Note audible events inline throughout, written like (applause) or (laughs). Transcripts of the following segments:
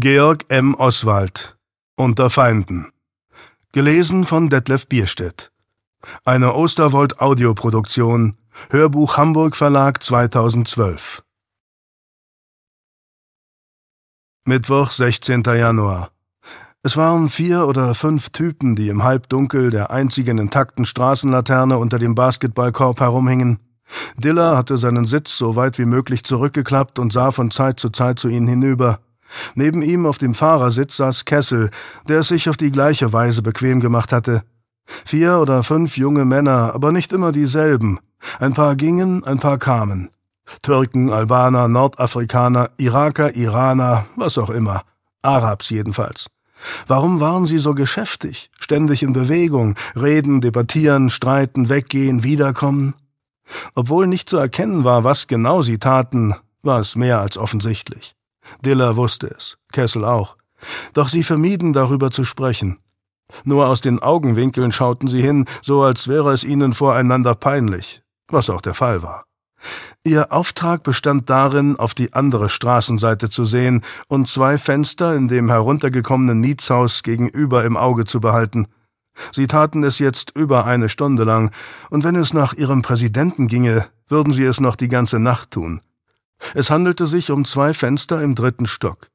Georg M. Oswald Unter Feinden Gelesen von Detlef Bierstedt Eine Osterwold Audioproduktion Hörbuch Hamburg Verlag 2012 Mittwoch, 16. Januar. Es waren vier oder fünf Typen, die im Halbdunkel der einzigen intakten Straßenlaterne unter dem Basketballkorb herumhingen. Diller hatte seinen Sitz so weit wie möglich zurückgeklappt und sah von Zeit zu Zeit zu ihnen hinüber. Neben ihm auf dem Fahrersitz saß Kessel, der es sich auf die gleiche Weise bequem gemacht hatte. Vier oder fünf junge Männer, aber nicht immer dieselben. Ein paar gingen, ein paar kamen. Türken, Albaner, Nordafrikaner, Iraker, Iraner, was auch immer. Arabs jedenfalls. Warum waren sie so geschäftig, ständig in Bewegung, reden, debattieren, streiten, weggehen, wiederkommen? Obwohl nicht zu erkennen war, was genau sie taten, war es mehr als offensichtlich. Diller wusste es, Kessel auch. Doch sie vermieden, darüber zu sprechen. Nur aus den Augenwinkeln schauten sie hin, so als wäre es ihnen voreinander peinlich, was auch der Fall war. Ihr Auftrag bestand darin, auf die andere Straßenseite zu sehen und zwei Fenster in dem heruntergekommenen Mietshaus gegenüber im Auge zu behalten. Sie taten es jetzt über eine Stunde lang, und wenn es nach ihrem Präsidenten ginge, würden sie es noch die ganze Nacht tun. Es handelte sich um zwei Fenster im dritten Stock.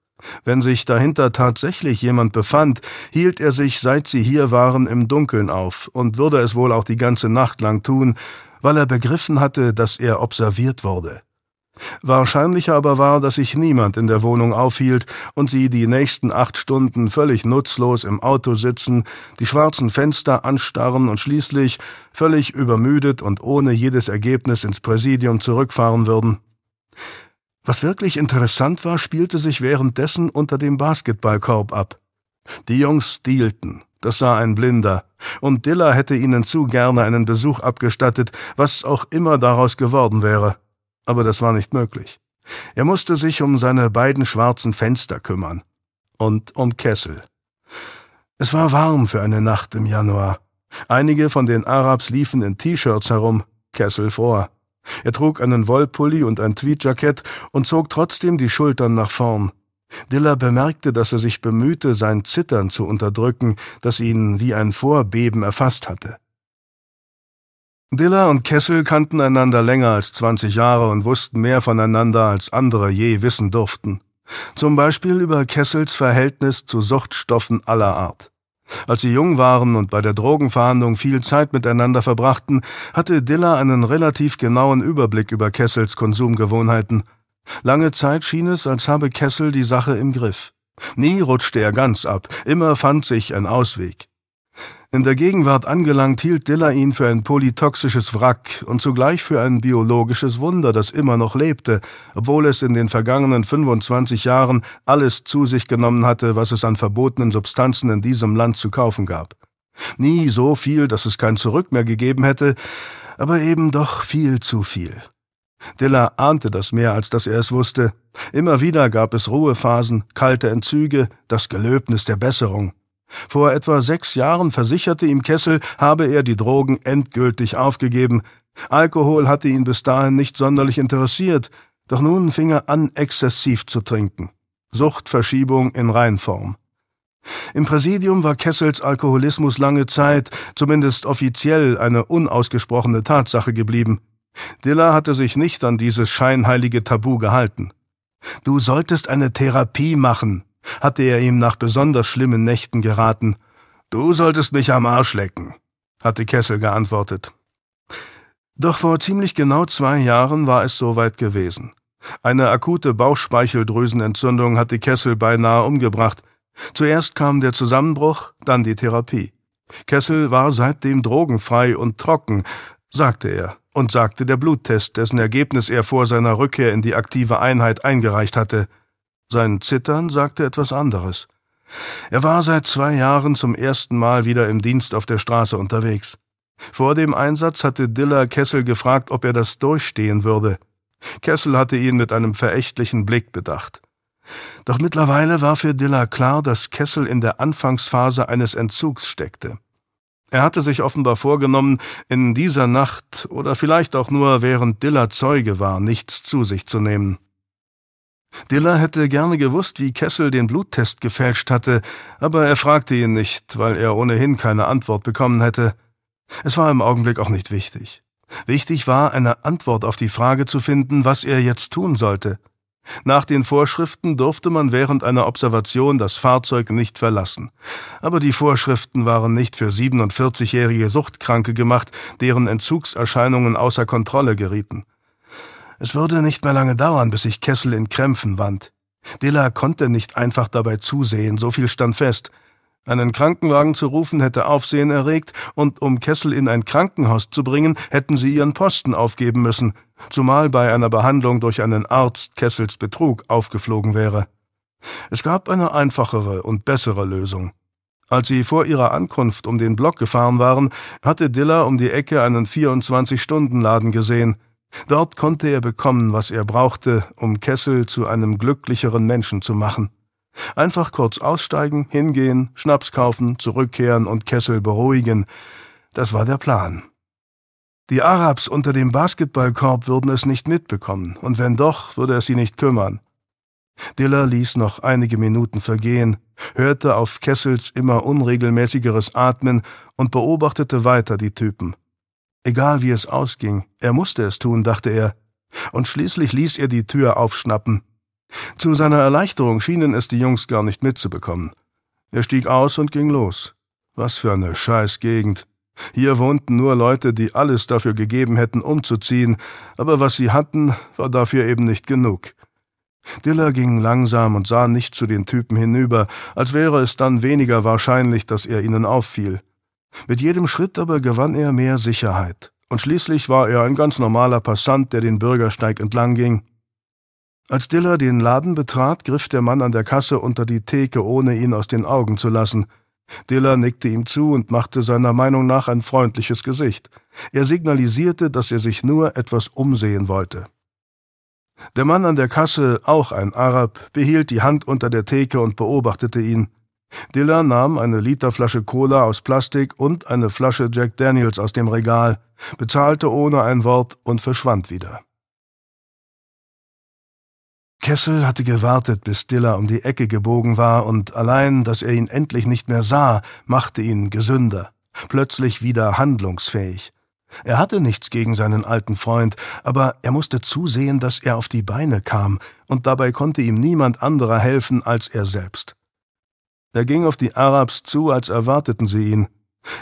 Wenn sich dahinter tatsächlich jemand befand, hielt er sich, seit sie hier waren, im Dunkeln auf und würde es wohl auch die ganze Nacht lang tun, weil er begriffen hatte, dass er observiert wurde. Wahrscheinlicher aber war, dass sich niemand in der Wohnung aufhielt und sie die nächsten acht Stunden völlig nutzlos im Auto sitzen, die schwarzen Fenster anstarren und schließlich, völlig übermüdet und ohne jedes Ergebnis ins Präsidium zurückfahren würden. Was wirklich interessant war, spielte sich währenddessen unter dem Basketballkorb ab. Die Jungs stielten, das sah ein Blinder, und Diller hätte ihnen zu gerne einen Besuch abgestattet, was auch immer daraus geworden wäre. Aber das war nicht möglich. Er musste sich um seine beiden schwarzen Fenster kümmern. Und um Kessel. Es war warm für eine Nacht im Januar. Einige von den Arabs liefen in T-Shirts herum, Kessel vor. Er trug einen Wollpulli und ein Tweedjackett und zog trotzdem die Schultern nach vorn. Diller bemerkte, dass er sich bemühte, sein Zittern zu unterdrücken, das ihn wie ein Vorbeben erfasst hatte. Diller und Kessel kannten einander länger als zwanzig Jahre und wussten mehr voneinander, als andere je wissen durften. Zum Beispiel über Kessels Verhältnis zu Suchtstoffen aller Art. Als sie jung waren und bei der Drogenverhandlung viel Zeit miteinander verbrachten, hatte Diller einen relativ genauen Überblick über Kessels Konsumgewohnheiten. Lange Zeit schien es, als habe Kessel die Sache im Griff. Nie rutschte er ganz ab, immer fand sich ein Ausweg. In der Gegenwart angelangt, hielt Dilla ihn für ein polytoxisches Wrack und zugleich für ein biologisches Wunder, das immer noch lebte, obwohl es in den vergangenen 25 Jahren alles zu sich genommen hatte, was es an verbotenen Substanzen in diesem Land zu kaufen gab. Nie so viel, dass es kein Zurück mehr gegeben hätte, aber eben doch viel zu viel. Dilla ahnte das mehr, als dass er es wusste. Immer wieder gab es Ruhephasen, kalte Entzüge, das Gelöbnis der Besserung. Vor etwa sechs Jahren versicherte ihm Kessel, habe er die Drogen endgültig aufgegeben. Alkohol hatte ihn bis dahin nicht sonderlich interessiert, doch nun fing er an, exzessiv zu trinken. Suchtverschiebung in Reinform. Im Präsidium war Kessels Alkoholismus lange Zeit, zumindest offiziell, eine unausgesprochene Tatsache geblieben. Diller hatte sich nicht an dieses scheinheilige Tabu gehalten. Du solltest eine Therapie machen, hatte er ihm nach besonders schlimmen Nächten geraten. Du solltest mich am Arsch lecken, hatte Kessel geantwortet. Doch vor ziemlich genau zwei Jahren war es soweit gewesen. Eine akute Bauchspeicheldrüsenentzündung hatte Kessel beinahe umgebracht. Zuerst kam der Zusammenbruch, dann die Therapie. Kessel war seitdem drogenfrei und trocken, sagte er und sagte der Bluttest, dessen Ergebnis er vor seiner Rückkehr in die aktive Einheit eingereicht hatte. Sein Zittern sagte etwas anderes. Er war seit zwei Jahren zum ersten Mal wieder im Dienst auf der Straße unterwegs. Vor dem Einsatz hatte Diller Kessel gefragt, ob er das durchstehen würde. Kessel hatte ihn mit einem verächtlichen Blick bedacht. Doch mittlerweile war für Diller klar, dass Kessel in der Anfangsphase eines Entzugs steckte. Er hatte sich offenbar vorgenommen, in dieser Nacht oder vielleicht auch nur während Diller Zeuge war, nichts zu sich zu nehmen. Diller hätte gerne gewusst, wie Kessel den Bluttest gefälscht hatte, aber er fragte ihn nicht, weil er ohnehin keine Antwort bekommen hätte. Es war im Augenblick auch nicht wichtig. Wichtig war, eine Antwort auf die Frage zu finden, was er jetzt tun sollte. Nach den Vorschriften durfte man während einer Observation das Fahrzeug nicht verlassen. Aber die Vorschriften waren nicht für 47-jährige Suchtkranke gemacht, deren Entzugserscheinungen außer Kontrolle gerieten. Es würde nicht mehr lange dauern, bis sich Kessel in Krämpfen wand. Dilla konnte nicht einfach dabei zusehen, so viel stand fest. Einen Krankenwagen zu rufen hätte Aufsehen erregt, und um Kessel in ein Krankenhaus zu bringen, hätten sie ihren Posten aufgeben müssen, zumal bei einer Behandlung durch einen Arzt Kessels Betrug aufgeflogen wäre. Es gab eine einfachere und bessere Lösung. Als sie vor ihrer Ankunft um den Block gefahren waren, hatte Dilla um die Ecke einen 24-Stunden-Laden gesehen – Dort konnte er bekommen, was er brauchte, um Kessel zu einem glücklicheren Menschen zu machen. Einfach kurz aussteigen, hingehen, Schnaps kaufen, zurückkehren und Kessel beruhigen. Das war der Plan. Die Arabs unter dem Basketballkorb würden es nicht mitbekommen, und wenn doch, würde es sie nicht kümmern. Diller ließ noch einige Minuten vergehen, hörte auf Kessels immer unregelmäßigeres Atmen und beobachtete weiter die Typen. Egal wie es ausging, er musste es tun, dachte er, und schließlich ließ er die Tür aufschnappen. Zu seiner Erleichterung schienen es die Jungs gar nicht mitzubekommen. Er stieg aus und ging los. Was für eine Scheißgegend. Hier wohnten nur Leute, die alles dafür gegeben hätten, umzuziehen, aber was sie hatten, war dafür eben nicht genug. Diller ging langsam und sah nicht zu den Typen hinüber, als wäre es dann weniger wahrscheinlich, dass er ihnen auffiel. Mit jedem Schritt aber gewann er mehr Sicherheit, und schließlich war er ein ganz normaler Passant, der den Bürgersteig entlang ging. Als Diller den Laden betrat, griff der Mann an der Kasse unter die Theke, ohne ihn aus den Augen zu lassen. Diller nickte ihm zu und machte seiner Meinung nach ein freundliches Gesicht. Er signalisierte, dass er sich nur etwas umsehen wollte. Der Mann an der Kasse, auch ein Arab, behielt die Hand unter der Theke und beobachtete ihn. Diller nahm eine Literflasche Cola aus Plastik und eine Flasche Jack Daniels aus dem Regal, bezahlte ohne ein Wort und verschwand wieder. Kessel hatte gewartet, bis Diller um die Ecke gebogen war, und allein, dass er ihn endlich nicht mehr sah, machte ihn gesünder, plötzlich wieder handlungsfähig. Er hatte nichts gegen seinen alten Freund, aber er musste zusehen, dass er auf die Beine kam, und dabei konnte ihm niemand anderer helfen als er selbst. Er ging auf die Arabs zu, als erwarteten sie ihn.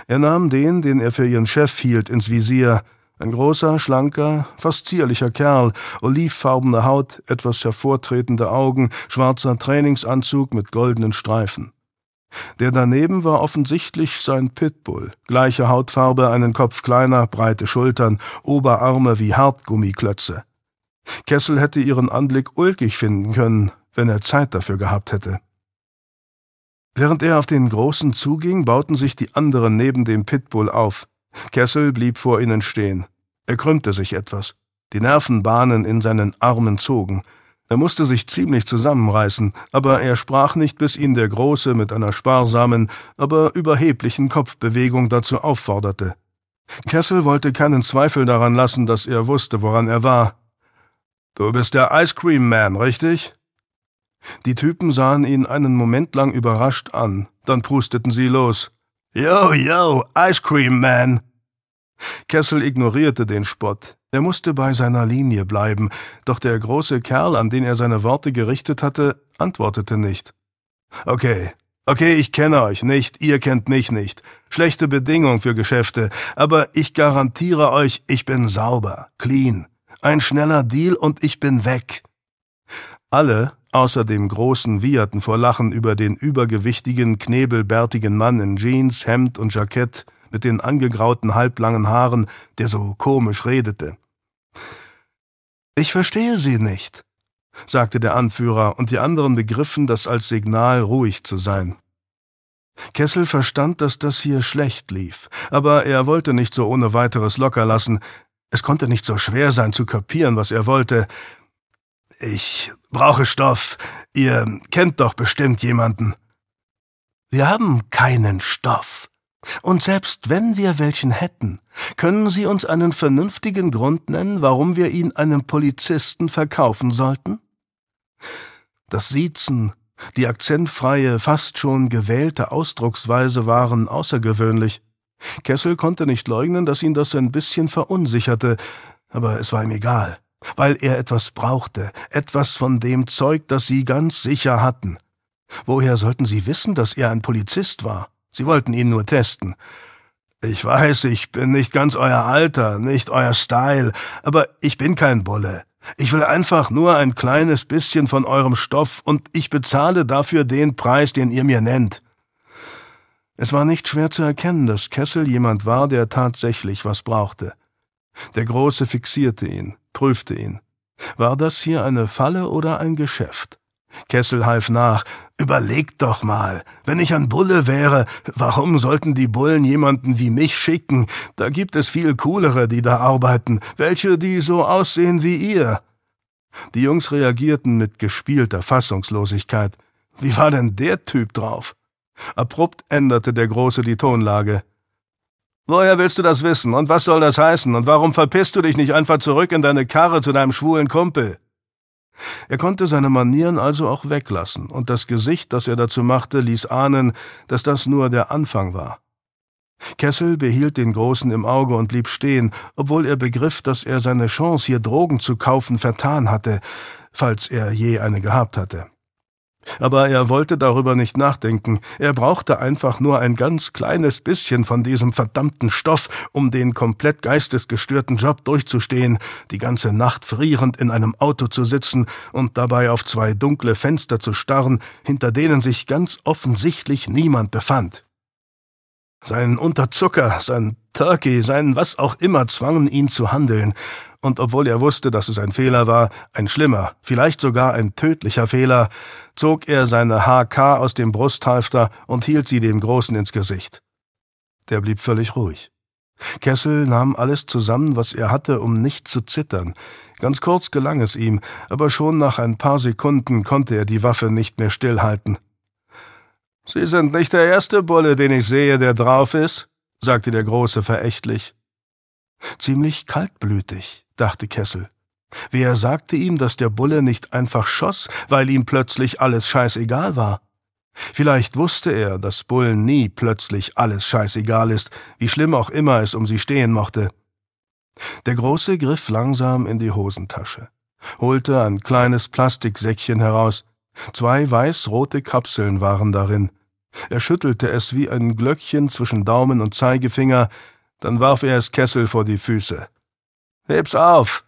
Er nahm den, den er für ihren Chef hielt, ins Visier. Ein großer, schlanker, fast zierlicher Kerl, olivfarbene Haut, etwas hervortretende Augen, schwarzer Trainingsanzug mit goldenen Streifen. Der daneben war offensichtlich sein Pitbull, gleiche Hautfarbe, einen Kopf kleiner, breite Schultern, Oberarme wie Hartgummiklötze. Kessel hätte ihren Anblick ulkig finden können, wenn er Zeit dafür gehabt hätte. Während er auf den Großen zuging, bauten sich die anderen neben dem Pitbull auf. Kessel blieb vor ihnen stehen. Er krümmte sich etwas. Die Nervenbahnen in seinen Armen zogen. Er musste sich ziemlich zusammenreißen, aber er sprach nicht, bis ihn der Große mit einer sparsamen, aber überheblichen Kopfbewegung dazu aufforderte. Kessel wollte keinen Zweifel daran lassen, dass er wusste, woran er war. Du bist der Ice Cream Man, richtig? Die Typen sahen ihn einen Moment lang überrascht an, dann prusteten sie los. Yo, yo, Ice Cream Man! Kessel ignorierte den Spott. Er musste bei seiner Linie bleiben, doch der große Kerl, an den er seine Worte gerichtet hatte, antwortete nicht. Okay, okay, ich kenne euch nicht, ihr kennt mich nicht. Schlechte Bedingung für Geschäfte, aber ich garantiere euch, ich bin sauber, clean. Ein schneller Deal und ich bin weg. Alle, Außer dem großen wieherten vor Lachen über den übergewichtigen, knebelbärtigen Mann in Jeans, Hemd und Jackett mit den angegrauten halblangen Haaren, der so komisch redete. Ich verstehe Sie nicht, sagte der Anführer, und die anderen begriffen das als Signal, ruhig zu sein. Kessel verstand, dass das hier schlecht lief, aber er wollte nicht so ohne weiteres locker lassen. Es konnte nicht so schwer sein zu kapieren, was er wollte. Ich brauche Stoff. Ihr kennt doch bestimmt jemanden. Wir haben keinen Stoff. Und selbst wenn wir welchen hätten, können Sie uns einen vernünftigen Grund nennen, warum wir ihn einem Polizisten verkaufen sollten? Das Siezen, die akzentfreie, fast schon gewählte Ausdrucksweise waren außergewöhnlich. Kessel konnte nicht leugnen, dass ihn das ein bisschen verunsicherte, aber es war ihm egal weil er etwas brauchte, etwas von dem Zeug, das Sie ganz sicher hatten. Woher sollten Sie wissen, dass er ein Polizist war? Sie wollten ihn nur testen. Ich weiß, ich bin nicht ganz euer Alter, nicht euer Style, aber ich bin kein Bulle. Ich will einfach nur ein kleines bisschen von eurem Stoff und ich bezahle dafür den Preis, den ihr mir nennt. Es war nicht schwer zu erkennen, dass Kessel jemand war, der tatsächlich was brauchte. Der Große fixierte ihn, prüfte ihn. War das hier eine Falle oder ein Geschäft? Kessel half nach. Überlegt doch mal. Wenn ich ein Bulle wäre, warum sollten die Bullen jemanden wie mich schicken? Da gibt es viel coolere, die da arbeiten, welche, die so aussehen wie ihr. Die Jungs reagierten mit gespielter Fassungslosigkeit. Wie war denn der Typ drauf? Abrupt änderte der Große die Tonlage. Woher willst du das wissen? Und was soll das heißen? Und warum verpisst du dich nicht einfach zurück in deine Karre zu deinem schwulen Kumpel? Er konnte seine Manieren also auch weglassen, und das Gesicht, das er dazu machte, ließ ahnen, dass das nur der Anfang war. Kessel behielt den Großen im Auge und blieb stehen, obwohl er begriff, dass er seine Chance, hier Drogen zu kaufen, vertan hatte, falls er je eine gehabt hatte. Aber er wollte darüber nicht nachdenken, er brauchte einfach nur ein ganz kleines bisschen von diesem verdammten Stoff, um den komplett geistesgestörten Job durchzustehen, die ganze Nacht frierend in einem Auto zu sitzen und dabei auf zwei dunkle Fenster zu starren, hinter denen sich ganz offensichtlich niemand befand. Sein Unterzucker, sein Turkey, sein was auch immer zwangen ihn zu handeln, und obwohl er wusste, dass es ein Fehler war, ein schlimmer, vielleicht sogar ein tödlicher Fehler, zog er seine HK aus dem Brusthalfter und hielt sie dem Großen ins Gesicht. Der blieb völlig ruhig. Kessel nahm alles zusammen, was er hatte, um nicht zu zittern. Ganz kurz gelang es ihm, aber schon nach ein paar Sekunden konnte er die Waffe nicht mehr stillhalten. Sie sind nicht der erste Bulle, den ich sehe, der drauf ist, sagte der Große verächtlich. Ziemlich kaltblütig dachte Kessel. Wer sagte ihm, dass der Bulle nicht einfach schoss, weil ihm plötzlich alles scheißegal war? Vielleicht wusste er, dass Bullen nie plötzlich alles scheißegal ist, wie schlimm auch immer es um sie stehen mochte. Der Große griff langsam in die Hosentasche, holte ein kleines Plastiksäckchen heraus. Zwei weiß-rote Kapseln waren darin. Er schüttelte es wie ein Glöckchen zwischen Daumen und Zeigefinger, dann warf er es Kessel vor die Füße. Heb's auf!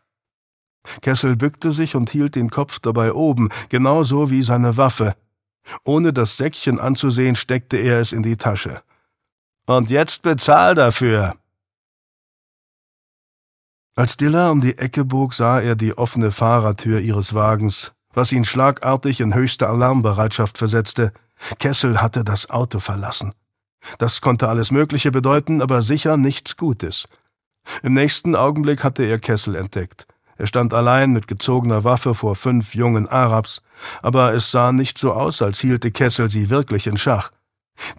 Kessel bückte sich und hielt den Kopf dabei oben, genauso wie seine Waffe. Ohne das Säckchen anzusehen, steckte er es in die Tasche. Und jetzt bezahl dafür! Als Diller um die Ecke bog, sah er die offene Fahrertür ihres Wagens, was ihn schlagartig in höchste Alarmbereitschaft versetzte. Kessel hatte das Auto verlassen. Das konnte alles Mögliche bedeuten, aber sicher nichts Gutes. Im nächsten Augenblick hatte er Kessel entdeckt. Er stand allein mit gezogener Waffe vor fünf jungen Arabs, aber es sah nicht so aus, als hielte Kessel sie wirklich in Schach.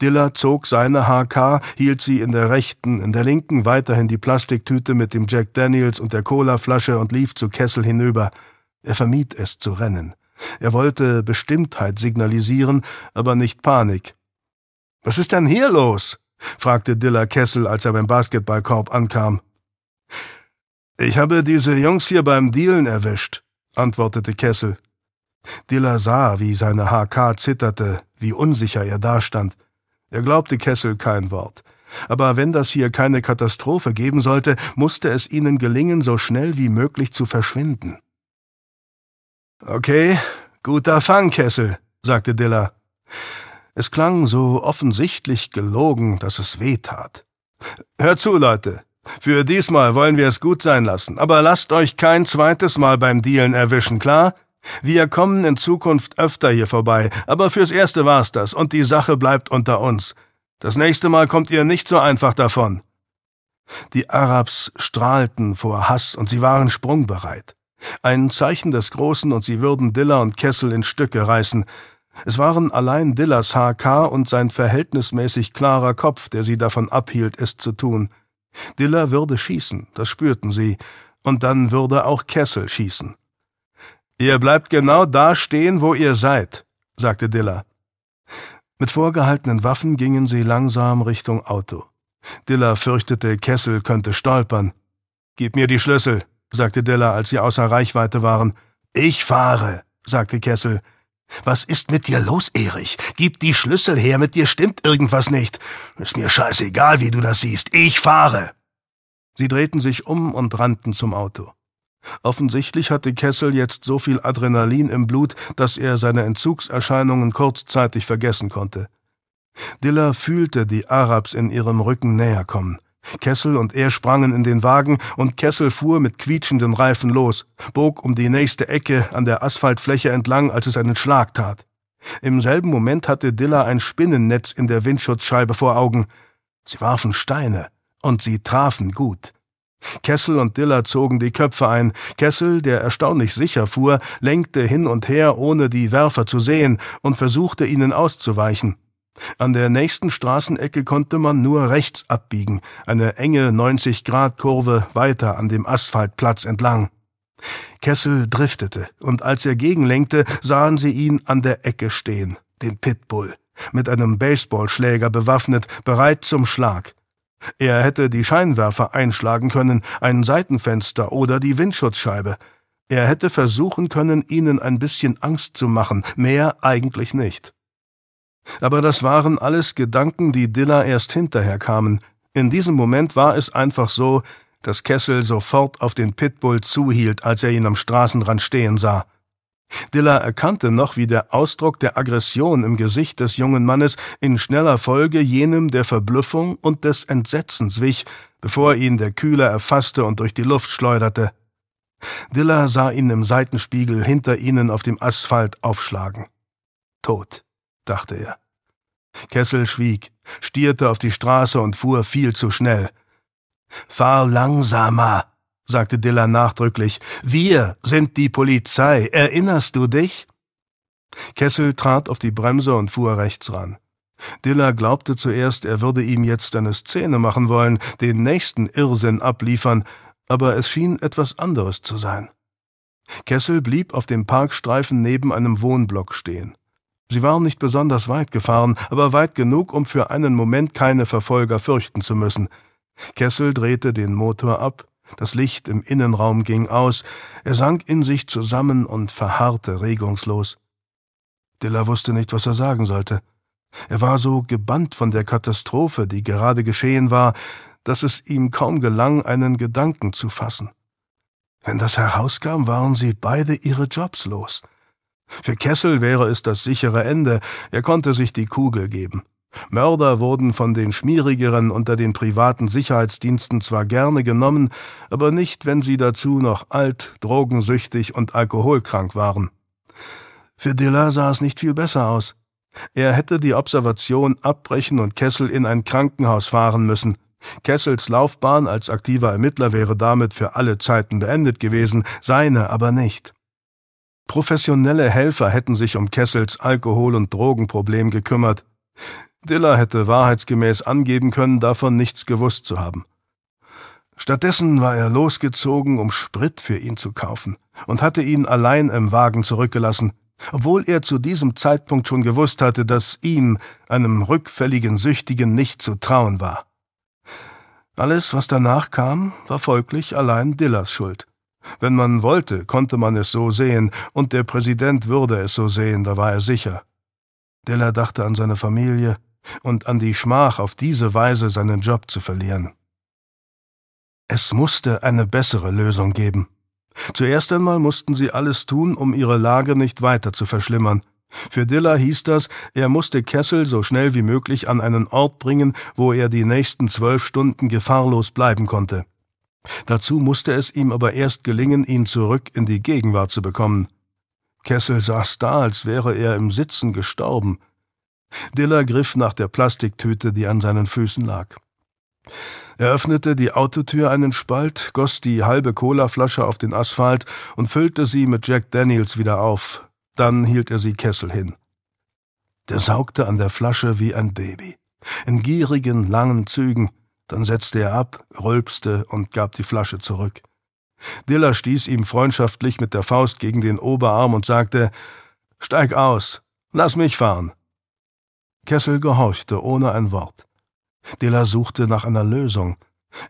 Diller zog seine HK, hielt sie in der rechten, in der linken weiterhin die Plastiktüte mit dem Jack Daniels und der Colaflasche und lief zu Kessel hinüber. Er vermied es zu rennen. Er wollte Bestimmtheit signalisieren, aber nicht Panik. Was ist denn hier los? fragte Diller Kessel, als er beim Basketballkorb ankam. Ich habe diese Jungs hier beim Dealen erwischt, antwortete Kessel. Diller sah, wie seine HK zitterte, wie unsicher er dastand. Er glaubte Kessel kein Wort. Aber wenn das hier keine Katastrophe geben sollte, musste es ihnen gelingen, so schnell wie möglich zu verschwinden. Okay, guter Fang, Kessel, sagte Diller. Es klang so offensichtlich gelogen, dass es weh tat. Hör zu, Leute, für diesmal wollen wir es gut sein lassen, aber lasst euch kein zweites Mal beim Dealen erwischen, klar? Wir kommen in Zukunft öfter hier vorbei, aber fürs Erste war's das und die Sache bleibt unter uns. Das nächste Mal kommt ihr nicht so einfach davon. Die Arabs strahlten vor Hass und sie waren sprungbereit. Ein Zeichen des Großen und sie würden Diller und Kessel in Stücke reißen. Es waren allein Dillers HK und sein verhältnismäßig klarer Kopf, der sie davon abhielt, es zu tun. Diller würde schießen, das spürten sie, und dann würde auch Kessel schießen. Ihr bleibt genau da stehen, wo ihr seid, sagte Diller. Mit vorgehaltenen Waffen gingen sie langsam Richtung Auto. Diller fürchtete, Kessel könnte stolpern. Gib mir die Schlüssel, sagte Diller, als sie außer Reichweite waren. Ich fahre, sagte Kessel. Was ist mit dir los, Erich? Gib die Schlüssel her, mit dir stimmt irgendwas nicht. Ist mir scheißegal, wie du das siehst. Ich fahre. Sie drehten sich um und rannten zum Auto. Offensichtlich hatte Kessel jetzt so viel Adrenalin im Blut, dass er seine Entzugserscheinungen kurzzeitig vergessen konnte. Diller fühlte die Arabs in ihrem Rücken näher kommen. Kessel und er sprangen in den Wagen, und Kessel fuhr mit quietschenden Reifen los, bog um die nächste Ecke an der Asphaltfläche entlang, als es einen Schlag tat. Im selben Moment hatte Diller ein Spinnennetz in der Windschutzscheibe vor Augen. Sie warfen Steine, und sie trafen gut. Kessel und Diller zogen die Köpfe ein. Kessel, der erstaunlich sicher fuhr, lenkte hin und her, ohne die Werfer zu sehen, und versuchte ihnen auszuweichen. An der nächsten Straßenecke konnte man nur rechts abbiegen, eine enge 90-Grad-Kurve weiter an dem Asphaltplatz entlang. Kessel driftete, und als er gegenlenkte, sahen sie ihn an der Ecke stehen, den Pitbull, mit einem Baseballschläger bewaffnet, bereit zum Schlag. Er hätte die Scheinwerfer einschlagen können, ein Seitenfenster oder die Windschutzscheibe. Er hätte versuchen können, ihnen ein bisschen Angst zu machen, mehr eigentlich nicht. Aber das waren alles Gedanken, die Dilla erst hinterher kamen. In diesem Moment war es einfach so, dass Kessel sofort auf den Pitbull zuhielt, als er ihn am Straßenrand stehen sah. Dilla erkannte noch, wie der Ausdruck der Aggression im Gesicht des jungen Mannes in schneller Folge jenem der Verblüffung und des Entsetzens wich, bevor ihn der Kühler erfasste und durch die Luft schleuderte. Dilla sah ihn im Seitenspiegel hinter ihnen auf dem Asphalt aufschlagen. Tot dachte er. Kessel schwieg, stierte auf die Straße und fuhr viel zu schnell. Fahr langsamer, sagte Diller nachdrücklich. Wir sind die Polizei, erinnerst du dich? Kessel trat auf die Bremse und fuhr rechts ran. Diller glaubte zuerst, er würde ihm jetzt eine Szene machen wollen, den nächsten Irrsinn abliefern, aber es schien etwas anderes zu sein. Kessel blieb auf dem Parkstreifen neben einem Wohnblock stehen. Sie waren nicht besonders weit gefahren, aber weit genug, um für einen Moment keine Verfolger fürchten zu müssen. Kessel drehte den Motor ab, das Licht im Innenraum ging aus, er sank in sich zusammen und verharrte regungslos. Diller wusste nicht, was er sagen sollte. Er war so gebannt von der Katastrophe, die gerade geschehen war, dass es ihm kaum gelang, einen Gedanken zu fassen. Wenn das herauskam, waren sie beide ihre Jobs los. Für Kessel wäre es das sichere Ende, er konnte sich die Kugel geben. Mörder wurden von den schmierigeren unter den privaten Sicherheitsdiensten zwar gerne genommen, aber nicht, wenn sie dazu noch alt, drogensüchtig und alkoholkrank waren. Für Diller sah es nicht viel besser aus. Er hätte die Observation abbrechen und Kessel in ein Krankenhaus fahren müssen. Kessels Laufbahn als aktiver Ermittler wäre damit für alle Zeiten beendet gewesen, seine aber nicht. Professionelle Helfer hätten sich um Kessels Alkohol- und Drogenproblem gekümmert. Diller hätte wahrheitsgemäß angeben können, davon nichts gewusst zu haben. Stattdessen war er losgezogen, um Sprit für ihn zu kaufen, und hatte ihn allein im Wagen zurückgelassen, obwohl er zu diesem Zeitpunkt schon gewusst hatte, dass ihm, einem rückfälligen Süchtigen, nicht zu trauen war. Alles, was danach kam, war folglich allein Dillers Schuld. Wenn man wollte, konnte man es so sehen, und der Präsident würde es so sehen, da war er sicher. Della dachte an seine Familie und an die Schmach, auf diese Weise seinen Job zu verlieren. Es musste eine bessere Lösung geben. Zuerst einmal mussten sie alles tun, um ihre Lage nicht weiter zu verschlimmern. Für Dilla hieß das, er musste Kessel so schnell wie möglich an einen Ort bringen, wo er die nächsten zwölf Stunden gefahrlos bleiben konnte. Dazu musste es ihm aber erst gelingen, ihn zurück in die Gegenwart zu bekommen. Kessel saß da, als wäre er im Sitzen gestorben. Diller griff nach der Plastiktüte, die an seinen Füßen lag. Er öffnete die Autotür einen Spalt, goss die halbe Colaflasche auf den Asphalt und füllte sie mit Jack Daniels wieder auf. Dann hielt er sie Kessel hin. Der saugte an der Flasche wie ein Baby, in gierigen, langen Zügen. Dann setzte er ab, rülpste und gab die Flasche zurück. Diller stieß ihm freundschaftlich mit der Faust gegen den Oberarm und sagte Steig aus, lass mich fahren. Kessel gehorchte ohne ein Wort. Diller suchte nach einer Lösung.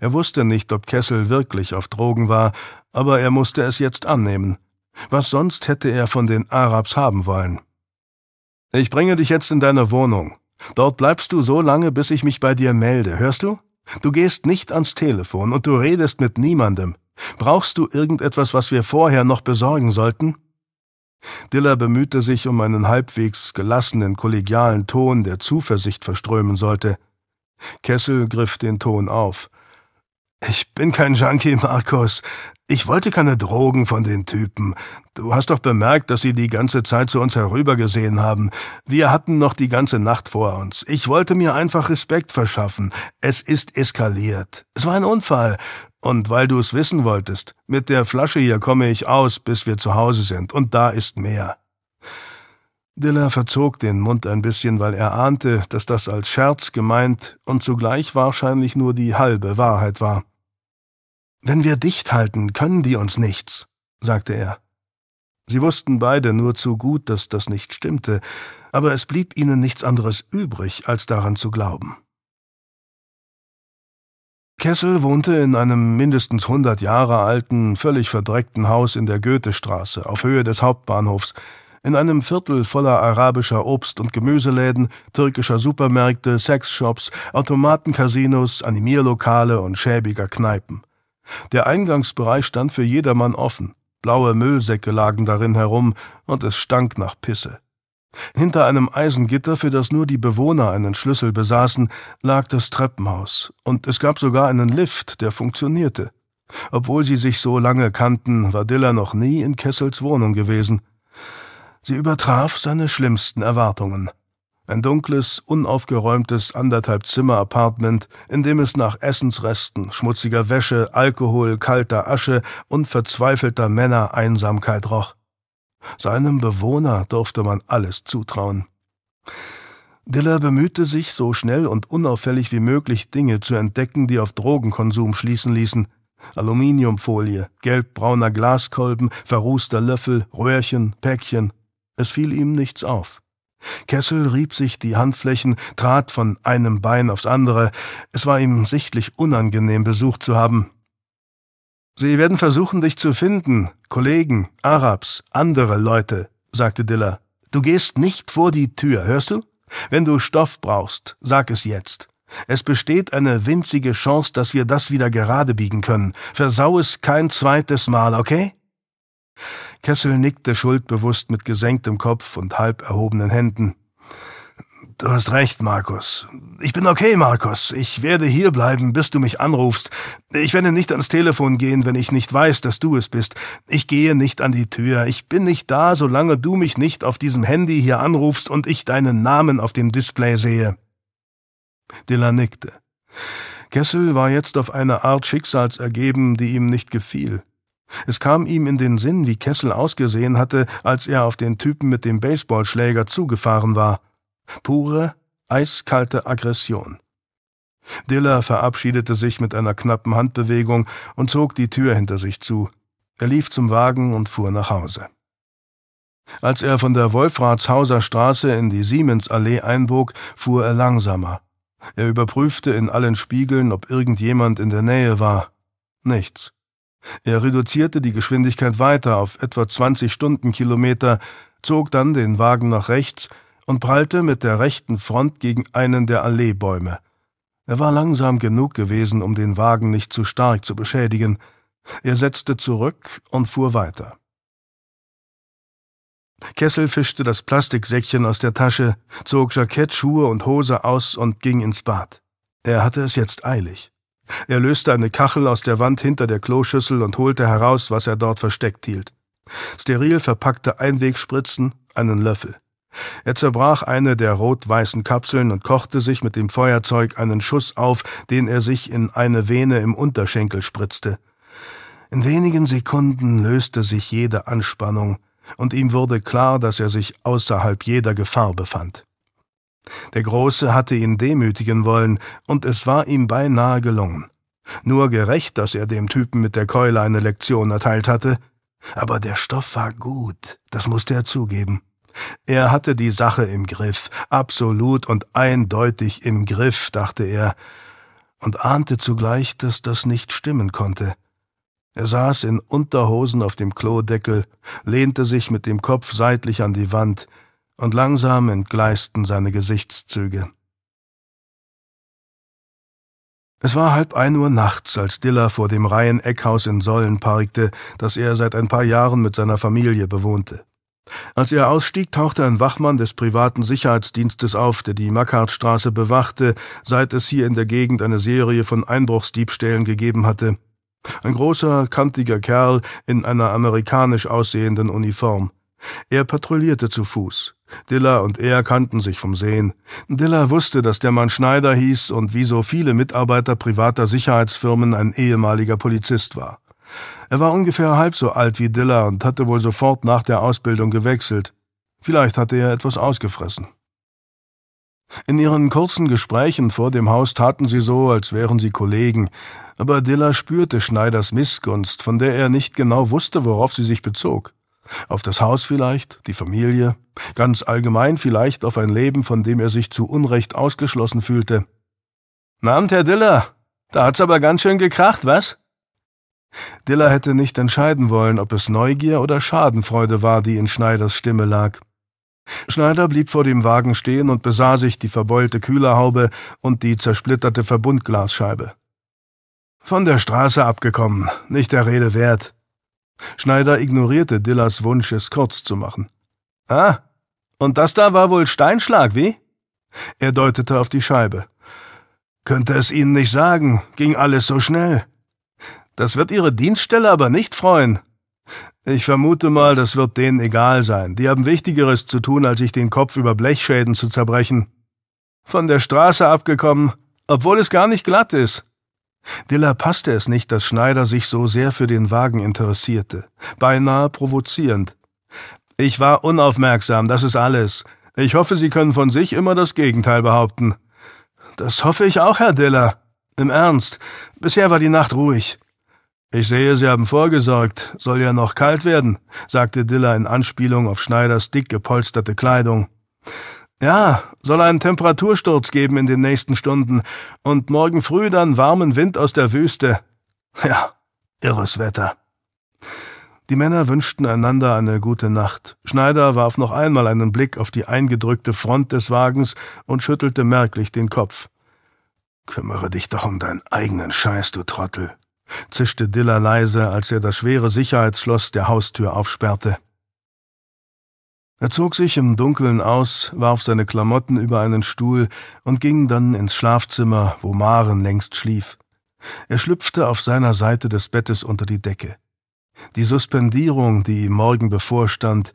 Er wusste nicht, ob Kessel wirklich auf Drogen war, aber er musste es jetzt annehmen. Was sonst hätte er von den Arabs haben wollen? Ich bringe dich jetzt in deine Wohnung. Dort bleibst du so lange, bis ich mich bei dir melde, hörst du? Du gehst nicht ans Telefon und du redest mit niemandem. Brauchst du irgendetwas, was wir vorher noch besorgen sollten? Diller bemühte sich um einen halbwegs gelassenen, kollegialen Ton, der Zuversicht verströmen sollte. Kessel griff den Ton auf. Ich bin kein Junkie, Markus. Ich wollte keine Drogen von den Typen. Du hast doch bemerkt, dass sie die ganze Zeit zu uns herübergesehen haben. Wir hatten noch die ganze Nacht vor uns. Ich wollte mir einfach Respekt verschaffen. Es ist eskaliert. Es war ein Unfall. Und weil du es wissen wolltest, mit der Flasche hier komme ich aus, bis wir zu Hause sind. Und da ist mehr. Diller verzog den Mund ein bisschen, weil er ahnte, dass das als Scherz gemeint und zugleich wahrscheinlich nur die halbe Wahrheit war. Wenn wir dicht halten, können die uns nichts, sagte er. Sie wussten beide nur zu gut, dass das nicht stimmte, aber es blieb ihnen nichts anderes übrig, als daran zu glauben. Kessel wohnte in einem mindestens hundert Jahre alten, völlig verdreckten Haus in der Goethestraße auf Höhe des Hauptbahnhofs, in einem Viertel voller arabischer Obst- und Gemüseläden, türkischer Supermärkte, Sexshops, Automatencasinos, Animierlokale und schäbiger Kneipen. Der Eingangsbereich stand für jedermann offen, blaue Müllsäcke lagen darin herum, und es stank nach Pisse. Hinter einem Eisengitter, für das nur die Bewohner einen Schlüssel besaßen, lag das Treppenhaus, und es gab sogar einen Lift, der funktionierte. Obwohl sie sich so lange kannten, war Diller noch nie in Kessels Wohnung gewesen. Sie übertraf seine schlimmsten Erwartungen. Ein dunkles, unaufgeräumtes Anderthalb-Zimmer-Apartment, in dem es nach Essensresten, schmutziger Wäsche, Alkohol, kalter Asche und verzweifelter Männer Einsamkeit roch. Seinem Bewohner durfte man alles zutrauen. Diller bemühte sich, so schnell und unauffällig wie möglich Dinge zu entdecken, die auf Drogenkonsum schließen ließen. Aluminiumfolie, gelbbrauner Glaskolben, verrußter Löffel, Röhrchen, Päckchen. Es fiel ihm nichts auf. Kessel rieb sich die Handflächen, trat von einem Bein aufs andere. Es war ihm sichtlich unangenehm, Besuch zu haben. Sie werden versuchen, dich zu finden, Kollegen, Arabs, andere Leute, sagte Diller. Du gehst nicht vor die Tür, hörst du? Wenn du Stoff brauchst, sag es jetzt. Es besteht eine winzige Chance, dass wir das wieder gerade biegen können. Versau es kein zweites Mal, okay? Kessel nickte schuldbewusst mit gesenktem Kopf und halb erhobenen Händen. Du hast recht, Markus. Ich bin okay, Markus. Ich werde hierbleiben, bis du mich anrufst. Ich werde nicht ans Telefon gehen, wenn ich nicht weiß, dass du es bist. Ich gehe nicht an die Tür. Ich bin nicht da, solange du mich nicht auf diesem Handy hier anrufst und ich deinen Namen auf dem Display sehe. Dilla nickte. Kessel war jetzt auf eine Art Schicksals ergeben, die ihm nicht gefiel. Es kam ihm in den Sinn, wie Kessel ausgesehen hatte, als er auf den Typen mit dem Baseballschläger zugefahren war. Pure, eiskalte Aggression. Diller verabschiedete sich mit einer knappen Handbewegung und zog die Tür hinter sich zu. Er lief zum Wagen und fuhr nach Hause. Als er von der Wolfratshauser Straße in die Siemensallee einbog, fuhr er langsamer. Er überprüfte in allen Spiegeln, ob irgendjemand in der Nähe war. Nichts. Er reduzierte die Geschwindigkeit weiter auf etwa 20 Stundenkilometer, zog dann den Wagen nach rechts und prallte mit der rechten Front gegen einen der Alleebäume. Er war langsam genug gewesen, um den Wagen nicht zu stark zu beschädigen. Er setzte zurück und fuhr weiter. Kessel fischte das Plastiksäckchen aus der Tasche, zog Jackett, Schuhe und Hose aus und ging ins Bad. Er hatte es jetzt eilig. Er löste eine Kachel aus der Wand hinter der Kloschüssel und holte heraus, was er dort versteckt hielt. Steril verpackte Einwegspritzen, einen Löffel. Er zerbrach eine der rot-weißen Kapseln und kochte sich mit dem Feuerzeug einen Schuss auf, den er sich in eine Vene im Unterschenkel spritzte. In wenigen Sekunden löste sich jede Anspannung, und ihm wurde klar, dass er sich außerhalb jeder Gefahr befand. Der Große hatte ihn demütigen wollen, und es war ihm beinahe gelungen. Nur gerecht, dass er dem Typen mit der Keule eine Lektion erteilt hatte. Aber der Stoff war gut, das musste er zugeben. Er hatte die Sache im Griff, absolut und eindeutig im Griff, dachte er, und ahnte zugleich, dass das nicht stimmen konnte. Er saß in Unterhosen auf dem Klodeckel, lehnte sich mit dem Kopf seitlich an die Wand, und langsam entgleisten seine Gesichtszüge. Es war halb ein Uhr nachts, als Diller vor dem Reihen-Eckhaus in Sollen parkte, das er seit ein paar Jahren mit seiner Familie bewohnte. Als er ausstieg, tauchte ein Wachmann des privaten Sicherheitsdienstes auf, der die Mackhartstraße bewachte, seit es hier in der Gegend eine Serie von Einbruchsdiebstählen gegeben hatte. Ein großer, kantiger Kerl in einer amerikanisch aussehenden Uniform. Er patrouillierte zu Fuß. Diller und er kannten sich vom Sehen. Diller wusste, dass der Mann Schneider hieß und wie so viele Mitarbeiter privater Sicherheitsfirmen ein ehemaliger Polizist war. Er war ungefähr halb so alt wie Diller und hatte wohl sofort nach der Ausbildung gewechselt. Vielleicht hatte er etwas ausgefressen. In ihren kurzen Gesprächen vor dem Haus taten sie so, als wären sie Kollegen, aber Diller spürte Schneiders Missgunst, von der er nicht genau wusste, worauf sie sich bezog. Auf das Haus vielleicht, die Familie, ganz allgemein vielleicht auf ein Leben, von dem er sich zu Unrecht ausgeschlossen fühlte. Na und Herr Diller, da hat's aber ganz schön gekracht, was? Diller hätte nicht entscheiden wollen, ob es Neugier oder Schadenfreude war, die in Schneiders Stimme lag. Schneider blieb vor dem Wagen stehen und besah sich die verbeulte Kühlerhaube und die zersplitterte Verbundglasscheibe. Von der Straße abgekommen, nicht der Rede wert. Schneider ignorierte Dillas Wunsch, es kurz zu machen. Ah, und das da war wohl Steinschlag, wie? Er deutete auf die Scheibe. Könnte es Ihnen nicht sagen, ging alles so schnell. Das wird Ihre Dienststelle aber nicht freuen. Ich vermute mal, das wird denen egal sein. Die haben Wichtigeres zu tun, als sich den Kopf über Blechschäden zu zerbrechen. Von der Straße abgekommen, obwohl es gar nicht glatt ist. Diller passte es nicht, dass Schneider sich so sehr für den Wagen interessierte. Beinahe provozierend. Ich war unaufmerksam, das ist alles. Ich hoffe, Sie können von sich immer das Gegenteil behaupten. Das hoffe ich auch, Herr Diller. Im Ernst. Bisher war die Nacht ruhig. Ich sehe, Sie haben vorgesorgt. Soll ja noch kalt werden, sagte Diller in Anspielung auf Schneiders dick gepolsterte Kleidung. Ja, soll einen Temperatursturz geben in den nächsten Stunden und morgen früh dann warmen Wind aus der Wüste. Ja, irres Wetter. Die Männer wünschten einander eine gute Nacht. Schneider warf noch einmal einen Blick auf die eingedrückte Front des Wagens und schüttelte merklich den Kopf. Kümmere dich doch um deinen eigenen Scheiß, du Trottel, zischte Diller leise, als er das schwere Sicherheitsschloss der Haustür aufsperrte. Er zog sich im Dunkeln aus, warf seine Klamotten über einen Stuhl und ging dann ins Schlafzimmer, wo Maren längst schlief. Er schlüpfte auf seiner Seite des Bettes unter die Decke. Die Suspendierung, die ihm morgen bevorstand,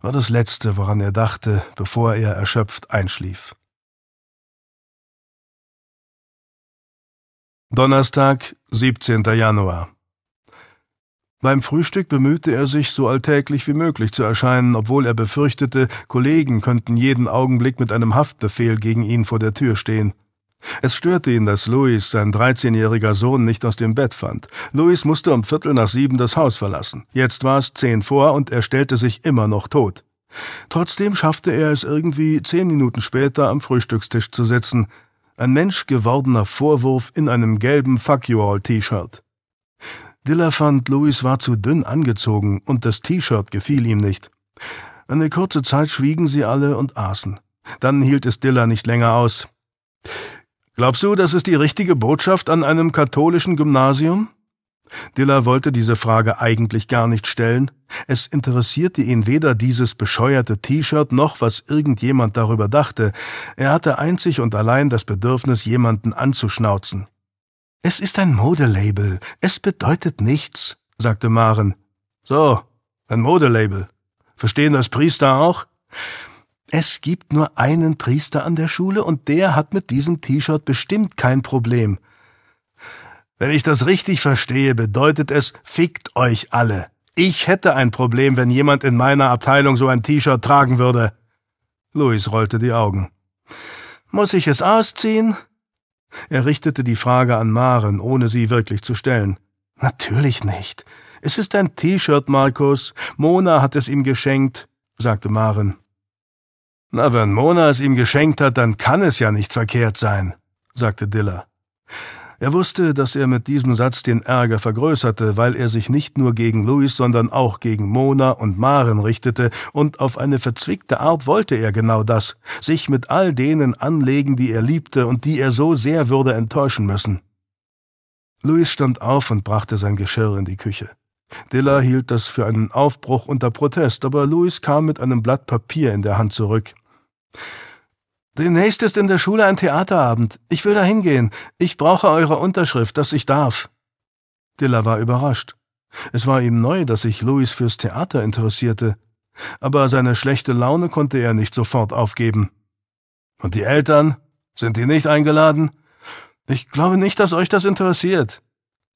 war das Letzte, woran er dachte, bevor er erschöpft einschlief. Donnerstag, 17. Januar beim Frühstück bemühte er sich, so alltäglich wie möglich zu erscheinen, obwohl er befürchtete, Kollegen könnten jeden Augenblick mit einem Haftbefehl gegen ihn vor der Tür stehen. Es störte ihn, dass Louis, sein dreizehnjähriger Sohn, nicht aus dem Bett fand. Louis musste um Viertel nach sieben das Haus verlassen. Jetzt war es zehn vor und er stellte sich immer noch tot. Trotzdem schaffte er es irgendwie, zehn Minuten später am Frühstückstisch zu sitzen. Ein Mensch gewordener Vorwurf in einem gelben Fuck You All T-Shirt. Diller fand, Louis war zu dünn angezogen und das T-Shirt gefiel ihm nicht. Eine kurze Zeit schwiegen sie alle und aßen. Dann hielt es Diller nicht länger aus. Glaubst du, das ist die richtige Botschaft an einem katholischen Gymnasium? Diller wollte diese Frage eigentlich gar nicht stellen. Es interessierte ihn weder dieses bescheuerte T-Shirt noch, was irgendjemand darüber dachte. Er hatte einzig und allein das Bedürfnis, jemanden anzuschnauzen. Es ist ein Modelabel, es bedeutet nichts, sagte Maren. So, ein Modelabel. Verstehen das Priester auch? Es gibt nur einen Priester an der Schule und der hat mit diesem T-Shirt bestimmt kein Problem. Wenn ich das richtig verstehe, bedeutet es, fickt euch alle. Ich hätte ein Problem, wenn jemand in meiner Abteilung so ein T-Shirt tragen würde. Luis rollte die Augen. Muss ich es ausziehen? Er richtete die Frage an Maren, ohne sie wirklich zu stellen. Natürlich nicht. Es ist ein T-Shirt, Markus. Mona hat es ihm geschenkt, sagte Maren. Na, wenn Mona es ihm geschenkt hat, dann kann es ja nicht verkehrt sein, sagte Diller. Er wusste, dass er mit diesem Satz den Ärger vergrößerte, weil er sich nicht nur gegen Louis, sondern auch gegen Mona und Maren richtete, und auf eine verzwickte Art wollte er genau das, sich mit all denen anlegen, die er liebte und die er so sehr würde enttäuschen müssen. Louis stand auf und brachte sein Geschirr in die Küche. Dilla hielt das für einen Aufbruch unter Protest, aber Louis kam mit einem Blatt Papier in der Hand zurück. Demnächst ist in der Schule ein Theaterabend. Ich will da hingehen. Ich brauche eure Unterschrift, dass ich darf. Diller war überrascht. Es war ihm neu, dass sich Louis fürs Theater interessierte. Aber seine schlechte Laune konnte er nicht sofort aufgeben. Und die Eltern? Sind die nicht eingeladen? Ich glaube nicht, dass euch das interessiert.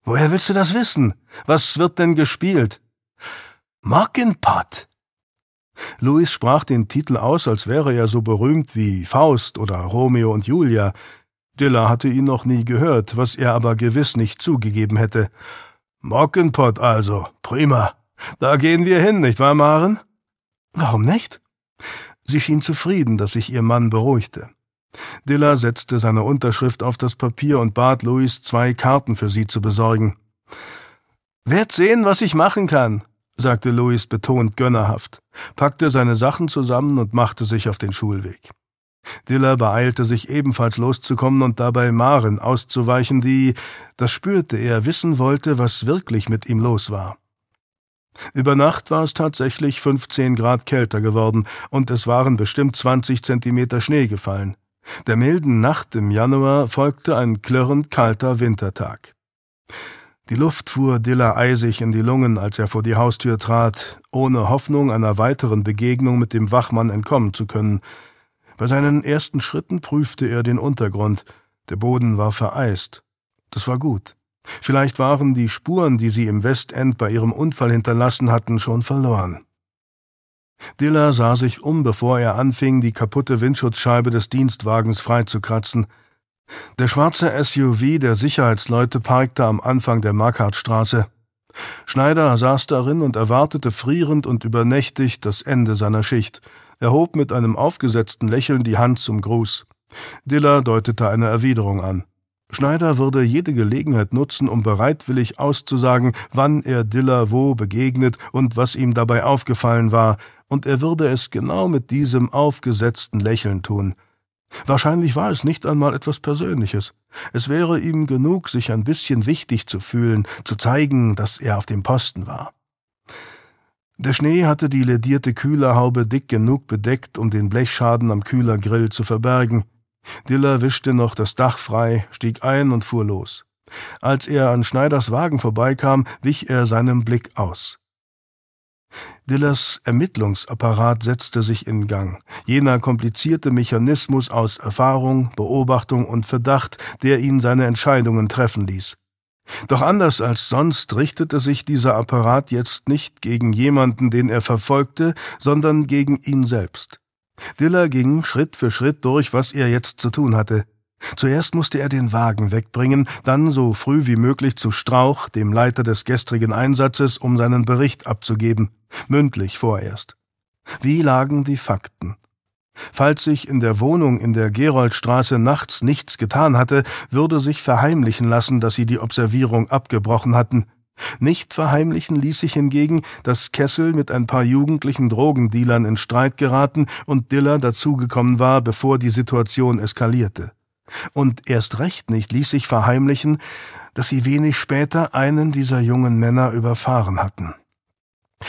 Woher willst du das wissen? Was wird denn gespielt? Mockinpot, Louis sprach den Titel aus, als wäre er so berühmt wie Faust oder Romeo und Julia. Diller hatte ihn noch nie gehört, was er aber gewiss nicht zugegeben hätte. Mockenpott also, prima. Da gehen wir hin, nicht wahr, Maren? Warum nicht? Sie schien zufrieden, dass sich ihr Mann beruhigte. Diller setzte seine Unterschrift auf das Papier und bat Louis, zwei Karten für sie zu besorgen. Werd sehen, was ich machen kann, sagte Louis betont gönnerhaft packte seine Sachen zusammen und machte sich auf den Schulweg. Diller beeilte sich ebenfalls loszukommen und dabei Maren auszuweichen, die, das spürte er, wissen wollte, was wirklich mit ihm los war. Über Nacht war es tatsächlich 15 Grad kälter geworden und es waren bestimmt 20 Zentimeter Schnee gefallen. Der milden Nacht im Januar folgte ein klirrend kalter Wintertag. Die Luft fuhr Diller eisig in die Lungen, als er vor die Haustür trat, ohne Hoffnung einer weiteren Begegnung mit dem Wachmann entkommen zu können. Bei seinen ersten Schritten prüfte er den Untergrund. Der Boden war vereist. Das war gut. Vielleicht waren die Spuren, die sie im Westend bei ihrem Unfall hinterlassen hatten, schon verloren. Diller sah sich um, bevor er anfing, die kaputte Windschutzscheibe des Dienstwagens freizukratzen. Der schwarze SUV der Sicherheitsleute parkte am Anfang der Markartstraße. Schneider saß darin und erwartete frierend und übernächtig das Ende seiner Schicht. Er hob mit einem aufgesetzten Lächeln die Hand zum Gruß. Diller deutete eine Erwiderung an. Schneider würde jede Gelegenheit nutzen, um bereitwillig auszusagen, wann er Diller wo begegnet und was ihm dabei aufgefallen war, und er würde es genau mit diesem aufgesetzten Lächeln tun. Wahrscheinlich war es nicht einmal etwas Persönliches. Es wäre ihm genug, sich ein bisschen wichtig zu fühlen, zu zeigen, dass er auf dem Posten war. Der Schnee hatte die ledierte Kühlerhaube dick genug bedeckt, um den Blechschaden am Kühlergrill zu verbergen. Diller wischte noch das Dach frei, stieg ein und fuhr los. Als er an Schneiders Wagen vorbeikam, wich er seinem Blick aus. Dillers Ermittlungsapparat setzte sich in Gang. Jener komplizierte Mechanismus aus Erfahrung, Beobachtung und Verdacht, der ihn seine Entscheidungen treffen ließ. Doch anders als sonst richtete sich dieser Apparat jetzt nicht gegen jemanden, den er verfolgte, sondern gegen ihn selbst. Diller ging Schritt für Schritt durch, was er jetzt zu tun hatte. Zuerst musste er den Wagen wegbringen, dann so früh wie möglich zu Strauch, dem Leiter des gestrigen Einsatzes, um seinen Bericht abzugeben, mündlich vorerst. Wie lagen die Fakten? Falls sich in der Wohnung in der Geroldstraße nachts nichts getan hatte, würde sich verheimlichen lassen, dass sie die Observierung abgebrochen hatten. Nicht verheimlichen ließ sich hingegen, dass Kessel mit ein paar jugendlichen Drogendealern in Streit geraten und Diller dazugekommen war, bevor die Situation eskalierte. Und erst recht nicht ließ sich verheimlichen, dass sie wenig später einen dieser jungen Männer überfahren hatten.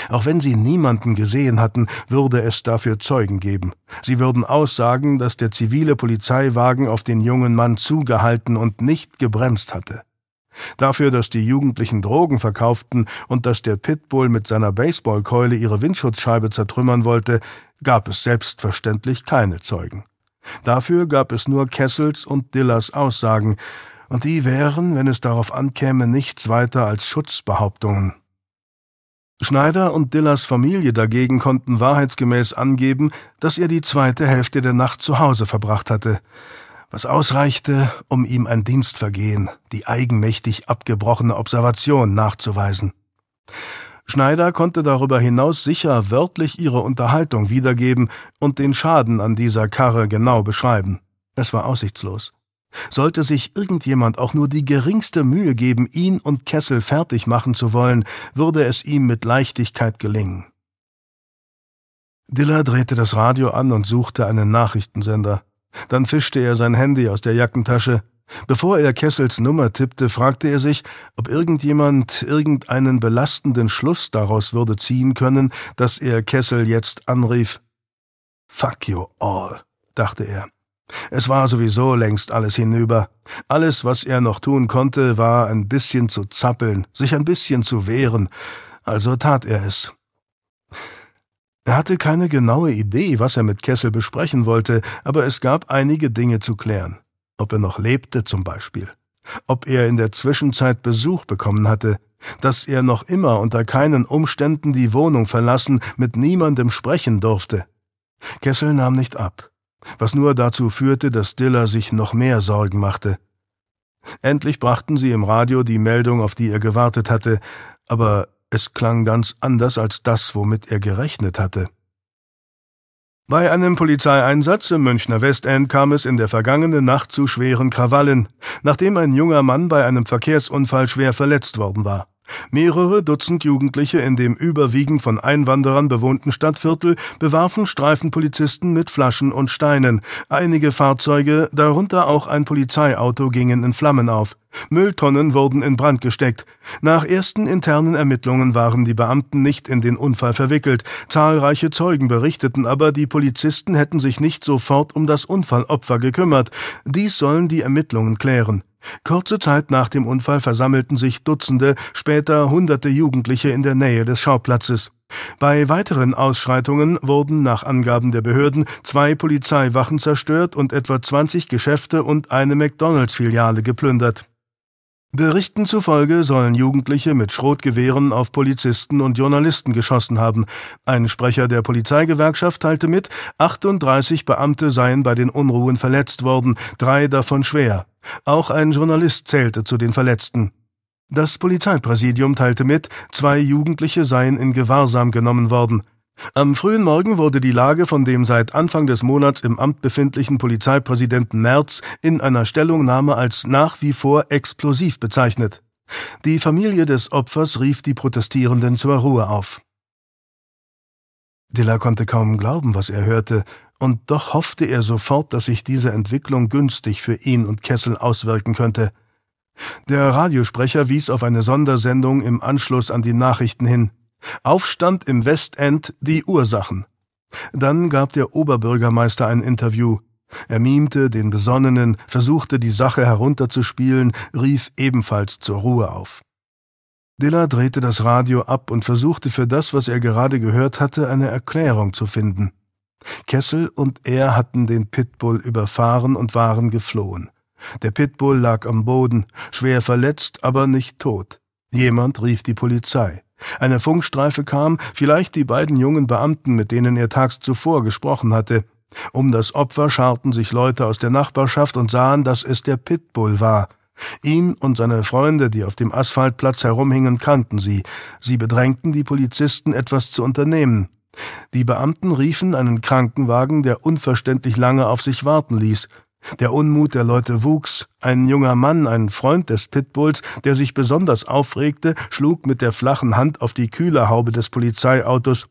Auch wenn sie niemanden gesehen hatten, würde es dafür Zeugen geben. Sie würden aussagen, dass der zivile Polizeiwagen auf den jungen Mann zugehalten und nicht gebremst hatte. Dafür, dass die Jugendlichen Drogen verkauften und dass der Pitbull mit seiner Baseballkeule ihre Windschutzscheibe zertrümmern wollte, gab es selbstverständlich keine Zeugen. Dafür gab es nur Kessels und Dillers Aussagen, und die wären, wenn es darauf ankäme, nichts weiter als Schutzbehauptungen. Schneider und Dillers Familie dagegen konnten wahrheitsgemäß angeben, dass er die zweite Hälfte der Nacht zu Hause verbracht hatte, was ausreichte, um ihm ein Dienstvergehen, die eigenmächtig abgebrochene Observation nachzuweisen. Schneider konnte darüber hinaus sicher wörtlich ihre Unterhaltung wiedergeben und den Schaden an dieser Karre genau beschreiben. Es war aussichtslos. Sollte sich irgendjemand auch nur die geringste Mühe geben, ihn und Kessel fertig machen zu wollen, würde es ihm mit Leichtigkeit gelingen. Diller drehte das Radio an und suchte einen Nachrichtensender. Dann fischte er sein Handy aus der Jackentasche, Bevor er Kessels Nummer tippte, fragte er sich, ob irgendjemand irgendeinen belastenden Schluss daraus würde ziehen können, dass er Kessel jetzt anrief. Fuck you all, dachte er. Es war sowieso längst alles hinüber. Alles, was er noch tun konnte, war ein bisschen zu zappeln, sich ein bisschen zu wehren. Also tat er es. Er hatte keine genaue Idee, was er mit Kessel besprechen wollte, aber es gab einige Dinge zu klären ob er noch lebte zum Beispiel, ob er in der Zwischenzeit Besuch bekommen hatte, dass er noch immer unter keinen Umständen die Wohnung verlassen, mit niemandem sprechen durfte. Kessel nahm nicht ab, was nur dazu führte, dass Diller sich noch mehr Sorgen machte. Endlich brachten sie im Radio die Meldung, auf die er gewartet hatte, aber es klang ganz anders als das, womit er gerechnet hatte. Bei einem Polizeieinsatz im Münchner Westend kam es in der vergangenen Nacht zu schweren Krawallen, nachdem ein junger Mann bei einem Verkehrsunfall schwer verletzt worden war. Mehrere Dutzend Jugendliche in dem überwiegend von Einwanderern bewohnten Stadtviertel bewarfen Streifenpolizisten mit Flaschen und Steinen. Einige Fahrzeuge, darunter auch ein Polizeiauto, gingen in Flammen auf. Mülltonnen wurden in Brand gesteckt. Nach ersten internen Ermittlungen waren die Beamten nicht in den Unfall verwickelt. Zahlreiche Zeugen berichteten aber, die Polizisten hätten sich nicht sofort um das Unfallopfer gekümmert. Dies sollen die Ermittlungen klären. Kurze Zeit nach dem Unfall versammelten sich Dutzende, später Hunderte Jugendliche in der Nähe des Schauplatzes. Bei weiteren Ausschreitungen wurden nach Angaben der Behörden zwei Polizeiwachen zerstört und etwa 20 Geschäfte und eine McDonalds-Filiale geplündert. Berichten zufolge sollen Jugendliche mit Schrotgewehren auf Polizisten und Journalisten geschossen haben. Ein Sprecher der Polizeigewerkschaft teilte mit, 38 Beamte seien bei den Unruhen verletzt worden, drei davon schwer. Auch ein Journalist zählte zu den Verletzten. Das Polizeipräsidium teilte mit, zwei Jugendliche seien in Gewahrsam genommen worden. Am frühen Morgen wurde die Lage von dem seit Anfang des Monats im Amt befindlichen Polizeipräsidenten Merz in einer Stellungnahme als nach wie vor explosiv bezeichnet. Die Familie des Opfers rief die Protestierenden zur Ruhe auf. Diller konnte kaum glauben, was er hörte, und doch hoffte er sofort, dass sich diese Entwicklung günstig für ihn und Kessel auswirken könnte. Der Radiosprecher wies auf eine Sondersendung im Anschluss an die Nachrichten hin. Aufstand im Westend die Ursachen. Dann gab der Oberbürgermeister ein Interview. Er mimte den Besonnenen, versuchte die Sache herunterzuspielen, rief ebenfalls zur Ruhe auf. Dilla drehte das Radio ab und versuchte für das, was er gerade gehört hatte, eine Erklärung zu finden. Kessel und er hatten den Pitbull überfahren und waren geflohen. Der Pitbull lag am Boden, schwer verletzt, aber nicht tot. Jemand rief die Polizei. Eine Funkstreife kam, vielleicht die beiden jungen Beamten, mit denen er tags zuvor gesprochen hatte. Um das Opfer scharten sich Leute aus der Nachbarschaft und sahen, dass es der Pitbull war. Ihn und seine Freunde, die auf dem Asphaltplatz herumhingen, kannten sie. Sie bedrängten die Polizisten, etwas zu unternehmen. Die Beamten riefen einen Krankenwagen, der unverständlich lange auf sich warten ließ. Der Unmut der Leute wuchs. Ein junger Mann, ein Freund des Pitbulls, der sich besonders aufregte, schlug mit der flachen Hand auf die Kühlerhaube des Polizeiautos.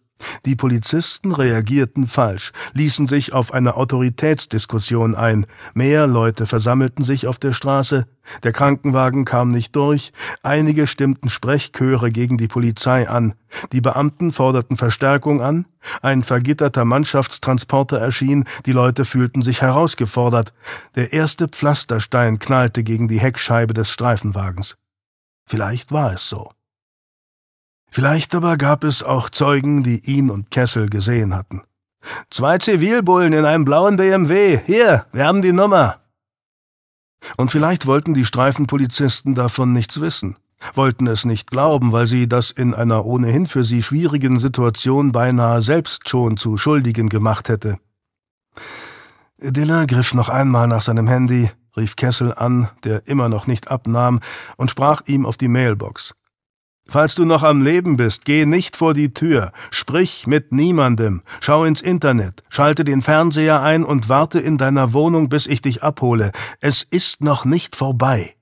Die Polizisten reagierten falsch, ließen sich auf eine Autoritätsdiskussion ein, mehr Leute versammelten sich auf der Straße, der Krankenwagen kam nicht durch, einige stimmten Sprechchöre gegen die Polizei an, die Beamten forderten Verstärkung an, ein vergitterter Mannschaftstransporter erschien, die Leute fühlten sich herausgefordert, der erste Pflasterstein knallte gegen die Heckscheibe des Streifenwagens. Vielleicht war es so. Vielleicht aber gab es auch Zeugen, die ihn und Kessel gesehen hatten. Zwei Zivilbullen in einem blauen BMW. Hier, wir haben die Nummer. Und vielleicht wollten die Streifenpolizisten davon nichts wissen, wollten es nicht glauben, weil sie das in einer ohnehin für sie schwierigen Situation beinahe selbst schon zu Schuldigen gemacht hätte. Diller griff noch einmal nach seinem Handy, rief Kessel an, der immer noch nicht abnahm, und sprach ihm auf die Mailbox. Falls du noch am Leben bist, geh nicht vor die Tür, sprich mit niemandem, schau ins Internet, schalte den Fernseher ein und warte in deiner Wohnung, bis ich dich abhole. Es ist noch nicht vorbei.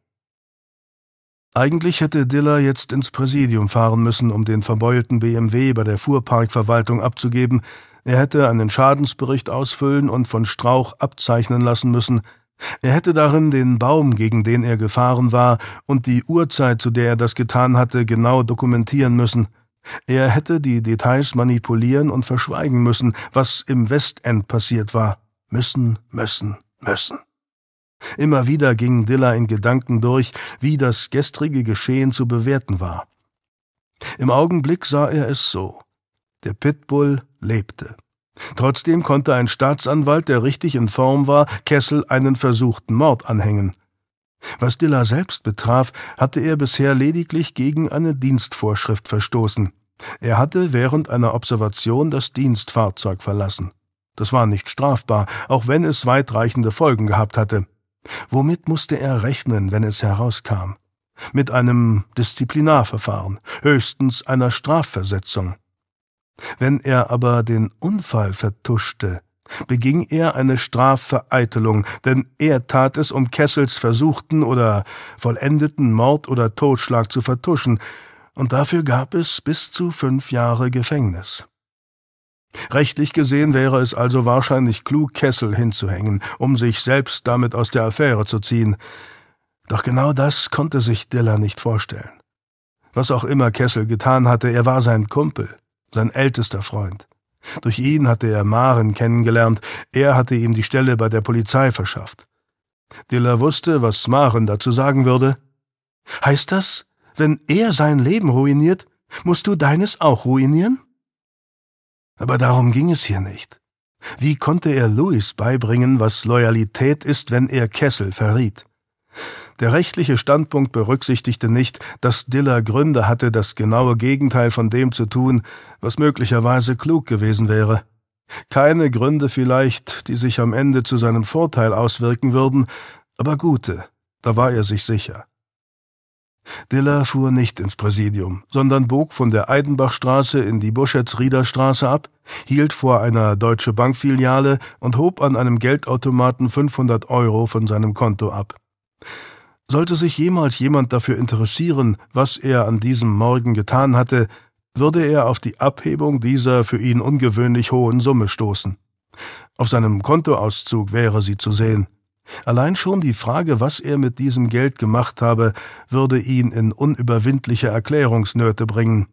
Eigentlich hätte Diller jetzt ins Präsidium fahren müssen, um den verbeulten BMW bei der Fuhrparkverwaltung abzugeben. Er hätte einen Schadensbericht ausfüllen und von Strauch abzeichnen lassen müssen, er hätte darin den Baum, gegen den er gefahren war, und die Uhrzeit, zu der er das getan hatte, genau dokumentieren müssen. Er hätte die Details manipulieren und verschweigen müssen, was im Westend passiert war. Müssen, müssen, müssen. Immer wieder ging Dilla in Gedanken durch, wie das gestrige Geschehen zu bewerten war. Im Augenblick sah er es so. Der Pitbull lebte. Trotzdem konnte ein Staatsanwalt, der richtig in Form war, Kessel einen versuchten Mord anhängen. Was Dilla selbst betraf, hatte er bisher lediglich gegen eine Dienstvorschrift verstoßen. Er hatte während einer Observation das Dienstfahrzeug verlassen. Das war nicht strafbar, auch wenn es weitreichende Folgen gehabt hatte. Womit musste er rechnen, wenn es herauskam? Mit einem Disziplinarverfahren, höchstens einer Strafversetzung. Wenn er aber den Unfall vertuschte, beging er eine Strafvereitelung, denn er tat es, um Kessels versuchten oder vollendeten Mord oder Totschlag zu vertuschen, und dafür gab es bis zu fünf Jahre Gefängnis. Rechtlich gesehen wäre es also wahrscheinlich klug, Kessel hinzuhängen, um sich selbst damit aus der Affäre zu ziehen. Doch genau das konnte sich Diller nicht vorstellen. Was auch immer Kessel getan hatte, er war sein Kumpel sein ältester Freund. Durch ihn hatte er Maren kennengelernt, er hatte ihm die Stelle bei der Polizei verschafft. Diller wusste, was Maren dazu sagen würde. Heißt das, wenn er sein Leben ruiniert, musst du deines auch ruinieren? Aber darum ging es hier nicht. Wie konnte er Louis beibringen, was Loyalität ist, wenn er Kessel verriet? Der rechtliche Standpunkt berücksichtigte nicht, dass Diller Gründe hatte, das genaue Gegenteil von dem zu tun, was möglicherweise klug gewesen wäre. Keine Gründe vielleicht, die sich am Ende zu seinem Vorteil auswirken würden, aber gute, da war er sich sicher. Diller fuhr nicht ins Präsidium, sondern bog von der Eidenbachstraße in die Buschetz-Riederstraße ab, hielt vor einer Deutsche Bankfiliale und hob an einem Geldautomaten 500 Euro von seinem Konto ab. Sollte sich jemals jemand dafür interessieren, was er an diesem Morgen getan hatte, würde er auf die Abhebung dieser für ihn ungewöhnlich hohen Summe stoßen. Auf seinem Kontoauszug wäre sie zu sehen. Allein schon die Frage, was er mit diesem Geld gemacht habe, würde ihn in unüberwindliche Erklärungsnöte bringen.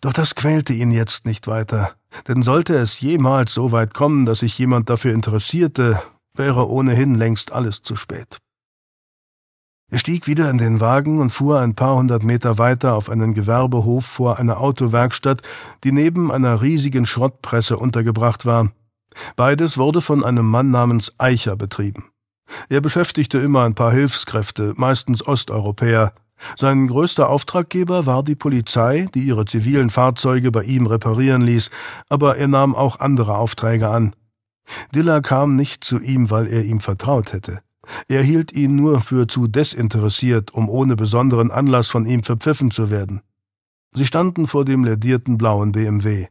Doch das quälte ihn jetzt nicht weiter, denn sollte es jemals so weit kommen, dass sich jemand dafür interessierte, wäre ohnehin längst alles zu spät. Er stieg wieder in den Wagen und fuhr ein paar hundert Meter weiter auf einen Gewerbehof vor einer Autowerkstatt, die neben einer riesigen Schrottpresse untergebracht war. Beides wurde von einem Mann namens Eicher betrieben. Er beschäftigte immer ein paar Hilfskräfte, meistens Osteuropäer. Sein größter Auftraggeber war die Polizei, die ihre zivilen Fahrzeuge bei ihm reparieren ließ, aber er nahm auch andere Aufträge an. Diller kam nicht zu ihm, weil er ihm vertraut hätte. Er hielt ihn nur für zu desinteressiert, um ohne besonderen Anlass von ihm verpfiffen zu werden. Sie standen vor dem lädierten blauen BMW.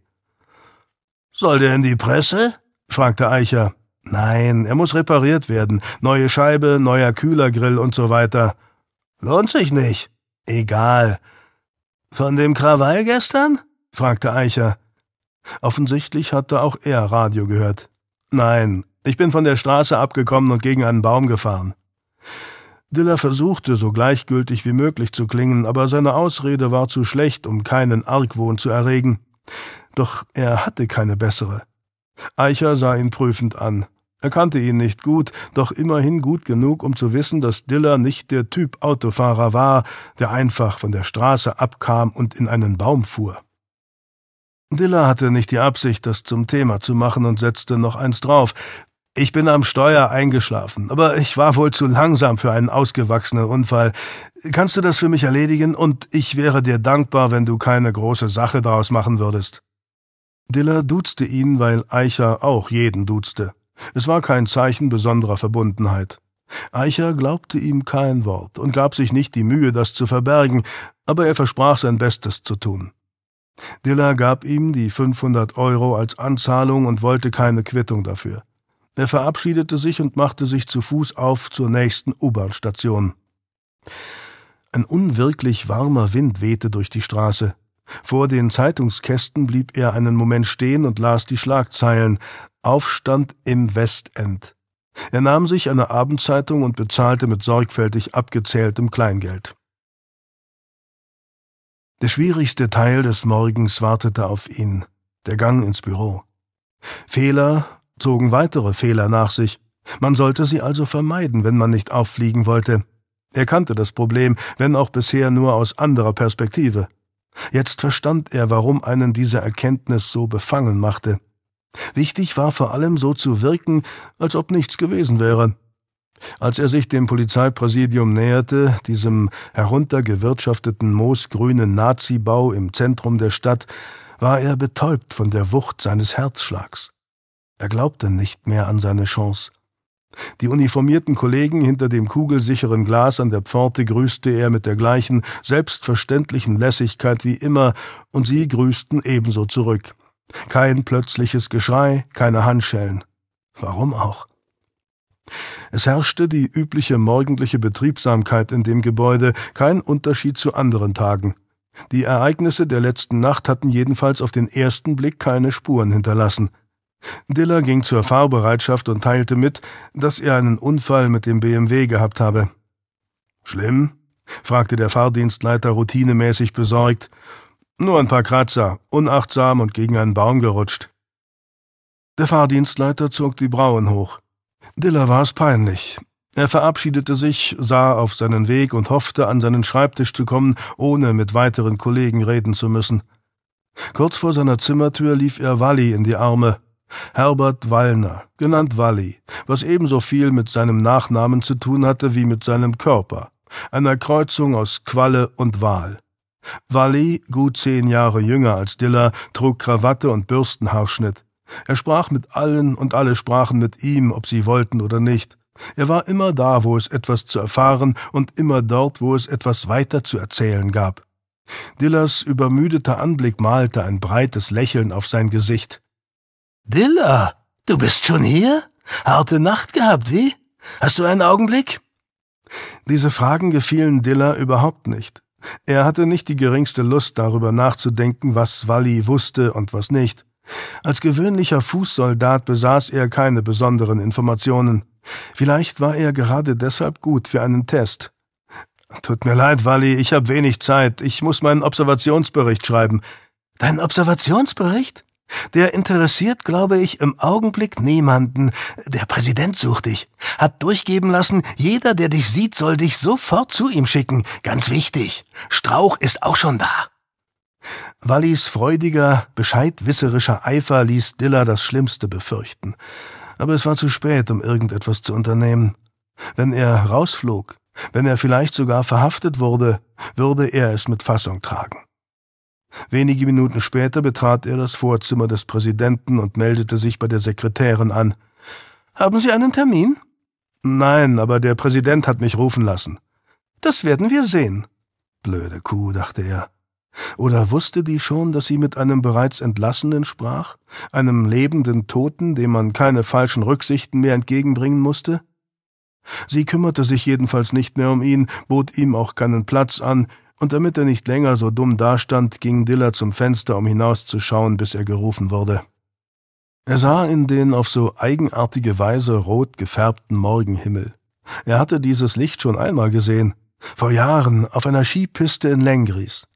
Soll der in die Presse? fragte Eicher. Nein, er muss repariert werden. Neue Scheibe, neuer Kühlergrill und so weiter. Lohnt sich nicht. Egal. Von dem Krawall gestern? fragte Eicher. Offensichtlich hatte auch er Radio gehört. Nein, ich bin von der Straße abgekommen und gegen einen Baum gefahren. Diller versuchte, so gleichgültig wie möglich zu klingen, aber seine Ausrede war zu schlecht, um keinen Argwohn zu erregen. Doch er hatte keine bessere. Eicher sah ihn prüfend an. Er kannte ihn nicht gut, doch immerhin gut genug, um zu wissen, dass Diller nicht der Typ Autofahrer war, der einfach von der Straße abkam und in einen Baum fuhr. Diller hatte nicht die Absicht, das zum Thema zu machen und setzte noch eins drauf. Ich bin am Steuer eingeschlafen, aber ich war wohl zu langsam für einen ausgewachsenen Unfall. Kannst du das für mich erledigen? Und ich wäre dir dankbar, wenn du keine große Sache draus machen würdest. Diller duzte ihn, weil Eicher auch jeden duzte. Es war kein Zeichen besonderer Verbundenheit. Eicher glaubte ihm kein Wort und gab sich nicht die Mühe, das zu verbergen, aber er versprach sein Bestes zu tun. Diller gab ihm die 500 Euro als Anzahlung und wollte keine Quittung dafür. Er verabschiedete sich und machte sich zu Fuß auf zur nächsten U-Bahn-Station. Ein unwirklich warmer Wind wehte durch die Straße. Vor den Zeitungskästen blieb er einen Moment stehen und las die Schlagzeilen Aufstand im Westend. Er nahm sich eine Abendzeitung und bezahlte mit sorgfältig abgezähltem Kleingeld. Der schwierigste Teil des Morgens wartete auf ihn, der Gang ins Büro. Fehler, zogen weitere Fehler nach sich. Man sollte sie also vermeiden, wenn man nicht auffliegen wollte. Er kannte das Problem, wenn auch bisher nur aus anderer Perspektive. Jetzt verstand er, warum einen diese Erkenntnis so befangen machte. Wichtig war vor allem so zu wirken, als ob nichts gewesen wäre. Als er sich dem Polizeipräsidium näherte, diesem heruntergewirtschafteten moosgrünen Nazibau im Zentrum der Stadt, war er betäubt von der Wucht seines Herzschlags. Er glaubte nicht mehr an seine Chance. Die uniformierten Kollegen hinter dem kugelsicheren Glas an der Pforte grüßte er mit der gleichen selbstverständlichen Lässigkeit wie immer, und sie grüßten ebenso zurück. Kein plötzliches Geschrei, keine Handschellen. Warum auch? Es herrschte die übliche morgendliche Betriebsamkeit in dem Gebäude, kein Unterschied zu anderen Tagen. Die Ereignisse der letzten Nacht hatten jedenfalls auf den ersten Blick keine Spuren hinterlassen. Diller ging zur Fahrbereitschaft und teilte mit, dass er einen Unfall mit dem BMW gehabt habe. Schlimm? fragte der Fahrdienstleiter routinemäßig besorgt. Nur ein paar Kratzer, unachtsam und gegen einen Baum gerutscht. Der Fahrdienstleiter zog die Brauen hoch. Diller war es peinlich. Er verabschiedete sich, sah auf seinen Weg und hoffte, an seinen Schreibtisch zu kommen, ohne mit weiteren Kollegen reden zu müssen. Kurz vor seiner Zimmertür lief er Walli in die Arme. Herbert Wallner, genannt Walli, was ebenso viel mit seinem Nachnamen zu tun hatte wie mit seinem Körper, einer Kreuzung aus Qualle und Wal. Walli, gut zehn Jahre jünger als Diller, trug Krawatte und Bürstenhaarschnitt. Er sprach mit allen und alle sprachen mit ihm, ob sie wollten oder nicht. Er war immer da, wo es etwas zu erfahren und immer dort, wo es etwas weiter zu erzählen gab. Dillers übermüdeter Anblick malte ein breites Lächeln auf sein Gesicht. Dilla, du bist schon hier? Harte Nacht gehabt, wie? Hast du einen Augenblick? Diese Fragen gefielen Dilla überhaupt nicht. Er hatte nicht die geringste Lust, darüber nachzudenken, was Walli wusste und was nicht. Als gewöhnlicher Fußsoldat besaß er keine besonderen Informationen. Vielleicht war er gerade deshalb gut für einen Test. Tut mir leid, Walli, ich habe wenig Zeit. Ich muss meinen Observationsbericht schreiben. Dein Observationsbericht? Der interessiert, glaube ich, im Augenblick niemanden. Der Präsident sucht dich. Hat durchgeben lassen, jeder, der dich sieht, soll dich sofort zu ihm schicken. Ganz wichtig. Strauch ist auch schon da. Wallis freudiger, bescheidwisserischer Eifer ließ Diller das Schlimmste befürchten. Aber es war zu spät, um irgendetwas zu unternehmen. Wenn er rausflog, wenn er vielleicht sogar verhaftet wurde, würde er es mit Fassung tragen. Wenige Minuten später betrat er das Vorzimmer des Präsidenten und meldete sich bei der Sekretärin an. Haben Sie einen Termin? Nein, aber der Präsident hat mich rufen lassen. Das werden wir sehen. Blöde Kuh, dachte er. Oder wusste die schon, dass sie mit einem bereits Entlassenen sprach, einem lebenden Toten, dem man keine falschen Rücksichten mehr entgegenbringen musste? Sie kümmerte sich jedenfalls nicht mehr um ihn, bot ihm auch keinen Platz an, und damit er nicht länger so dumm dastand, ging Diller zum Fenster, um hinauszuschauen, bis er gerufen wurde. Er sah in den auf so eigenartige Weise rot gefärbten Morgenhimmel. Er hatte dieses Licht schon einmal gesehen, vor Jahren auf einer Skipiste in Lengries.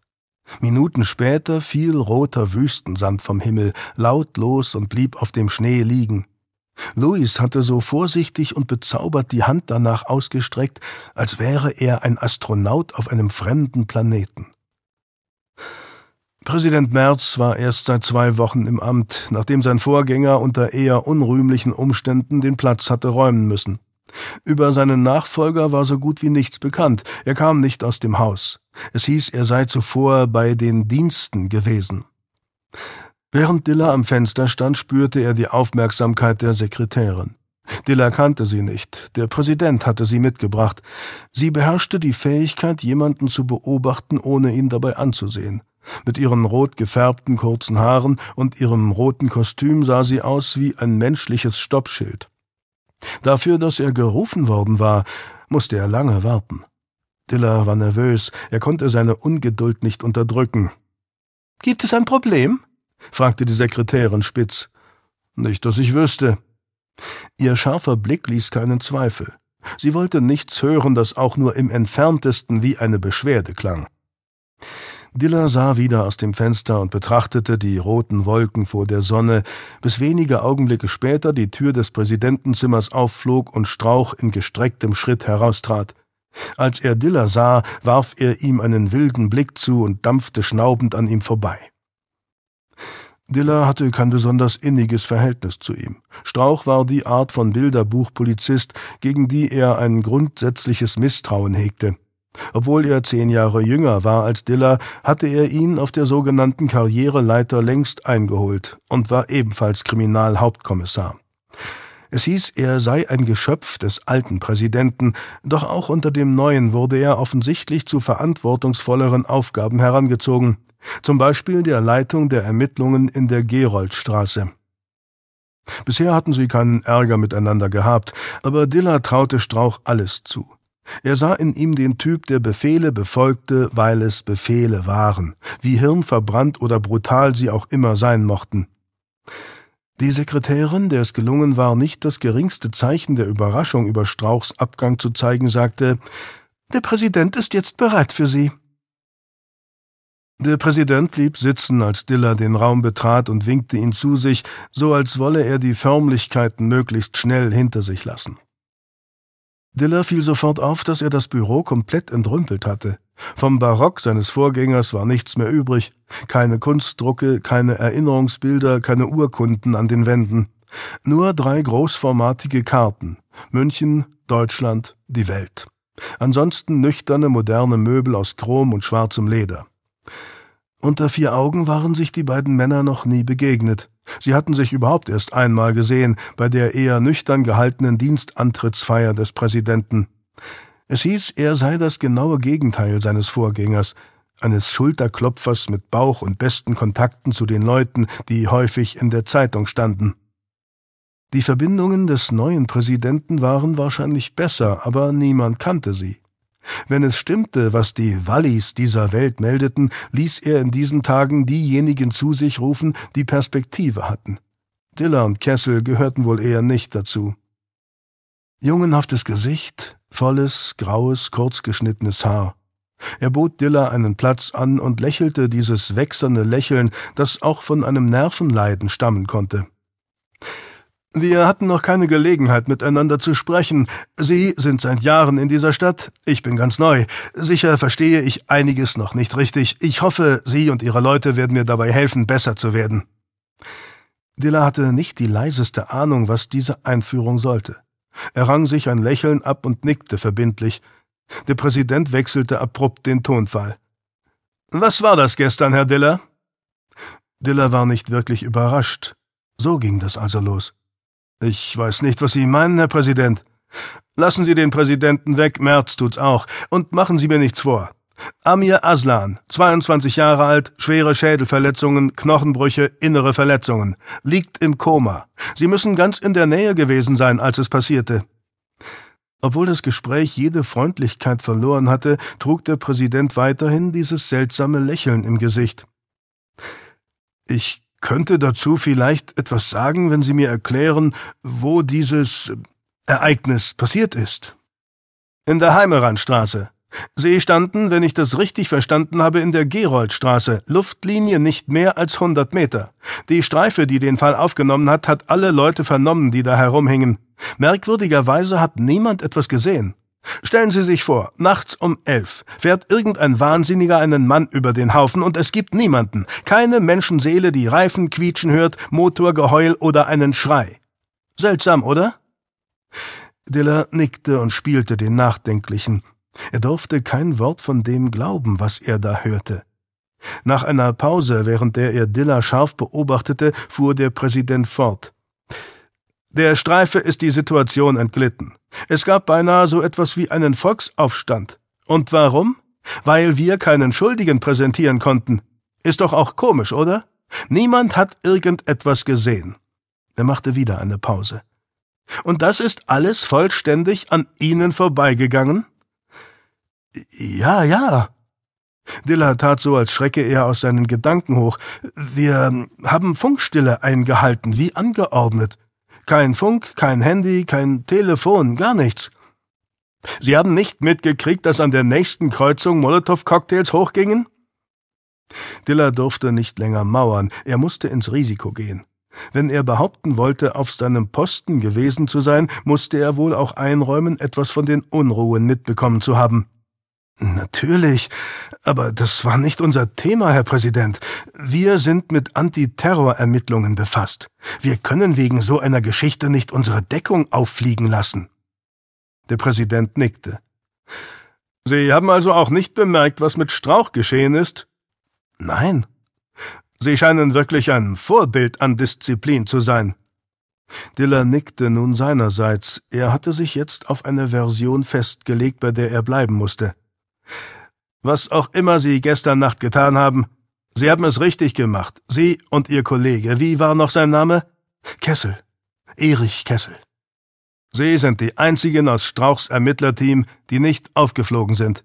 Minuten später fiel roter Wüstensand vom Himmel lautlos und blieb auf dem Schnee liegen. Louis hatte so vorsichtig und bezaubert die Hand danach ausgestreckt, als wäre er ein Astronaut auf einem fremden Planeten. Präsident Merz war erst seit zwei Wochen im Amt, nachdem sein Vorgänger unter eher unrühmlichen Umständen den Platz hatte räumen müssen. Über seinen Nachfolger war so gut wie nichts bekannt, er kam nicht aus dem Haus. Es hieß, er sei zuvor bei den Diensten gewesen. Während Dilla am Fenster stand, spürte er die Aufmerksamkeit der Sekretärin. Dilla kannte sie nicht, der Präsident hatte sie mitgebracht. Sie beherrschte die Fähigkeit, jemanden zu beobachten, ohne ihn dabei anzusehen. Mit ihren rot gefärbten kurzen Haaren und ihrem roten Kostüm sah sie aus wie ein menschliches Stoppschild. Dafür, dass er gerufen worden war, musste er lange warten. Dilla war nervös, er konnte seine Ungeduld nicht unterdrücken. Gibt es ein Problem? fragte die Sekretärin spitz. Nicht, dass ich wüsste. Ihr scharfer Blick ließ keinen Zweifel. Sie wollte nichts hören, das auch nur im entferntesten wie eine Beschwerde klang. Diller sah wieder aus dem Fenster und betrachtete die roten Wolken vor der Sonne, bis wenige Augenblicke später die Tür des Präsidentenzimmers aufflog und Strauch in gestrecktem Schritt heraustrat. Als er Diller sah, warf er ihm einen wilden Blick zu und dampfte schnaubend an ihm vorbei. Diller hatte kein besonders inniges Verhältnis zu ihm. Strauch war die Art von Bilderbuchpolizist, gegen die er ein grundsätzliches Misstrauen hegte. Obwohl er zehn Jahre jünger war als Diller, hatte er ihn auf der sogenannten Karriereleiter längst eingeholt und war ebenfalls Kriminalhauptkommissar. Es hieß, er sei ein Geschöpf des alten Präsidenten, doch auch unter dem neuen wurde er offensichtlich zu verantwortungsvolleren Aufgaben herangezogen zum Beispiel der Leitung der Ermittlungen in der Geroldstraße. Bisher hatten sie keinen Ärger miteinander gehabt, aber Diller traute Strauch alles zu. Er sah in ihm den Typ, der Befehle befolgte, weil es Befehle waren, wie hirnverbrannt oder brutal sie auch immer sein mochten. Die Sekretärin, der es gelungen war, nicht das geringste Zeichen der Überraschung über Strauchs Abgang zu zeigen, sagte Der Präsident ist jetzt bereit für Sie. Der Präsident blieb sitzen, als Diller den Raum betrat und winkte ihn zu sich, so als wolle er die Förmlichkeiten möglichst schnell hinter sich lassen. Diller fiel sofort auf, dass er das Büro komplett entrümpelt hatte. Vom Barock seines Vorgängers war nichts mehr übrig, keine Kunstdrucke, keine Erinnerungsbilder, keine Urkunden an den Wänden, nur drei großformatige Karten München, Deutschland, die Welt. Ansonsten nüchterne moderne Möbel aus Chrom und schwarzem Leder. Unter vier Augen waren sich die beiden Männer noch nie begegnet. Sie hatten sich überhaupt erst einmal gesehen, bei der eher nüchtern gehaltenen Dienstantrittsfeier des Präsidenten. Es hieß, er sei das genaue Gegenteil seines Vorgängers, eines Schulterklopfers mit Bauch und besten Kontakten zu den Leuten, die häufig in der Zeitung standen. Die Verbindungen des neuen Präsidenten waren wahrscheinlich besser, aber niemand kannte sie. Wenn es stimmte, was die Wallis dieser Welt meldeten, ließ er in diesen Tagen diejenigen zu sich rufen, die Perspektive hatten. Diller und Kessel gehörten wohl eher nicht dazu. Jungenhaftes Gesicht, volles, graues, kurzgeschnittenes Haar. Er bot Diller einen Platz an und lächelte dieses wächserne Lächeln, das auch von einem Nervenleiden stammen konnte. Wir hatten noch keine Gelegenheit, miteinander zu sprechen. Sie sind seit Jahren in dieser Stadt, ich bin ganz neu. Sicher verstehe ich einiges noch nicht richtig. Ich hoffe, Sie und Ihre Leute werden mir dabei helfen, besser zu werden. Dilla hatte nicht die leiseste Ahnung, was diese Einführung sollte. Er rang sich ein Lächeln ab und nickte verbindlich. Der Präsident wechselte abrupt den Tonfall. Was war das gestern, Herr Diller? Diller war nicht wirklich überrascht. So ging das also los. Ich weiß nicht, was Sie meinen, Herr Präsident. Lassen Sie den Präsidenten weg, Merz tut's auch. Und machen Sie mir nichts vor. Amir Aslan, 22 Jahre alt, schwere Schädelverletzungen, Knochenbrüche, innere Verletzungen, liegt im Koma. Sie müssen ganz in der Nähe gewesen sein, als es passierte. Obwohl das Gespräch jede Freundlichkeit verloren hatte, trug der Präsident weiterhin dieses seltsame Lächeln im Gesicht. Ich könnte dazu vielleicht etwas sagen, wenn Sie mir erklären, wo dieses Ereignis passiert ist? In der Heimeranstraße. Sie standen, wenn ich das richtig verstanden habe, in der Geroldstraße, Luftlinie nicht mehr als 100 Meter. Die Streife, die den Fall aufgenommen hat, hat alle Leute vernommen, die da herumhingen. Merkwürdigerweise hat niemand etwas gesehen. Stellen Sie sich vor, nachts um elf fährt irgendein Wahnsinniger einen Mann über den Haufen und es gibt niemanden, keine Menschenseele, die Reifen quietschen hört, Motorgeheul oder einen Schrei. Seltsam, oder? Diller nickte und spielte den Nachdenklichen. Er durfte kein Wort von dem glauben, was er da hörte. Nach einer Pause, während der er Diller scharf beobachtete, fuhr der Präsident fort. Der Streife ist die Situation entglitten. Es gab beinahe so etwas wie einen Volksaufstand. Und warum? Weil wir keinen Schuldigen präsentieren konnten. Ist doch auch komisch, oder? Niemand hat irgendetwas gesehen. Er machte wieder eine Pause. Und das ist alles vollständig an Ihnen vorbeigegangen? Ja, ja. Diller tat so, als schrecke er aus seinen Gedanken hoch. Wir haben Funkstille eingehalten, wie angeordnet. Kein Funk, kein Handy, kein Telefon, gar nichts. Sie haben nicht mitgekriegt, dass an der nächsten Kreuzung Molotow-Cocktails hochgingen? Diller durfte nicht länger mauern, er musste ins Risiko gehen. Wenn er behaupten wollte, auf seinem Posten gewesen zu sein, musste er wohl auch einräumen, etwas von den Unruhen mitbekommen zu haben. Natürlich, aber das war nicht unser Thema, Herr Präsident. Wir sind mit Antiterrorermittlungen befasst. Wir können wegen so einer Geschichte nicht unsere Deckung auffliegen lassen. Der Präsident nickte. Sie haben also auch nicht bemerkt, was mit Strauch geschehen ist? Nein. Sie scheinen wirklich ein Vorbild an Disziplin zu sein. Diller nickte nun seinerseits. Er hatte sich jetzt auf eine Version festgelegt, bei der er bleiben musste. Was auch immer Sie gestern Nacht getan haben, Sie haben es richtig gemacht. Sie und Ihr Kollege, wie war noch sein Name? Kessel. Erich Kessel. Sie sind die einzigen aus Strauchs Ermittlerteam, die nicht aufgeflogen sind.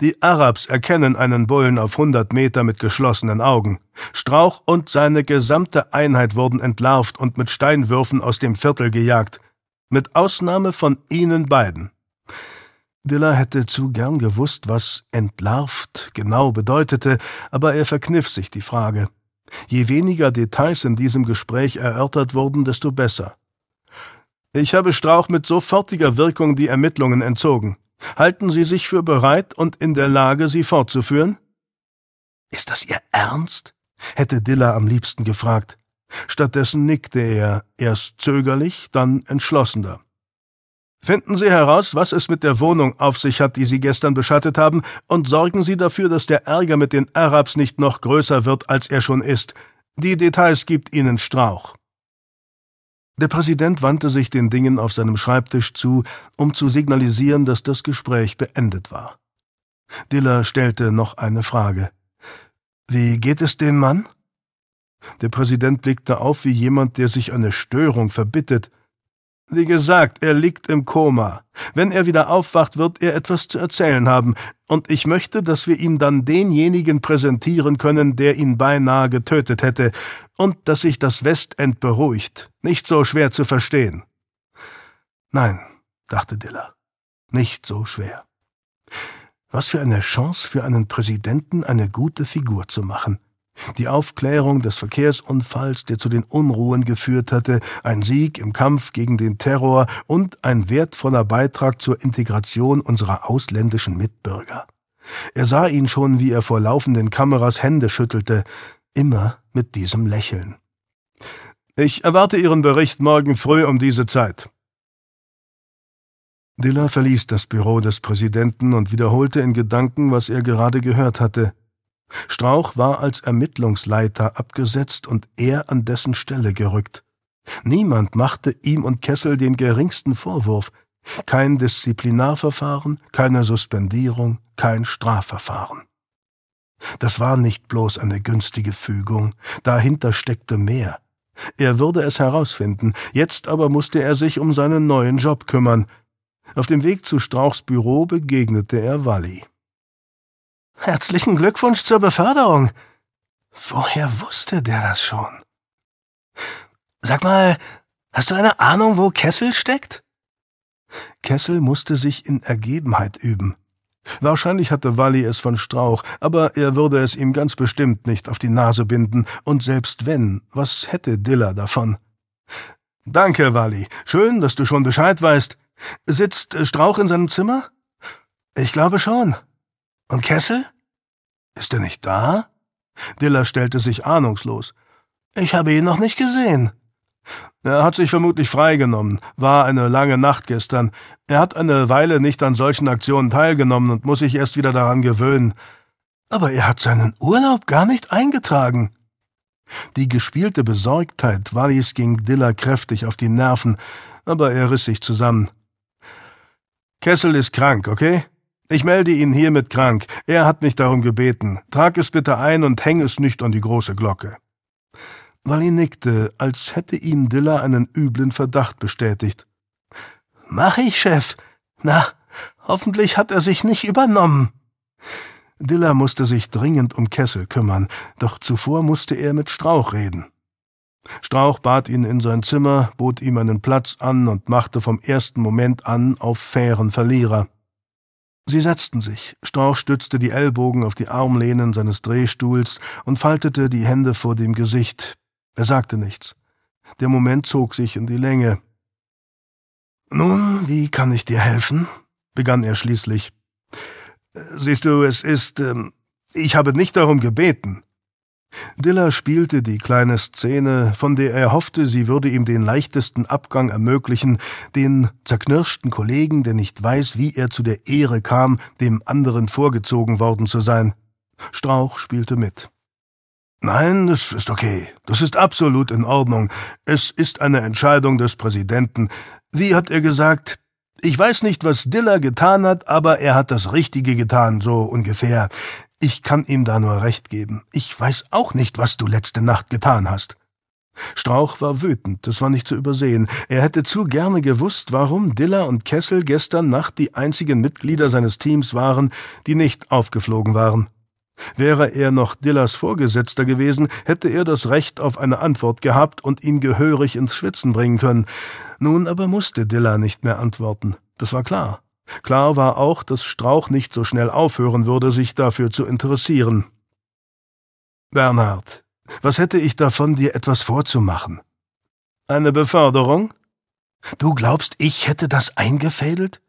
Die Arabs erkennen einen Bullen auf 100 Meter mit geschlossenen Augen. Strauch und seine gesamte Einheit wurden entlarvt und mit Steinwürfen aus dem Viertel gejagt. Mit Ausnahme von ihnen beiden. Diller hätte zu gern gewusst, was entlarvt genau bedeutete, aber er verkniff sich die Frage. Je weniger Details in diesem Gespräch erörtert wurden, desto besser. Ich habe Strauch mit sofortiger Wirkung die Ermittlungen entzogen. Halten Sie sich für bereit und in der Lage, sie fortzuführen? Ist das Ihr Ernst? hätte Diller am liebsten gefragt. Stattdessen nickte er, erst zögerlich, dann entschlossener. Finden Sie heraus, was es mit der Wohnung auf sich hat, die Sie gestern beschattet haben, und sorgen Sie dafür, dass der Ärger mit den Arabs nicht noch größer wird, als er schon ist. Die Details gibt Ihnen Strauch. Der Präsident wandte sich den Dingen auf seinem Schreibtisch zu, um zu signalisieren, dass das Gespräch beendet war. Diller stellte noch eine Frage. Wie geht es dem Mann? Der Präsident blickte auf wie jemand, der sich eine Störung verbittet. Wie gesagt, er liegt im Koma. Wenn er wieder aufwacht, wird er etwas zu erzählen haben, und ich möchte, dass wir ihm dann denjenigen präsentieren können, der ihn beinahe getötet hätte, und dass sich das Westend beruhigt. Nicht so schwer zu verstehen. Nein, dachte Diller, nicht so schwer. Was für eine Chance für einen Präsidenten, eine gute Figur zu machen die Aufklärung des Verkehrsunfalls, der zu den Unruhen geführt hatte, ein Sieg im Kampf gegen den Terror und ein wertvoller Beitrag zur Integration unserer ausländischen Mitbürger. Er sah ihn schon, wie er vor laufenden Kameras Hände schüttelte, immer mit diesem Lächeln. Ich erwarte Ihren Bericht morgen früh um diese Zeit. Diller verließ das Büro des Präsidenten und wiederholte in Gedanken, was er gerade gehört hatte. Strauch war als Ermittlungsleiter abgesetzt und er an dessen Stelle gerückt. Niemand machte ihm und Kessel den geringsten Vorwurf. Kein Disziplinarverfahren, keine Suspendierung, kein Strafverfahren. Das war nicht bloß eine günstige Fügung, dahinter steckte mehr. Er würde es herausfinden, jetzt aber musste er sich um seinen neuen Job kümmern. Auf dem Weg zu Strauchs Büro begegnete er Walli. Herzlichen Glückwunsch zur Beförderung. Woher wusste der das schon? Sag mal, hast du eine Ahnung, wo Kessel steckt? Kessel musste sich in Ergebenheit üben. Wahrscheinlich hatte Walli es von Strauch, aber er würde es ihm ganz bestimmt nicht auf die Nase binden, und selbst wenn, was hätte Diller davon? Danke, Walli. Schön, dass du schon Bescheid weißt. Sitzt Strauch in seinem Zimmer? Ich glaube schon. Und Kessel? Ist er nicht da? Diller stellte sich ahnungslos. Ich habe ihn noch nicht gesehen. Er hat sich vermutlich freigenommen, war eine lange Nacht gestern. Er hat eine Weile nicht an solchen Aktionen teilgenommen und muss sich erst wieder daran gewöhnen. Aber er hat seinen Urlaub gar nicht eingetragen. Die gespielte Besorgtheit Wallis ging Diller kräftig auf die Nerven, aber er riss sich zusammen. Kessel ist krank, okay? Ich melde ihn hiermit krank. Er hat mich darum gebeten. Trag es bitte ein und häng es nicht an die große Glocke. Wally nickte, als hätte ihm Diller einen üblen Verdacht bestätigt. Mach ich, Chef. Na, hoffentlich hat er sich nicht übernommen. Diller musste sich dringend um Kessel kümmern, doch zuvor musste er mit Strauch reden. Strauch bat ihn in sein Zimmer, bot ihm einen Platz an und machte vom ersten Moment an auf fairen Verlierer. Sie setzten sich. Strauch stützte die Ellbogen auf die Armlehnen seines Drehstuhls und faltete die Hände vor dem Gesicht. Er sagte nichts. Der Moment zog sich in die Länge. Nun, wie kann ich dir helfen? begann er schließlich. Äh, siehst du, es ist. Ähm, ich habe nicht darum gebeten. Diller spielte die kleine Szene, von der er hoffte, sie würde ihm den leichtesten Abgang ermöglichen, den zerknirschten Kollegen, der nicht weiß, wie er zu der Ehre kam, dem anderen vorgezogen worden zu sein. Strauch spielte mit. Nein, es ist okay. Das ist absolut in Ordnung. Es ist eine Entscheidung des Präsidenten. Wie hat er gesagt? Ich weiß nicht, was Diller getan hat, aber er hat das Richtige getan, so ungefähr. Ich kann ihm da nur recht geben. Ich weiß auch nicht, was du letzte Nacht getan hast. Strauch war wütend, das war nicht zu übersehen. Er hätte zu gerne gewusst, warum Diller und Kessel gestern Nacht die einzigen Mitglieder seines Teams waren, die nicht aufgeflogen waren. Wäre er noch Dillers Vorgesetzter gewesen, hätte er das Recht auf eine Antwort gehabt und ihn gehörig ins Schwitzen bringen können. Nun aber musste Diller nicht mehr antworten. Das war klar. Klar war auch, dass Strauch nicht so schnell aufhören würde, sich dafür zu interessieren. Bernhard, was hätte ich davon, dir etwas vorzumachen? Eine Beförderung? Du glaubst, ich hätte das eingefädelt?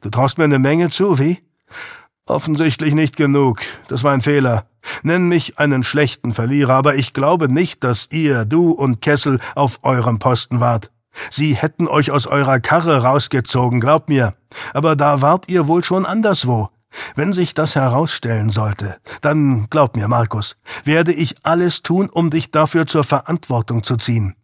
Du traust mir eine Menge zu, wie? Offensichtlich nicht genug. Das war ein Fehler. Nenn mich einen schlechten Verlierer, aber ich glaube nicht, dass ihr, du und Kessel auf eurem Posten wart. Sie hätten euch aus eurer Karre rausgezogen, glaubt mir. Aber da wart ihr wohl schon anderswo. Wenn sich das herausstellen sollte, dann glaub mir, Markus, werde ich alles tun, um dich dafür zur Verantwortung zu ziehen.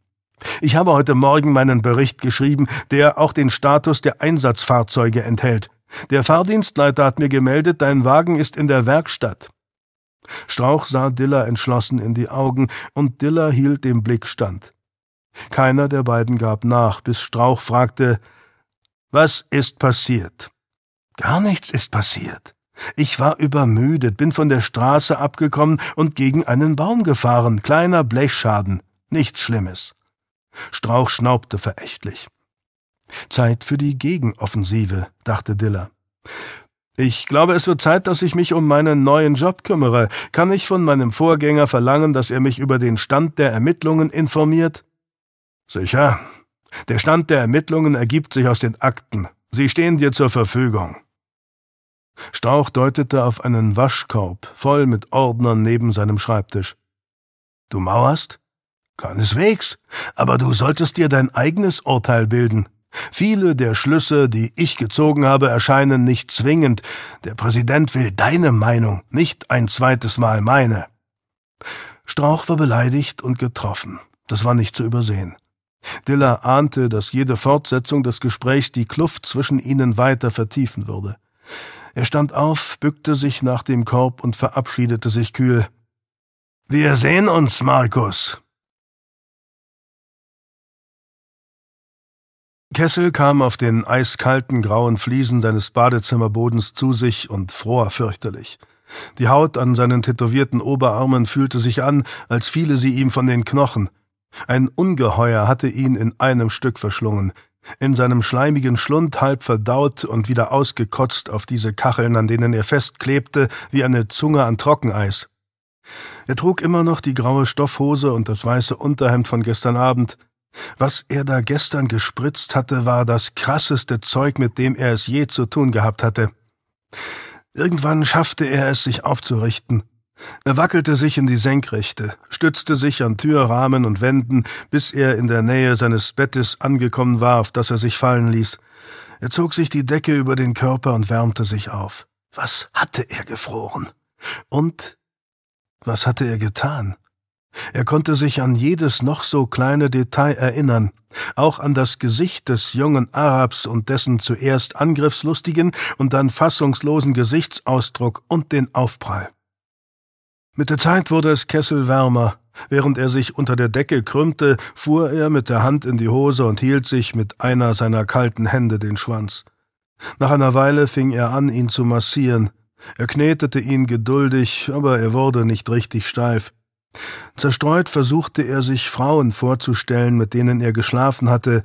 Ich habe heute Morgen meinen Bericht geschrieben, der auch den Status der Einsatzfahrzeuge enthält. Der Fahrdienstleiter hat mir gemeldet, dein Wagen ist in der Werkstatt. Strauch sah Diller entschlossen in die Augen, und Diller hielt dem Blick stand. Keiner der beiden gab nach, bis Strauch fragte, was ist passiert? Gar nichts ist passiert. Ich war übermüdet, bin von der Straße abgekommen und gegen einen Baum gefahren, kleiner Blechschaden, nichts Schlimmes. Strauch schnaubte verächtlich. Zeit für die Gegenoffensive, dachte Diller. Ich glaube, es wird Zeit, dass ich mich um meinen neuen Job kümmere. Kann ich von meinem Vorgänger verlangen, dass er mich über den Stand der Ermittlungen informiert? Sicher? Der Stand der Ermittlungen ergibt sich aus den Akten. Sie stehen dir zur Verfügung. Strauch deutete auf einen Waschkorb voll mit Ordnern neben seinem Schreibtisch. Du mauerst? Keineswegs, aber du solltest dir dein eigenes Urteil bilden. Viele der Schlüsse, die ich gezogen habe, erscheinen nicht zwingend. Der Präsident will deine Meinung, nicht ein zweites Mal meine. Strauch war beleidigt und getroffen. Das war nicht zu übersehen. Dilla ahnte, dass jede Fortsetzung des Gesprächs die Kluft zwischen ihnen weiter vertiefen würde. Er stand auf, bückte sich nach dem Korb und verabschiedete sich kühl. Wir sehen uns, Markus. Kessel kam auf den eiskalten grauen Fliesen seines Badezimmerbodens zu sich und fror fürchterlich. Die Haut an seinen tätowierten Oberarmen fühlte sich an, als fiele sie ihm von den Knochen. Ein Ungeheuer hatte ihn in einem Stück verschlungen, in seinem schleimigen Schlund halb verdaut und wieder ausgekotzt auf diese Kacheln, an denen er festklebte, wie eine Zunge an Trockeneis. Er trug immer noch die graue Stoffhose und das weiße Unterhemd von gestern Abend. Was er da gestern gespritzt hatte, war das krasseste Zeug, mit dem er es je zu tun gehabt hatte. Irgendwann schaffte er es, sich aufzurichten. Er wackelte sich in die Senkrechte, stützte sich an Türrahmen und Wänden, bis er in der Nähe seines Bettes angekommen war, auf das er sich fallen ließ. Er zog sich die Decke über den Körper und wärmte sich auf. Was hatte er gefroren? Und was hatte er getan? Er konnte sich an jedes noch so kleine Detail erinnern, auch an das Gesicht des jungen Arabs und dessen zuerst angriffslustigen und dann fassungslosen Gesichtsausdruck und den Aufprall. Mit der Zeit wurde es Kessel wärmer. Während er sich unter der Decke krümmte, fuhr er mit der Hand in die Hose und hielt sich mit einer seiner kalten Hände den Schwanz. Nach einer Weile fing er an, ihn zu massieren. Er knetete ihn geduldig, aber er wurde nicht richtig steif. Zerstreut versuchte er sich Frauen vorzustellen, mit denen er geschlafen hatte,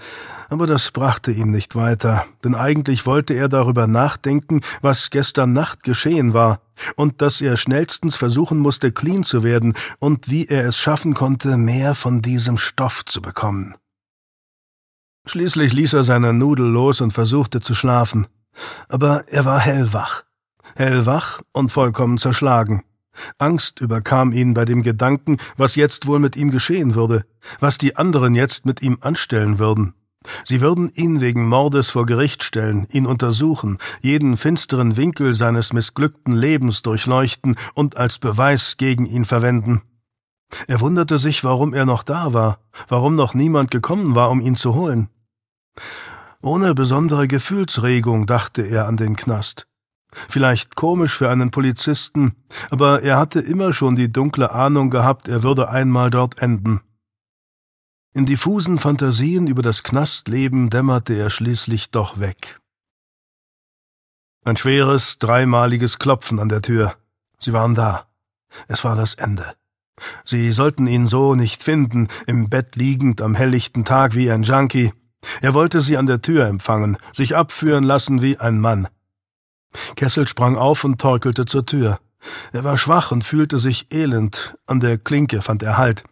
aber das brachte ihn nicht weiter, denn eigentlich wollte er darüber nachdenken, was gestern Nacht geschehen war, und dass er schnellstens versuchen musste, clean zu werden, und wie er es schaffen konnte, mehr von diesem Stoff zu bekommen. Schließlich ließ er seine Nudel los und versuchte zu schlafen, aber er war hellwach, hellwach und vollkommen zerschlagen. Angst überkam ihn bei dem Gedanken, was jetzt wohl mit ihm geschehen würde, was die anderen jetzt mit ihm anstellen würden. Sie würden ihn wegen Mordes vor Gericht stellen, ihn untersuchen, jeden finsteren Winkel seines missglückten Lebens durchleuchten und als Beweis gegen ihn verwenden. Er wunderte sich, warum er noch da war, warum noch niemand gekommen war, um ihn zu holen. Ohne besondere Gefühlsregung dachte er an den Knast. Vielleicht komisch für einen Polizisten, aber er hatte immer schon die dunkle Ahnung gehabt, er würde einmal dort enden. In diffusen Fantasien über das Knastleben dämmerte er schließlich doch weg. Ein schweres, dreimaliges Klopfen an der Tür. Sie waren da. Es war das Ende. Sie sollten ihn so nicht finden, im Bett liegend am helllichten Tag wie ein Junkie. Er wollte sie an der Tür empfangen, sich abführen lassen wie ein Mann. Kessel sprang auf und torkelte zur Tür. Er war schwach und fühlte sich elend. An der Klinke fand er Halt.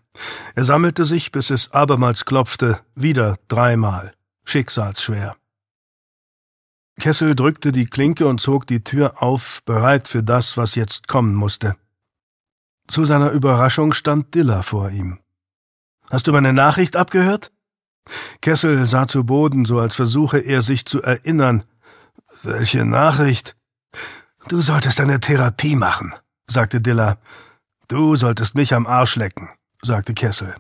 Er sammelte sich, bis es abermals klopfte, wieder dreimal. Schicksalsschwer. Kessel drückte die Klinke und zog die Tür auf, bereit für das, was jetzt kommen musste. Zu seiner Überraschung stand Diller vor ihm. Hast du meine Nachricht abgehört? Kessel sah zu Boden, so als versuche er sich zu erinnern, welche Nachricht? Du solltest eine Therapie machen, sagte Dilla. Du solltest mich am Arsch lecken, sagte Kessel.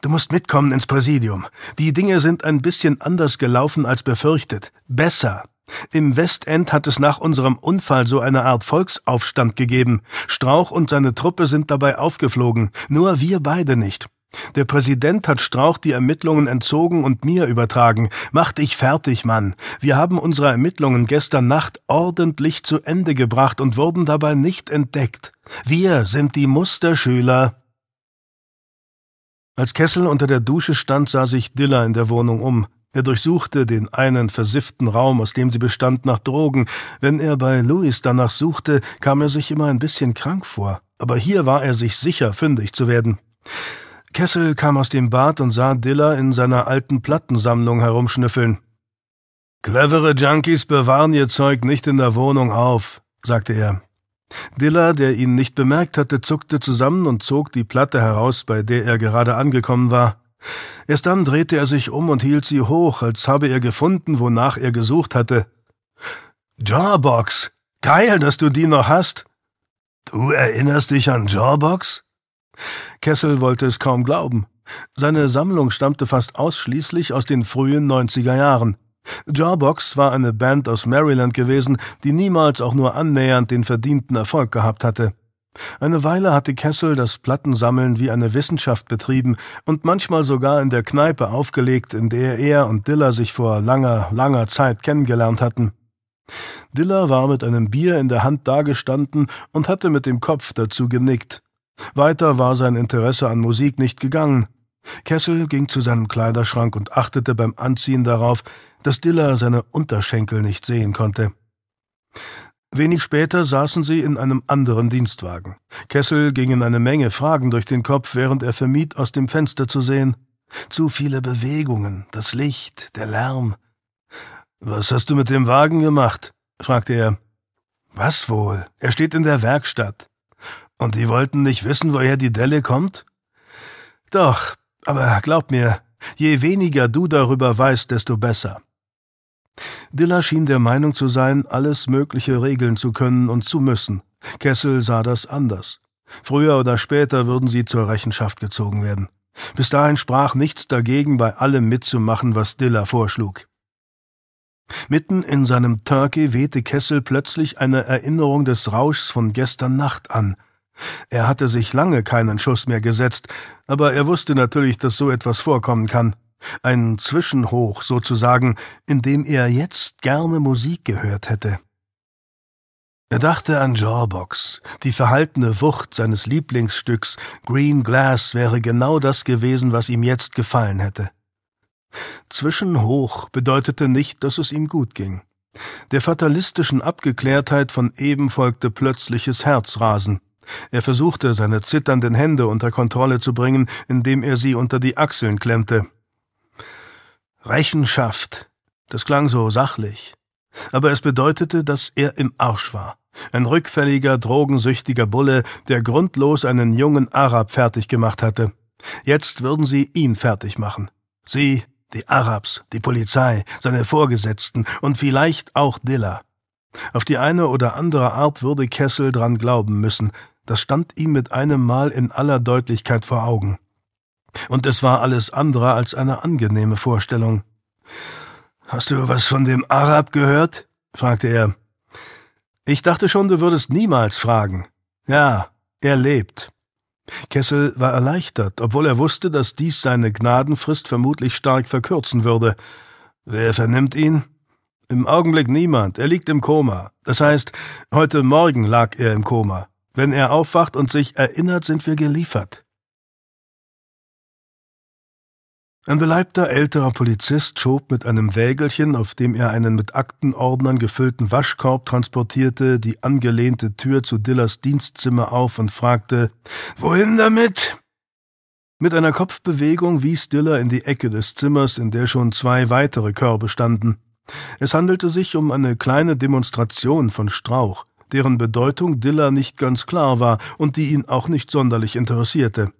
Du musst mitkommen ins Präsidium. Die Dinge sind ein bisschen anders gelaufen als befürchtet. Besser. Im Westend hat es nach unserem Unfall so eine Art Volksaufstand gegeben. Strauch und seine Truppe sind dabei aufgeflogen, nur wir beide nicht. Der Präsident hat Strauch die Ermittlungen entzogen und mir übertragen. Mach dich fertig, Mann. Wir haben unsere Ermittlungen gestern Nacht ordentlich zu Ende gebracht und wurden dabei nicht entdeckt. Wir sind die Musterschüler. Als Kessel unter der Dusche stand, sah sich Diller in der Wohnung um. Er durchsuchte den einen versifften Raum, aus dem sie bestand, nach Drogen. Wenn er bei Louis danach suchte, kam er sich immer ein bisschen krank vor. Aber hier war er sich sicher, fündig zu werden. Kessel kam aus dem Bad und sah Diller in seiner alten Plattensammlung herumschnüffeln. Clevere Junkies bewahren ihr Zeug nicht in der Wohnung auf, sagte er. Diller, der ihn nicht bemerkt hatte, zuckte zusammen und zog die Platte heraus, bei der er gerade angekommen war. Erst dann drehte er sich um und hielt sie hoch, als habe er gefunden, wonach er gesucht hatte. Jawbox! Geil, dass du die noch hast! Du erinnerst dich an Jawbox? Kessel wollte es kaum glauben. Seine Sammlung stammte fast ausschließlich aus den frühen 90er Jahren. Jawbox war eine Band aus Maryland gewesen, die niemals auch nur annähernd den verdienten Erfolg gehabt hatte. Eine Weile hatte Kessel das Plattensammeln wie eine Wissenschaft betrieben und manchmal sogar in der Kneipe aufgelegt, in der er und Diller sich vor langer, langer Zeit kennengelernt hatten. Diller war mit einem Bier in der Hand dagestanden und hatte mit dem Kopf dazu genickt. Weiter war sein Interesse an Musik nicht gegangen. Kessel ging zu seinem Kleiderschrank und achtete beim Anziehen darauf, dass Diller seine Unterschenkel nicht sehen konnte. Wenig später saßen sie in einem anderen Dienstwagen. Kessel gingen eine Menge Fragen durch den Kopf, während er vermied, aus dem Fenster zu sehen. Zu viele Bewegungen, das Licht, der Lärm. Was hast du mit dem Wagen gemacht? fragte er. Was wohl? Er steht in der Werkstatt. Und die wollten nicht wissen, woher die Delle kommt? Doch, aber glaub mir, je weniger du darüber weißt, desto besser. Diller schien der Meinung zu sein, alles Mögliche regeln zu können und zu müssen. Kessel sah das anders. Früher oder später würden sie zur Rechenschaft gezogen werden. Bis dahin sprach nichts dagegen, bei allem mitzumachen, was Diller vorschlug. Mitten in seinem Turkey wehte Kessel plötzlich eine Erinnerung des Rauschs von gestern Nacht an – er hatte sich lange keinen Schuss mehr gesetzt, aber er wusste natürlich, dass so etwas vorkommen kann. Ein Zwischenhoch sozusagen, in dem er jetzt gerne Musik gehört hätte. Er dachte an Jawbox. Die verhaltene Wucht seines Lieblingsstücks Green Glass wäre genau das gewesen, was ihm jetzt gefallen hätte. Zwischenhoch bedeutete nicht, dass es ihm gut ging. Der fatalistischen Abgeklärtheit von eben folgte plötzliches Herzrasen. Er versuchte, seine zitternden Hände unter Kontrolle zu bringen, indem er sie unter die Achseln klemmte. Rechenschaft. Das klang so sachlich. Aber es bedeutete, dass er im Arsch war. Ein rückfälliger, drogensüchtiger Bulle, der grundlos einen jungen Arab fertig gemacht hatte. Jetzt würden sie ihn fertig machen. Sie, die Arabs, die Polizei, seine Vorgesetzten und vielleicht auch Dilla. Auf die eine oder andere Art würde Kessel dran glauben müssen, das stand ihm mit einem Mal in aller Deutlichkeit vor Augen. Und es war alles andere als eine angenehme Vorstellung. Hast du was von dem Arab gehört? fragte er. Ich dachte schon, du würdest niemals fragen. Ja, er lebt. Kessel war erleichtert, obwohl er wusste, dass dies seine Gnadenfrist vermutlich stark verkürzen würde. Wer vernimmt ihn? Im Augenblick niemand. Er liegt im Koma. Das heißt, heute Morgen lag er im Koma. Wenn er aufwacht und sich erinnert, sind wir geliefert. Ein beleibter älterer Polizist schob mit einem Wägelchen, auf dem er einen mit Aktenordnern gefüllten Waschkorb transportierte, die angelehnte Tür zu Dillers Dienstzimmer auf und fragte Wohin damit? Mit einer Kopfbewegung wies Diller in die Ecke des Zimmers, in der schon zwei weitere Körbe standen. Es handelte sich um eine kleine Demonstration von Strauch, deren Bedeutung Diller nicht ganz klar war und die ihn auch nicht sonderlich interessierte.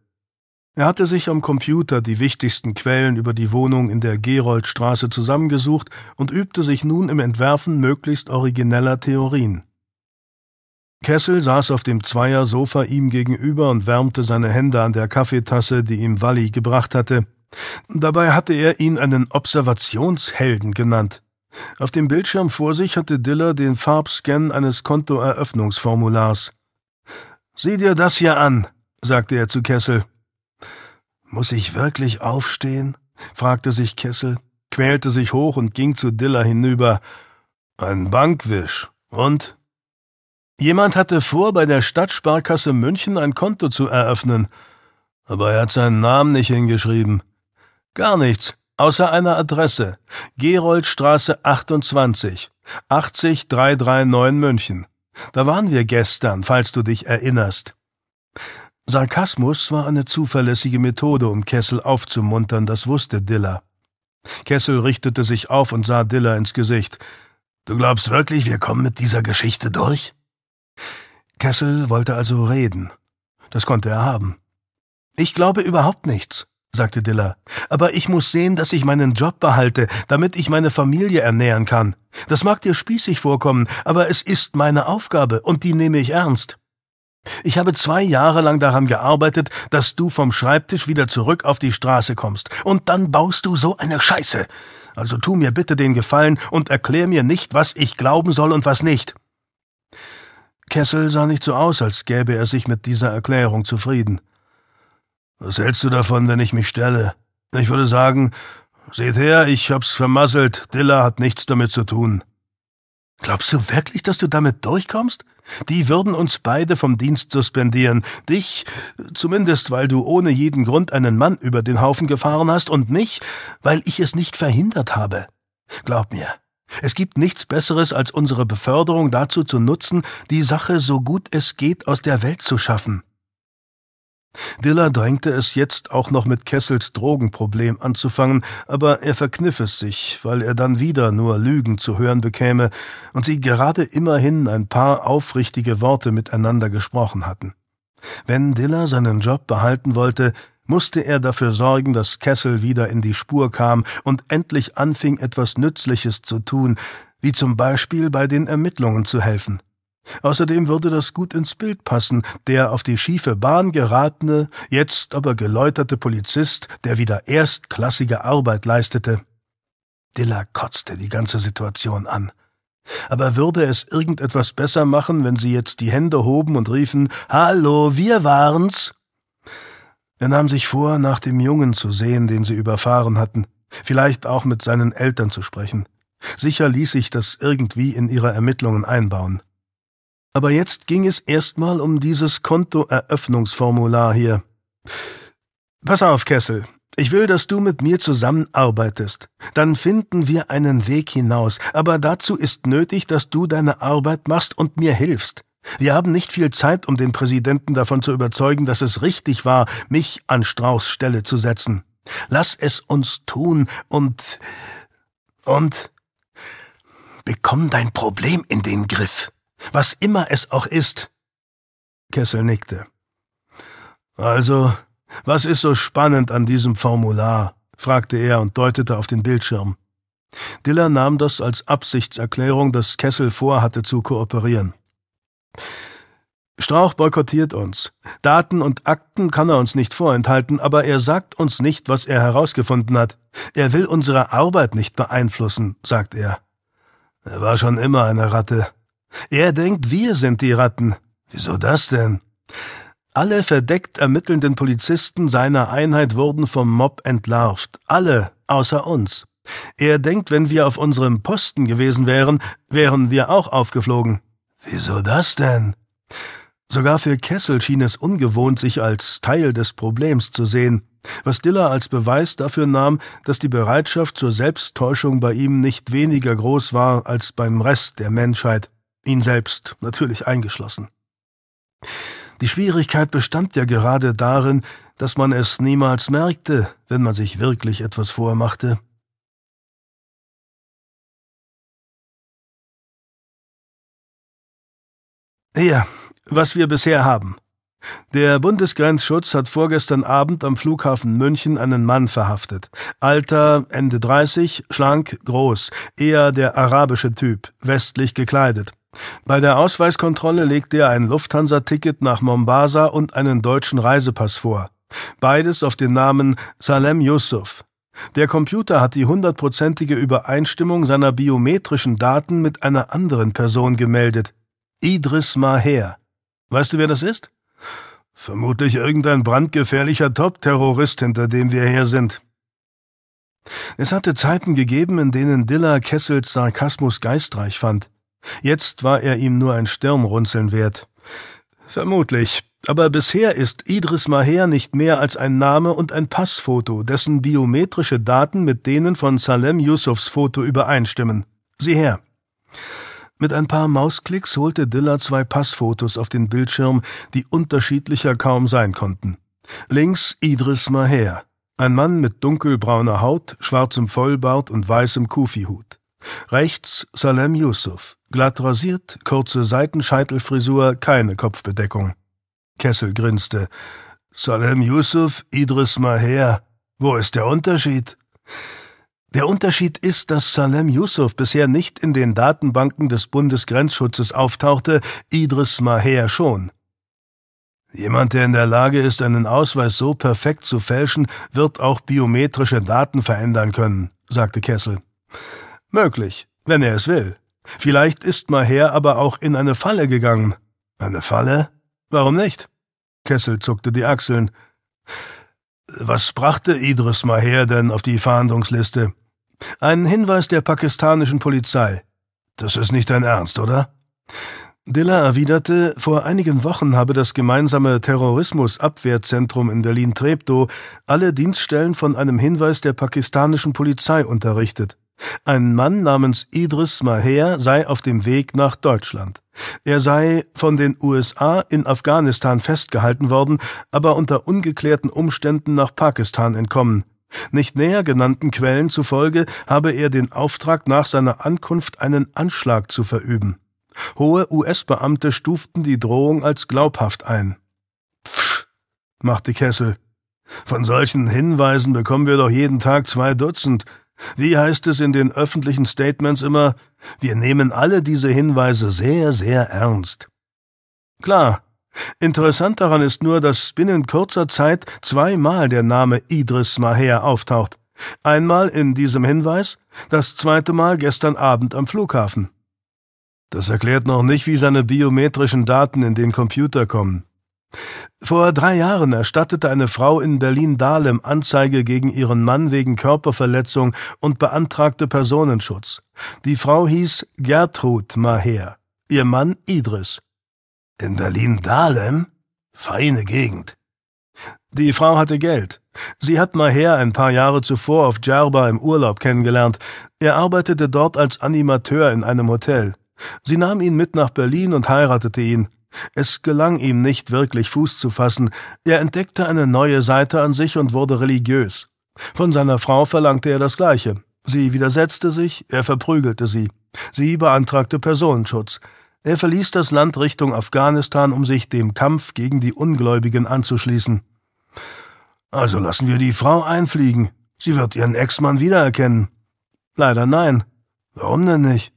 Er hatte sich am Computer die wichtigsten Quellen über die Wohnung in der Geroldstraße zusammengesucht und übte sich nun im Entwerfen möglichst origineller Theorien. Kessel saß auf dem Zweiersofa ihm gegenüber und wärmte seine Hände an der Kaffeetasse, die ihm Walli gebracht hatte. Dabei hatte er ihn einen Observationshelden genannt. Auf dem Bildschirm vor sich hatte Diller den Farbscan eines Kontoeröffnungsformulars. Sieh dir das hier an, sagte er zu Kessel. Muss ich wirklich aufstehen? fragte sich Kessel, quälte sich hoch und ging zu Diller hinüber. Ein Bankwisch. Und? Jemand hatte vor, bei der Stadtsparkasse München ein Konto zu eröffnen. Aber er hat seinen Namen nicht hingeschrieben. Gar nichts. Außer einer Adresse. Geroldstraße 28, 80339 München. Da waren wir gestern, falls du dich erinnerst. Sarkasmus war eine zuverlässige Methode, um Kessel aufzumuntern, das wusste Diller. Kessel richtete sich auf und sah Diller ins Gesicht. Du glaubst wirklich, wir kommen mit dieser Geschichte durch? Kessel wollte also reden. Das konnte er haben. Ich glaube überhaupt nichts sagte Diller. Aber ich muss sehen, dass ich meinen Job behalte, damit ich meine Familie ernähren kann. Das mag dir spießig vorkommen, aber es ist meine Aufgabe und die nehme ich ernst. Ich habe zwei Jahre lang daran gearbeitet, dass du vom Schreibtisch wieder zurück auf die Straße kommst. Und dann baust du so eine Scheiße. Also tu mir bitte den Gefallen und erklär mir nicht, was ich glauben soll und was nicht. Kessel sah nicht so aus, als gäbe er sich mit dieser Erklärung zufrieden. Was hältst du davon, wenn ich mich stelle? Ich würde sagen, seht her, ich hab's vermasselt, Dilla hat nichts damit zu tun. Glaubst du wirklich, dass du damit durchkommst? Die würden uns beide vom Dienst suspendieren. Dich, zumindest weil du ohne jeden Grund einen Mann über den Haufen gefahren hast, und mich, weil ich es nicht verhindert habe. Glaub mir, es gibt nichts Besseres, als unsere Beförderung dazu zu nutzen, die Sache so gut es geht aus der Welt zu schaffen. Diller drängte es jetzt auch noch mit Kessels Drogenproblem anzufangen, aber er verkniff es sich, weil er dann wieder nur Lügen zu hören bekäme und sie gerade immerhin ein paar aufrichtige Worte miteinander gesprochen hatten. Wenn Diller seinen Job behalten wollte, musste er dafür sorgen, dass Kessel wieder in die Spur kam und endlich anfing, etwas Nützliches zu tun, wie zum Beispiel bei den Ermittlungen zu helfen. Außerdem würde das gut ins Bild passen, der auf die schiefe Bahn geratene, jetzt aber geläuterte Polizist, der wieder erstklassige Arbeit leistete. Dilla kotzte die ganze Situation an. Aber würde es irgendetwas besser machen, wenn sie jetzt die Hände hoben und riefen Hallo, wir waren's? Er nahm sich vor, nach dem Jungen zu sehen, den sie überfahren hatten, vielleicht auch mit seinen Eltern zu sprechen. Sicher ließ sich das irgendwie in ihre Ermittlungen einbauen. Aber jetzt ging es erstmal um dieses Kontoeröffnungsformular hier. Pass auf, Kessel. Ich will, dass du mit mir zusammenarbeitest. Dann finden wir einen Weg hinaus. Aber dazu ist nötig, dass du deine Arbeit machst und mir hilfst. Wir haben nicht viel Zeit, um den Präsidenten davon zu überzeugen, dass es richtig war, mich an Strauchs Stelle zu setzen. Lass es uns tun und und bekomm dein Problem in den Griff. Was immer es auch ist. Kessel nickte. Also, was ist so spannend an diesem Formular? fragte er und deutete auf den Bildschirm. Diller nahm das als Absichtserklärung, dass Kessel vorhatte zu kooperieren. Strauch boykottiert uns. Daten und Akten kann er uns nicht vorenthalten, aber er sagt uns nicht, was er herausgefunden hat. Er will unsere Arbeit nicht beeinflussen, sagt er. Er war schon immer eine Ratte, er denkt, wir sind die Ratten. Wieso das denn? Alle verdeckt ermittelnden Polizisten seiner Einheit wurden vom Mob entlarvt. Alle, außer uns. Er denkt, wenn wir auf unserem Posten gewesen wären, wären wir auch aufgeflogen. Wieso das denn? Sogar für Kessel schien es ungewohnt, sich als Teil des Problems zu sehen, was Diller als Beweis dafür nahm, dass die Bereitschaft zur Selbsttäuschung bei ihm nicht weniger groß war als beim Rest der Menschheit ihn selbst natürlich eingeschlossen. Die Schwierigkeit bestand ja gerade darin, dass man es niemals merkte, wenn man sich wirklich etwas vormachte. Ja, was wir bisher haben. Der Bundesgrenzschutz hat vorgestern Abend am Flughafen München einen Mann verhaftet. Alter Ende 30, schlank, groß, eher der arabische Typ, westlich gekleidet. Bei der Ausweiskontrolle legte er ein Lufthansa-Ticket nach Mombasa und einen deutschen Reisepass vor. Beides auf den Namen Salem Yusuf. Der Computer hat die hundertprozentige Übereinstimmung seiner biometrischen Daten mit einer anderen Person gemeldet. Idris Maher. Weißt du, wer das ist? Vermutlich irgendein brandgefährlicher Top-Terrorist, hinter dem wir her sind. Es hatte Zeiten gegeben, in denen Dilla Kessels Sarkasmus geistreich fand. Jetzt war er ihm nur ein Stirnrunzeln wert. Vermutlich. Aber bisher ist Idris Maher nicht mehr als ein Name und ein Passfoto, dessen biometrische Daten mit denen von Salem Yusufs Foto übereinstimmen. Sieh her. Mit ein paar Mausklicks holte Diller zwei Passfotos auf den Bildschirm, die unterschiedlicher kaum sein konnten. Links Idris Maher, ein Mann mit dunkelbrauner Haut, schwarzem Vollbart und weißem kufi Rechts Salem Yusuf, Glatt rasiert, kurze Seitenscheitelfrisur, keine Kopfbedeckung. Kessel grinste. Salem Yusuf, Idris Maher. Wo ist der Unterschied? Der Unterschied ist, dass Salem Yusuf bisher nicht in den Datenbanken des Bundesgrenzschutzes auftauchte, Idris Maher schon. Jemand, der in der Lage ist, einen Ausweis so perfekt zu fälschen, wird auch biometrische Daten verändern können, sagte Kessel. Möglich, wenn er es will. Vielleicht ist Maher aber auch in eine Falle gegangen. Eine Falle? Warum nicht? Kessel zuckte die Achseln. Was brachte Idris Maher denn auf die Fahndungsliste? Einen Hinweis der pakistanischen Polizei. Das ist nicht dein Ernst, oder? Dilla erwiderte, vor einigen Wochen habe das gemeinsame Terrorismusabwehrzentrum in Berlin-Treptow alle Dienststellen von einem Hinweis der pakistanischen Polizei unterrichtet. Ein Mann namens Idris Maher sei auf dem Weg nach Deutschland. Er sei von den USA in Afghanistan festgehalten worden, aber unter ungeklärten Umständen nach Pakistan entkommen. Nicht näher genannten Quellen zufolge habe er den Auftrag, nach seiner Ankunft einen Anschlag zu verüben. Hohe US-Beamte stuften die Drohung als glaubhaft ein. Pff, machte Kessel. Von solchen Hinweisen bekommen wir doch jeden Tag zwei Dutzend. Wie heißt es in den öffentlichen Statements immer, wir nehmen alle diese Hinweise sehr, sehr ernst. Klar, interessant daran ist nur, dass binnen kurzer Zeit zweimal der Name Idris Maher auftaucht. Einmal in diesem Hinweis, das zweite Mal gestern Abend am Flughafen. Das erklärt noch nicht, wie seine biometrischen Daten in den Computer kommen. Vor drei Jahren erstattete eine Frau in Berlin-Dahlem Anzeige gegen ihren Mann wegen Körperverletzung und beantragte Personenschutz. Die Frau hieß Gertrud Maher, ihr Mann Idris. In Berlin-Dahlem? Feine Gegend. Die Frau hatte Geld. Sie hat Maher ein paar Jahre zuvor auf Djerba im Urlaub kennengelernt. Er arbeitete dort als Animateur in einem Hotel. Sie nahm ihn mit nach Berlin und heiratete ihn. Es gelang ihm nicht wirklich Fuß zu fassen, er entdeckte eine neue Seite an sich und wurde religiös. Von seiner Frau verlangte er das Gleiche. Sie widersetzte sich, er verprügelte sie. Sie beantragte Personenschutz. Er verließ das Land Richtung Afghanistan, um sich dem Kampf gegen die Ungläubigen anzuschließen. Also lassen wir die Frau einfliegen. Sie wird ihren Ex-Mann wiedererkennen. Leider nein. Warum denn nicht?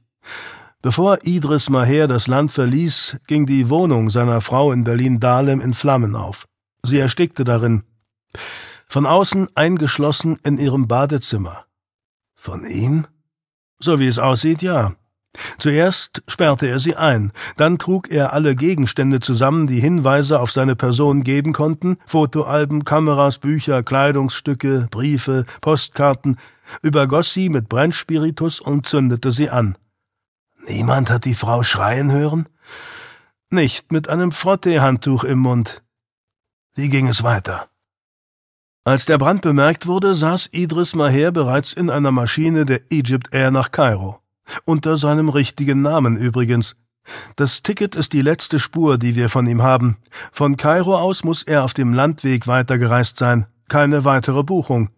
Bevor Idris Maher das Land verließ, ging die Wohnung seiner Frau in Berlin-Dahlem in Flammen auf. Sie erstickte darin. Von außen eingeschlossen in ihrem Badezimmer. Von ihm? So wie es aussieht, ja. Zuerst sperrte er sie ein, dann trug er alle Gegenstände zusammen, die Hinweise auf seine Person geben konnten, Fotoalben, Kameras, Bücher, Kleidungsstücke, Briefe, Postkarten, übergoss sie mit Brennspiritus und zündete sie an. Niemand hat die Frau schreien hören? Nicht mit einem Frottee-Handtuch im Mund. Wie ging es weiter? Als der Brand bemerkt wurde, saß Idris Maher bereits in einer Maschine der Egypt Air nach Kairo. Unter seinem richtigen Namen übrigens. Das Ticket ist die letzte Spur, die wir von ihm haben. Von Kairo aus muss er auf dem Landweg weitergereist sein. Keine weitere Buchung.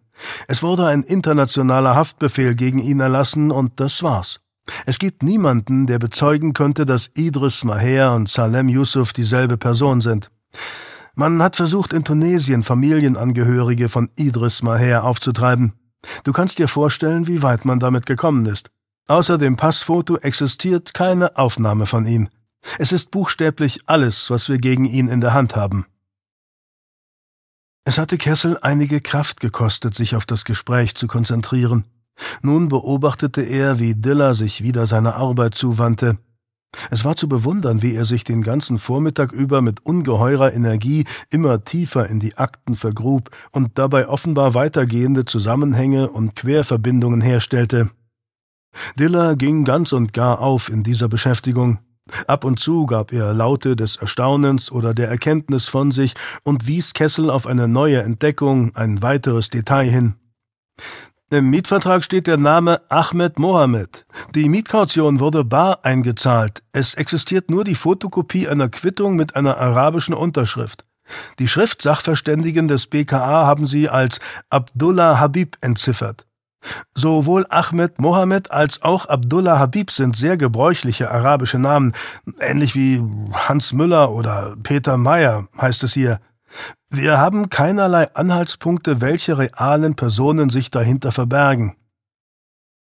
Es wurde ein internationaler Haftbefehl gegen ihn erlassen und das war's. Es gibt niemanden, der bezeugen könnte, dass Idris Maher und Salem Yusuf dieselbe Person sind. Man hat versucht, in Tunesien Familienangehörige von Idris Maher aufzutreiben. Du kannst dir vorstellen, wie weit man damit gekommen ist. Außer dem Passfoto existiert keine Aufnahme von ihm. Es ist buchstäblich alles, was wir gegen ihn in der Hand haben. Es hatte Kessel einige Kraft gekostet, sich auf das Gespräch zu konzentrieren. Nun beobachtete er, wie Diller sich wieder seiner Arbeit zuwandte. Es war zu bewundern, wie er sich den ganzen Vormittag über mit ungeheurer Energie immer tiefer in die Akten vergrub und dabei offenbar weitergehende Zusammenhänge und Querverbindungen herstellte. Diller ging ganz und gar auf in dieser Beschäftigung. Ab und zu gab er Laute des Erstaunens oder der Erkenntnis von sich und wies Kessel auf eine neue Entdeckung, ein weiteres Detail hin. Im Mietvertrag steht der Name Ahmed Mohammed. Die Mietkaution wurde bar eingezahlt. Es existiert nur die Fotokopie einer Quittung mit einer arabischen Unterschrift. Die Schriftsachverständigen des BKA haben sie als Abdullah Habib entziffert. Sowohl Ahmed Mohammed als auch Abdullah Habib sind sehr gebräuchliche arabische Namen, ähnlich wie Hans Müller oder Peter Meyer heißt es hier. Wir haben keinerlei Anhaltspunkte, welche realen Personen sich dahinter verbergen.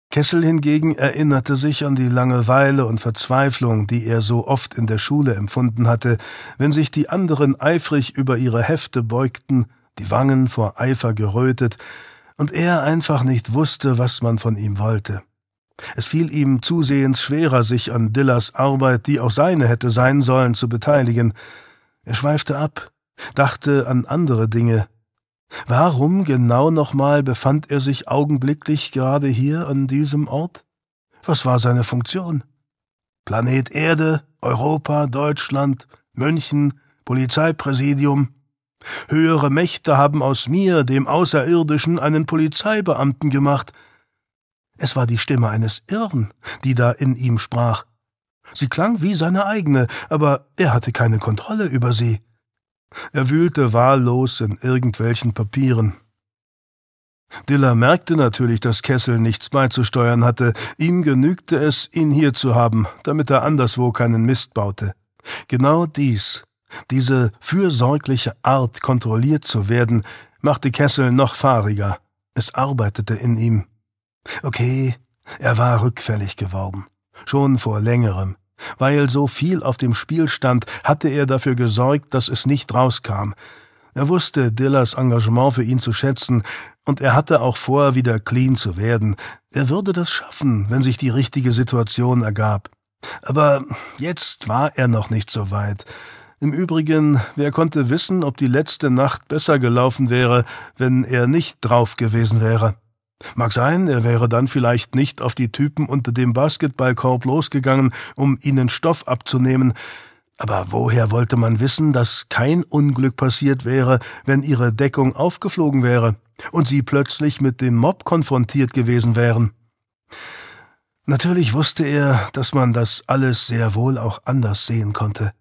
Kessel hingegen erinnerte sich an die Langeweile und Verzweiflung, die er so oft in der Schule empfunden hatte, wenn sich die anderen eifrig über ihre Hefte beugten, die Wangen vor Eifer gerötet, und er einfach nicht wusste, was man von ihm wollte. Es fiel ihm zusehends schwerer, sich an Dillers Arbeit, die auch seine hätte sein sollen, zu beteiligen. Er schweifte ab, dachte an andere Dinge. Warum genau nochmal befand er sich augenblicklich gerade hier an diesem Ort? Was war seine Funktion? Planet Erde, Europa, Deutschland, München, Polizeipräsidium. Höhere Mächte haben aus mir, dem Außerirdischen, einen Polizeibeamten gemacht. Es war die Stimme eines Irren, die da in ihm sprach. Sie klang wie seine eigene, aber er hatte keine Kontrolle über sie. Er wühlte wahllos in irgendwelchen Papieren. Diller merkte natürlich, dass Kessel nichts beizusteuern hatte. Ihm genügte es, ihn hier zu haben, damit er anderswo keinen Mist baute. Genau dies, diese fürsorgliche Art, kontrolliert zu werden, machte Kessel noch fahriger. Es arbeitete in ihm. Okay, er war rückfällig geworden. Schon vor längerem. Weil so viel auf dem Spiel stand, hatte er dafür gesorgt, dass es nicht rauskam. Er wusste Dillers Engagement für ihn zu schätzen, und er hatte auch vor, wieder clean zu werden. Er würde das schaffen, wenn sich die richtige Situation ergab. Aber jetzt war er noch nicht so weit. Im Übrigen, wer konnte wissen, ob die letzte Nacht besser gelaufen wäre, wenn er nicht drauf gewesen wäre. Mag sein, er wäre dann vielleicht nicht auf die Typen unter dem Basketballkorb losgegangen, um ihnen Stoff abzunehmen, aber woher wollte man wissen, dass kein Unglück passiert wäre, wenn ihre Deckung aufgeflogen wäre und sie plötzlich mit dem Mob konfrontiert gewesen wären? Natürlich wusste er, dass man das alles sehr wohl auch anders sehen konnte.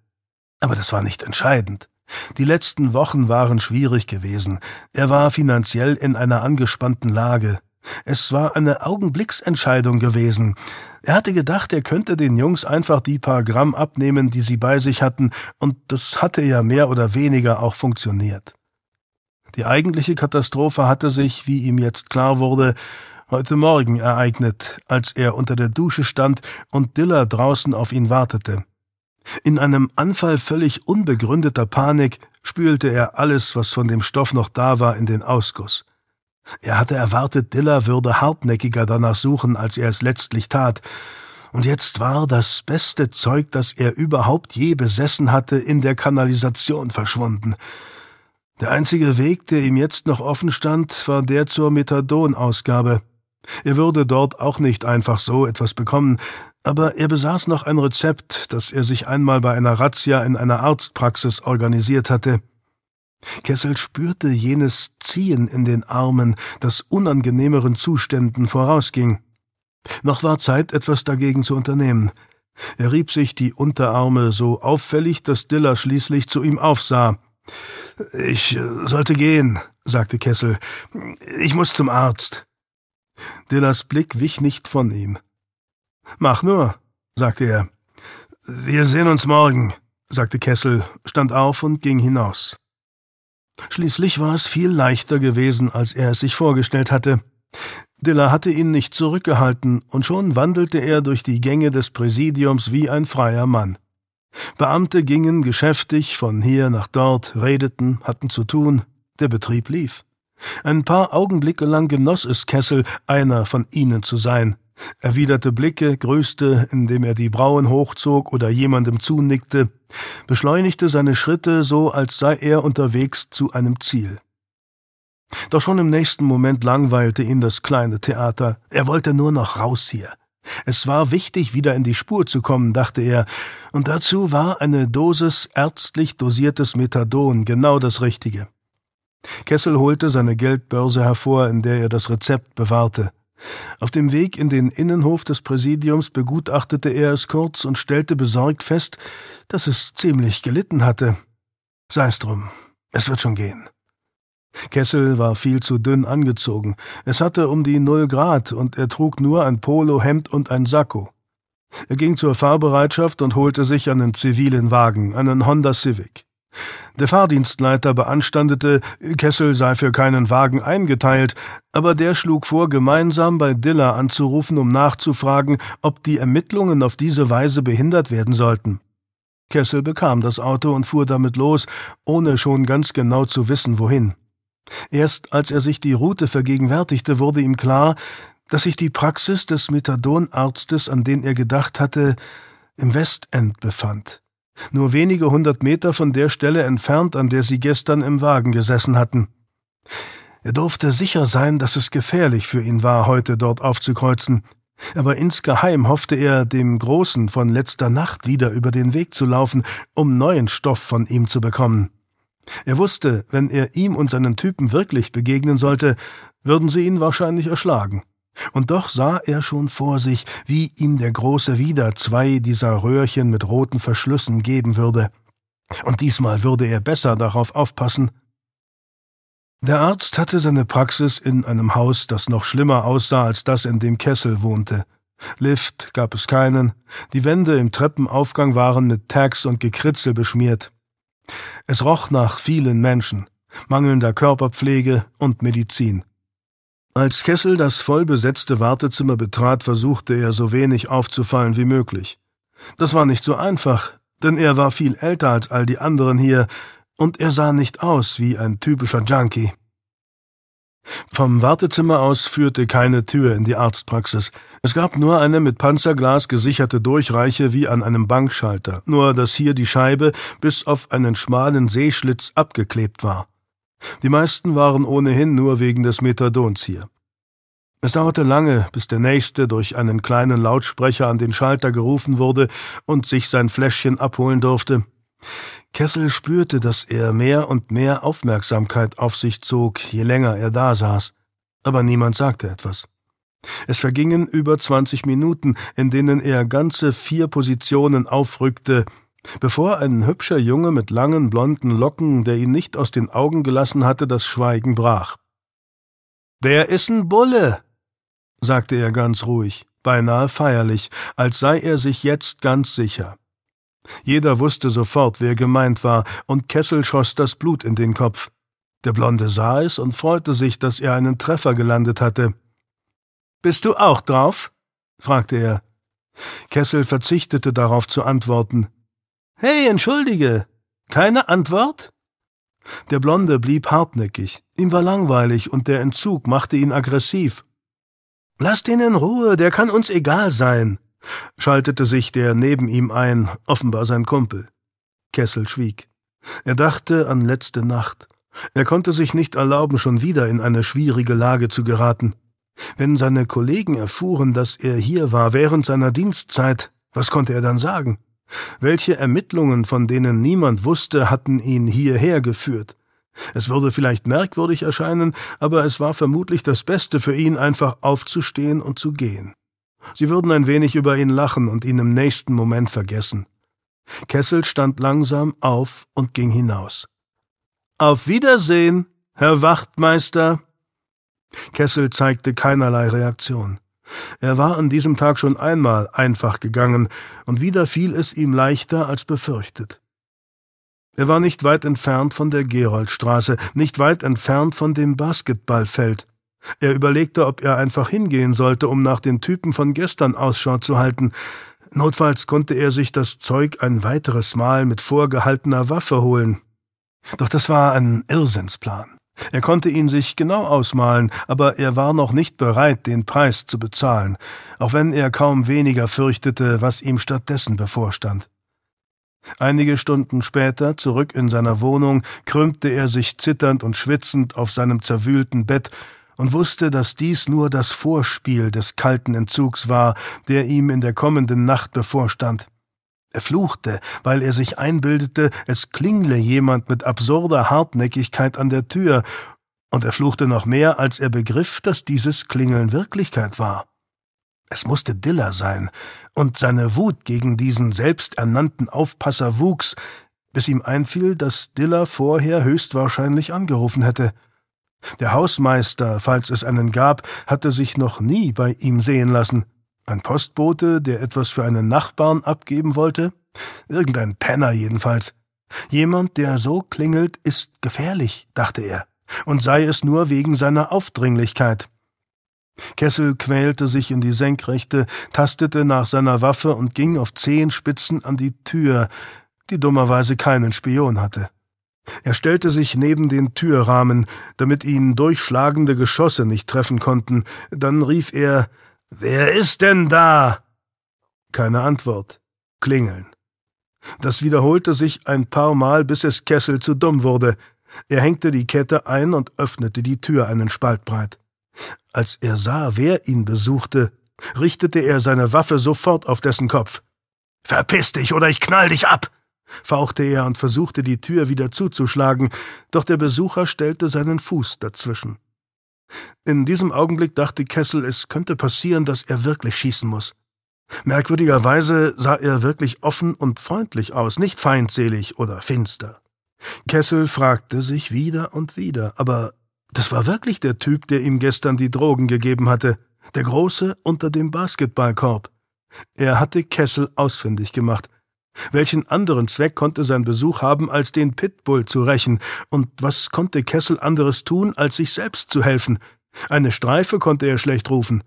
Aber das war nicht entscheidend. Die letzten Wochen waren schwierig gewesen. Er war finanziell in einer angespannten Lage. Es war eine Augenblicksentscheidung gewesen. Er hatte gedacht, er könnte den Jungs einfach die paar Gramm abnehmen, die sie bei sich hatten, und das hatte ja mehr oder weniger auch funktioniert. Die eigentliche Katastrophe hatte sich, wie ihm jetzt klar wurde, heute Morgen ereignet, als er unter der Dusche stand und Diller draußen auf ihn wartete. In einem Anfall völlig unbegründeter Panik spülte er alles, was von dem Stoff noch da war, in den Ausguss. Er hatte erwartet, Diller würde hartnäckiger danach suchen, als er es letztlich tat, und jetzt war das beste Zeug, das er überhaupt je besessen hatte, in der Kanalisation verschwunden. Der einzige Weg, der ihm jetzt noch offen stand, war der zur Methadonausgabe. Er würde dort auch nicht einfach so etwas bekommen, aber er besaß noch ein Rezept, das er sich einmal bei einer Razzia in einer Arztpraxis organisiert hatte. Kessel spürte jenes Ziehen in den Armen, das unangenehmeren Zuständen vorausging. Noch war Zeit, etwas dagegen zu unternehmen. Er rieb sich die Unterarme so auffällig, dass Diller schließlich zu ihm aufsah. Ich äh, sollte gehen, sagte Kessel. Ich muss zum Arzt. Dillers Blick wich nicht von ihm. Mach nur, sagte er. Wir sehen uns morgen, sagte Kessel, stand auf und ging hinaus. Schließlich war es viel leichter gewesen, als er es sich vorgestellt hatte. Diller hatte ihn nicht zurückgehalten, und schon wandelte er durch die Gänge des Präsidiums wie ein freier Mann. Beamte gingen geschäftig von hier nach dort, redeten, hatten zu tun, der Betrieb lief. Ein paar Augenblicke lang genoss es Kessel, einer von ihnen zu sein, erwiderte Blicke, grüßte, indem er die Brauen hochzog oder jemandem zunickte, beschleunigte seine Schritte so, als sei er unterwegs zu einem Ziel. Doch schon im nächsten Moment langweilte ihn das kleine Theater, er wollte nur noch raus hier. Es war wichtig, wieder in die Spur zu kommen, dachte er, und dazu war eine Dosis ärztlich dosiertes Methadon genau das Richtige. Kessel holte seine Geldbörse hervor, in der er das Rezept bewahrte. Auf dem Weg in den Innenhof des Präsidiums begutachtete er es kurz und stellte besorgt fest, dass es ziemlich gelitten hatte. Sei's drum, es wird schon gehen. Kessel war viel zu dünn angezogen. Es hatte um die Null Grad und er trug nur ein Polohemd und ein Sakko. Er ging zur Fahrbereitschaft und holte sich einen zivilen Wagen, einen Honda Civic. Der Fahrdienstleiter beanstandete, Kessel sei für keinen Wagen eingeteilt, aber der schlug vor, gemeinsam bei Diller anzurufen, um nachzufragen, ob die Ermittlungen auf diese Weise behindert werden sollten. Kessel bekam das Auto und fuhr damit los, ohne schon ganz genau zu wissen, wohin. Erst als er sich die Route vergegenwärtigte, wurde ihm klar, dass sich die Praxis des Methadonarztes, an den er gedacht hatte, im Westend befand nur wenige hundert Meter von der Stelle entfernt, an der sie gestern im Wagen gesessen hatten. Er durfte sicher sein, dass es gefährlich für ihn war, heute dort aufzukreuzen, aber insgeheim hoffte er, dem Großen von letzter Nacht wieder über den Weg zu laufen, um neuen Stoff von ihm zu bekommen. Er wusste, wenn er ihm und seinen Typen wirklich begegnen sollte, würden sie ihn wahrscheinlich erschlagen. Und doch sah er schon vor sich, wie ihm der Große wieder zwei dieser Röhrchen mit roten Verschlüssen geben würde. Und diesmal würde er besser darauf aufpassen. Der Arzt hatte seine Praxis in einem Haus, das noch schlimmer aussah als das, in dem Kessel wohnte. Lift gab es keinen, die Wände im Treppenaufgang waren mit Tags und Gekritzel beschmiert. Es roch nach vielen Menschen, mangelnder Körperpflege und Medizin. Als Kessel das voll besetzte Wartezimmer betrat, versuchte er so wenig aufzufallen wie möglich. Das war nicht so einfach, denn er war viel älter als all die anderen hier, und er sah nicht aus wie ein typischer Junkie. Vom Wartezimmer aus führte keine Tür in die Arztpraxis. Es gab nur eine mit Panzerglas gesicherte Durchreiche wie an einem Bankschalter, nur dass hier die Scheibe bis auf einen schmalen Seeschlitz abgeklebt war. Die meisten waren ohnehin nur wegen des Methadons hier. Es dauerte lange, bis der Nächste durch einen kleinen Lautsprecher an den Schalter gerufen wurde und sich sein Fläschchen abholen durfte. Kessel spürte, dass er mehr und mehr Aufmerksamkeit auf sich zog, je länger er da saß. Aber niemand sagte etwas. Es vergingen über 20 Minuten, in denen er ganze vier Positionen aufrückte, Bevor ein hübscher Junge mit langen blonden Locken, der ihn nicht aus den Augen gelassen hatte, das Schweigen brach. Der ist ein Bulle, sagte er ganz ruhig, beinahe feierlich, als sei er sich jetzt ganz sicher. Jeder wusste sofort, wer gemeint war, und Kessel schoss das Blut in den Kopf. Der Blonde sah es und freute sich, dass er einen Treffer gelandet hatte. Bist du auch drauf? fragte er. Kessel verzichtete darauf zu antworten. Hey, entschuldige. Keine Antwort? Der Blonde blieb hartnäckig, ihm war langweilig und der Entzug machte ihn aggressiv. Lasst ihn in Ruhe, der kann uns egal sein, schaltete sich der neben ihm ein, offenbar sein Kumpel. Kessel schwieg. Er dachte an letzte Nacht. Er konnte sich nicht erlauben, schon wieder in eine schwierige Lage zu geraten. Wenn seine Kollegen erfuhren, dass er hier war während seiner Dienstzeit, was konnte er dann sagen? Welche Ermittlungen, von denen niemand wusste, hatten ihn hierher geführt? Es würde vielleicht merkwürdig erscheinen, aber es war vermutlich das Beste für ihn, einfach aufzustehen und zu gehen. Sie würden ein wenig über ihn lachen und ihn im nächsten Moment vergessen. Kessel stand langsam auf und ging hinaus. Auf Wiedersehen, Herr Wachtmeister. Kessel zeigte keinerlei Reaktion. Er war an diesem Tag schon einmal einfach gegangen, und wieder fiel es ihm leichter als befürchtet. Er war nicht weit entfernt von der Geroldstraße, nicht weit entfernt von dem Basketballfeld. Er überlegte, ob er einfach hingehen sollte, um nach den Typen von gestern Ausschau zu halten. Notfalls konnte er sich das Zeug ein weiteres Mal mit vorgehaltener Waffe holen. Doch das war ein Irrsinnsplan. Er konnte ihn sich genau ausmalen, aber er war noch nicht bereit, den Preis zu bezahlen, auch wenn er kaum weniger fürchtete, was ihm stattdessen bevorstand. Einige Stunden später, zurück in seiner Wohnung, krümmte er sich zitternd und schwitzend auf seinem zerwühlten Bett und wusste, dass dies nur das Vorspiel des kalten Entzugs war, der ihm in der kommenden Nacht bevorstand. Er fluchte, weil er sich einbildete, es klingle jemand mit absurder Hartnäckigkeit an der Tür, und er fluchte noch mehr, als er begriff, dass dieses Klingeln Wirklichkeit war. Es musste Diller sein, und seine Wut gegen diesen selbsternannten Aufpasser wuchs, bis ihm einfiel, dass Diller vorher höchstwahrscheinlich angerufen hätte. Der Hausmeister, falls es einen gab, hatte sich noch nie bei ihm sehen lassen. Ein Postbote, der etwas für einen Nachbarn abgeben wollte? Irgendein Penner jedenfalls. Jemand, der so klingelt, ist gefährlich, dachte er, und sei es nur wegen seiner Aufdringlichkeit. Kessel quälte sich in die Senkrechte, tastete nach seiner Waffe und ging auf Zehenspitzen an die Tür, die dummerweise keinen Spion hatte. Er stellte sich neben den Türrahmen, damit ihn durchschlagende Geschosse nicht treffen konnten, dann rief er Wer ist denn da? Keine Antwort. Klingeln. Das wiederholte sich ein paar Mal, bis es Kessel zu dumm wurde. Er hängte die Kette ein und öffnete die Tür einen Spalt breit. Als er sah, wer ihn besuchte, richtete er seine Waffe sofort auf dessen Kopf. Verpiss dich oder ich knall dich ab! fauchte er und versuchte die Tür wieder zuzuschlagen, doch der Besucher stellte seinen Fuß dazwischen. In diesem Augenblick dachte Kessel, es könnte passieren, dass er wirklich schießen muss. Merkwürdigerweise sah er wirklich offen und freundlich aus, nicht feindselig oder finster. Kessel fragte sich wieder und wieder, aber das war wirklich der Typ, der ihm gestern die Drogen gegeben hatte, der Große unter dem Basketballkorb. Er hatte Kessel ausfindig gemacht, welchen anderen Zweck konnte sein Besuch haben, als den Pitbull zu rächen? Und was konnte Kessel anderes tun, als sich selbst zu helfen? Eine Streife konnte er schlecht rufen.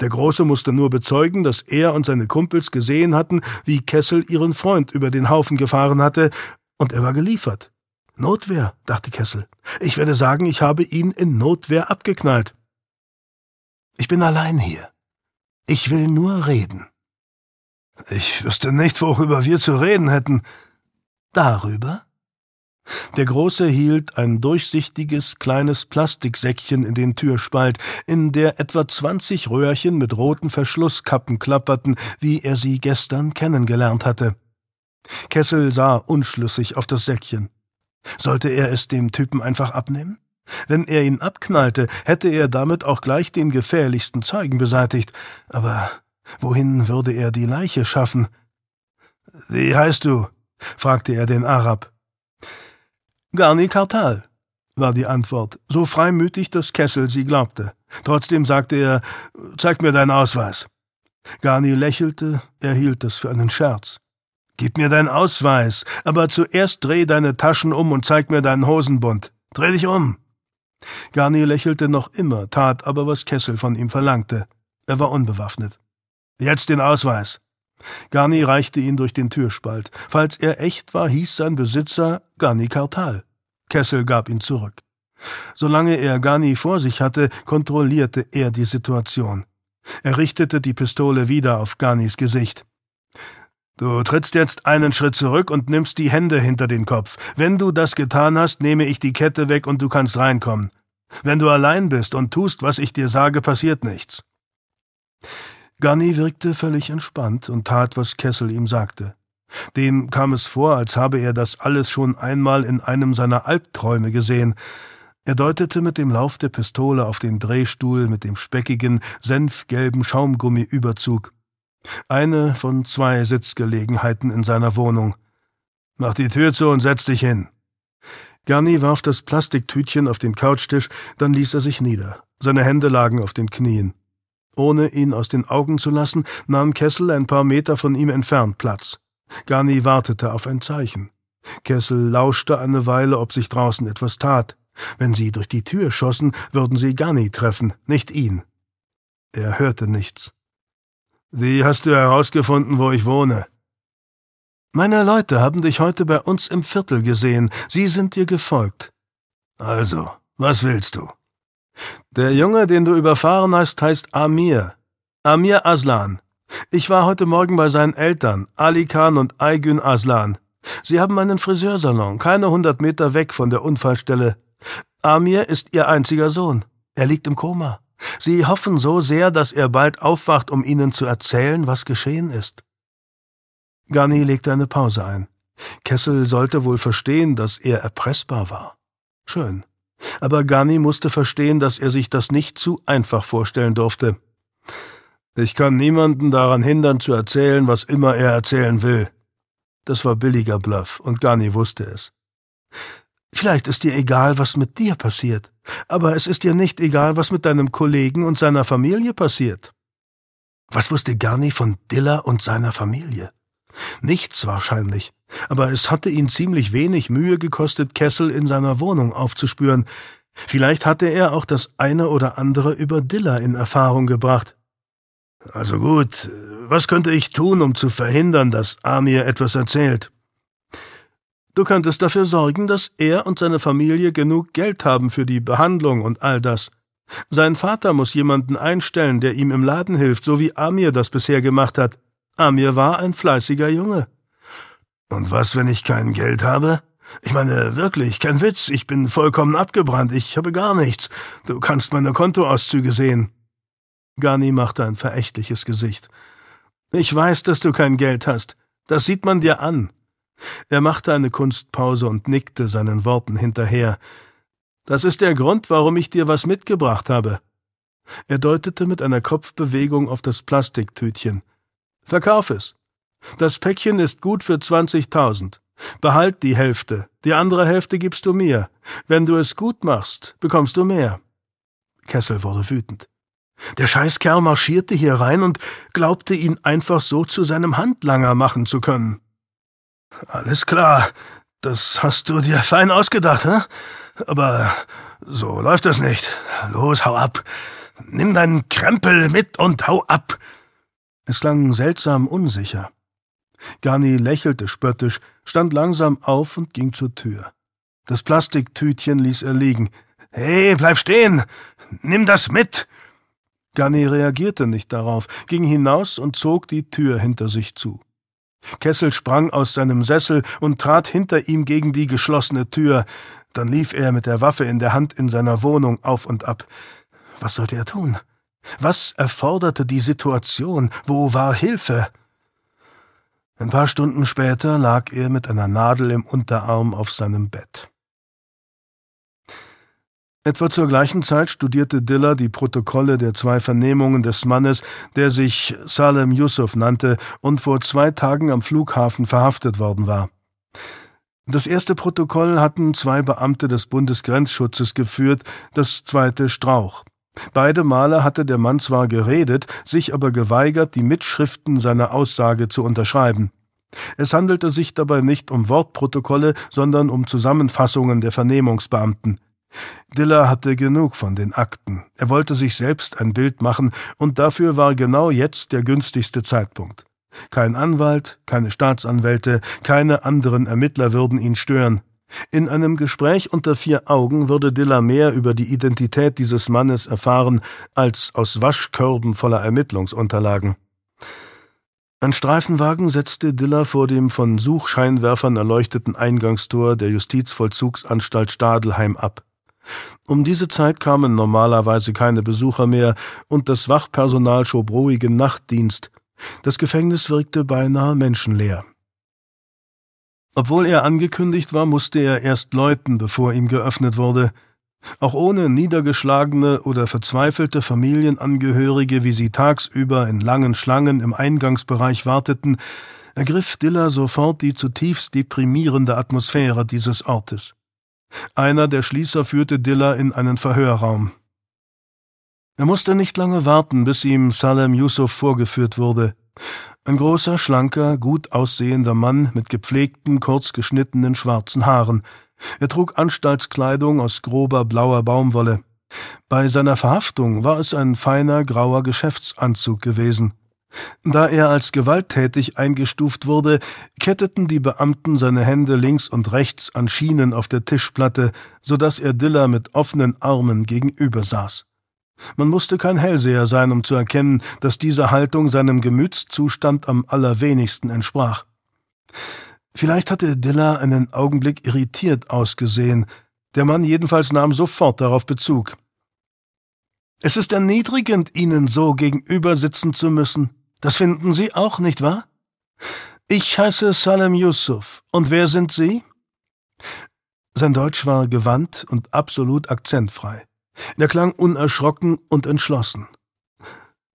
Der Große musste nur bezeugen, dass er und seine Kumpels gesehen hatten, wie Kessel ihren Freund über den Haufen gefahren hatte, und er war geliefert. Notwehr, dachte Kessel. Ich werde sagen, ich habe ihn in Notwehr abgeknallt. Ich bin allein hier. Ich will nur reden. Ich wüsste nicht, worüber wir zu reden hätten. Darüber? Der Große hielt ein durchsichtiges, kleines Plastiksäckchen in den Türspalt, in der etwa zwanzig Röhrchen mit roten Verschlusskappen klapperten, wie er sie gestern kennengelernt hatte. Kessel sah unschlüssig auf das Säckchen. Sollte er es dem Typen einfach abnehmen? Wenn er ihn abknallte, hätte er damit auch gleich den gefährlichsten Zeugen beseitigt, aber Wohin würde er die Leiche schaffen? Wie heißt du? fragte er den Arab. Garni Kartal, war die Antwort, so freimütig, dass Kessel sie glaubte. Trotzdem sagte er, zeig mir deinen Ausweis. Garni lächelte, er hielt es für einen Scherz. Gib mir deinen Ausweis, aber zuerst dreh deine Taschen um und zeig mir deinen Hosenbund. Dreh dich um. Garni lächelte noch immer, tat aber, was Kessel von ihm verlangte. Er war unbewaffnet. Jetzt den Ausweis. Garni reichte ihn durch den Türspalt. Falls er echt war, hieß sein Besitzer Garni Kartal. Kessel gab ihn zurück. Solange er Garni vor sich hatte, kontrollierte er die Situation. Er richtete die Pistole wieder auf Garnis Gesicht. Du trittst jetzt einen Schritt zurück und nimmst die Hände hinter den Kopf. Wenn du das getan hast, nehme ich die Kette weg und du kannst reinkommen. Wenn du allein bist und tust, was ich dir sage, passiert nichts. Gunny wirkte völlig entspannt und tat, was Kessel ihm sagte. Dem kam es vor, als habe er das alles schon einmal in einem seiner Albträume gesehen. Er deutete mit dem Lauf der Pistole auf den Drehstuhl mit dem speckigen, senfgelben Schaumgummiüberzug. Eine von zwei Sitzgelegenheiten in seiner Wohnung. Mach die Tür zu und setz dich hin. Gunny warf das Plastiktütchen auf den Couchtisch, dann ließ er sich nieder. Seine Hände lagen auf den Knien. Ohne ihn aus den Augen zu lassen, nahm Kessel ein paar Meter von ihm entfernt Platz. Garni wartete auf ein Zeichen. Kessel lauschte eine Weile, ob sich draußen etwas tat. Wenn sie durch die Tür schossen, würden sie Garni treffen, nicht ihn. Er hörte nichts. Wie hast du herausgefunden, wo ich wohne? Meine Leute haben dich heute bei uns im Viertel gesehen. Sie sind dir gefolgt. Also, was willst du? Der Junge, den du überfahren hast, heißt Amir. Amir Aslan. Ich war heute Morgen bei seinen Eltern, Ali Khan und Aygün Aslan. Sie haben einen Friseursalon, keine hundert Meter weg von der Unfallstelle. Amir ist ihr einziger Sohn. Er liegt im Koma. Sie hoffen so sehr, dass er bald aufwacht, um ihnen zu erzählen, was geschehen ist. Ghani legte eine Pause ein. Kessel sollte wohl verstehen, dass er erpressbar war. Schön aber Ghani musste verstehen, dass er sich das nicht zu einfach vorstellen durfte. Ich kann niemanden daran hindern, zu erzählen, was immer er erzählen will. Das war billiger Bluff, und Ghani wusste es. Vielleicht ist dir egal, was mit dir passiert, aber es ist dir nicht egal, was mit deinem Kollegen und seiner Familie passiert. Was wusste Ghani von Dilla und seiner Familie? Nichts wahrscheinlich. Aber es hatte ihn ziemlich wenig Mühe gekostet, Kessel in seiner Wohnung aufzuspüren. Vielleicht hatte er auch das eine oder andere über Diller in Erfahrung gebracht. Also gut, was könnte ich tun, um zu verhindern, dass Amir etwas erzählt? Du könntest dafür sorgen, dass er und seine Familie genug Geld haben für die Behandlung und all das. Sein Vater muss jemanden einstellen, der ihm im Laden hilft, so wie Amir das bisher gemacht hat. Amir war ein fleißiger Junge. Und was, wenn ich kein Geld habe? Ich meine, wirklich, kein Witz, ich bin vollkommen abgebrannt, ich habe gar nichts. Du kannst meine Kontoauszüge sehen. Gani machte ein verächtliches Gesicht. Ich weiß, dass du kein Geld hast. Das sieht man dir an. Er machte eine Kunstpause und nickte seinen Worten hinterher. Das ist der Grund, warum ich dir was mitgebracht habe. Er deutete mit einer Kopfbewegung auf das Plastiktütchen. Verkauf es. Das Päckchen ist gut für 20.000. Behalt die Hälfte, die andere Hälfte gibst du mir. Wenn du es gut machst, bekommst du mehr. Kessel wurde wütend. Der Scheißkerl marschierte hier rein und glaubte, ihn einfach so zu seinem Handlanger machen zu können. Alles klar, das hast du dir fein ausgedacht, hä? Aber so läuft das nicht. Los, hau ab. Nimm deinen Krempel mit und hau ab. Es klang seltsam unsicher. Gani lächelte spöttisch, stand langsam auf und ging zur Tür. Das Plastiktütchen ließ er liegen. Hey, bleib stehen! Nimm das mit! Gani reagierte nicht darauf, ging hinaus und zog die Tür hinter sich zu. Kessel sprang aus seinem Sessel und trat hinter ihm gegen die geschlossene Tür. Dann lief er mit der Waffe in der Hand in seiner Wohnung auf und ab. Was sollte er tun? Was erforderte die Situation? Wo war Hilfe? Ein paar Stunden später lag er mit einer Nadel im Unterarm auf seinem Bett. Etwa zur gleichen Zeit studierte Diller die Protokolle der zwei Vernehmungen des Mannes, der sich Salem Yusuf nannte und vor zwei Tagen am Flughafen verhaftet worden war. Das erste Protokoll hatten zwei Beamte des Bundesgrenzschutzes geführt, das zweite Strauch. Beide Male hatte der Mann zwar geredet, sich aber geweigert, die Mitschriften seiner Aussage zu unterschreiben. Es handelte sich dabei nicht um Wortprotokolle, sondern um Zusammenfassungen der Vernehmungsbeamten. Diller hatte genug von den Akten. Er wollte sich selbst ein Bild machen, und dafür war genau jetzt der günstigste Zeitpunkt. Kein Anwalt, keine Staatsanwälte, keine anderen Ermittler würden ihn stören. In einem Gespräch unter vier Augen würde Diller mehr über die Identität dieses Mannes erfahren als aus Waschkörben voller Ermittlungsunterlagen. Ein Streifenwagen setzte Diller vor dem von Suchscheinwerfern erleuchteten Eingangstor der Justizvollzugsanstalt Stadelheim ab. Um diese Zeit kamen normalerweise keine Besucher mehr und das Wachpersonal schob ruhigen Nachtdienst. Das Gefängnis wirkte beinahe menschenleer. Obwohl er angekündigt war, musste er erst läuten, bevor ihm geöffnet wurde. Auch ohne niedergeschlagene oder verzweifelte Familienangehörige, wie sie tagsüber in langen Schlangen im Eingangsbereich warteten, ergriff Diller sofort die zutiefst deprimierende Atmosphäre dieses Ortes. Einer der Schließer führte Diller in einen Verhörraum. Er musste nicht lange warten, bis ihm Salem Yusuf vorgeführt wurde. Ein großer, schlanker, gut aussehender Mann mit gepflegten, kurz geschnittenen schwarzen Haaren. Er trug Anstaltskleidung aus grober blauer Baumwolle. Bei seiner Verhaftung war es ein feiner, grauer Geschäftsanzug gewesen. Da er als gewalttätig eingestuft wurde, ketteten die Beamten seine Hände links und rechts an Schienen auf der Tischplatte, so dass er Diller mit offenen Armen gegenüber saß. Man musste kein Hellseher sein, um zu erkennen, dass diese Haltung seinem Gemütszustand am allerwenigsten entsprach. Vielleicht hatte Dilla einen Augenblick irritiert ausgesehen, der Mann jedenfalls nahm sofort darauf Bezug. Es ist erniedrigend, Ihnen so gegenüber sitzen zu müssen. Das finden Sie auch, nicht wahr? Ich heiße Salem Yusuf. Und wer sind Sie? Sein Deutsch war gewandt und absolut akzentfrei. Er klang unerschrocken und entschlossen.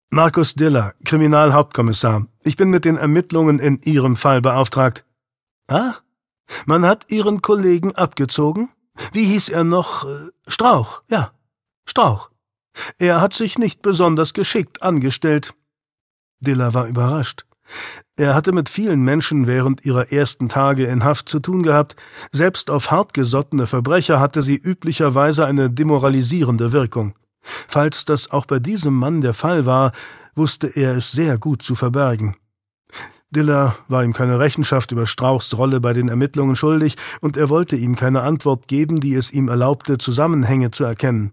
Markus Diller, Kriminalhauptkommissar. Ich bin mit den Ermittlungen in Ihrem Fall beauftragt. Ah? Man hat Ihren Kollegen abgezogen? Wie hieß er noch? Äh, Strauch, ja. Strauch. Er hat sich nicht besonders geschickt angestellt. Diller war überrascht. Er hatte mit vielen Menschen während ihrer ersten Tage in Haft zu tun gehabt, selbst auf hartgesottene Verbrecher hatte sie üblicherweise eine demoralisierende Wirkung. Falls das auch bei diesem Mann der Fall war, wusste er es sehr gut zu verbergen. Diller war ihm keine Rechenschaft über Strauchs Rolle bei den Ermittlungen schuldig, und er wollte ihm keine Antwort geben, die es ihm erlaubte, Zusammenhänge zu erkennen.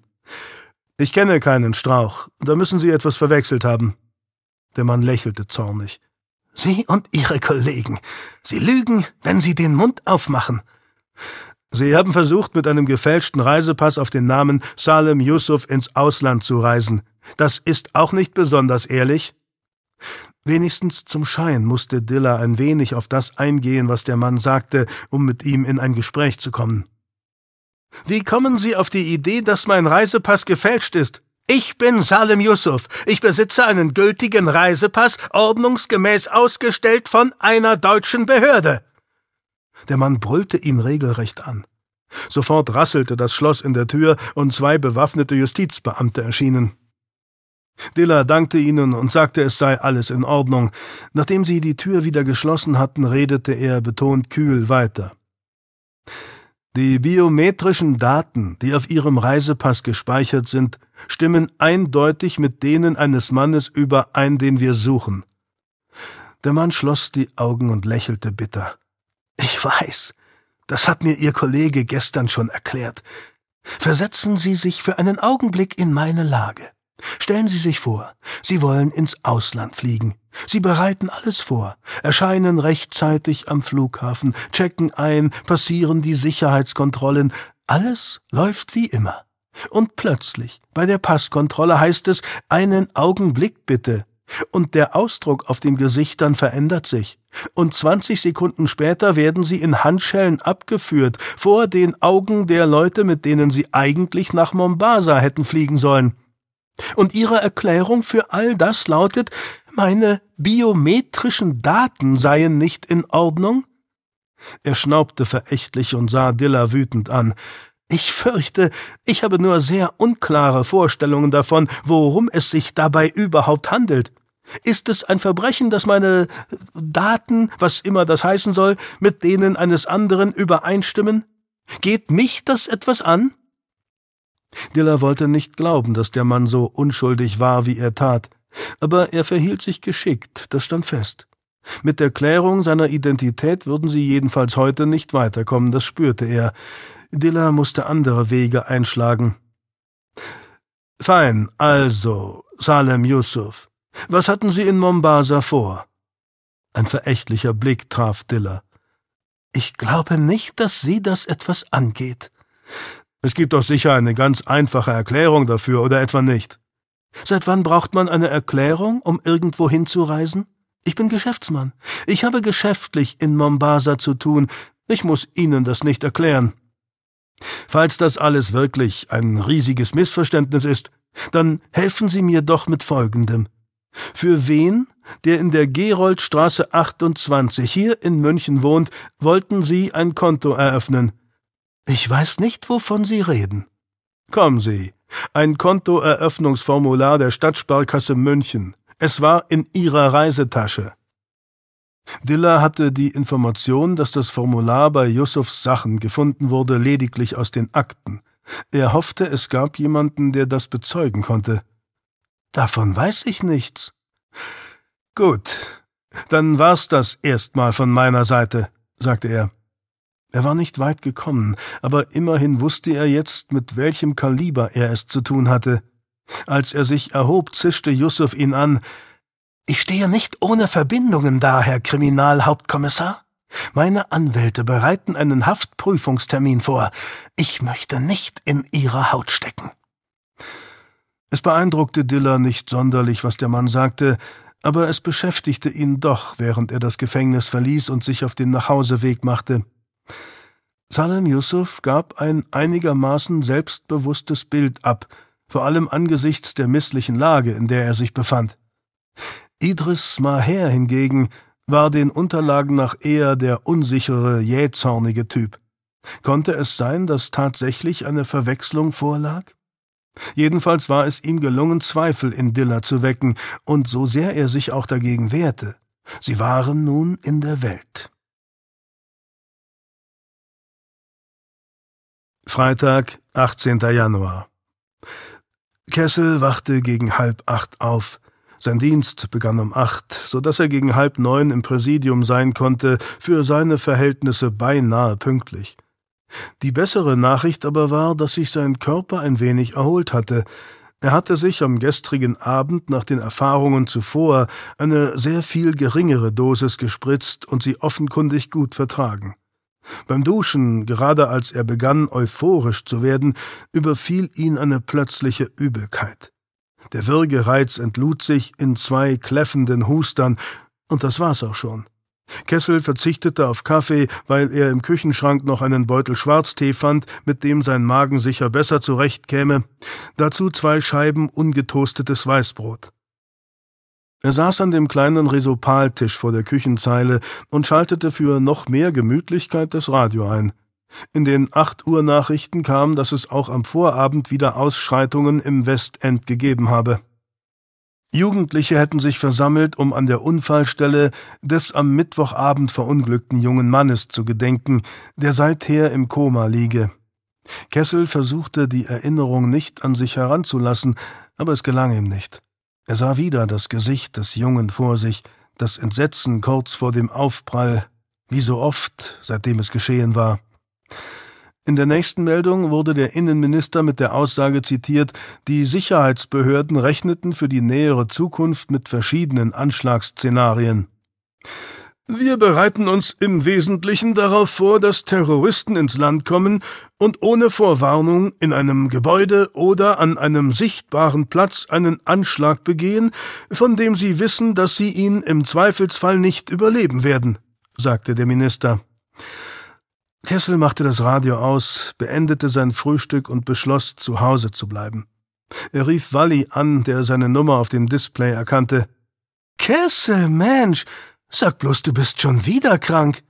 Ich kenne keinen Strauch, da müssen Sie etwas verwechselt haben. Der Mann lächelte zornig. Sie und Ihre Kollegen. Sie lügen, wenn Sie den Mund aufmachen. Sie haben versucht, mit einem gefälschten Reisepass auf den Namen Salem Yusuf ins Ausland zu reisen. Das ist auch nicht besonders ehrlich. Wenigstens zum Schein musste Diller ein wenig auf das eingehen, was der Mann sagte, um mit ihm in ein Gespräch zu kommen. Wie kommen Sie auf die Idee, dass mein Reisepass gefälscht ist? Ich bin Salem Yusuf. Ich besitze einen gültigen Reisepass, ordnungsgemäß ausgestellt von einer deutschen Behörde. Der Mann brüllte ihn regelrecht an. Sofort rasselte das Schloss in der Tür und zwei bewaffnete Justizbeamte erschienen. Dilla dankte ihnen und sagte, es sei alles in Ordnung. Nachdem sie die Tür wieder geschlossen hatten, redete er betont kühl weiter. Die biometrischen Daten, die auf ihrem Reisepass gespeichert sind, stimmen eindeutig mit denen eines Mannes überein, den wir suchen. Der Mann schloss die Augen und lächelte bitter. Ich weiß, das hat mir Ihr Kollege gestern schon erklärt. Versetzen Sie sich für einen Augenblick in meine Lage. Stellen Sie sich vor, Sie wollen ins Ausland fliegen. Sie bereiten alles vor, erscheinen rechtzeitig am Flughafen, checken ein, passieren die Sicherheitskontrollen, alles läuft wie immer. Und plötzlich, bei der Passkontrolle heißt es, einen Augenblick bitte. Und der Ausdruck auf den Gesichtern verändert sich. Und 20 Sekunden später werden sie in Handschellen abgeführt, vor den Augen der Leute, mit denen sie eigentlich nach Mombasa hätten fliegen sollen. Und ihre Erklärung für all das lautet, meine biometrischen Daten seien nicht in Ordnung? Er schnaubte verächtlich und sah Diller wütend an. Ich fürchte, ich habe nur sehr unklare Vorstellungen davon, worum es sich dabei überhaupt handelt. Ist es ein Verbrechen, dass meine Daten, was immer das heißen soll, mit denen eines anderen übereinstimmen? Geht mich das etwas an? Diller wollte nicht glauben, dass der Mann so unschuldig war, wie er tat, aber er verhielt sich geschickt, das stand fest. Mit der Klärung seiner Identität würden sie jedenfalls heute nicht weiterkommen, das spürte er. Diller musste andere Wege einschlagen. Fein, also, Salem Yusuf, was hatten Sie in Mombasa vor? Ein verächtlicher Blick traf Diller. Ich glaube nicht, dass Sie das etwas angeht. Es gibt doch sicher eine ganz einfache Erklärung dafür, oder etwa nicht? Seit wann braucht man eine Erklärung, um irgendwo hinzureisen? Ich bin Geschäftsmann. Ich habe geschäftlich in Mombasa zu tun. Ich muss Ihnen das nicht erklären. Falls das alles wirklich ein riesiges Missverständnis ist, dann helfen Sie mir doch mit Folgendem. Für wen, der in der Geroldstraße 28 hier in München wohnt, wollten Sie ein Konto eröffnen? Ich weiß nicht, wovon Sie reden. Kommen Sie, ein Kontoeröffnungsformular der Stadtsparkasse München. Es war in Ihrer Reisetasche. Diller hatte die Information, dass das Formular bei Yusufs Sachen gefunden wurde, lediglich aus den Akten. Er hoffte, es gab jemanden, der das bezeugen konnte. Davon weiß ich nichts. Gut, dann war's das erstmal von meiner Seite, sagte er. Er war nicht weit gekommen, aber immerhin wusste er jetzt, mit welchem Kaliber er es zu tun hatte. Als er sich erhob, zischte Yusuf ihn an ich stehe nicht ohne Verbindungen da, Herr Kriminalhauptkommissar. Meine Anwälte bereiten einen Haftprüfungstermin vor. Ich möchte nicht in Ihrer Haut stecken. Es beeindruckte Diller nicht sonderlich, was der Mann sagte, aber es beschäftigte ihn doch, während er das Gefängnis verließ und sich auf den Nachhauseweg machte. Salem Yusuf gab ein einigermaßen selbstbewusstes Bild ab, vor allem angesichts der misslichen Lage, in der er sich befand. Idris Maher hingegen war den Unterlagen nach eher der unsichere, jähzornige Typ. Konnte es sein, dass tatsächlich eine Verwechslung vorlag? Jedenfalls war es ihm gelungen, Zweifel in Dilla zu wecken, und so sehr er sich auch dagegen wehrte, sie waren nun in der Welt. Freitag, 18. Januar. Kessel wachte gegen halb acht auf, sein Dienst begann um acht, so dass er gegen halb neun im Präsidium sein konnte, für seine Verhältnisse beinahe pünktlich. Die bessere Nachricht aber war, dass sich sein Körper ein wenig erholt hatte. Er hatte sich am gestrigen Abend nach den Erfahrungen zuvor eine sehr viel geringere Dosis gespritzt und sie offenkundig gut vertragen. Beim Duschen, gerade als er begann, euphorisch zu werden, überfiel ihn eine plötzliche Übelkeit. Der wirge entlud sich in zwei kläffenden Hustern, und das war's auch schon. Kessel verzichtete auf Kaffee, weil er im Küchenschrank noch einen Beutel Schwarztee fand, mit dem sein Magen sicher besser zurechtkäme, dazu zwei Scheiben ungetoastetes Weißbrot. Er saß an dem kleinen Resopaltisch vor der Küchenzeile und schaltete für noch mehr Gemütlichkeit das Radio ein. In den 8 Uhr Nachrichten kam, dass es auch am Vorabend wieder Ausschreitungen im Westend gegeben habe. Jugendliche hätten sich versammelt, um an der Unfallstelle des am Mittwochabend verunglückten jungen Mannes zu gedenken, der seither im Koma liege. Kessel versuchte, die Erinnerung nicht an sich heranzulassen, aber es gelang ihm nicht. Er sah wieder das Gesicht des Jungen vor sich, das Entsetzen kurz vor dem Aufprall, wie so oft, seitdem es geschehen war. In der nächsten Meldung wurde der Innenminister mit der Aussage zitiert, die Sicherheitsbehörden rechneten für die nähere Zukunft mit verschiedenen Anschlagsszenarien. Wir bereiten uns im Wesentlichen darauf vor, dass Terroristen ins Land kommen und ohne Vorwarnung in einem Gebäude oder an einem sichtbaren Platz einen Anschlag begehen, von dem sie wissen, dass sie ihn im Zweifelsfall nicht überleben werden, sagte der Minister. Kessel machte das Radio aus, beendete sein Frühstück und beschloss, zu Hause zu bleiben. Er rief Walli an, der seine Nummer auf dem Display erkannte. Kessel, Mensch, sag bloß, du bist schon wieder krank.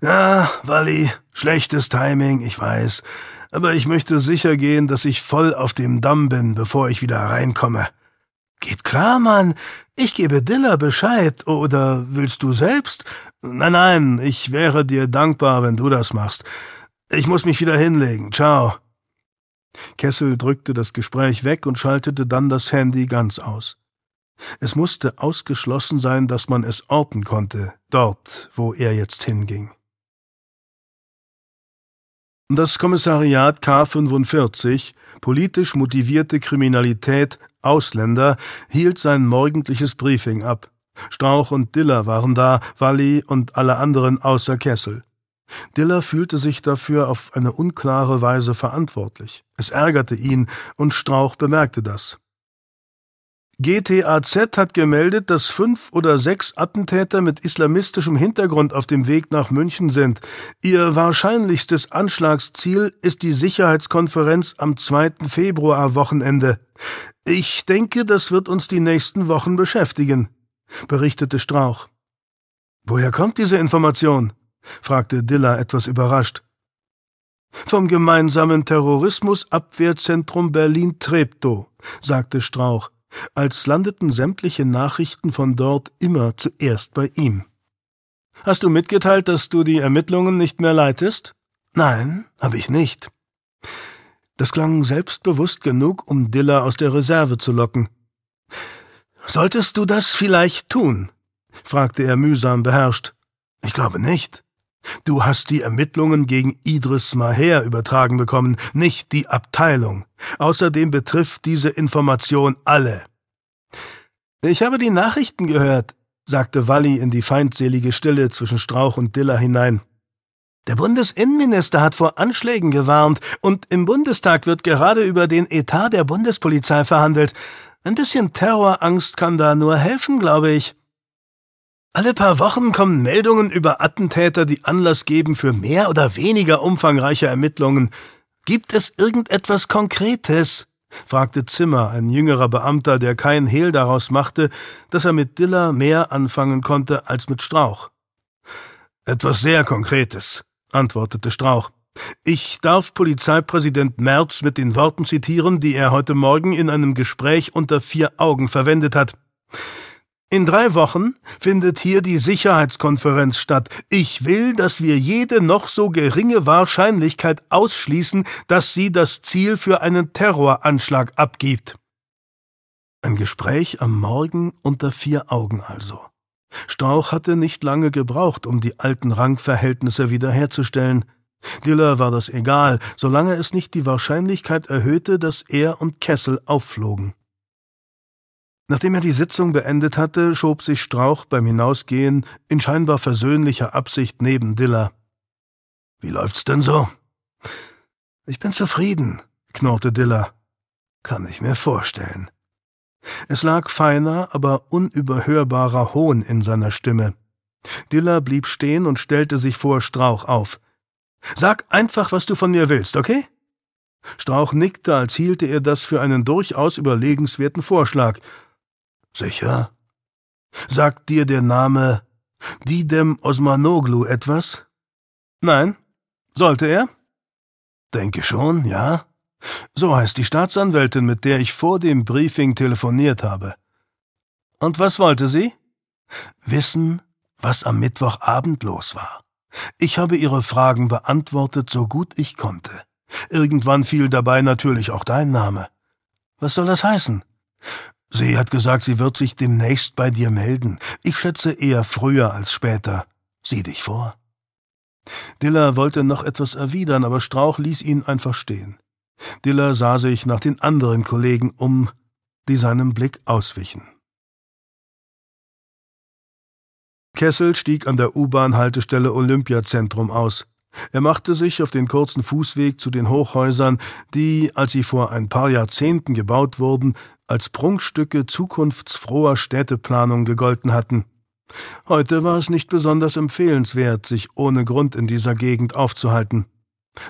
Ja, Walli, schlechtes Timing, ich weiß, aber ich möchte sicher gehen, dass ich voll auf dem Damm bin, bevor ich wieder reinkomme. Geht klar, Mann, ich gebe Diller Bescheid, oder willst du selbst? Nein, nein, ich wäre dir dankbar, wenn du das machst. Ich muss mich wieder hinlegen. Ciao. Kessel drückte das Gespräch weg und schaltete dann das Handy ganz aus. Es musste ausgeschlossen sein, dass man es orten konnte, dort, wo er jetzt hinging. Das Kommissariat K45, politisch motivierte Kriminalität Ausländer, hielt sein morgendliches Briefing ab. Strauch und Diller waren da, Walli und alle anderen außer Kessel. Diller fühlte sich dafür auf eine unklare Weise verantwortlich. Es ärgerte ihn, und Strauch bemerkte das. GTAZ hat gemeldet, dass fünf oder sechs Attentäter mit islamistischem Hintergrund auf dem Weg nach München sind. Ihr wahrscheinlichstes Anschlagsziel ist die Sicherheitskonferenz am 2. Februar Wochenende. Ich denke, das wird uns die nächsten Wochen beschäftigen berichtete Strauch. Woher kommt diese Information? fragte Diller etwas überrascht. Vom gemeinsamen Terrorismusabwehrzentrum Berlin-Treptow, sagte Strauch, als landeten sämtliche Nachrichten von dort immer zuerst bei ihm. Hast du mitgeteilt, dass du die Ermittlungen nicht mehr leitest? Nein, habe ich nicht. Das klang selbstbewusst genug, um Diller aus der Reserve zu locken. Solltest du das vielleicht tun? fragte er mühsam beherrscht. Ich glaube nicht. Du hast die Ermittlungen gegen Idris Maher übertragen bekommen, nicht die Abteilung. Außerdem betrifft diese Information alle. Ich habe die Nachrichten gehört, sagte Walli in die feindselige Stille zwischen Strauch und Diller hinein. Der Bundesinnenminister hat vor Anschlägen gewarnt und im Bundestag wird gerade über den Etat der Bundespolizei verhandelt. Ein bisschen Terrorangst kann da nur helfen, glaube ich. Alle paar Wochen kommen Meldungen über Attentäter, die Anlass geben für mehr oder weniger umfangreiche Ermittlungen. Gibt es irgendetwas Konkretes? fragte Zimmer, ein jüngerer Beamter, der kein Hehl daraus machte, dass er mit Diller mehr anfangen konnte als mit Strauch. Etwas sehr Konkretes, antwortete Strauch. Ich darf Polizeipräsident Merz mit den Worten zitieren, die er heute Morgen in einem Gespräch unter vier Augen verwendet hat. In drei Wochen findet hier die Sicherheitskonferenz statt. Ich will, dass wir jede noch so geringe Wahrscheinlichkeit ausschließen, dass sie das Ziel für einen Terroranschlag abgibt. Ein Gespräch am Morgen unter vier Augen also. Strauch hatte nicht lange gebraucht, um die alten Rangverhältnisse wiederherzustellen. Diller war das egal, solange es nicht die Wahrscheinlichkeit erhöhte, dass er und Kessel aufflogen. Nachdem er die Sitzung beendet hatte, schob sich Strauch beim Hinausgehen in scheinbar versöhnlicher Absicht neben Diller. Wie läuft's denn so? Ich bin zufrieden, knurrte Diller. Kann ich mir vorstellen. Es lag feiner, aber unüberhörbarer Hohn in seiner Stimme. Diller blieb stehen und stellte sich vor Strauch auf. Sag einfach, was du von mir willst, okay? Strauch nickte, als hielte er das für einen durchaus überlegenswerten Vorschlag. Sicher? Sagt dir der Name Didem Osmanoglu etwas? Nein. Sollte er? Denke schon, ja. So heißt die Staatsanwältin, mit der ich vor dem Briefing telefoniert habe. Und was wollte sie? Wissen, was am Mittwochabend los war. Ich habe Ihre Fragen beantwortet, so gut ich konnte. Irgendwann fiel dabei natürlich auch dein Name. Was soll das heißen? Sie hat gesagt, sie wird sich demnächst bei dir melden. Ich schätze eher früher als später. Sieh dich vor. Diller wollte noch etwas erwidern, aber Strauch ließ ihn einfach stehen. Diller sah sich nach den anderen Kollegen um, die seinem Blick auswichen. Kessel stieg an der U-Bahn-Haltestelle Olympiazentrum aus. Er machte sich auf den kurzen Fußweg zu den Hochhäusern, die, als sie vor ein paar Jahrzehnten gebaut wurden, als Prunkstücke zukunftsfroher Städteplanung gegolten hatten. Heute war es nicht besonders empfehlenswert, sich ohne Grund in dieser Gegend aufzuhalten.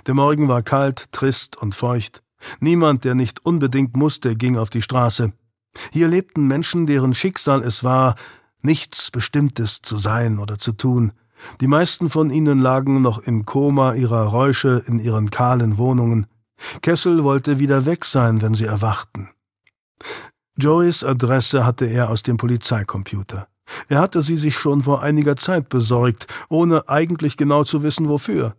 Der Morgen war kalt, trist und feucht. Niemand, der nicht unbedingt musste, ging auf die Straße. Hier lebten Menschen, deren Schicksal es war, nichts Bestimmtes zu sein oder zu tun. Die meisten von ihnen lagen noch im Koma ihrer Räusche in ihren kahlen Wohnungen. Kessel wollte wieder weg sein, wenn sie erwachten. Joeys Adresse hatte er aus dem Polizeicomputer. Er hatte sie sich schon vor einiger Zeit besorgt, ohne eigentlich genau zu wissen wofür.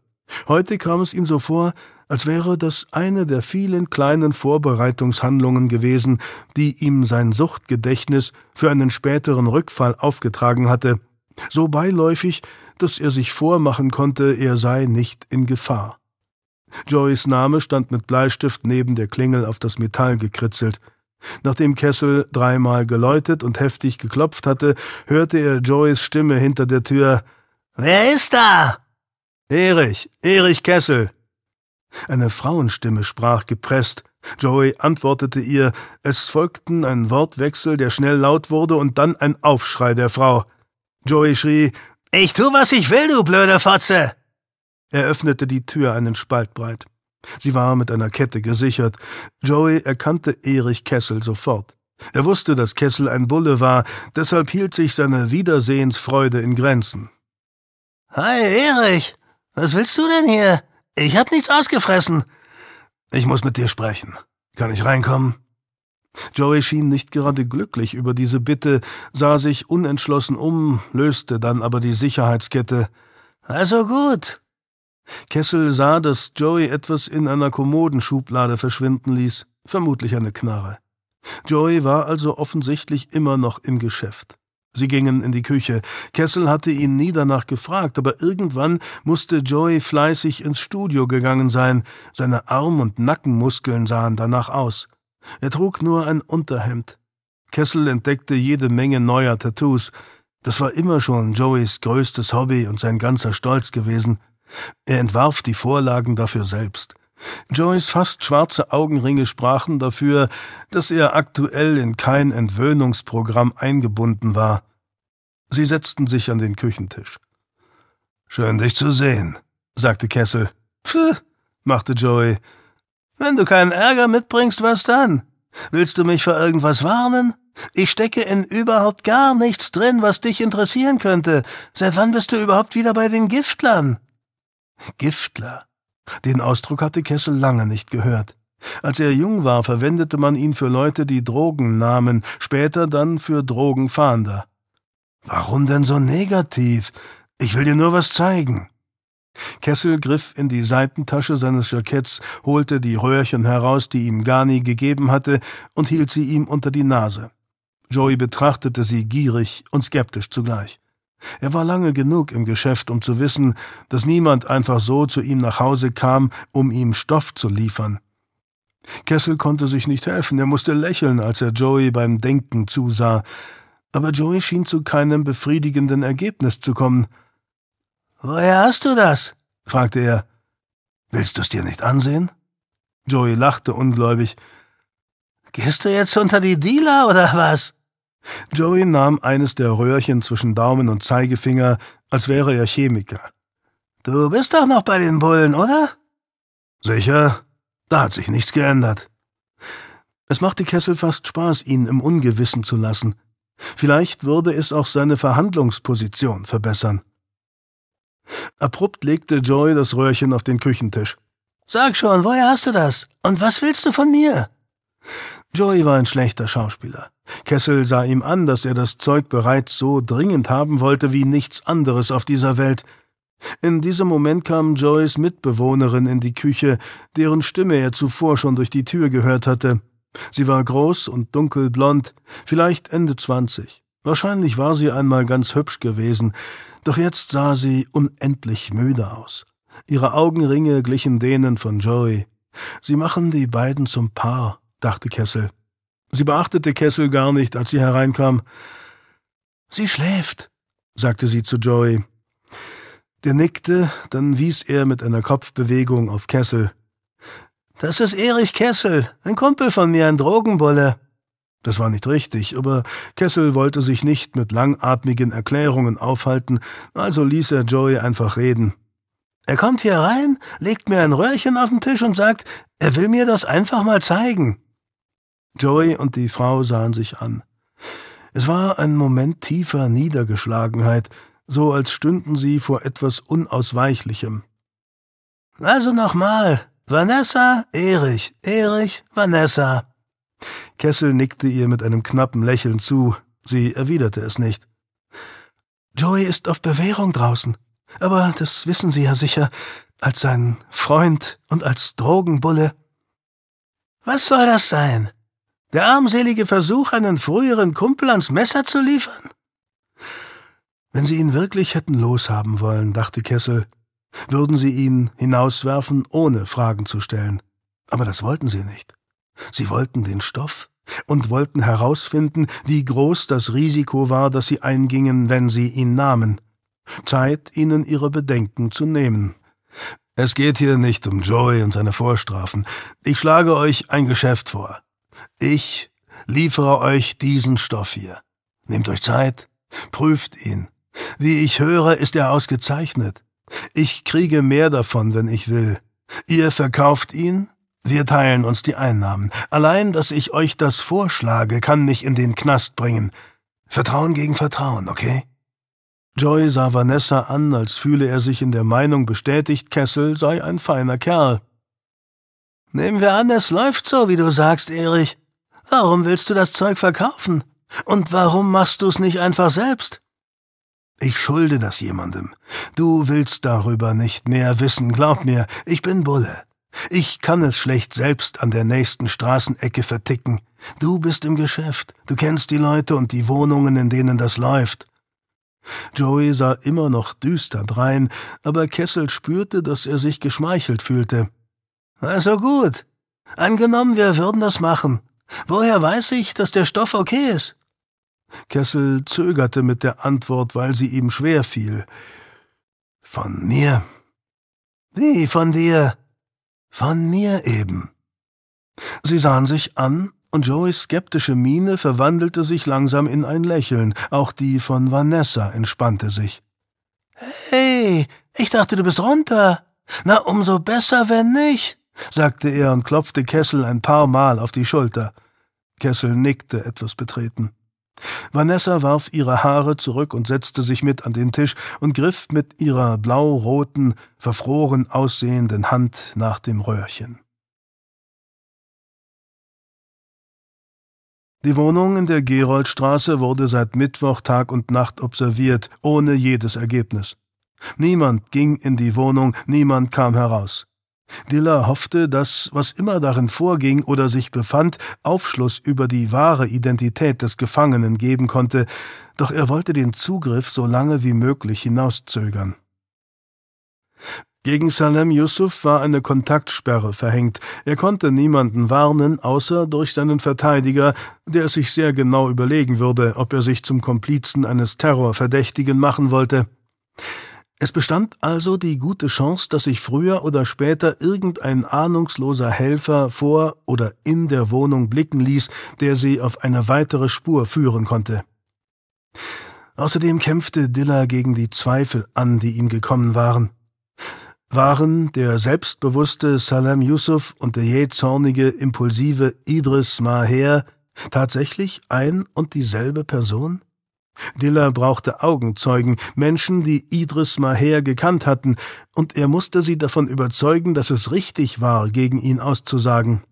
Heute kam es ihm so vor, als wäre das eine der vielen kleinen Vorbereitungshandlungen gewesen, die ihm sein Suchtgedächtnis für einen späteren Rückfall aufgetragen hatte, so beiläufig, dass er sich vormachen konnte, er sei nicht in Gefahr. Joys Name stand mit Bleistift neben der Klingel auf das Metall gekritzelt. Nachdem Kessel dreimal geläutet und heftig geklopft hatte, hörte er Joys Stimme hinter der Tür. Wer ist da? Erich, Erich Kessel. Eine Frauenstimme sprach gepresst. Joey antwortete ihr, es folgten ein Wortwechsel, der schnell laut wurde, und dann ein Aufschrei der Frau. Joey schrie Ich tu, was ich will, du blöde Fotze. Er öffnete die Tür einen Spalt breit. Sie war mit einer Kette gesichert. Joey erkannte Erich Kessel sofort. Er wusste, dass Kessel ein Bulle war, deshalb hielt sich seine Wiedersehensfreude in Grenzen. Hi, Erich, was willst du denn hier? Ich hab nichts ausgefressen. Ich muss mit dir sprechen. Kann ich reinkommen? Joey schien nicht gerade glücklich über diese Bitte, sah sich unentschlossen um, löste dann aber die Sicherheitskette. Also gut. Kessel sah, dass Joey etwas in einer Kommodenschublade verschwinden ließ, vermutlich eine Knarre. Joey war also offensichtlich immer noch im Geschäft. Sie gingen in die Küche. Kessel hatte ihn nie danach gefragt, aber irgendwann musste Joey fleißig ins Studio gegangen sein. Seine Arm- und Nackenmuskeln sahen danach aus. Er trug nur ein Unterhemd. Kessel entdeckte jede Menge neuer Tattoos. Das war immer schon Joeys größtes Hobby und sein ganzer Stolz gewesen. Er entwarf die Vorlagen dafür selbst. Joys fast schwarze Augenringe sprachen dafür, dass er aktuell in kein Entwöhnungsprogramm eingebunden war. Sie setzten sich an den Küchentisch. Schön dich zu sehen, sagte Kessel. Pfeh, machte Joey. Wenn du keinen Ärger mitbringst, was dann? Willst du mich vor irgendwas warnen? Ich stecke in überhaupt gar nichts drin, was dich interessieren könnte. Seit wann bist du überhaupt wieder bei den Giftlern? Giftler? Den Ausdruck hatte Kessel lange nicht gehört. Als er jung war, verwendete man ihn für Leute, die Drogen nahmen, später dann für Drogenfahnder. Warum denn so negativ? Ich will dir nur was zeigen. Kessel griff in die Seitentasche seines Jacketts, holte die Röhrchen heraus, die ihm Gani gegeben hatte, und hielt sie ihm unter die Nase. Joey betrachtete sie gierig und skeptisch zugleich. Er war lange genug im Geschäft, um zu wissen, dass niemand einfach so zu ihm nach Hause kam, um ihm Stoff zu liefern. Kessel konnte sich nicht helfen, er musste lächeln, als er Joey beim Denken zusah, aber Joey schien zu keinem befriedigenden Ergebnis zu kommen. Woher hast du das? fragte er. Willst du es dir nicht ansehen? Joey lachte ungläubig. Gehst du jetzt unter die Dealer oder was? Joey nahm eines der Röhrchen zwischen Daumen und Zeigefinger, als wäre er Chemiker. Du bist doch noch bei den Bullen, oder? Sicher, da hat sich nichts geändert. Es machte Kessel fast Spaß, ihn im Ungewissen zu lassen. Vielleicht würde es auch seine Verhandlungsposition verbessern. Abrupt legte Joey das Röhrchen auf den Küchentisch. Sag schon, woher hast du das? Und was willst du von mir? Joey war ein schlechter Schauspieler. Kessel sah ihm an, dass er das Zeug bereits so dringend haben wollte wie nichts anderes auf dieser Welt. In diesem Moment kam Joys Mitbewohnerin in die Küche, deren Stimme er zuvor schon durch die Tür gehört hatte. Sie war groß und dunkelblond, vielleicht Ende zwanzig. Wahrscheinlich war sie einmal ganz hübsch gewesen, doch jetzt sah sie unendlich müde aus. Ihre Augenringe glichen denen von Joey. Sie machen die beiden zum Paar, dachte Kessel. Sie beachtete Kessel gar nicht, als sie hereinkam. Sie schläft, sagte sie zu Joey. Der nickte, dann wies er mit einer Kopfbewegung auf Kessel. Das ist Erich Kessel, ein Kumpel von mir, ein Drogenbulle. Das war nicht richtig, aber Kessel wollte sich nicht mit langatmigen Erklärungen aufhalten, also ließ er Joey einfach reden. Er kommt hier rein, legt mir ein Röhrchen auf den Tisch und sagt, er will mir das einfach mal zeigen. Joey und die Frau sahen sich an. Es war ein Moment tiefer Niedergeschlagenheit, so als stünden sie vor etwas Unausweichlichem. Also nochmal. Vanessa, Erich, Erich, Vanessa. Kessel nickte ihr mit einem knappen Lächeln zu. Sie erwiderte es nicht. Joey ist auf Bewährung draußen. Aber das wissen Sie ja sicher, als sein Freund und als Drogenbulle. Was soll das sein? Der armselige Versuch, einen früheren Kumpel ans Messer zu liefern? Wenn sie ihn wirklich hätten loshaben wollen, dachte Kessel, würden sie ihn hinauswerfen, ohne Fragen zu stellen. Aber das wollten sie nicht. Sie wollten den Stoff und wollten herausfinden, wie groß das Risiko war, das sie eingingen, wenn sie ihn nahmen. Zeit, ihnen ihre Bedenken zu nehmen. Es geht hier nicht um Joey und seine Vorstrafen. Ich schlage euch ein Geschäft vor. Ich liefere euch diesen Stoff hier. Nehmt euch Zeit, prüft ihn. Wie ich höre, ist er ausgezeichnet. Ich kriege mehr davon, wenn ich will. Ihr verkauft ihn, wir teilen uns die Einnahmen. Allein, dass ich euch das vorschlage, kann mich in den Knast bringen. Vertrauen gegen Vertrauen, okay? Joy sah Vanessa an, als fühle er sich in der Meinung bestätigt, Kessel sei ein feiner Kerl. Nehmen wir an, es läuft so, wie du sagst, Erich. Warum willst du das Zeug verkaufen? Und warum machst du's nicht einfach selbst? Ich schulde das jemandem. Du willst darüber nicht mehr wissen, glaub mir, ich bin Bulle. Ich kann es schlecht selbst an der nächsten Straßenecke verticken. Du bist im Geschäft, du kennst die Leute und die Wohnungen, in denen das läuft. Joey sah immer noch düster drein, aber Kessel spürte, dass er sich geschmeichelt fühlte. Also gut. Angenommen, wir würden das machen. Woher weiß ich, dass der Stoff okay ist? Kessel zögerte mit der Antwort, weil sie ihm schwer fiel. Von mir. Wie von dir? Von mir eben. Sie sahen sich an, und Joeys skeptische Miene verwandelte sich langsam in ein Lächeln, auch die von Vanessa entspannte sich. Hey, ich dachte, du bist runter. Na, umso besser, wenn nicht sagte er und klopfte Kessel ein paar Mal auf die Schulter. Kessel nickte etwas betreten. Vanessa warf ihre Haare zurück und setzte sich mit an den Tisch und griff mit ihrer blau-roten, verfroren aussehenden Hand nach dem Röhrchen. Die Wohnung in der Geroldstraße wurde seit Mittwoch Tag und Nacht observiert, ohne jedes Ergebnis. Niemand ging in die Wohnung, niemand kam heraus. Diller hoffte, dass, was immer darin vorging oder sich befand, Aufschluss über die wahre Identität des Gefangenen geben konnte, doch er wollte den Zugriff so lange wie möglich hinauszögern. Gegen Salem Yusuf war eine Kontaktsperre verhängt. Er konnte niemanden warnen, außer durch seinen Verteidiger, der es sich sehr genau überlegen würde, ob er sich zum Komplizen eines Terrorverdächtigen machen wollte. Es bestand also die gute Chance, dass sich früher oder später irgendein ahnungsloser Helfer vor oder in der Wohnung blicken ließ, der sie auf eine weitere Spur führen konnte. Außerdem kämpfte Diller gegen die Zweifel an, die ihm gekommen waren. Waren der selbstbewusste Salam Yusuf und der jähzornige, impulsive Idris Maher tatsächlich ein und dieselbe Person? Diller brauchte Augenzeugen, Menschen, die Idris Maher gekannt hatten, und er musste sie davon überzeugen, dass es richtig war, gegen ihn auszusagen.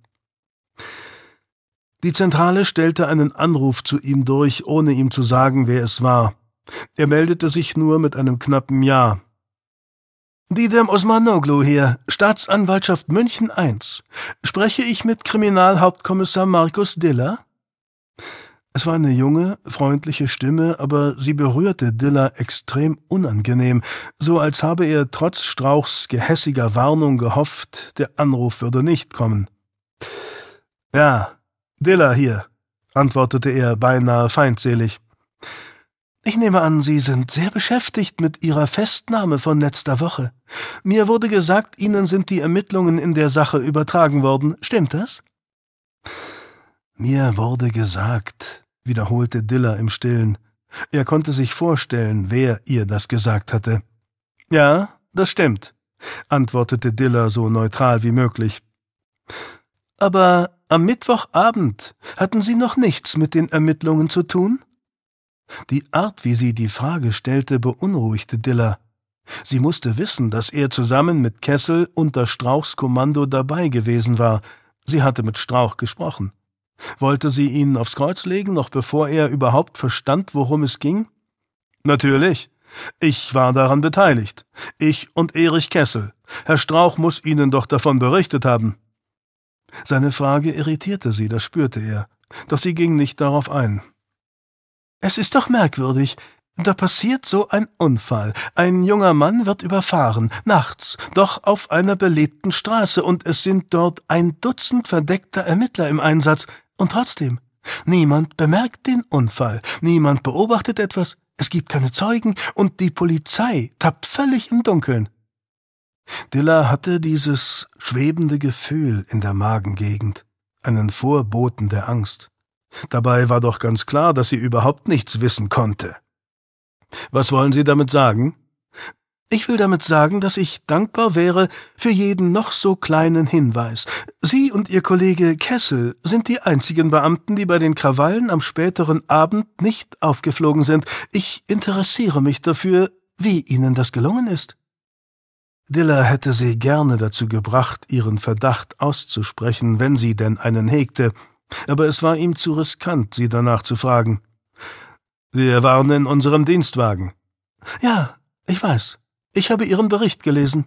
Die Zentrale stellte einen Anruf zu ihm durch, ohne ihm zu sagen, wer es war. Er meldete sich nur mit einem knappen Ja. Didem Osmanoglu hier, Staatsanwaltschaft München I. Spreche ich mit Kriminalhauptkommissar Markus Diller? Es war eine junge, freundliche Stimme, aber sie berührte Dilla extrem unangenehm, so als habe er trotz Strauchs gehässiger Warnung gehofft, der Anruf würde nicht kommen. Ja, Dilla hier, antwortete er beinahe feindselig. Ich nehme an, Sie sind sehr beschäftigt mit Ihrer Festnahme von letzter Woche. Mir wurde gesagt, Ihnen sind die Ermittlungen in der Sache übertragen worden. Stimmt das? Mir wurde gesagt, wiederholte Diller im Stillen. Er konnte sich vorstellen, wer ihr das gesagt hatte. Ja, das stimmt, antwortete Diller so neutral wie möglich. Aber am Mittwochabend hatten Sie noch nichts mit den Ermittlungen zu tun? Die Art, wie sie die Frage stellte, beunruhigte Diller. Sie musste wissen, dass er zusammen mit Kessel unter Strauchs Kommando dabei gewesen war. Sie hatte mit Strauch gesprochen. Wollte sie ihn aufs Kreuz legen, noch bevor er überhaupt verstand, worum es ging? Natürlich. Ich war daran beteiligt. Ich und Erich Kessel. Herr Strauch muss Ihnen doch davon berichtet haben. Seine Frage irritierte sie, das spürte er, doch sie ging nicht darauf ein. Es ist doch merkwürdig. Da passiert so ein Unfall. Ein junger Mann wird überfahren, nachts, doch auf einer belebten Straße, und es sind dort ein Dutzend verdeckter Ermittler im Einsatz. Und trotzdem, niemand bemerkt den Unfall, niemand beobachtet etwas, es gibt keine Zeugen und die Polizei tappt völlig im Dunkeln. Dilla hatte dieses schwebende Gefühl in der Magengegend, einen Vorboten der Angst. Dabei war doch ganz klar, dass sie überhaupt nichts wissen konnte. Was wollen Sie damit sagen? Ich will damit sagen, dass ich dankbar wäre für jeden noch so kleinen Hinweis. Sie und Ihr Kollege Kessel sind die einzigen Beamten, die bei den Krawallen am späteren Abend nicht aufgeflogen sind. Ich interessiere mich dafür, wie Ihnen das gelungen ist. Diller hätte sie gerne dazu gebracht, ihren Verdacht auszusprechen, wenn sie denn einen hegte, aber es war ihm zu riskant, sie danach zu fragen. Wir waren in unserem Dienstwagen. Ja, ich weiß, ich habe Ihren Bericht gelesen.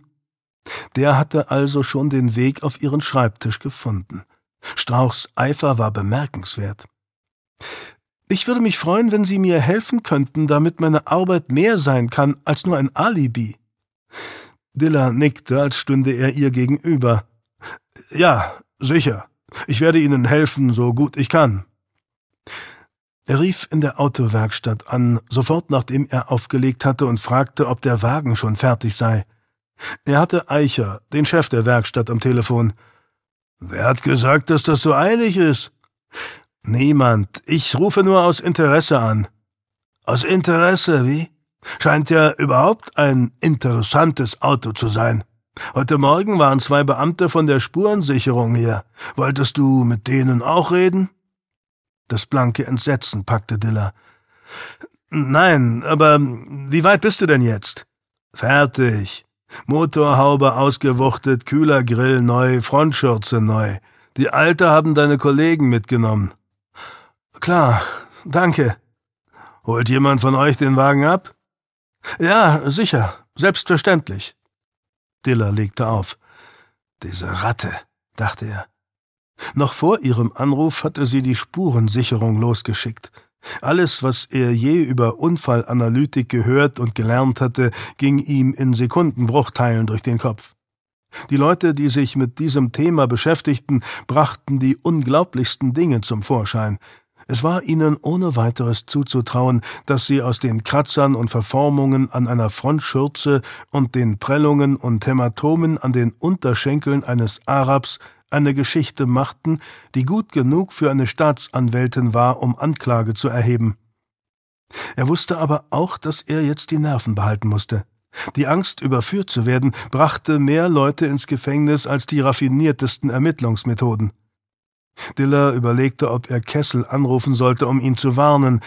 Der hatte also schon den Weg auf Ihren Schreibtisch gefunden. Strauchs Eifer war bemerkenswert. Ich würde mich freuen, wenn Sie mir helfen könnten, damit meine Arbeit mehr sein kann als nur ein Alibi. Dilla nickte, als stünde er ihr gegenüber. Ja, sicher. Ich werde Ihnen helfen, so gut ich kann. Er rief in der Autowerkstatt an, sofort nachdem er aufgelegt hatte und fragte, ob der Wagen schon fertig sei. Er hatte Eicher, den Chef der Werkstatt, am Telefon. Wer hat gesagt, dass das so eilig ist? Niemand. Ich rufe nur aus Interesse an. Aus Interesse, wie? Scheint ja überhaupt ein interessantes Auto zu sein. Heute Morgen waren zwei Beamte von der Spurensicherung hier. Wolltest du mit denen auch reden? Das blanke Entsetzen packte Diller. Nein, aber wie weit bist du denn jetzt? Fertig. Motorhaube ausgewuchtet, Kühlergrill neu, Frontschürze neu. Die alte haben deine Kollegen mitgenommen. Klar, danke. Holt jemand von euch den Wagen ab? Ja, sicher, selbstverständlich. Diller legte auf. Diese Ratte, dachte er. Noch vor ihrem Anruf hatte sie die Spurensicherung losgeschickt. Alles, was er je über Unfallanalytik gehört und gelernt hatte, ging ihm in Sekundenbruchteilen durch den Kopf. Die Leute, die sich mit diesem Thema beschäftigten, brachten die unglaublichsten Dinge zum Vorschein. Es war ihnen ohne weiteres zuzutrauen, dass sie aus den Kratzern und Verformungen an einer Frontschürze und den Prellungen und Hämatomen an den Unterschenkeln eines Arabs eine Geschichte machten, die gut genug für eine Staatsanwältin war, um Anklage zu erheben. Er wusste aber auch, dass er jetzt die Nerven behalten musste. Die Angst, überführt zu werden, brachte mehr Leute ins Gefängnis als die raffiniertesten Ermittlungsmethoden. Diller überlegte, ob er Kessel anrufen sollte, um ihn zu warnen,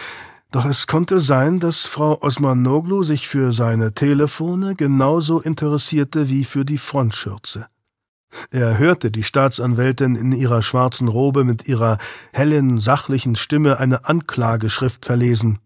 doch es konnte sein, dass Frau Osmanoglu sich für seine Telefone genauso interessierte wie für die Frontschürze. Er hörte die Staatsanwältin in ihrer schwarzen Robe mit ihrer hellen, sachlichen Stimme eine Anklageschrift verlesen.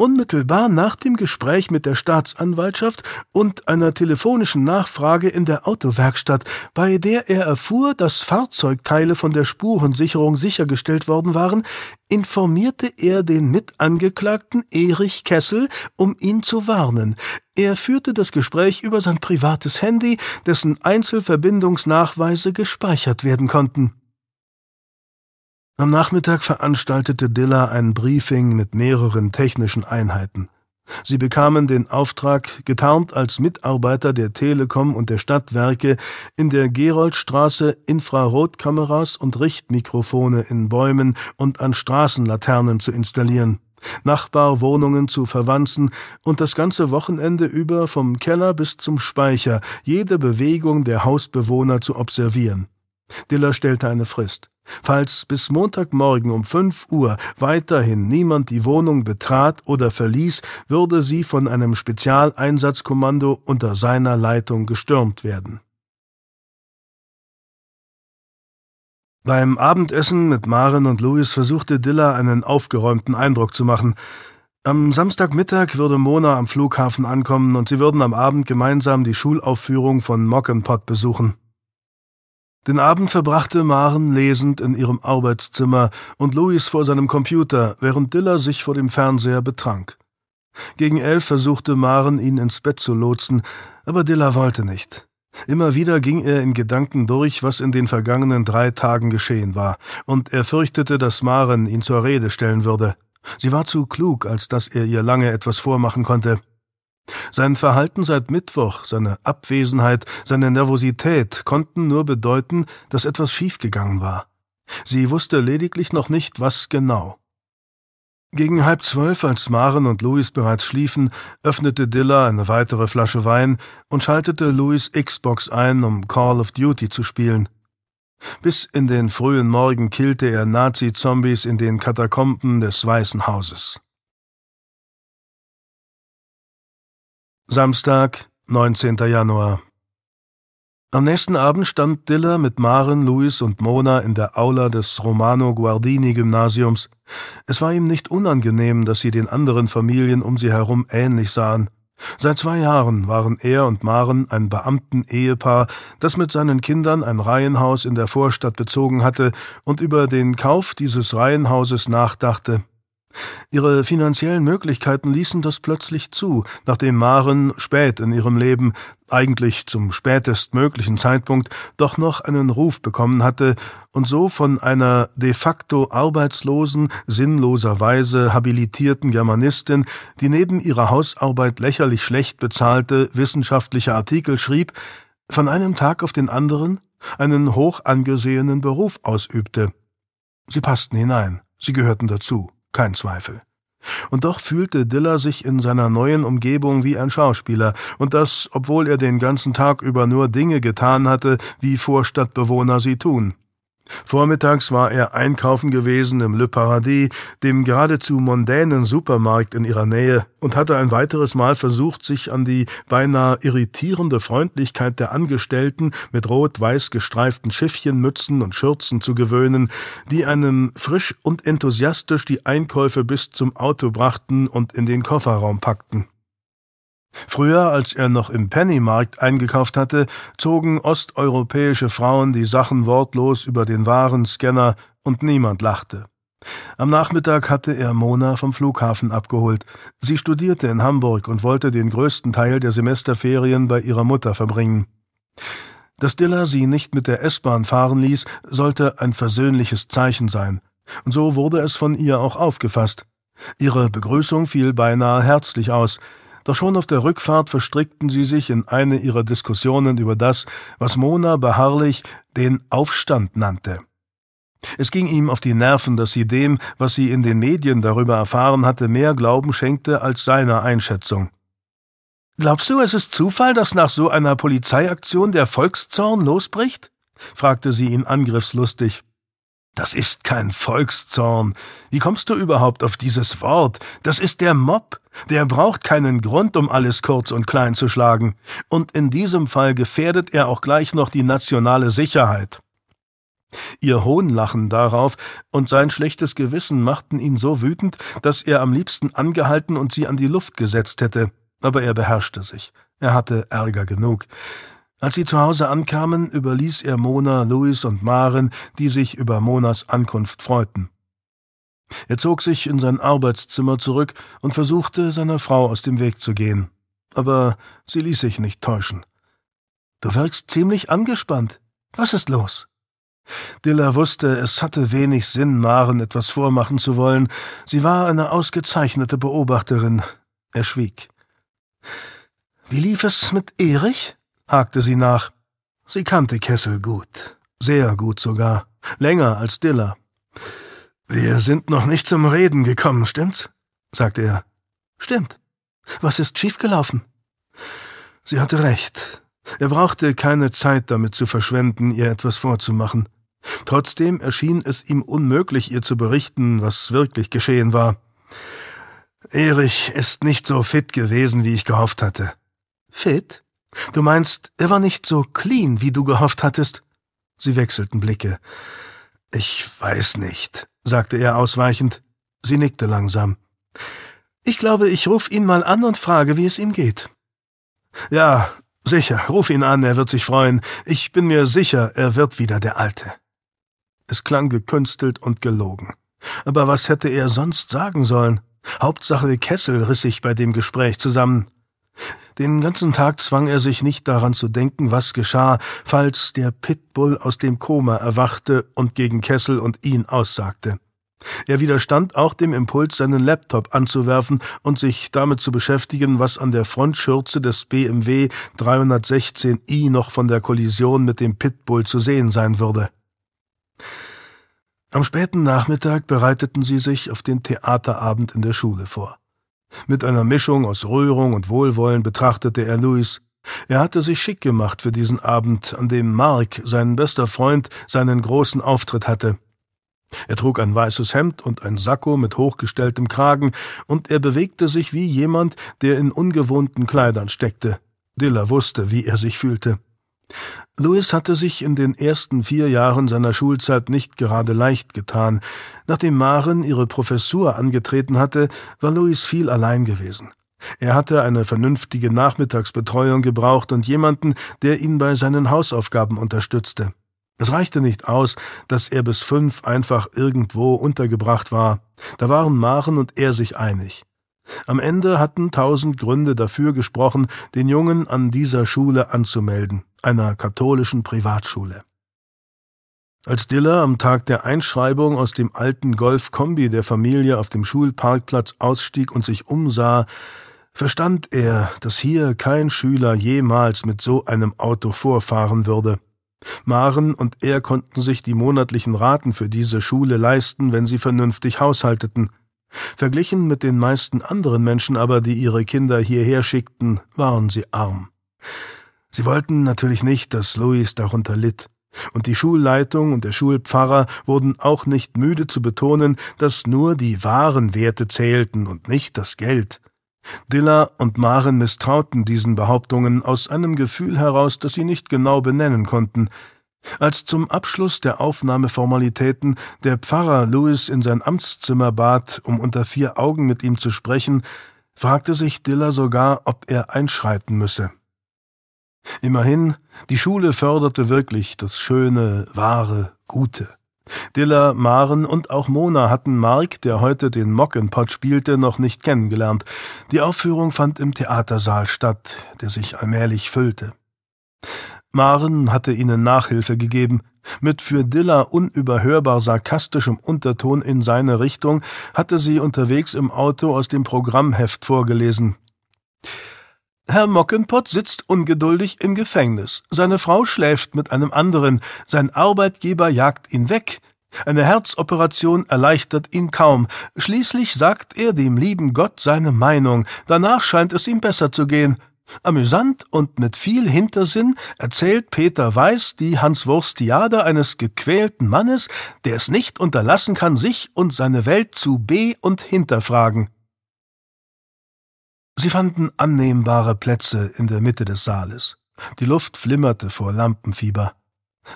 Unmittelbar nach dem Gespräch mit der Staatsanwaltschaft und einer telefonischen Nachfrage in der Autowerkstatt, bei der er erfuhr, dass Fahrzeugteile von der Spurensicherung sichergestellt worden waren, informierte er den Mitangeklagten Erich Kessel, um ihn zu warnen. Er führte das Gespräch über sein privates Handy, dessen Einzelverbindungsnachweise gespeichert werden konnten. Am Nachmittag veranstaltete Diller ein Briefing mit mehreren technischen Einheiten. Sie bekamen den Auftrag, getarnt als Mitarbeiter der Telekom und der Stadtwerke, in der Geroldstraße Infrarotkameras und Richtmikrofone in Bäumen und an Straßenlaternen zu installieren, Nachbarwohnungen zu verwanzen und das ganze Wochenende über vom Keller bis zum Speicher jede Bewegung der Hausbewohner zu observieren. Diller stellte eine Frist. Falls bis Montagmorgen um fünf Uhr weiterhin niemand die Wohnung betrat oder verließ, würde sie von einem Spezialeinsatzkommando unter seiner Leitung gestürmt werden. Beim Abendessen mit Maren und Louis versuchte Dilla einen aufgeräumten Eindruck zu machen. Am Samstagmittag würde Mona am Flughafen ankommen und sie würden am Abend gemeinsam die Schulaufführung von Mockenpot besuchen. Den Abend verbrachte Maren lesend in ihrem Arbeitszimmer und Louis vor seinem Computer, während Diller sich vor dem Fernseher betrank. Gegen elf versuchte Maren, ihn ins Bett zu lotsen, aber Diller wollte nicht. Immer wieder ging er in Gedanken durch, was in den vergangenen drei Tagen geschehen war, und er fürchtete, dass Maren ihn zur Rede stellen würde. Sie war zu klug, als dass er ihr lange etwas vormachen konnte. Sein Verhalten seit Mittwoch, seine Abwesenheit, seine Nervosität konnten nur bedeuten, dass etwas schiefgegangen war. Sie wusste lediglich noch nicht, was genau. Gegen halb zwölf, als Maren und Louis bereits schliefen, öffnete Dilla eine weitere Flasche Wein und schaltete Louis Xbox ein, um Call of Duty zu spielen. Bis in den frühen Morgen killte er Nazi-Zombies in den Katakomben des Weißen Hauses. Samstag, 19. Januar. Am nächsten Abend stand Diller mit Maren, Luis und Mona in der Aula des Romano Guardini Gymnasiums. Es war ihm nicht unangenehm, dass sie den anderen Familien um sie herum ähnlich sahen. Seit zwei Jahren waren er und Maren ein Beamten-Ehepaar, das mit seinen Kindern ein Reihenhaus in der Vorstadt bezogen hatte und über den Kauf dieses Reihenhauses nachdachte, Ihre finanziellen Möglichkeiten ließen das plötzlich zu, nachdem Maren spät in ihrem Leben, eigentlich zum spätestmöglichen Zeitpunkt, doch noch einen Ruf bekommen hatte und so von einer de facto arbeitslosen, sinnloserweise habilitierten Germanistin, die neben ihrer Hausarbeit lächerlich schlecht bezahlte, wissenschaftliche Artikel schrieb, von einem Tag auf den anderen einen hoch angesehenen Beruf ausübte. Sie passten hinein, sie gehörten dazu kein Zweifel. Und doch fühlte Diller sich in seiner neuen Umgebung wie ein Schauspieler, und das, obwohl er den ganzen Tag über nur Dinge getan hatte, wie Vorstadtbewohner sie tun. Vormittags war er einkaufen gewesen im Le Paradis, dem geradezu mondänen Supermarkt in ihrer Nähe, und hatte ein weiteres Mal versucht, sich an die beinahe irritierende Freundlichkeit der Angestellten mit rot-weiß gestreiften Schiffchenmützen und Schürzen zu gewöhnen, die einem frisch und enthusiastisch die Einkäufe bis zum Auto brachten und in den Kofferraum packten. Früher, als er noch im Pennymarkt eingekauft hatte, zogen osteuropäische Frauen die Sachen wortlos über den Warenscanner und niemand lachte. Am Nachmittag hatte er Mona vom Flughafen abgeholt. Sie studierte in Hamburg und wollte den größten Teil der Semesterferien bei ihrer Mutter verbringen. Dass Dilla sie nicht mit der S-Bahn fahren ließ, sollte ein versöhnliches Zeichen sein. Und so wurde es von ihr auch aufgefasst. Ihre Begrüßung fiel beinahe herzlich aus. Doch schon auf der Rückfahrt verstrickten sie sich in eine ihrer Diskussionen über das, was Mona beharrlich den Aufstand nannte. Es ging ihm auf die Nerven, dass sie dem, was sie in den Medien darüber erfahren hatte, mehr Glauben schenkte als seiner Einschätzung. Glaubst du, es ist Zufall, dass nach so einer Polizeiaktion der Volkszorn losbricht? fragte sie ihn angriffslustig. Das ist kein Volkszorn. Wie kommst du überhaupt auf dieses Wort? Das ist der Mob. Der braucht keinen Grund, um alles kurz und klein zu schlagen, und in diesem Fall gefährdet er auch gleich noch die nationale Sicherheit. Ihr Hohnlachen darauf und sein schlechtes Gewissen machten ihn so wütend, dass er am liebsten angehalten und sie an die Luft gesetzt hätte, aber er beherrschte sich. Er hatte Ärger genug. Als sie zu Hause ankamen, überließ er Mona, Louis und Maren, die sich über Monas Ankunft freuten. Er zog sich in sein Arbeitszimmer zurück und versuchte, seiner Frau aus dem Weg zu gehen. Aber sie ließ sich nicht täuschen. Du wirkst ziemlich angespannt. Was ist los? Dilla wusste, es hatte wenig Sinn, Maren etwas vormachen zu wollen. Sie war eine ausgezeichnete Beobachterin. Er schwieg. Wie lief es mit Erich? hakte sie nach. Sie kannte Kessel gut. Sehr gut sogar. Länger als Dilla. Wir sind noch nicht zum Reden gekommen, stimmt's? sagte er. Stimmt. Was ist schiefgelaufen? Sie hatte recht. Er brauchte keine Zeit damit zu verschwenden, ihr etwas vorzumachen. Trotzdem erschien es ihm unmöglich, ihr zu berichten, was wirklich geschehen war. Erich ist nicht so fit gewesen, wie ich gehofft hatte. Fit? Du meinst, er war nicht so clean, wie du gehofft hattest? Sie wechselten Blicke. Ich weiß nicht sagte er ausweichend. Sie nickte langsam. Ich glaube, ich ruf ihn mal an und frage, wie es ihm geht. Ja, sicher, ruf ihn an, er wird sich freuen. Ich bin mir sicher, er wird wieder der Alte. Es klang gekünstelt und gelogen. Aber was hätte er sonst sagen sollen? Hauptsache Kessel riss sich bei dem Gespräch zusammen. Den ganzen Tag zwang er sich nicht daran zu denken, was geschah, falls der Pitbull aus dem Koma erwachte und gegen Kessel und ihn aussagte. Er widerstand auch dem Impuls, seinen Laptop anzuwerfen und sich damit zu beschäftigen, was an der Frontschürze des BMW 316i noch von der Kollision mit dem Pitbull zu sehen sein würde. Am späten Nachmittag bereiteten sie sich auf den Theaterabend in der Schule vor. Mit einer Mischung aus Rührung und Wohlwollen betrachtete er Louis. Er hatte sich schick gemacht für diesen Abend, an dem Mark, sein bester Freund, seinen großen Auftritt hatte. Er trug ein weißes Hemd und ein Sakko mit hochgestelltem Kragen, und er bewegte sich wie jemand, der in ungewohnten Kleidern steckte. Diller wusste, wie er sich fühlte. Lewis hatte sich in den ersten vier Jahren seiner Schulzeit nicht gerade leicht getan. Nachdem Maren ihre Professur angetreten hatte, war Lewis viel allein gewesen. Er hatte eine vernünftige Nachmittagsbetreuung gebraucht und jemanden, der ihn bei seinen Hausaufgaben unterstützte. Es reichte nicht aus, dass er bis fünf einfach irgendwo untergebracht war. Da waren Maren und er sich einig. Am Ende hatten tausend Gründe dafür gesprochen, den Jungen an dieser Schule anzumelden einer katholischen Privatschule. Als Diller am Tag der Einschreibung aus dem alten Golf-Kombi der Familie auf dem Schulparkplatz ausstieg und sich umsah, verstand er, dass hier kein Schüler jemals mit so einem Auto vorfahren würde. Maren und er konnten sich die monatlichen Raten für diese Schule leisten, wenn sie vernünftig haushalteten. Verglichen mit den meisten anderen Menschen aber, die ihre Kinder hierher schickten, waren sie arm. Sie wollten natürlich nicht, dass Louis darunter litt. Und die Schulleitung und der Schulpfarrer wurden auch nicht müde zu betonen, dass nur die wahren Werte zählten und nicht das Geld. Dilla und Maren misstrauten diesen Behauptungen aus einem Gefühl heraus, das sie nicht genau benennen konnten. Als zum Abschluss der Aufnahmeformalitäten der Pfarrer Louis in sein Amtszimmer bat, um unter vier Augen mit ihm zu sprechen, fragte sich Dilla sogar, ob er einschreiten müsse. Immerhin, die Schule förderte wirklich das Schöne, Wahre, Gute. Diller, Maren und auch Mona hatten Mark, der heute den Mockenpot spielte, noch nicht kennengelernt. Die Aufführung fand im Theatersaal statt, der sich allmählich füllte. Maren hatte ihnen Nachhilfe gegeben. Mit für Diller unüberhörbar sarkastischem Unterton in seine Richtung hatte sie unterwegs im Auto aus dem Programmheft vorgelesen. Herr Mockenpott sitzt ungeduldig im Gefängnis. Seine Frau schläft mit einem anderen. Sein Arbeitgeber jagt ihn weg. Eine Herzoperation erleichtert ihn kaum. Schließlich sagt er dem lieben Gott seine Meinung. Danach scheint es ihm besser zu gehen. Amüsant und mit viel Hintersinn erzählt Peter Weiß die Hanswurstiade eines gequälten Mannes, der es nicht unterlassen kann, sich und seine Welt zu be- und hinterfragen. Sie fanden annehmbare Plätze in der Mitte des Saales. Die Luft flimmerte vor Lampenfieber.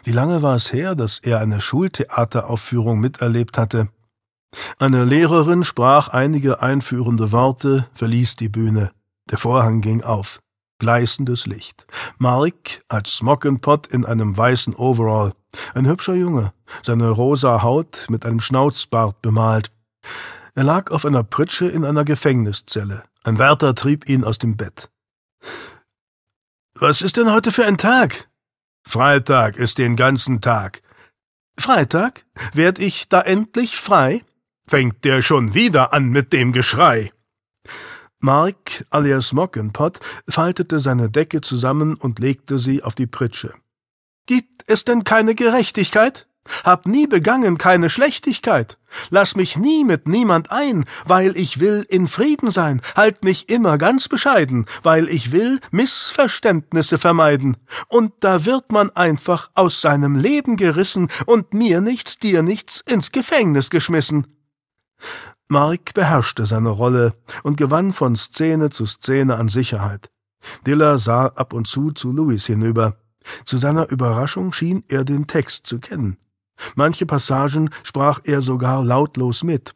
Wie lange war es her, dass er eine Schultheateraufführung miterlebt hatte? Eine Lehrerin sprach einige einführende Worte, verließ die Bühne. Der Vorhang ging auf. Gleißendes Licht. Mark als Smockenpot in einem weißen Overall. Ein hübscher Junge, seine rosa Haut mit einem Schnauzbart bemalt. Er lag auf einer Pritsche in einer Gefängniszelle. Ein Wärter trieb ihn aus dem Bett. Was ist denn heute für ein Tag? Freitag ist den ganzen Tag. Freitag? Werd ich da endlich frei? Fängt der schon wieder an mit dem Geschrei. Mark alias Mockenpot faltete seine Decke zusammen und legte sie auf die Pritsche. Gibt es denn keine Gerechtigkeit? Hab nie begangen keine Schlechtigkeit. Lass mich nie mit niemand ein, weil ich will in Frieden sein. Halt mich immer ganz bescheiden, weil ich will Missverständnisse vermeiden. Und da wird man einfach aus seinem Leben gerissen und mir nichts, dir nichts ins Gefängnis geschmissen. Mark beherrschte seine Rolle und gewann von Szene zu Szene an Sicherheit. Diller sah ab und zu zu Louis hinüber. Zu seiner Überraschung schien er den Text zu kennen. Manche Passagen sprach er sogar lautlos mit.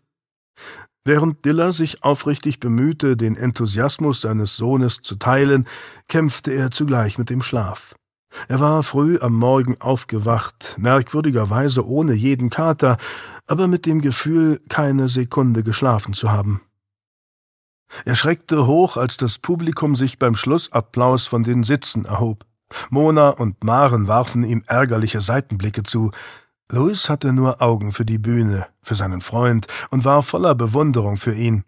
Während Diller sich aufrichtig bemühte, den Enthusiasmus seines Sohnes zu teilen, kämpfte er zugleich mit dem Schlaf. Er war früh am Morgen aufgewacht, merkwürdigerweise ohne jeden Kater, aber mit dem Gefühl, keine Sekunde geschlafen zu haben. Er schreckte hoch, als das Publikum sich beim Schlussapplaus von den Sitzen erhob. Mona und Maren warfen ihm ärgerliche Seitenblicke zu. Louis hatte nur Augen für die Bühne, für seinen Freund und war voller Bewunderung für ihn.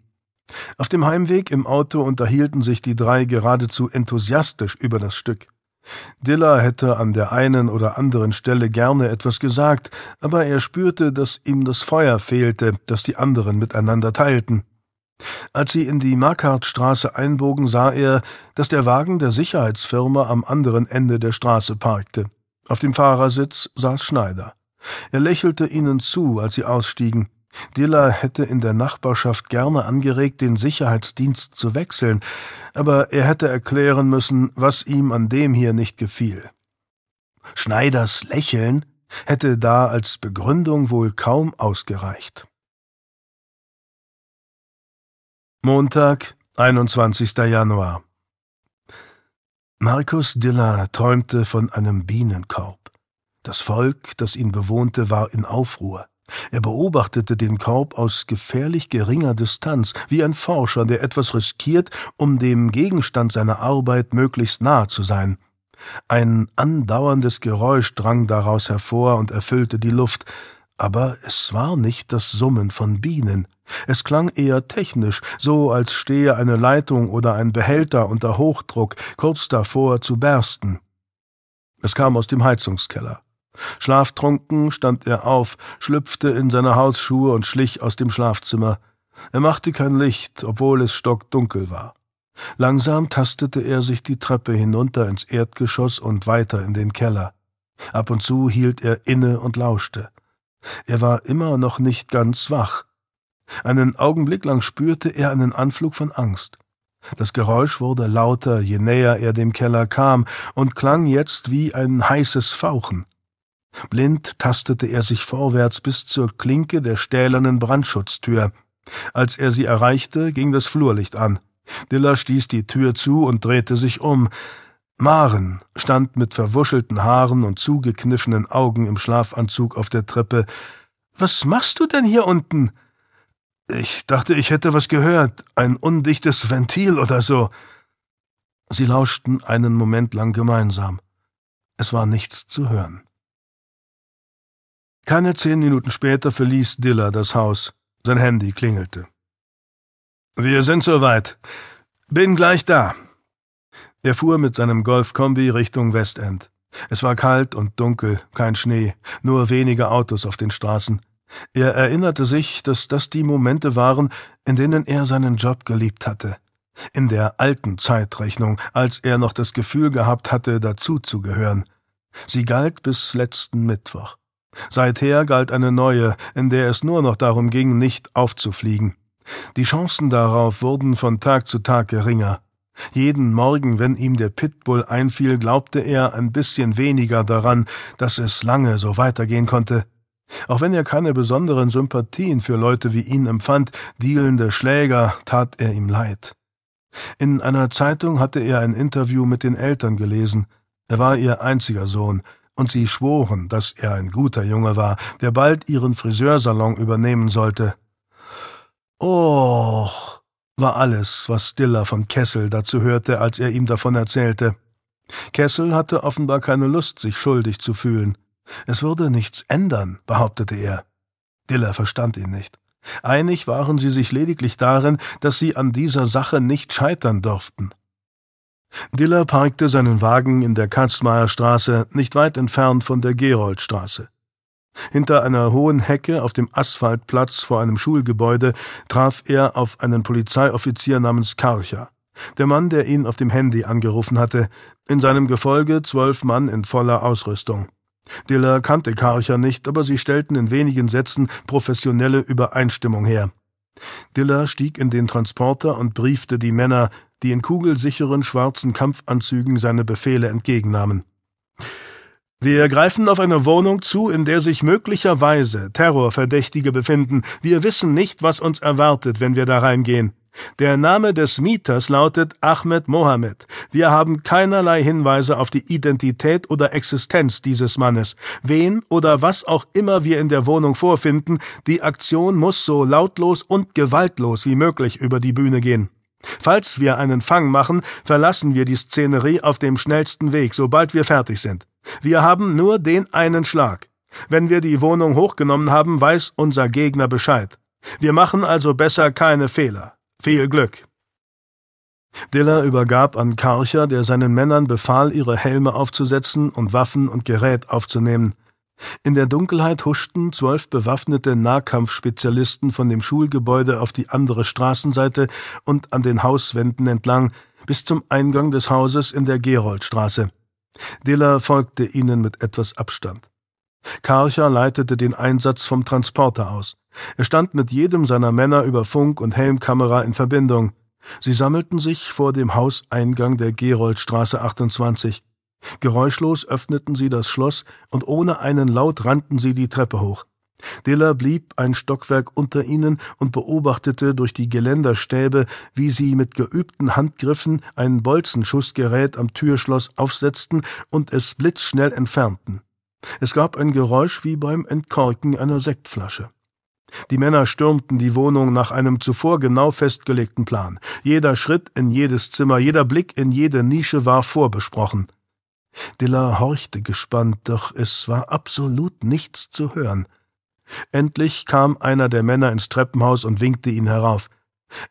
Auf dem Heimweg im Auto unterhielten sich die drei geradezu enthusiastisch über das Stück. Diller hätte an der einen oder anderen Stelle gerne etwas gesagt, aber er spürte, dass ihm das Feuer fehlte, das die anderen miteinander teilten. Als sie in die Markartstraße einbogen, sah er, dass der Wagen der Sicherheitsfirma am anderen Ende der Straße parkte. Auf dem Fahrersitz saß Schneider. Er lächelte ihnen zu, als sie ausstiegen. Diller hätte in der Nachbarschaft gerne angeregt, den Sicherheitsdienst zu wechseln, aber er hätte erklären müssen, was ihm an dem hier nicht gefiel. Schneiders Lächeln hätte da als Begründung wohl kaum ausgereicht. Montag, 21. Januar. Markus Diller träumte von einem Bienenkorb. Das Volk, das ihn bewohnte, war in Aufruhr. Er beobachtete den Korb aus gefährlich geringer Distanz, wie ein Forscher, der etwas riskiert, um dem Gegenstand seiner Arbeit möglichst nahe zu sein. Ein andauerndes Geräusch drang daraus hervor und erfüllte die Luft, aber es war nicht das Summen von Bienen. Es klang eher technisch, so als stehe eine Leitung oder ein Behälter unter Hochdruck kurz davor zu bersten. Es kam aus dem Heizungskeller. Schlaftrunken stand er auf, schlüpfte in seine Hausschuhe und schlich aus dem Schlafzimmer. Er machte kein Licht, obwohl es stockdunkel war. Langsam tastete er sich die Treppe hinunter ins Erdgeschoss und weiter in den Keller. Ab und zu hielt er inne und lauschte. Er war immer noch nicht ganz wach. Einen Augenblick lang spürte er einen Anflug von Angst. Das Geräusch wurde lauter, je näher er dem Keller kam, und klang jetzt wie ein heißes Fauchen. Blind tastete er sich vorwärts bis zur Klinke der stählernen Brandschutztür. Als er sie erreichte, ging das Flurlicht an. Diller stieß die Tür zu und drehte sich um. Maren stand mit verwuschelten Haaren und zugekniffenen Augen im Schlafanzug auf der Treppe. Was machst du denn hier unten? Ich dachte, ich hätte was gehört, ein undichtes Ventil oder so. Sie lauschten einen Moment lang gemeinsam. Es war nichts zu hören. Keine zehn Minuten später verließ Diller das Haus. Sein Handy klingelte. Wir sind soweit. Bin gleich da. Er fuhr mit seinem Golfkombi Richtung Westend. Es war kalt und dunkel, kein Schnee, nur wenige Autos auf den Straßen. Er erinnerte sich, dass das die Momente waren, in denen er seinen Job geliebt hatte. In der alten Zeitrechnung, als er noch das Gefühl gehabt hatte, dazuzugehören. Sie galt bis letzten Mittwoch. Seither galt eine neue, in der es nur noch darum ging, nicht aufzufliegen. Die Chancen darauf wurden von Tag zu Tag geringer. Jeden Morgen, wenn ihm der Pitbull einfiel, glaubte er ein bisschen weniger daran, dass es lange so weitergehen konnte. Auch wenn er keine besonderen Sympathien für Leute wie ihn empfand, dealende Schläger, tat er ihm leid. In einer Zeitung hatte er ein Interview mit den Eltern gelesen. Er war ihr einziger Sohn, und sie schworen, dass er ein guter Junge war, der bald ihren Friseursalon übernehmen sollte. Och, war alles, was Diller von Kessel dazu hörte, als er ihm davon erzählte. Kessel hatte offenbar keine Lust, sich schuldig zu fühlen. Es würde nichts ändern, behauptete er. Diller verstand ihn nicht. Einig waren sie sich lediglich darin, dass sie an dieser Sache nicht scheitern durften. Diller parkte seinen Wagen in der Katzmeierstraße, nicht weit entfernt von der Geroldstraße. Hinter einer hohen Hecke auf dem Asphaltplatz vor einem Schulgebäude traf er auf einen Polizeioffizier namens Karcher, der Mann, der ihn auf dem Handy angerufen hatte, in seinem Gefolge zwölf Mann in voller Ausrüstung. Diller kannte Karcher nicht, aber sie stellten in wenigen Sätzen professionelle Übereinstimmung her. Diller stieg in den Transporter und briefte die Männer, die in kugelsicheren schwarzen Kampfanzügen seine Befehle entgegennahmen. Wir greifen auf eine Wohnung zu, in der sich möglicherweise Terrorverdächtige befinden. Wir wissen nicht, was uns erwartet, wenn wir da reingehen. Der Name des Mieters lautet Ahmed Mohammed. Wir haben keinerlei Hinweise auf die Identität oder Existenz dieses Mannes. Wen oder was auch immer wir in der Wohnung vorfinden, die Aktion muss so lautlos und gewaltlos wie möglich über die Bühne gehen. Falls wir einen Fang machen, verlassen wir die Szenerie auf dem schnellsten Weg, sobald wir fertig sind. Wir haben nur den einen Schlag. Wenn wir die Wohnung hochgenommen haben, weiß unser Gegner Bescheid. Wir machen also besser keine Fehler. Viel Glück. Diller übergab an Karcher, der seinen Männern befahl, ihre Helme aufzusetzen und Waffen und Gerät aufzunehmen. In der Dunkelheit huschten zwölf bewaffnete Nahkampfspezialisten von dem Schulgebäude auf die andere Straßenseite und an den Hauswänden entlang bis zum Eingang des Hauses in der Geroldstraße. Diller folgte ihnen mit etwas Abstand. Karcher leitete den Einsatz vom Transporter aus. Er stand mit jedem seiner Männer über Funk und Helmkamera in Verbindung. Sie sammelten sich vor dem Hauseingang der Geroldstraße 28. Geräuschlos öffneten sie das Schloss und ohne einen Laut rannten sie die Treppe hoch. Diller blieb ein Stockwerk unter ihnen und beobachtete durch die Geländerstäbe, wie sie mit geübten Handgriffen ein Bolzenschussgerät am Türschloss aufsetzten und es blitzschnell entfernten. Es gab ein Geräusch wie beim Entkorken einer Sektflasche. Die Männer stürmten die Wohnung nach einem zuvor genau festgelegten Plan. Jeder Schritt in jedes Zimmer, jeder Blick in jede Nische war vorbesprochen. Dillard horchte gespannt, doch es war absolut nichts zu hören. Endlich kam einer der Männer ins Treppenhaus und winkte ihn herauf.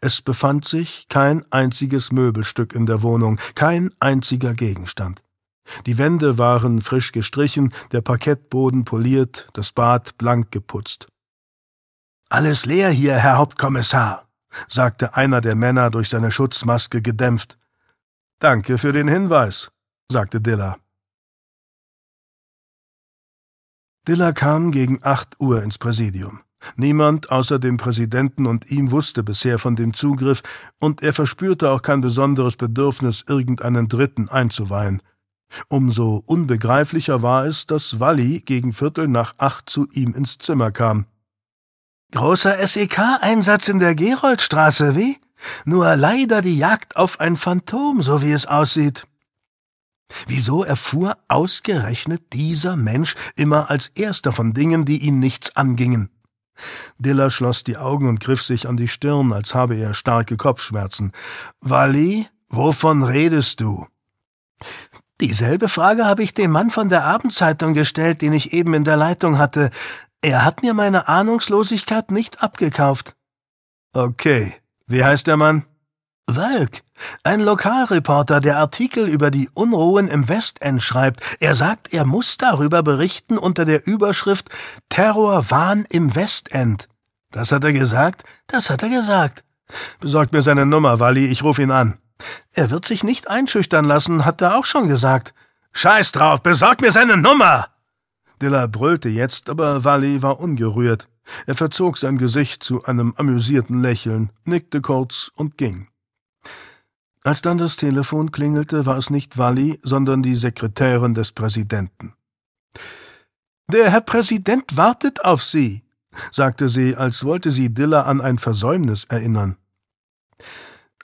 Es befand sich kein einziges Möbelstück in der Wohnung, kein einziger Gegenstand. Die Wände waren frisch gestrichen, der Parkettboden poliert, das Bad blank geputzt. Alles leer hier, Herr Hauptkommissar, sagte einer der Männer durch seine Schutzmaske gedämpft. Danke für den Hinweis, sagte Dilla. Dilla kam gegen acht Uhr ins Präsidium. Niemand außer dem Präsidenten und ihm wusste bisher von dem Zugriff, und er verspürte auch kein besonderes Bedürfnis, irgendeinen Dritten einzuweihen. Umso unbegreiflicher war es, dass Walli gegen Viertel nach acht zu ihm ins Zimmer kam. Großer SEK-Einsatz in der Geroldstraße, wie? Nur leider die Jagd auf ein Phantom, so wie es aussieht. Wieso erfuhr ausgerechnet dieser Mensch immer als erster von Dingen, die ihn nichts angingen? Diller schloss die Augen und griff sich an die Stirn, als habe er starke Kopfschmerzen. Wally, wovon redest du? Dieselbe Frage habe ich dem Mann von der Abendzeitung gestellt, den ich eben in der Leitung hatte. Er hat mir meine Ahnungslosigkeit nicht abgekauft. Okay, wie heißt der Mann? Walk, ein Lokalreporter, der Artikel über die Unruhen im Westend schreibt. Er sagt, er muss darüber berichten unter der Überschrift Terrorwahn im Westend. Das hat er gesagt, das hat er gesagt. Besorgt mir seine Nummer, Walli, ich ruf ihn an. Er wird sich nicht einschüchtern lassen, hat er auch schon gesagt. Scheiß drauf, besorgt mir seine Nummer! Diller brüllte jetzt, aber Walli war ungerührt. Er verzog sein Gesicht zu einem amüsierten Lächeln, nickte kurz und ging. Als dann das Telefon klingelte, war es nicht Walli, sondern die Sekretärin des Präsidenten. Der Herr Präsident wartet auf Sie, sagte sie, als wollte sie Diller an ein Versäumnis erinnern.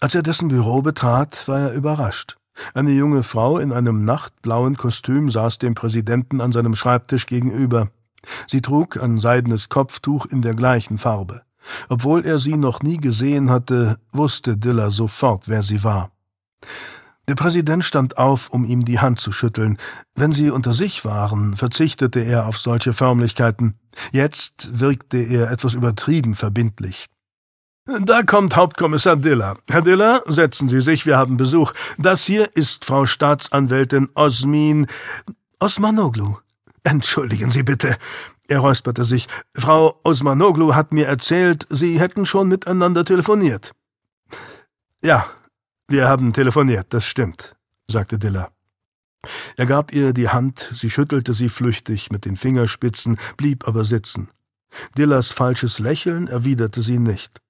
Als er dessen Büro betrat, war er überrascht. Eine junge Frau in einem nachtblauen Kostüm saß dem Präsidenten an seinem Schreibtisch gegenüber. Sie trug ein seidenes Kopftuch in der gleichen Farbe. Obwohl er sie noch nie gesehen hatte, wusste Diller sofort, wer sie war. Der Präsident stand auf, um ihm die Hand zu schütteln. Wenn sie unter sich waren, verzichtete er auf solche Förmlichkeiten. Jetzt wirkte er etwas übertrieben verbindlich. Da kommt Hauptkommissar Diller. Herr Diller, setzen Sie sich, wir haben Besuch. Das hier ist Frau Staatsanwältin Osmin Osmanoglu. Entschuldigen Sie bitte. Er räusperte sich. Frau Osmanoglu hat mir erzählt, Sie hätten schon miteinander telefoniert. Ja, wir haben telefoniert, das stimmt, sagte Diller. Er gab ihr die Hand, sie schüttelte sie flüchtig mit den Fingerspitzen, blieb aber sitzen. Dillers falsches Lächeln erwiderte sie nicht.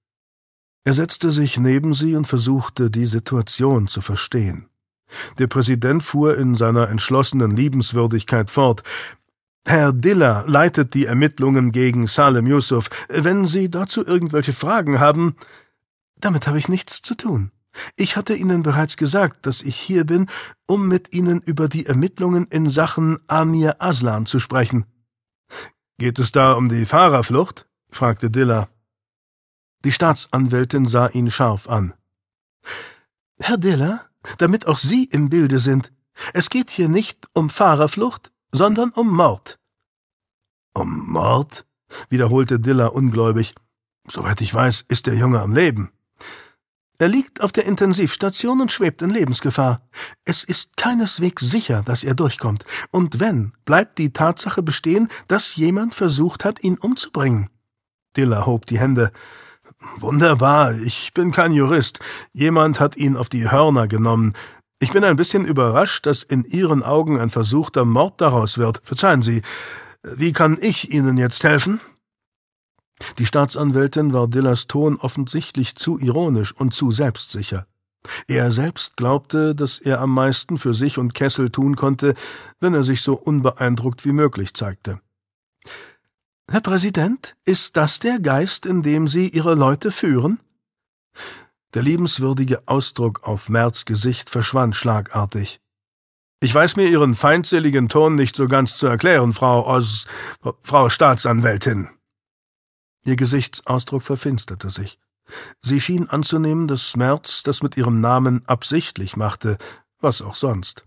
Er setzte sich neben sie und versuchte, die Situation zu verstehen. Der Präsident fuhr in seiner entschlossenen Liebenswürdigkeit fort. Herr Diller leitet die Ermittlungen gegen Salem Yusuf. Wenn Sie dazu irgendwelche Fragen haben, damit habe ich nichts zu tun. Ich hatte Ihnen bereits gesagt, dass ich hier bin, um mit Ihnen über die Ermittlungen in Sachen Amir Aslan zu sprechen. Geht es da um die Fahrerflucht? fragte Diller. Die Staatsanwältin sah ihn scharf an. Herr Diller, damit auch Sie im Bilde sind, es geht hier nicht um Fahrerflucht, sondern um Mord. Um Mord? wiederholte Diller ungläubig. Soweit ich weiß, ist der Junge am Leben. Er liegt auf der Intensivstation und schwebt in Lebensgefahr. Es ist keineswegs sicher, dass er durchkommt. Und wenn, bleibt die Tatsache bestehen, dass jemand versucht hat, ihn umzubringen. Diller hob die Hände. Wunderbar, ich bin kein Jurist. Jemand hat ihn auf die Hörner genommen. Ich bin ein bisschen überrascht, dass in Ihren Augen ein versuchter Mord daraus wird. Verzeihen Sie. Wie kann ich Ihnen jetzt helfen? Die Staatsanwältin war Dillas Ton offensichtlich zu ironisch und zu selbstsicher. Er selbst glaubte, dass er am meisten für sich und Kessel tun konnte, wenn er sich so unbeeindruckt wie möglich zeigte. Herr Präsident, ist das der Geist, in dem Sie Ihre Leute führen? Der liebenswürdige Ausdruck auf Merz Gesicht verschwand schlagartig. Ich weiß mir Ihren feindseligen Ton nicht so ganz zu erklären, Frau Oz, Frau Staatsanwältin, Ihr Gesichtsausdruck verfinsterte sich. Sie schien anzunehmen, dass Schmerz das mit ihrem Namen absichtlich machte, was auch sonst.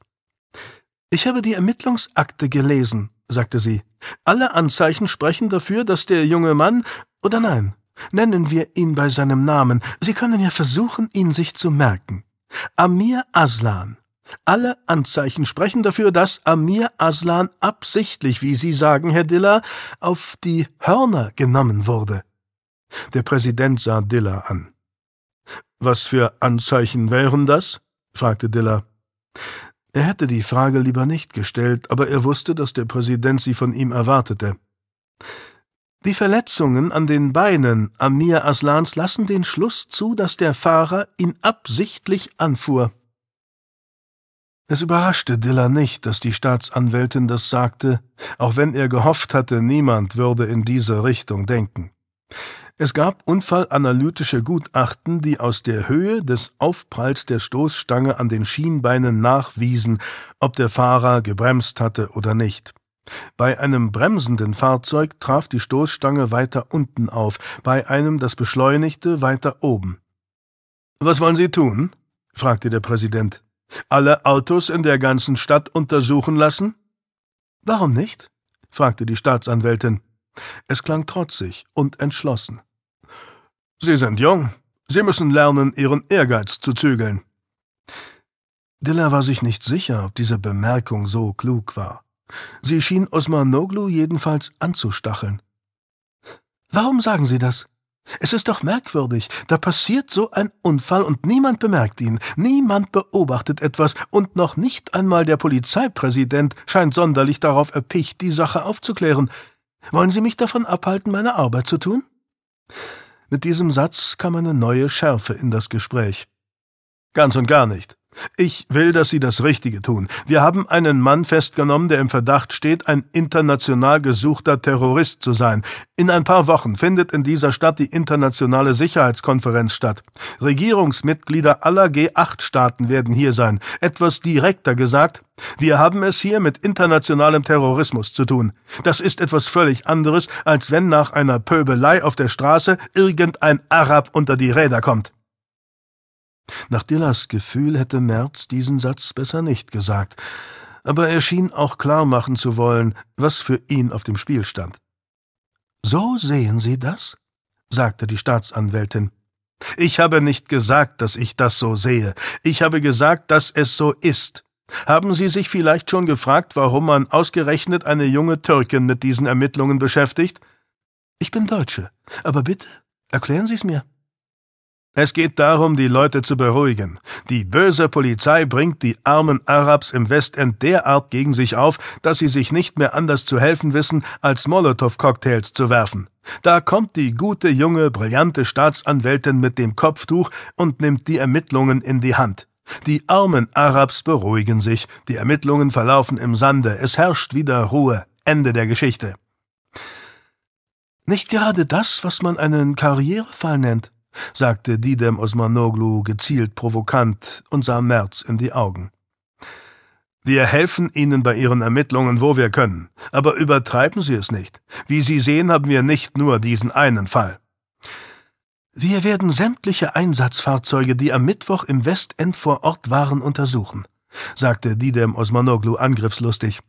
Ich habe die Ermittlungsakte gelesen, sagte sie. Alle Anzeichen sprechen dafür, dass der junge Mann oder nein, nennen wir ihn bei seinem Namen. Sie können ja versuchen, ihn sich zu merken. Amir Aslan, alle Anzeichen sprechen dafür, dass Amir Aslan absichtlich, wie Sie sagen, Herr Diller, auf die Hörner genommen wurde. Der Präsident sah Diller an. Was für Anzeichen wären das? fragte Diller. Er hätte die Frage lieber nicht gestellt, aber er wusste, dass der Präsident sie von ihm erwartete. Die Verletzungen an den Beinen Amir Aslans lassen den Schluss zu, dass der Fahrer ihn absichtlich anfuhr. Es überraschte Diller nicht, dass die Staatsanwältin das sagte, auch wenn er gehofft hatte, niemand würde in diese Richtung denken. Es gab unfallanalytische Gutachten, die aus der Höhe des Aufpralls der Stoßstange an den Schienbeinen nachwiesen, ob der Fahrer gebremst hatte oder nicht. Bei einem bremsenden Fahrzeug traf die Stoßstange weiter unten auf, bei einem, das beschleunigte, weiter oben. Was wollen Sie tun? fragte der Präsident. Alle Autos in der ganzen Stadt untersuchen lassen? Warum nicht? fragte die Staatsanwältin. Es klang trotzig und entschlossen. Sie sind jung. Sie müssen lernen, Ihren Ehrgeiz zu zügeln. Diller war sich nicht sicher, ob diese Bemerkung so klug war. Sie schien Osmanoglu jedenfalls anzustacheln. Warum sagen Sie das? Es ist doch merkwürdig, da passiert so ein Unfall und niemand bemerkt ihn, niemand beobachtet etwas, und noch nicht einmal der Polizeipräsident scheint sonderlich darauf erpicht, die Sache aufzuklären. Wollen Sie mich davon abhalten, meine Arbeit zu tun? Mit diesem Satz kam eine neue Schärfe in das Gespräch. Ganz und gar nicht. Ich will, dass Sie das Richtige tun. Wir haben einen Mann festgenommen, der im Verdacht steht, ein international gesuchter Terrorist zu sein. In ein paar Wochen findet in dieser Stadt die internationale Sicherheitskonferenz statt. Regierungsmitglieder aller G8-Staaten werden hier sein. Etwas direkter gesagt, wir haben es hier mit internationalem Terrorismus zu tun. Das ist etwas völlig anderes, als wenn nach einer Pöbelei auf der Straße irgendein Arab unter die Räder kommt. Nach Dillas Gefühl hätte Merz diesen Satz besser nicht gesagt, aber er schien auch klar machen zu wollen, was für ihn auf dem Spiel stand. So sehen Sie das? sagte die Staatsanwältin. Ich habe nicht gesagt, dass ich das so sehe. Ich habe gesagt, dass es so ist. Haben Sie sich vielleicht schon gefragt, warum man ausgerechnet eine junge Türkin mit diesen Ermittlungen beschäftigt? Ich bin Deutsche, aber bitte, erklären Sie es mir. Es geht darum, die Leute zu beruhigen. Die böse Polizei bringt die armen Arabs im Westend derart gegen sich auf, dass sie sich nicht mehr anders zu helfen wissen, als Molotow-Cocktails zu werfen. Da kommt die gute, junge, brillante Staatsanwältin mit dem Kopftuch und nimmt die Ermittlungen in die Hand. Die armen Arabs beruhigen sich, die Ermittlungen verlaufen im Sande, es herrscht wieder Ruhe. Ende der Geschichte. Nicht gerade das, was man einen Karrierefall nennt, sagte Didem Osmanoglu gezielt provokant und sah Merz in die Augen. Wir helfen Ihnen bei Ihren Ermittlungen, wo wir können, aber übertreiben Sie es nicht. Wie Sie sehen, haben wir nicht nur diesen einen Fall. Wir werden sämtliche Einsatzfahrzeuge, die am Mittwoch im Westend vor Ort waren, untersuchen, sagte Didem Osmanoglu angriffslustig.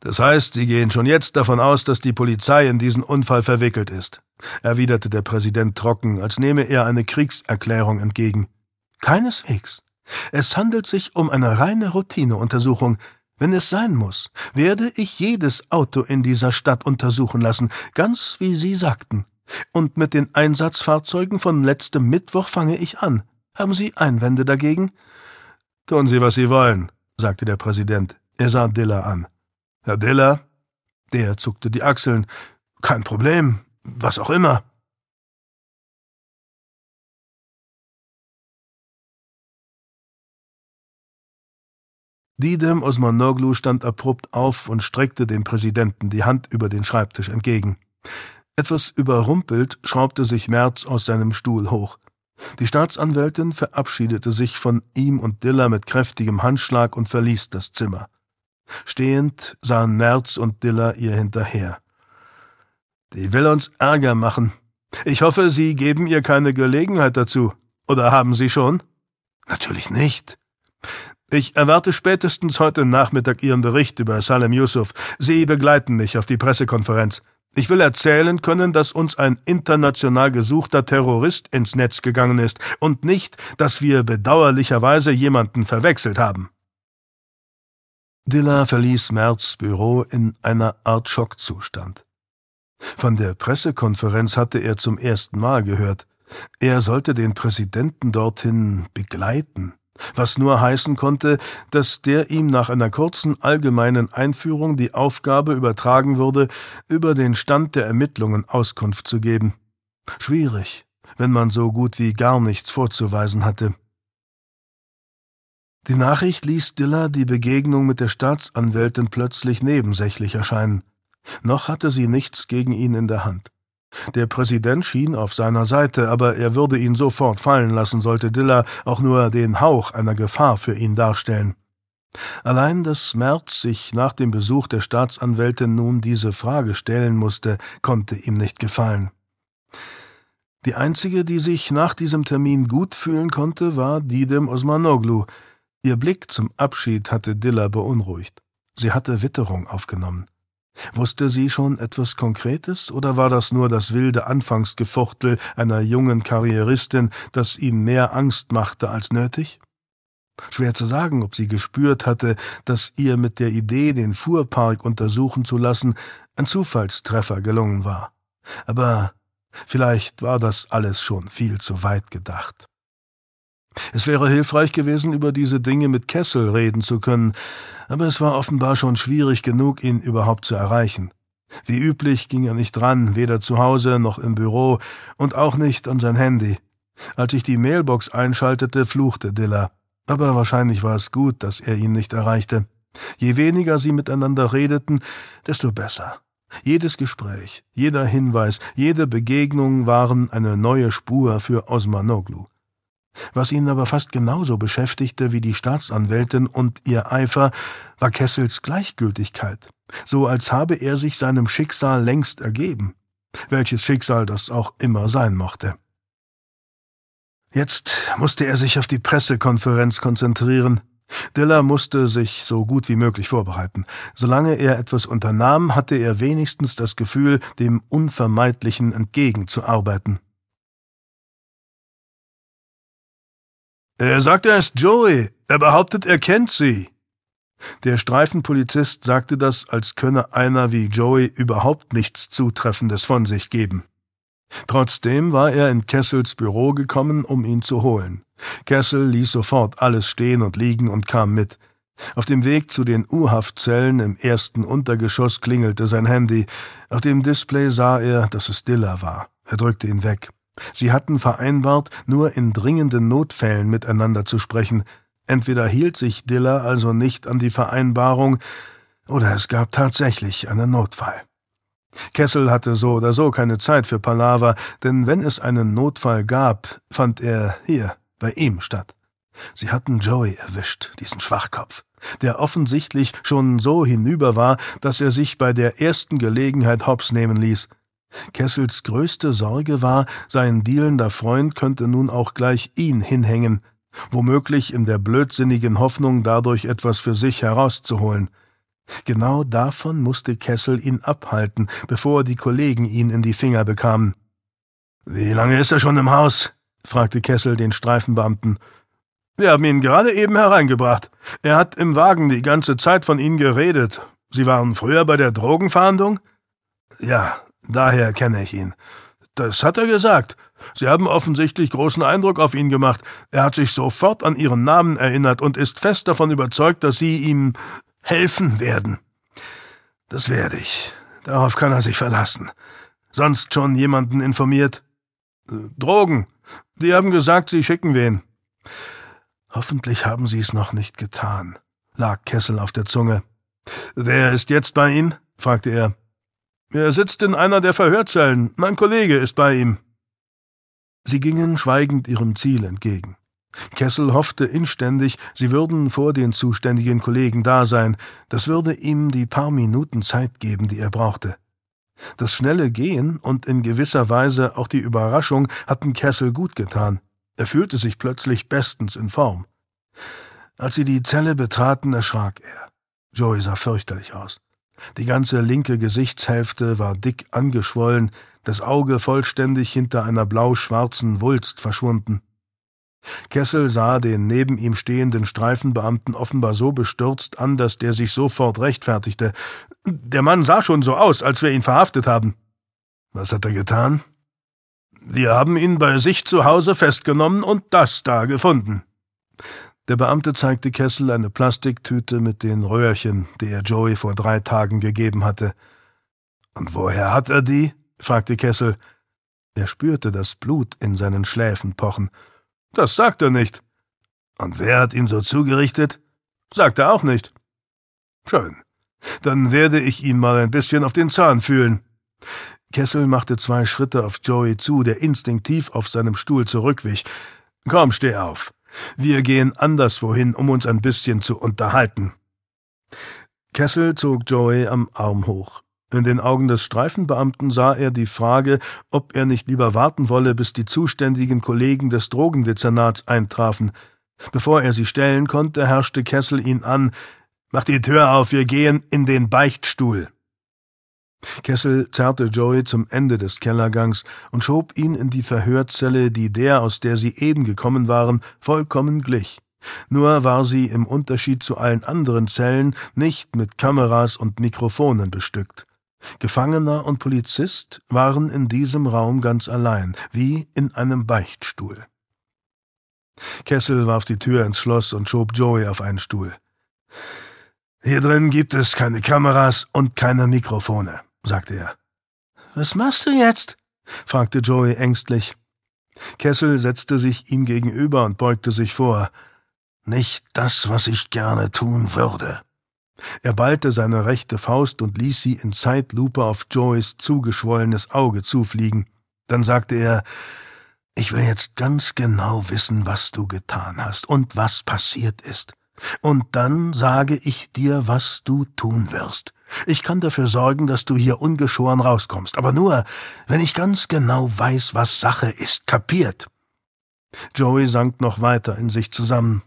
Das heißt, Sie gehen schon jetzt davon aus, dass die Polizei in diesen Unfall verwickelt ist, erwiderte der Präsident trocken, als nehme er eine Kriegserklärung entgegen. Keineswegs. Es handelt sich um eine reine Routineuntersuchung. Wenn es sein muss, werde ich jedes Auto in dieser Stadt untersuchen lassen, ganz wie Sie sagten. Und mit den Einsatzfahrzeugen von letztem Mittwoch fange ich an. Haben Sie Einwände dagegen? Tun Sie, was Sie wollen, sagte der Präsident. Er sah Diller an. Herr Diller? Der zuckte die Achseln. Kein Problem, was auch immer. Didem Osmanoglu stand abrupt auf und streckte dem Präsidenten die Hand über den Schreibtisch entgegen. Etwas überrumpelt schraubte sich Merz aus seinem Stuhl hoch. Die Staatsanwältin verabschiedete sich von ihm und Diller mit kräftigem Handschlag und verließ das Zimmer. Stehend sahen Merz und Diller ihr hinterher. Die will uns Ärger machen. Ich hoffe, Sie geben ihr keine Gelegenheit dazu. Oder haben Sie schon? Natürlich nicht. Ich erwarte spätestens heute Nachmittag Ihren Bericht über Salem Yusuf. Sie begleiten mich auf die Pressekonferenz. Ich will erzählen können, dass uns ein international gesuchter Terrorist ins Netz gegangen ist und nicht, dass wir bedauerlicherweise jemanden verwechselt haben. Diller verließ Merz Büro in einer Art Schockzustand. Von der Pressekonferenz hatte er zum ersten Mal gehört. Er sollte den Präsidenten dorthin begleiten, was nur heißen konnte, dass der ihm nach einer kurzen allgemeinen Einführung die Aufgabe übertragen wurde, über den Stand der Ermittlungen Auskunft zu geben. Schwierig, wenn man so gut wie gar nichts vorzuweisen hatte. Die Nachricht ließ Diller die Begegnung mit der Staatsanwältin plötzlich nebensächlich erscheinen. Noch hatte sie nichts gegen ihn in der Hand. Der Präsident schien auf seiner Seite, aber er würde ihn sofort fallen lassen, sollte Diller auch nur den Hauch einer Gefahr für ihn darstellen. Allein dass Merz sich nach dem Besuch der Staatsanwältin nun diese Frage stellen musste, konnte ihm nicht gefallen. Die einzige, die sich nach diesem Termin gut fühlen konnte, war Didem Osmanoglu, Ihr Blick zum Abschied hatte Dilla beunruhigt. Sie hatte Witterung aufgenommen. Wusste sie schon etwas Konkretes oder war das nur das wilde Anfangsgefuchtel einer jungen Karrieristin, das ihm mehr Angst machte als nötig? Schwer zu sagen, ob sie gespürt hatte, dass ihr mit der Idee, den Fuhrpark untersuchen zu lassen, ein Zufallstreffer gelungen war. Aber vielleicht war das alles schon viel zu weit gedacht. Es wäre hilfreich gewesen, über diese Dinge mit Kessel reden zu können, aber es war offenbar schon schwierig genug, ihn überhaupt zu erreichen. Wie üblich ging er nicht dran, weder zu Hause noch im Büro und auch nicht an sein Handy. Als ich die Mailbox einschaltete, fluchte Dilla. Aber wahrscheinlich war es gut, dass er ihn nicht erreichte. Je weniger sie miteinander redeten, desto besser. Jedes Gespräch, jeder Hinweis, jede Begegnung waren eine neue Spur für Osmanoglu. Was ihn aber fast genauso beschäftigte wie die Staatsanwältin und ihr Eifer, war Kessels Gleichgültigkeit, so als habe er sich seinem Schicksal längst ergeben, welches Schicksal das auch immer sein mochte. Jetzt musste er sich auf die Pressekonferenz konzentrieren. Diller musste sich so gut wie möglich vorbereiten. Solange er etwas unternahm, hatte er wenigstens das Gefühl, dem Unvermeidlichen entgegenzuarbeiten. Er sagt, er ist Joey. Er behauptet, er kennt sie. Der Streifenpolizist sagte das, als könne einer wie Joey überhaupt nichts Zutreffendes von sich geben. Trotzdem war er in Kessels Büro gekommen, um ihn zu holen. Kessel ließ sofort alles stehen und liegen und kam mit. Auf dem Weg zu den U-Haftzellen im ersten Untergeschoss klingelte sein Handy. Auf dem Display sah er, dass es Diller war. Er drückte ihn weg. Sie hatten vereinbart, nur in dringenden Notfällen miteinander zu sprechen. Entweder hielt sich Diller also nicht an die Vereinbarung, oder es gab tatsächlich einen Notfall. Kessel hatte so oder so keine Zeit für Palaver, denn wenn es einen Notfall gab, fand er hier, bei ihm statt. Sie hatten Joey erwischt, diesen Schwachkopf, der offensichtlich schon so hinüber war, dass er sich bei der ersten Gelegenheit Hobbs nehmen ließ – Kessels größte Sorge war, sein dealender Freund könnte nun auch gleich ihn hinhängen, womöglich in der blödsinnigen Hoffnung, dadurch etwas für sich herauszuholen. Genau davon musste Kessel ihn abhalten, bevor die Kollegen ihn in die Finger bekamen. Wie lange ist er schon im Haus? fragte Kessel den Streifenbeamten. Wir haben ihn gerade eben hereingebracht. Er hat im Wagen die ganze Zeit von Ihnen geredet. Sie waren früher bei der Drogenfahndung? Ja, Daher kenne ich ihn. Das hat er gesagt. Sie haben offensichtlich großen Eindruck auf ihn gemacht. Er hat sich sofort an Ihren Namen erinnert und ist fest davon überzeugt, dass Sie ihm helfen werden. Das werde ich. Darauf kann er sich verlassen. Sonst schon jemanden informiert? Äh, Drogen. Die haben gesagt, Sie schicken wen. Hoffentlich haben Sie es noch nicht getan, lag Kessel auf der Zunge. Wer ist jetzt bei Ihnen? fragte er. Er sitzt in einer der Verhörzellen. Mein Kollege ist bei ihm. Sie gingen schweigend ihrem Ziel entgegen. Kessel hoffte inständig, sie würden vor den zuständigen Kollegen da sein. Das würde ihm die paar Minuten Zeit geben, die er brauchte. Das schnelle Gehen und in gewisser Weise auch die Überraschung hatten Kessel gut getan. Er fühlte sich plötzlich bestens in Form. Als sie die Zelle betraten, erschrak er. Joey sah fürchterlich aus. Die ganze linke Gesichtshälfte war dick angeschwollen, das Auge vollständig hinter einer blau-schwarzen Wulst verschwunden. Kessel sah den neben ihm stehenden Streifenbeamten offenbar so bestürzt an, dass der sich sofort rechtfertigte. Der Mann sah schon so aus, als wir ihn verhaftet haben. Was hat er getan? Wir haben ihn bei sich zu Hause festgenommen und das da gefunden. Der Beamte zeigte Kessel eine Plastiktüte mit den Röhrchen, die er Joey vor drei Tagen gegeben hatte. Und woher hat er die? fragte Kessel. Er spürte das Blut in seinen Schläfen pochen. Das sagt er nicht. Und wer hat ihm so zugerichtet? Sagt er auch nicht. Schön. Dann werde ich ihn mal ein bisschen auf den Zahn fühlen. Kessel machte zwei Schritte auf Joey zu, der instinktiv auf seinem Stuhl zurückwich. Komm, steh auf. Wir gehen anderswohin, um uns ein bisschen zu unterhalten. Kessel zog Joey am Arm hoch. In den Augen des Streifenbeamten sah er die Frage, ob er nicht lieber warten wolle, bis die zuständigen Kollegen des Drogendezernats eintrafen. Bevor er sie stellen konnte, herrschte Kessel ihn an. Mach die Tür auf, wir gehen in den Beichtstuhl. Kessel zerrte Joey zum Ende des Kellergangs und schob ihn in die Verhörzelle, die der, aus der sie eben gekommen waren, vollkommen glich. Nur war sie im Unterschied zu allen anderen Zellen nicht mit Kameras und Mikrofonen bestückt. Gefangener und Polizist waren in diesem Raum ganz allein, wie in einem Beichtstuhl. Kessel warf die Tür ins Schloss und schob Joey auf einen Stuhl. Hier drin gibt es keine Kameras und keine Mikrofone sagte er. Was machst du jetzt? fragte Joey ängstlich. Kessel setzte sich ihm gegenüber und beugte sich vor. Nicht das, was ich gerne tun würde. Er ballte seine rechte Faust und ließ sie in Zeitlupe auf Joys zugeschwollenes Auge zufliegen. Dann sagte er Ich will jetzt ganz genau wissen, was du getan hast und was passiert ist. Und dann sage ich dir, was du tun wirst. Ich kann dafür sorgen, dass du hier ungeschoren rauskommst, aber nur, wenn ich ganz genau weiß, was Sache ist, kapiert? Joey sank noch weiter in sich zusammen.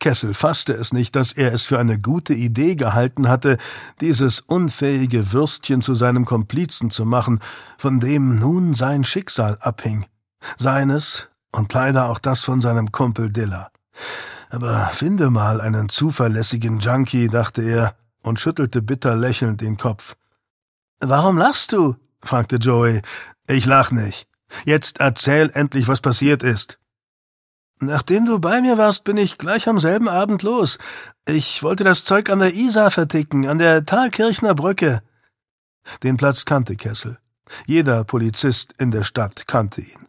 Kessel fasste es nicht, dass er es für eine gute Idee gehalten hatte, dieses unfähige Würstchen zu seinem Komplizen zu machen, von dem nun sein Schicksal abhing. Seines und leider auch das von seinem Kumpel Diller. Aber finde mal einen zuverlässigen Junkie, dachte er, und schüttelte bitter lächelnd den Kopf. Warum lachst du? fragte Joey. Ich lach nicht. Jetzt erzähl endlich, was passiert ist. Nachdem du bei mir warst, bin ich gleich am selben Abend los. Ich wollte das Zeug an der Isar verticken, an der Thalkirchner Brücke. Den Platz kannte Kessel. Jeder Polizist in der Stadt kannte ihn.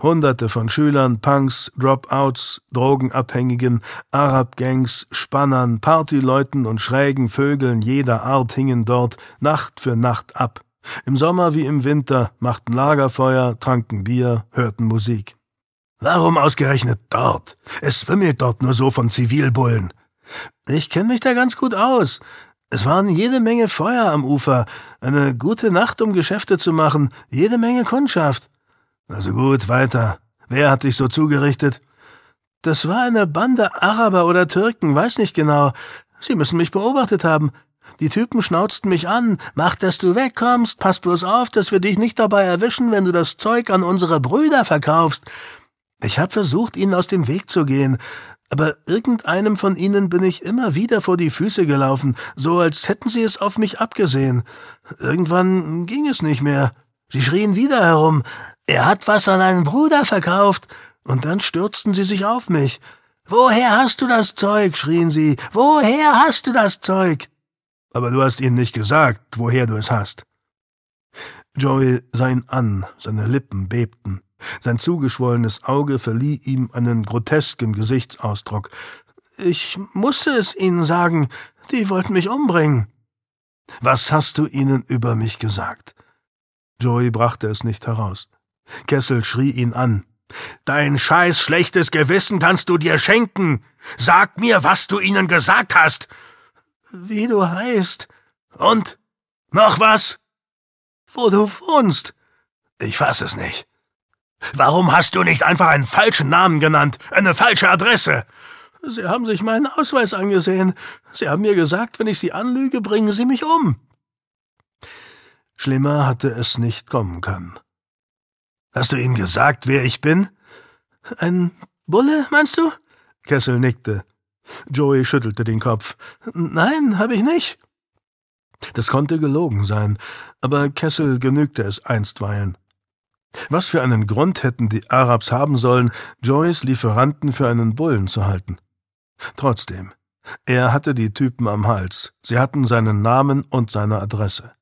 Hunderte von Schülern, Punks, Dropouts, Drogenabhängigen, Arab-Gangs, Spannern, Partyleuten und schrägen Vögeln jeder Art hingen dort Nacht für Nacht ab. Im Sommer wie im Winter machten Lagerfeuer, tranken Bier, hörten Musik. Warum ausgerechnet dort? Es wimmelt dort nur so von Zivilbullen. Ich kenne mich da ganz gut aus. Es waren jede Menge Feuer am Ufer, eine gute Nacht, um Geschäfte zu machen, jede Menge Kundschaft. Also gut, weiter. Wer hat dich so zugerichtet? Das war eine Bande Araber oder Türken, weiß nicht genau. Sie müssen mich beobachtet haben. Die Typen schnauzten mich an. Mach, dass du wegkommst. Pass bloß auf, dass wir dich nicht dabei erwischen, wenn du das Zeug an unsere Brüder verkaufst. Ich hab versucht, ihnen aus dem Weg zu gehen. Aber irgendeinem von ihnen bin ich immer wieder vor die Füße gelaufen, so als hätten sie es auf mich abgesehen. Irgendwann ging es nicht mehr. Sie schrien wieder herum. Er hat was an einen Bruder verkauft. Und dann stürzten sie sich auf mich. Woher hast du das Zeug? schrien sie. Woher hast du das Zeug? Aber du hast ihnen nicht gesagt, woher du es hast. Joey sah ihn an, seine Lippen bebten. Sein zugeschwollenes Auge verlieh ihm einen grotesken Gesichtsausdruck. Ich musste es ihnen sagen, die wollten mich umbringen. Was hast du ihnen über mich gesagt? Joey brachte es nicht heraus. Kessel schrie ihn an. Dein scheiß schlechtes Gewissen kannst du dir schenken. Sag mir, was du ihnen gesagt hast. Wie du heißt. Und? Noch was? Wo du wohnst. Ich fass es nicht. Warum hast du nicht einfach einen falschen Namen genannt, eine falsche Adresse? Sie haben sich meinen Ausweis angesehen. Sie haben mir gesagt, wenn ich Sie anlüge, bringen Sie mich um. Schlimmer hatte es nicht kommen können. Hast du ihm gesagt, wer ich bin? Ein Bulle, meinst du? Kessel nickte. Joey schüttelte den Kopf. Nein, habe ich nicht. Das konnte gelogen sein, aber Kessel genügte es einstweilen. Was für einen Grund hätten die Arabs haben sollen, Joys Lieferanten für einen Bullen zu halten? Trotzdem, er hatte die Typen am Hals, sie hatten seinen Namen und seine Adresse.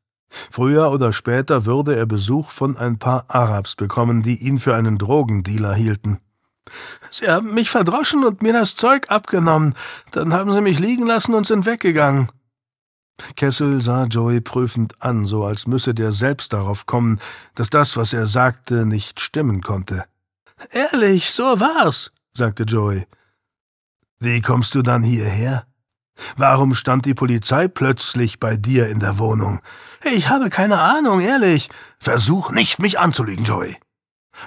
Früher oder später würde er Besuch von ein paar Arabs bekommen, die ihn für einen Drogendealer hielten. Sie haben mich verdroschen und mir das Zeug abgenommen, dann haben sie mich liegen lassen und sind weggegangen. Kessel sah Joey prüfend an, so als müsse der selbst darauf kommen, dass das, was er sagte, nicht stimmen konnte. Ehrlich, so war's, sagte Joey. Wie kommst du dann hierher? Warum stand die Polizei plötzlich bei dir in der Wohnung? Ich habe keine Ahnung, ehrlich. Versuch nicht, mich anzulügen, Joey.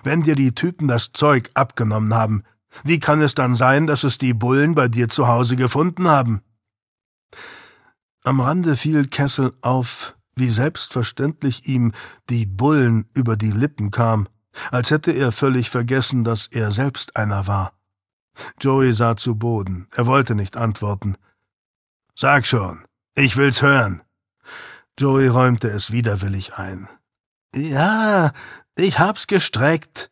Wenn dir die Typen das Zeug abgenommen haben, wie kann es dann sein, dass es die Bullen bei dir zu Hause gefunden haben? Am Rande fiel Kessel auf, wie selbstverständlich ihm die Bullen über die Lippen kam, als hätte er völlig vergessen, dass er selbst einer war. Joey sah zu Boden, er wollte nicht antworten, Sag schon, ich will's hören. Joey räumte es widerwillig ein. Ja, ich hab's gestreckt.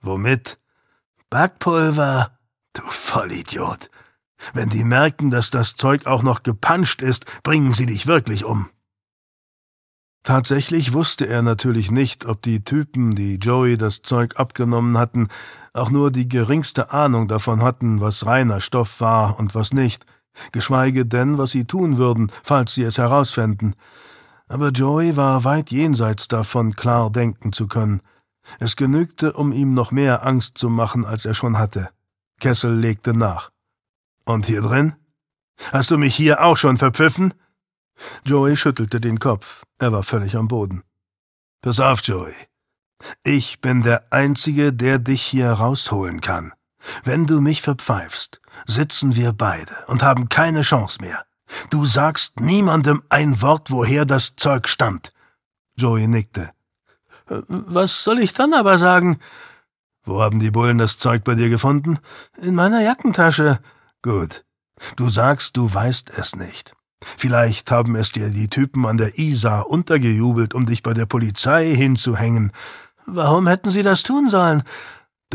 Womit? Backpulver. Du Vollidiot. Wenn die merken, dass das Zeug auch noch gepanscht ist, bringen sie dich wirklich um. Tatsächlich wusste er natürlich nicht, ob die Typen, die Joey das Zeug abgenommen hatten, auch nur die geringste Ahnung davon hatten, was reiner Stoff war und was nicht – geschweige denn, was sie tun würden, falls sie es herausfänden. Aber Joey war weit jenseits davon, klar denken zu können. Es genügte, um ihm noch mehr Angst zu machen, als er schon hatte. Kessel legte nach. Und hier drin? Hast du mich hier auch schon verpfiffen? Joey schüttelte den Kopf. Er war völlig am Boden. Pass auf, Joey. Ich bin der Einzige, der dich hier rausholen kann. Wenn du mich verpfeifst, sitzen wir beide und haben keine Chance mehr. Du sagst niemandem ein Wort, woher das Zeug stammt. Joey nickte. Äh, was soll ich dann aber sagen? Wo haben die Bullen das Zeug bei dir gefunden? In meiner Jackentasche. Gut. Du sagst, du weißt es nicht. Vielleicht haben es dir die Typen an der Isar untergejubelt, um dich bei der Polizei hinzuhängen. Warum hätten sie das tun sollen?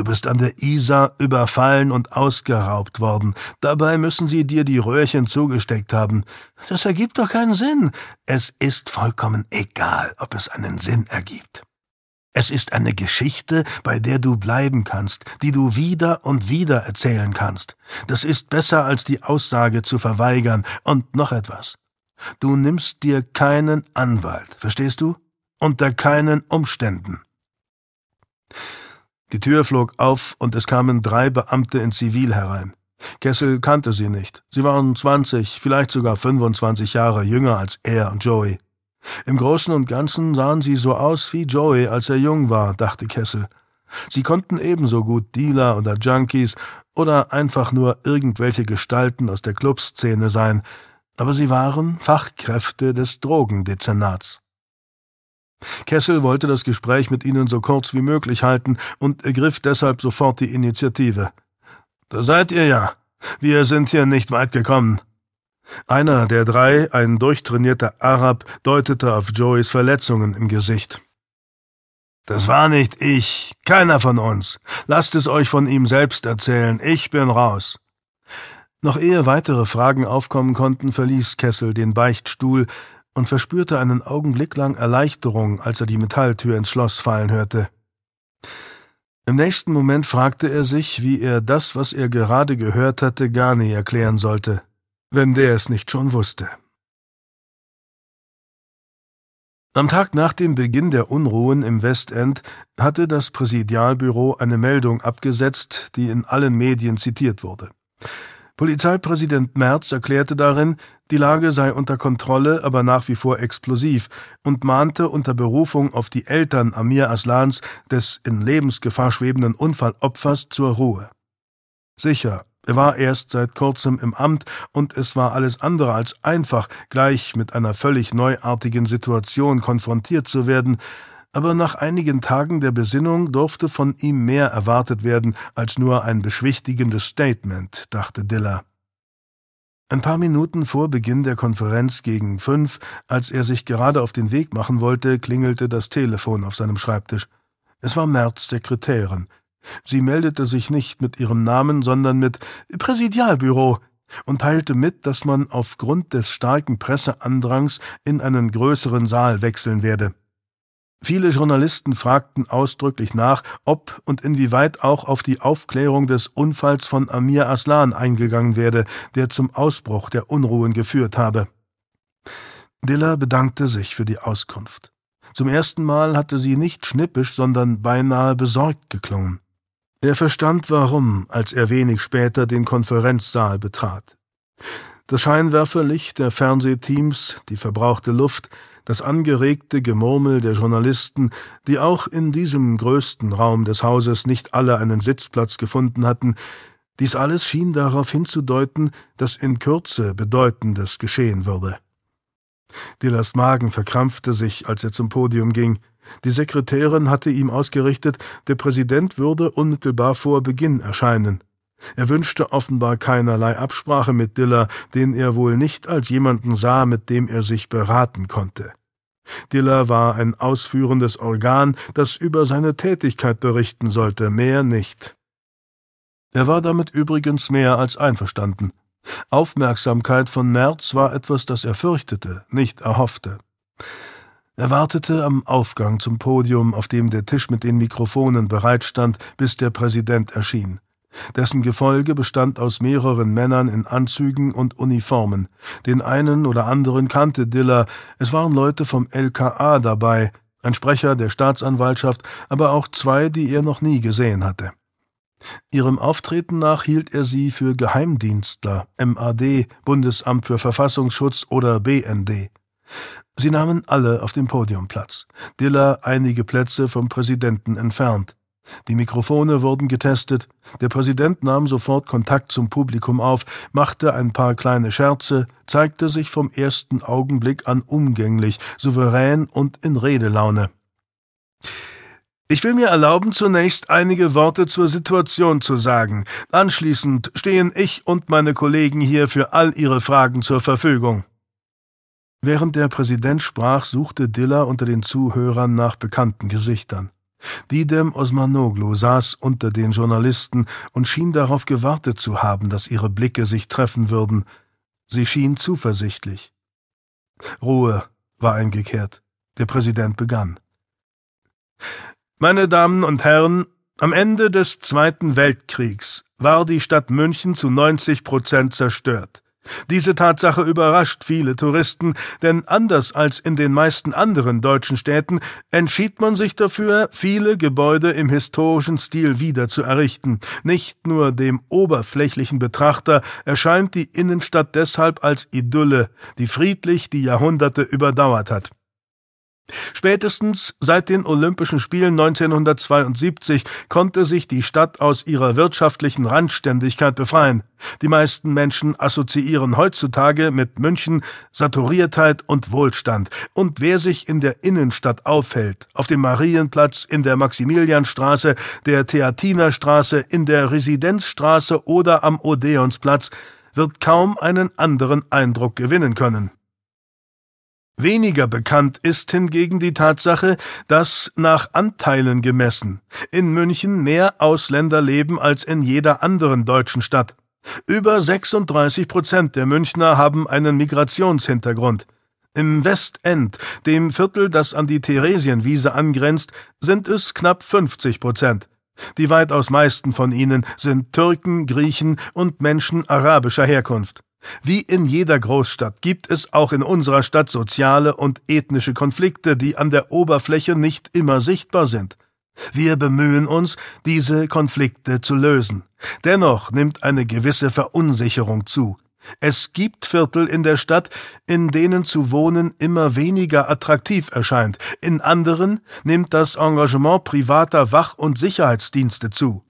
Du bist an der Isar überfallen und ausgeraubt worden. Dabei müssen sie dir die Röhrchen zugesteckt haben. Das ergibt doch keinen Sinn. Es ist vollkommen egal, ob es einen Sinn ergibt. Es ist eine Geschichte, bei der du bleiben kannst, die du wieder und wieder erzählen kannst. Das ist besser als die Aussage zu verweigern. Und noch etwas. Du nimmst dir keinen Anwalt, verstehst du? Unter keinen Umständen. Die Tür flog auf und es kamen drei Beamte in Zivil herein. Kessel kannte sie nicht. Sie waren 20, vielleicht sogar 25 Jahre jünger als er und Joey. Im Großen und Ganzen sahen sie so aus wie Joey, als er jung war, dachte Kessel. Sie konnten ebenso gut Dealer oder Junkies oder einfach nur irgendwelche Gestalten aus der Clubszene sein, aber sie waren Fachkräfte des Drogendezernats. Kessel wollte das Gespräch mit ihnen so kurz wie möglich halten und ergriff deshalb sofort die Initiative. Da seid ihr ja. Wir sind hier nicht weit gekommen. Einer der drei, ein durchtrainierter Arab, deutete auf Joeys Verletzungen im Gesicht. Das war nicht ich, keiner von uns. Lasst es euch von ihm selbst erzählen, ich bin raus. Noch ehe weitere Fragen aufkommen konnten, verließ Kessel den Beichtstuhl, und verspürte einen Augenblick lang Erleichterung, als er die Metalltür ins Schloss fallen hörte. Im nächsten Moment fragte er sich, wie er das, was er gerade gehört hatte, Garni erklären sollte, wenn der es nicht schon wusste. Am Tag nach dem Beginn der Unruhen im Westend hatte das Präsidialbüro eine Meldung abgesetzt, die in allen Medien zitiert wurde. Polizeipräsident Merz erklärte darin, die Lage sei unter Kontrolle, aber nach wie vor explosiv und mahnte unter Berufung auf die Eltern Amir Aslans, des in Lebensgefahr schwebenden Unfallopfers, zur Ruhe. Sicher, er war erst seit kurzem im Amt und es war alles andere als einfach, gleich mit einer völlig neuartigen Situation konfrontiert zu werden, aber nach einigen Tagen der Besinnung durfte von ihm mehr erwartet werden als nur ein beschwichtigendes Statement, dachte Diller. Ein paar Minuten vor Beginn der Konferenz gegen fünf, als er sich gerade auf den Weg machen wollte, klingelte das Telefon auf seinem Schreibtisch. Es war Merz Sekretärin. Sie meldete sich nicht mit ihrem Namen, sondern mit Präsidialbüro und teilte mit, dass man aufgrund des starken Presseandrangs in einen größeren Saal wechseln werde. Viele Journalisten fragten ausdrücklich nach, ob und inwieweit auch auf die Aufklärung des Unfalls von Amir Aslan eingegangen werde, der zum Ausbruch der Unruhen geführt habe. Diller bedankte sich für die Auskunft. Zum ersten Mal hatte sie nicht schnippisch, sondern beinahe besorgt geklungen. Er verstand warum, als er wenig später den Konferenzsaal betrat. Das Scheinwerferlicht der Fernsehteams, die verbrauchte Luft, das angeregte Gemurmel der Journalisten, die auch in diesem größten Raum des Hauses nicht alle einen Sitzplatz gefunden hatten, dies alles schien darauf hinzudeuten, dass in Kürze Bedeutendes geschehen würde. Dillers Magen verkrampfte sich, als er zum Podium ging. Die Sekretärin hatte ihm ausgerichtet, der Präsident würde unmittelbar vor Beginn erscheinen. Er wünschte offenbar keinerlei Absprache mit Diller, den er wohl nicht als jemanden sah, mit dem er sich beraten konnte. Diller war ein ausführendes Organ, das über seine Tätigkeit berichten sollte, mehr nicht. Er war damit übrigens mehr als einverstanden. Aufmerksamkeit von Merz war etwas, das er fürchtete, nicht erhoffte. Er wartete am Aufgang zum Podium, auf dem der Tisch mit den Mikrofonen bereitstand, bis der Präsident erschien dessen Gefolge bestand aus mehreren Männern in Anzügen und Uniformen. Den einen oder anderen kannte Diller, es waren Leute vom LKA dabei, ein Sprecher der Staatsanwaltschaft, aber auch zwei, die er noch nie gesehen hatte. Ihrem Auftreten nach hielt er sie für Geheimdienstler, MAD, Bundesamt für Verfassungsschutz oder BND. Sie nahmen alle auf dem Podium Platz, Diller einige Plätze vom Präsidenten entfernt. Die Mikrofone wurden getestet, der Präsident nahm sofort Kontakt zum Publikum auf, machte ein paar kleine Scherze, zeigte sich vom ersten Augenblick an umgänglich, souverän und in Redelaune. Ich will mir erlauben, zunächst einige Worte zur Situation zu sagen. Anschließend stehen ich und meine Kollegen hier für all Ihre Fragen zur Verfügung. Während der Präsident sprach, suchte Diller unter den Zuhörern nach bekannten Gesichtern. Didem Osmanoglu saß unter den Journalisten und schien darauf gewartet zu haben, dass ihre Blicke sich treffen würden. Sie schien zuversichtlich. Ruhe war eingekehrt. Der Präsident begann. Meine Damen und Herren, am Ende des Zweiten Weltkriegs war die Stadt München zu 90 Prozent zerstört. Diese Tatsache überrascht viele Touristen, denn anders als in den meisten anderen deutschen Städten entschied man sich dafür, viele Gebäude im historischen Stil wieder zu errichten. Nicht nur dem oberflächlichen Betrachter erscheint die Innenstadt deshalb als Idylle, die friedlich die Jahrhunderte überdauert hat. Spätestens seit den Olympischen Spielen 1972 konnte sich die Stadt aus ihrer wirtschaftlichen Randständigkeit befreien. Die meisten Menschen assoziieren heutzutage mit München Saturiertheit und Wohlstand. Und wer sich in der Innenstadt aufhält, auf dem Marienplatz, in der Maximilianstraße, der Theatinerstraße, in der Residenzstraße oder am Odeonsplatz, wird kaum einen anderen Eindruck gewinnen können. Weniger bekannt ist hingegen die Tatsache, dass nach Anteilen gemessen in München mehr Ausländer leben als in jeder anderen deutschen Stadt. Über 36 Prozent der Münchner haben einen Migrationshintergrund. Im Westend, dem Viertel, das an die Theresienwiese angrenzt, sind es knapp 50 Prozent. Die weitaus meisten von ihnen sind Türken, Griechen und Menschen arabischer Herkunft. Wie in jeder Großstadt gibt es auch in unserer Stadt soziale und ethnische Konflikte, die an der Oberfläche nicht immer sichtbar sind. Wir bemühen uns, diese Konflikte zu lösen. Dennoch nimmt eine gewisse Verunsicherung zu. Es gibt Viertel in der Stadt, in denen zu wohnen immer weniger attraktiv erscheint, in anderen nimmt das Engagement privater Wach- und Sicherheitsdienste zu.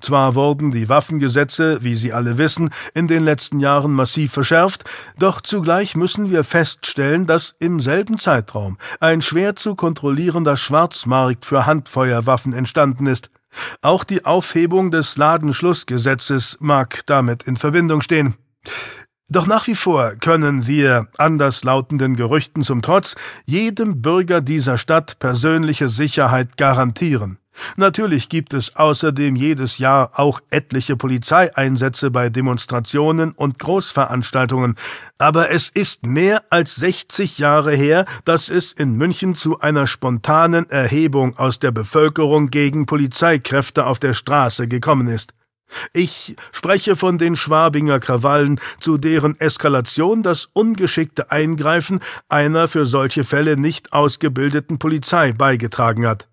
Zwar wurden die Waffengesetze, wie Sie alle wissen, in den letzten Jahren massiv verschärft, doch zugleich müssen wir feststellen, dass im selben Zeitraum ein schwer zu kontrollierender Schwarzmarkt für Handfeuerwaffen entstanden ist. Auch die Aufhebung des Ladenschlussgesetzes mag damit in Verbindung stehen. Doch nach wie vor können wir, anderslautenden Gerüchten zum Trotz, jedem Bürger dieser Stadt persönliche Sicherheit garantieren. Natürlich gibt es außerdem jedes Jahr auch etliche Polizeieinsätze bei Demonstrationen und Großveranstaltungen, aber es ist mehr als 60 Jahre her, dass es in München zu einer spontanen Erhebung aus der Bevölkerung gegen Polizeikräfte auf der Straße gekommen ist. Ich spreche von den Schwabinger Krawallen, zu deren Eskalation das ungeschickte Eingreifen einer für solche Fälle nicht ausgebildeten Polizei beigetragen hat.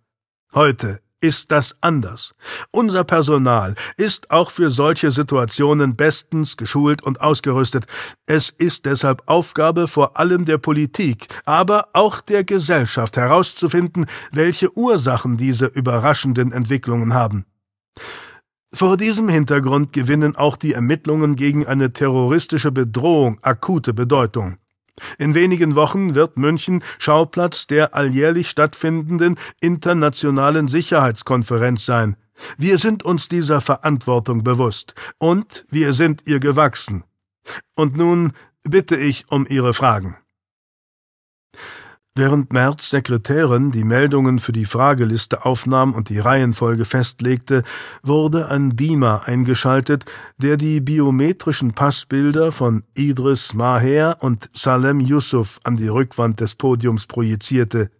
Heute ist das anders. Unser Personal ist auch für solche Situationen bestens geschult und ausgerüstet. Es ist deshalb Aufgabe vor allem der Politik, aber auch der Gesellschaft herauszufinden, welche Ursachen diese überraschenden Entwicklungen haben. Vor diesem Hintergrund gewinnen auch die Ermittlungen gegen eine terroristische Bedrohung akute Bedeutung. In wenigen Wochen wird München Schauplatz der alljährlich stattfindenden internationalen Sicherheitskonferenz sein. Wir sind uns dieser Verantwortung bewusst und wir sind ihr gewachsen. Und nun bitte ich um Ihre Fragen. Während Merz Sekretärin die Meldungen für die Frageliste aufnahm und die Reihenfolge festlegte, wurde ein Beamer eingeschaltet, der die biometrischen Passbilder von Idris Maher und Salem Yusuf an die Rückwand des Podiums projizierte,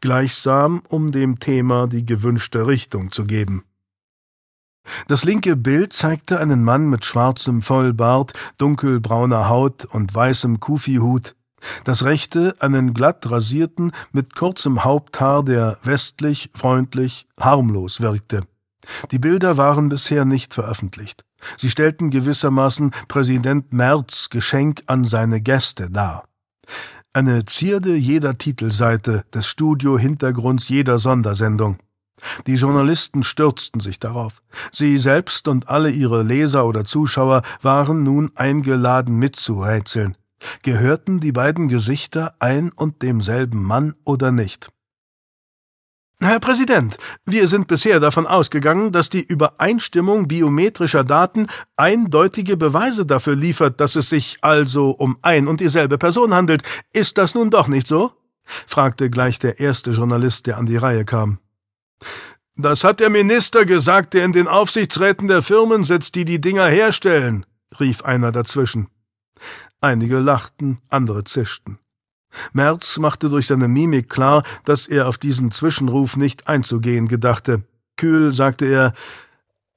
gleichsam um dem Thema die gewünschte Richtung zu geben. Das linke Bild zeigte einen Mann mit schwarzem Vollbart, dunkelbrauner Haut und weißem Kufihut, das rechte einen glatt rasierten, mit kurzem Haupthaar, der westlich, freundlich, harmlos wirkte. Die Bilder waren bisher nicht veröffentlicht. Sie stellten gewissermaßen Präsident Merz Geschenk an seine Gäste dar. Eine Zierde jeder Titelseite, des Studio-Hintergrunds jeder Sondersendung. Die Journalisten stürzten sich darauf. Sie selbst und alle ihre Leser oder Zuschauer waren nun eingeladen mitzurätseln. Gehörten die beiden Gesichter ein und demselben Mann oder nicht? Herr Präsident, wir sind bisher davon ausgegangen, dass die Übereinstimmung biometrischer Daten eindeutige Beweise dafür liefert, dass es sich also um ein und dieselbe Person handelt. Ist das nun doch nicht so? fragte gleich der erste Journalist, der an die Reihe kam. Das hat der Minister gesagt, der in den Aufsichtsräten der Firmen sitzt, die die Dinger herstellen, rief einer dazwischen. Einige lachten, andere zischten. Merz machte durch seine Mimik klar, dass er auf diesen Zwischenruf nicht einzugehen gedachte. Kühl sagte er,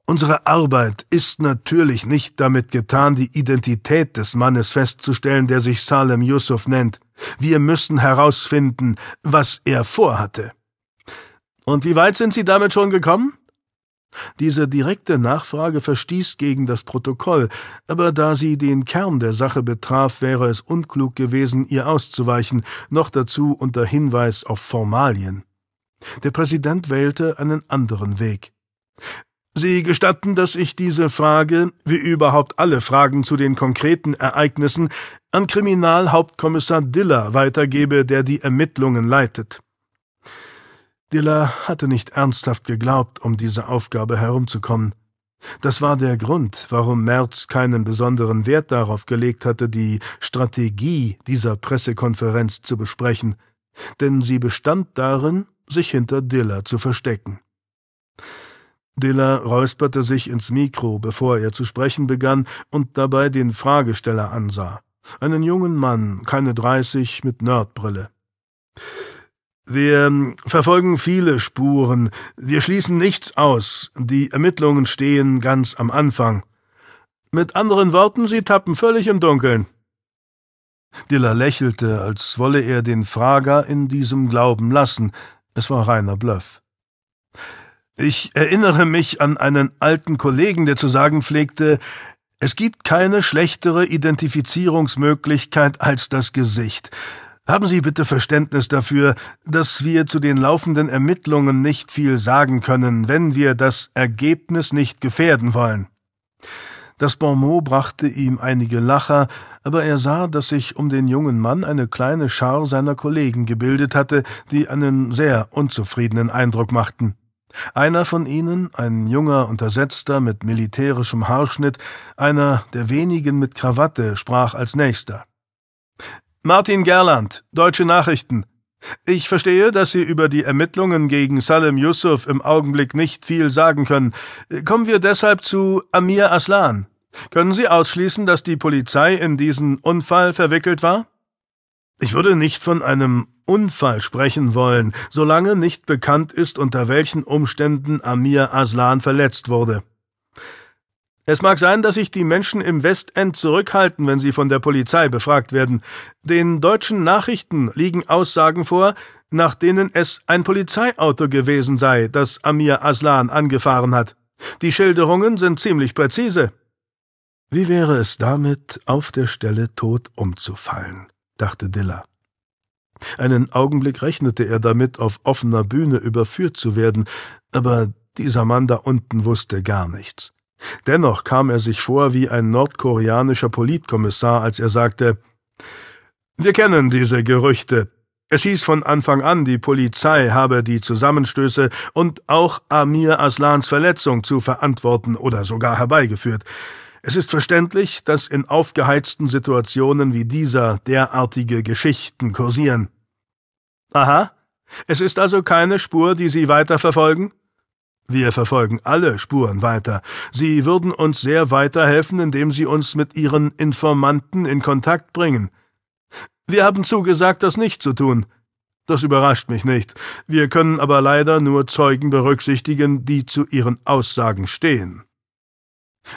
Unsere Arbeit ist natürlich nicht damit getan, die Identität des Mannes festzustellen, der sich Salem Yusuf nennt. Wir müssen herausfinden, was er vorhatte. Und wie weit sind Sie damit schon gekommen? Diese direkte Nachfrage verstieß gegen das Protokoll, aber da sie den Kern der Sache betraf, wäre es unklug gewesen, ihr auszuweichen, noch dazu unter Hinweis auf Formalien. Der Präsident wählte einen anderen Weg. Sie gestatten, dass ich diese Frage, wie überhaupt alle Fragen zu den konkreten Ereignissen, an Kriminalhauptkommissar Diller weitergebe, der die Ermittlungen leitet. Diller hatte nicht ernsthaft geglaubt, um diese Aufgabe herumzukommen. Das war der Grund, warum Merz keinen besonderen Wert darauf gelegt hatte, die Strategie dieser Pressekonferenz zu besprechen, denn sie bestand darin, sich hinter Diller zu verstecken. Diller räusperte sich ins Mikro, bevor er zu sprechen begann und dabei den Fragesteller ansah, einen jungen Mann, keine dreißig, mit Nerdbrille. Wir ähm, verfolgen viele Spuren. Wir schließen nichts aus. Die Ermittlungen stehen ganz am Anfang. Mit anderen Worten, Sie tappen völlig im Dunkeln. Diller lächelte, als wolle er den Frager in diesem Glauben lassen. Es war reiner Bluff. Ich erinnere mich an einen alten Kollegen, der zu sagen pflegte, es gibt keine schlechtere Identifizierungsmöglichkeit als das Gesicht. Haben Sie bitte Verständnis dafür, dass wir zu den laufenden Ermittlungen nicht viel sagen können, wenn wir das Ergebnis nicht gefährden wollen. Das Bonmot brachte ihm einige Lacher, aber er sah, dass sich um den jungen Mann eine kleine Schar seiner Kollegen gebildet hatte, die einen sehr unzufriedenen Eindruck machten. Einer von ihnen, ein junger Untersetzter mit militärischem Haarschnitt, einer der wenigen mit Krawatte, sprach als nächster. Martin Gerland, Deutsche Nachrichten. Ich verstehe, dass Sie über die Ermittlungen gegen Salem Yusuf im Augenblick nicht viel sagen können. Kommen wir deshalb zu Amir Aslan. Können Sie ausschließen, dass die Polizei in diesen Unfall verwickelt war? Ich würde nicht von einem Unfall sprechen wollen, solange nicht bekannt ist, unter welchen Umständen Amir Aslan verletzt wurde. Es mag sein, dass sich die Menschen im Westend zurückhalten, wenn sie von der Polizei befragt werden. Den deutschen Nachrichten liegen Aussagen vor, nach denen es ein Polizeiauto gewesen sei, das Amir Aslan angefahren hat. Die Schilderungen sind ziemlich präzise. Wie wäre es damit, auf der Stelle tot umzufallen? dachte Diller. Einen Augenblick rechnete er damit, auf offener Bühne überführt zu werden, aber dieser Mann da unten wusste gar nichts. Dennoch kam er sich vor wie ein nordkoreanischer Politkommissar, als er sagte Wir kennen diese Gerüchte. Es hieß von Anfang an, die Polizei habe die Zusammenstöße und auch Amir Aslans Verletzung zu verantworten oder sogar herbeigeführt. Es ist verständlich, dass in aufgeheizten Situationen wie dieser derartige Geschichten kursieren. Aha, es ist also keine Spur, die Sie weiterverfolgen? Wir verfolgen alle Spuren weiter. Sie würden uns sehr weiterhelfen, indem Sie uns mit Ihren Informanten in Kontakt bringen. Wir haben zugesagt, das nicht zu tun. Das überrascht mich nicht. Wir können aber leider nur Zeugen berücksichtigen, die zu ihren Aussagen stehen.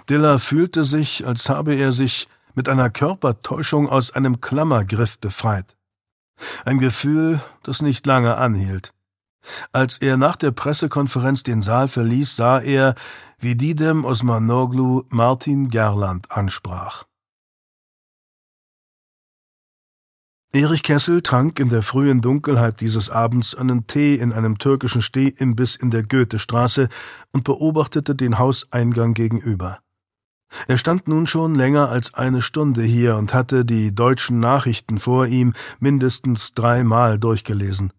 Diller fühlte sich, als habe er sich mit einer Körpertäuschung aus einem Klammergriff befreit. Ein Gefühl, das nicht lange anhielt. Als er nach der Pressekonferenz den Saal verließ, sah er, wie Didem Osmanoglu Martin Gerland ansprach. Erich Kessel trank in der frühen Dunkelheit dieses Abends einen Tee in einem türkischen Stehimbiss in der Goethestraße und beobachtete den Hauseingang gegenüber. Er stand nun schon länger als eine Stunde hier und hatte die deutschen Nachrichten vor ihm mindestens dreimal durchgelesen.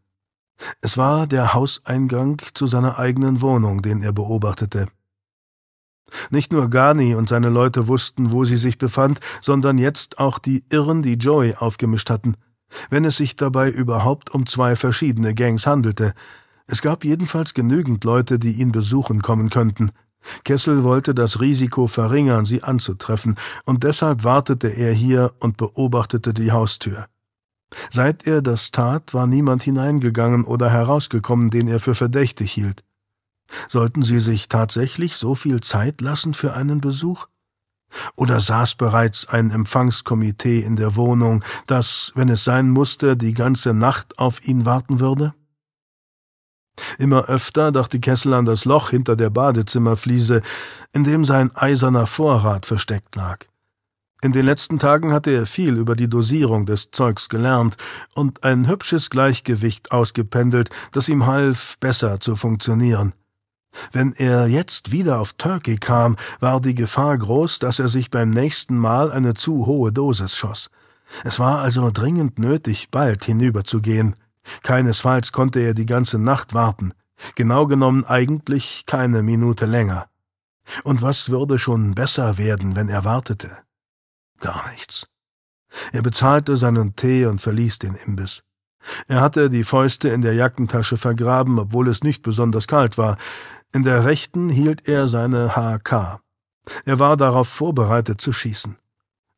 Es war der Hauseingang zu seiner eigenen Wohnung, den er beobachtete. Nicht nur Gani und seine Leute wussten, wo sie sich befand, sondern jetzt auch die Irren, die Joey aufgemischt hatten, wenn es sich dabei überhaupt um zwei verschiedene Gangs handelte. Es gab jedenfalls genügend Leute, die ihn besuchen kommen könnten. Kessel wollte das Risiko verringern, sie anzutreffen, und deshalb wartete er hier und beobachtete die Haustür. Seit er das tat, war niemand hineingegangen oder herausgekommen, den er für verdächtig hielt. Sollten sie sich tatsächlich so viel Zeit lassen für einen Besuch? Oder saß bereits ein Empfangskomitee in der Wohnung, das, wenn es sein musste, die ganze Nacht auf ihn warten würde? Immer öfter dachte Kessel an das Loch hinter der Badezimmerfliese, in dem sein eiserner Vorrat versteckt lag. In den letzten Tagen hatte er viel über die Dosierung des Zeugs gelernt und ein hübsches Gleichgewicht ausgependelt, das ihm half, besser zu funktionieren. Wenn er jetzt wieder auf Turkey kam, war die Gefahr groß, dass er sich beim nächsten Mal eine zu hohe Dosis schoss. Es war also dringend nötig, bald hinüberzugehen. Keinesfalls konnte er die ganze Nacht warten, genau genommen eigentlich keine Minute länger. Und was würde schon besser werden, wenn er wartete? gar nichts. Er bezahlte seinen Tee und verließ den Imbiss. Er hatte die Fäuste in der Jackentasche vergraben, obwohl es nicht besonders kalt war. In der rechten hielt er seine HK. Er war darauf vorbereitet zu schießen.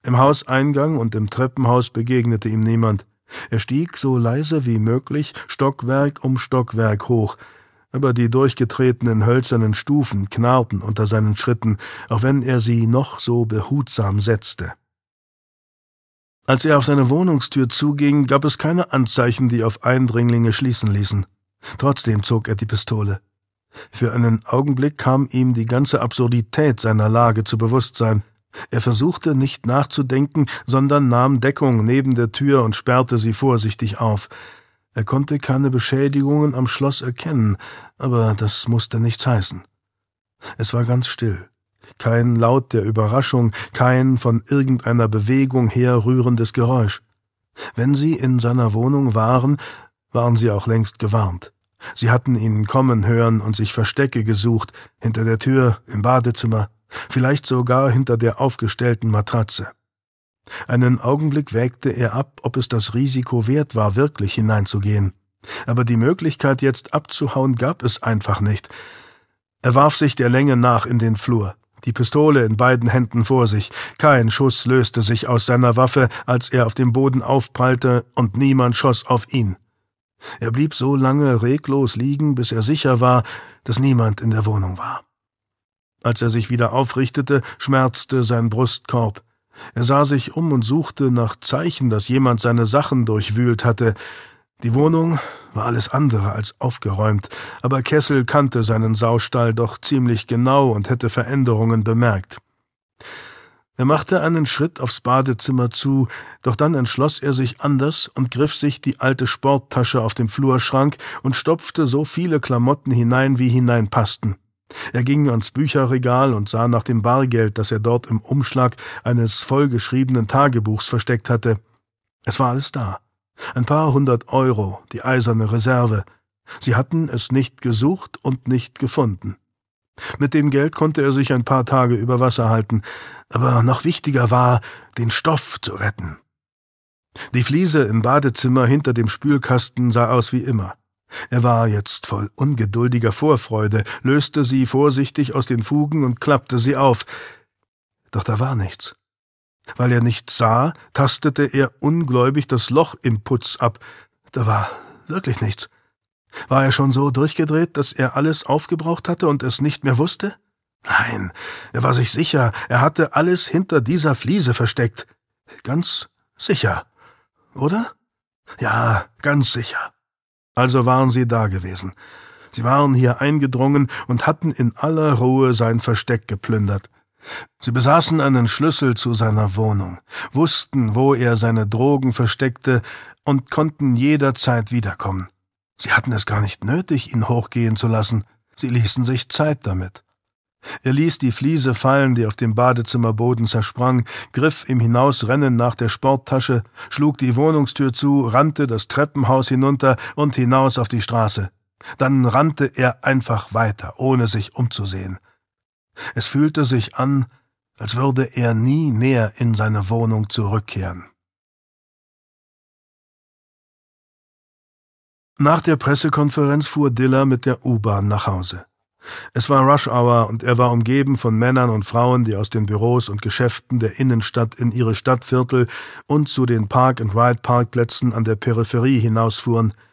Im Hauseingang und im Treppenhaus begegnete ihm niemand. Er stieg so leise wie möglich Stockwerk um Stockwerk hoch, aber die durchgetretenen hölzernen Stufen knarrten unter seinen Schritten, auch wenn er sie noch so behutsam setzte. Als er auf seine Wohnungstür zuging, gab es keine Anzeichen, die auf Eindringlinge schließen ließen. Trotzdem zog er die Pistole. Für einen Augenblick kam ihm die ganze Absurdität seiner Lage zu Bewusstsein. Er versuchte nicht nachzudenken, sondern nahm Deckung neben der Tür und sperrte sie vorsichtig auf. Er konnte keine Beschädigungen am Schloss erkennen, aber das musste nichts heißen. Es war ganz still kein Laut der Überraschung, kein von irgendeiner Bewegung herrührendes Geräusch. Wenn sie in seiner Wohnung waren, waren sie auch längst gewarnt. Sie hatten ihn kommen hören und sich Verstecke gesucht, hinter der Tür, im Badezimmer, vielleicht sogar hinter der aufgestellten Matratze. Einen Augenblick wägte er ab, ob es das Risiko wert war, wirklich hineinzugehen. Aber die Möglichkeit, jetzt abzuhauen, gab es einfach nicht. Er warf sich der Länge nach in den Flur die Pistole in beiden Händen vor sich. Kein Schuss löste sich aus seiner Waffe, als er auf dem Boden aufprallte, und niemand schoss auf ihn. Er blieb so lange reglos liegen, bis er sicher war, dass niemand in der Wohnung war. Als er sich wieder aufrichtete, schmerzte sein Brustkorb. Er sah sich um und suchte nach Zeichen, dass jemand seine Sachen durchwühlt hatte. Die Wohnung war alles andere als aufgeräumt, aber Kessel kannte seinen Saustall doch ziemlich genau und hätte Veränderungen bemerkt. Er machte einen Schritt aufs Badezimmer zu, doch dann entschloss er sich anders und griff sich die alte Sporttasche auf dem Flurschrank und stopfte so viele Klamotten hinein, wie hineinpassten. Er ging ans Bücherregal und sah nach dem Bargeld, das er dort im Umschlag eines vollgeschriebenen Tagebuchs versteckt hatte. Es war alles da. Ein paar hundert Euro, die eiserne Reserve. Sie hatten es nicht gesucht und nicht gefunden. Mit dem Geld konnte er sich ein paar Tage über Wasser halten, aber noch wichtiger war, den Stoff zu retten. Die Fliese im Badezimmer hinter dem Spülkasten sah aus wie immer. Er war jetzt voll ungeduldiger Vorfreude, löste sie vorsichtig aus den Fugen und klappte sie auf. Doch da war nichts. Weil er nichts sah, tastete er ungläubig das Loch im Putz ab. Da war wirklich nichts. War er schon so durchgedreht, dass er alles aufgebraucht hatte und es nicht mehr wusste? Nein, er war sich sicher, er hatte alles hinter dieser Fliese versteckt. Ganz sicher, oder? Ja, ganz sicher. Also waren sie da gewesen. Sie waren hier eingedrungen und hatten in aller Ruhe sein Versteck geplündert. Sie besaßen einen Schlüssel zu seiner Wohnung, wussten, wo er seine Drogen versteckte und konnten jederzeit wiederkommen. Sie hatten es gar nicht nötig, ihn hochgehen zu lassen, sie ließen sich Zeit damit. Er ließ die Fliese fallen, die auf dem Badezimmerboden zersprang, griff im Hinausrennen nach der Sporttasche, schlug die Wohnungstür zu, rannte das Treppenhaus hinunter und hinaus auf die Straße. Dann rannte er einfach weiter, ohne sich umzusehen. Es fühlte sich an, als würde er nie mehr in seine Wohnung zurückkehren. Nach der Pressekonferenz fuhr Diller mit der U-Bahn nach Hause. Es war Rush Hour und er war umgeben von Männern und Frauen, die aus den Büros und Geschäften der Innenstadt in ihre Stadtviertel und zu den Park-and-Ride-Parkplätzen an der Peripherie hinausfuhren –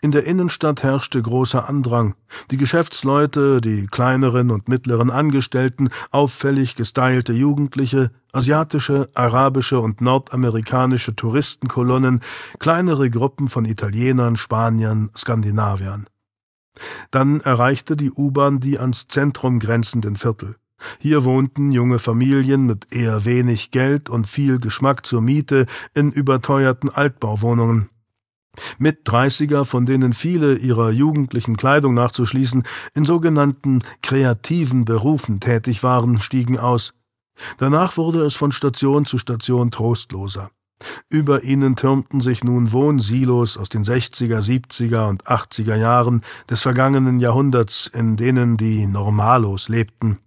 in der Innenstadt herrschte großer Andrang. Die Geschäftsleute, die kleineren und mittleren Angestellten, auffällig gestylte Jugendliche, asiatische, arabische und nordamerikanische Touristenkolonnen, kleinere Gruppen von Italienern, Spaniern, Skandinaviern. Dann erreichte die U-Bahn die ans Zentrum grenzenden Viertel. Hier wohnten junge Familien mit eher wenig Geld und viel Geschmack zur Miete in überteuerten Altbauwohnungen, mit Mitdreißiger, von denen viele ihrer jugendlichen Kleidung nachzuschließen in sogenannten kreativen Berufen tätig waren, stiegen aus. Danach wurde es von Station zu Station trostloser. Über ihnen türmten sich nun Wohnsilos aus den 60er, 70er und 80er Jahren des vergangenen Jahrhunderts, in denen die Normalos lebten.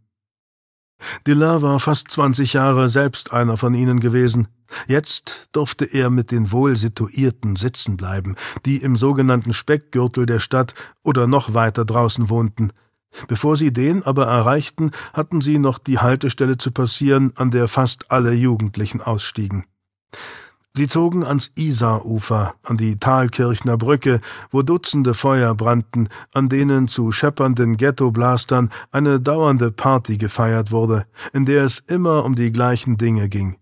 Dilla war fast zwanzig Jahre selbst einer von ihnen gewesen. Jetzt durfte er mit den Wohlsituierten sitzen bleiben, die im sogenannten Speckgürtel der Stadt oder noch weiter draußen wohnten. Bevor sie den aber erreichten, hatten sie noch die Haltestelle zu passieren, an der fast alle Jugendlichen ausstiegen. Sie zogen ans Isarufer, an die Thalkirchner Brücke, wo Dutzende Feuer brannten, an denen zu scheppernden Ghettoblastern eine dauernde Party gefeiert wurde, in der es immer um die gleichen Dinge ging.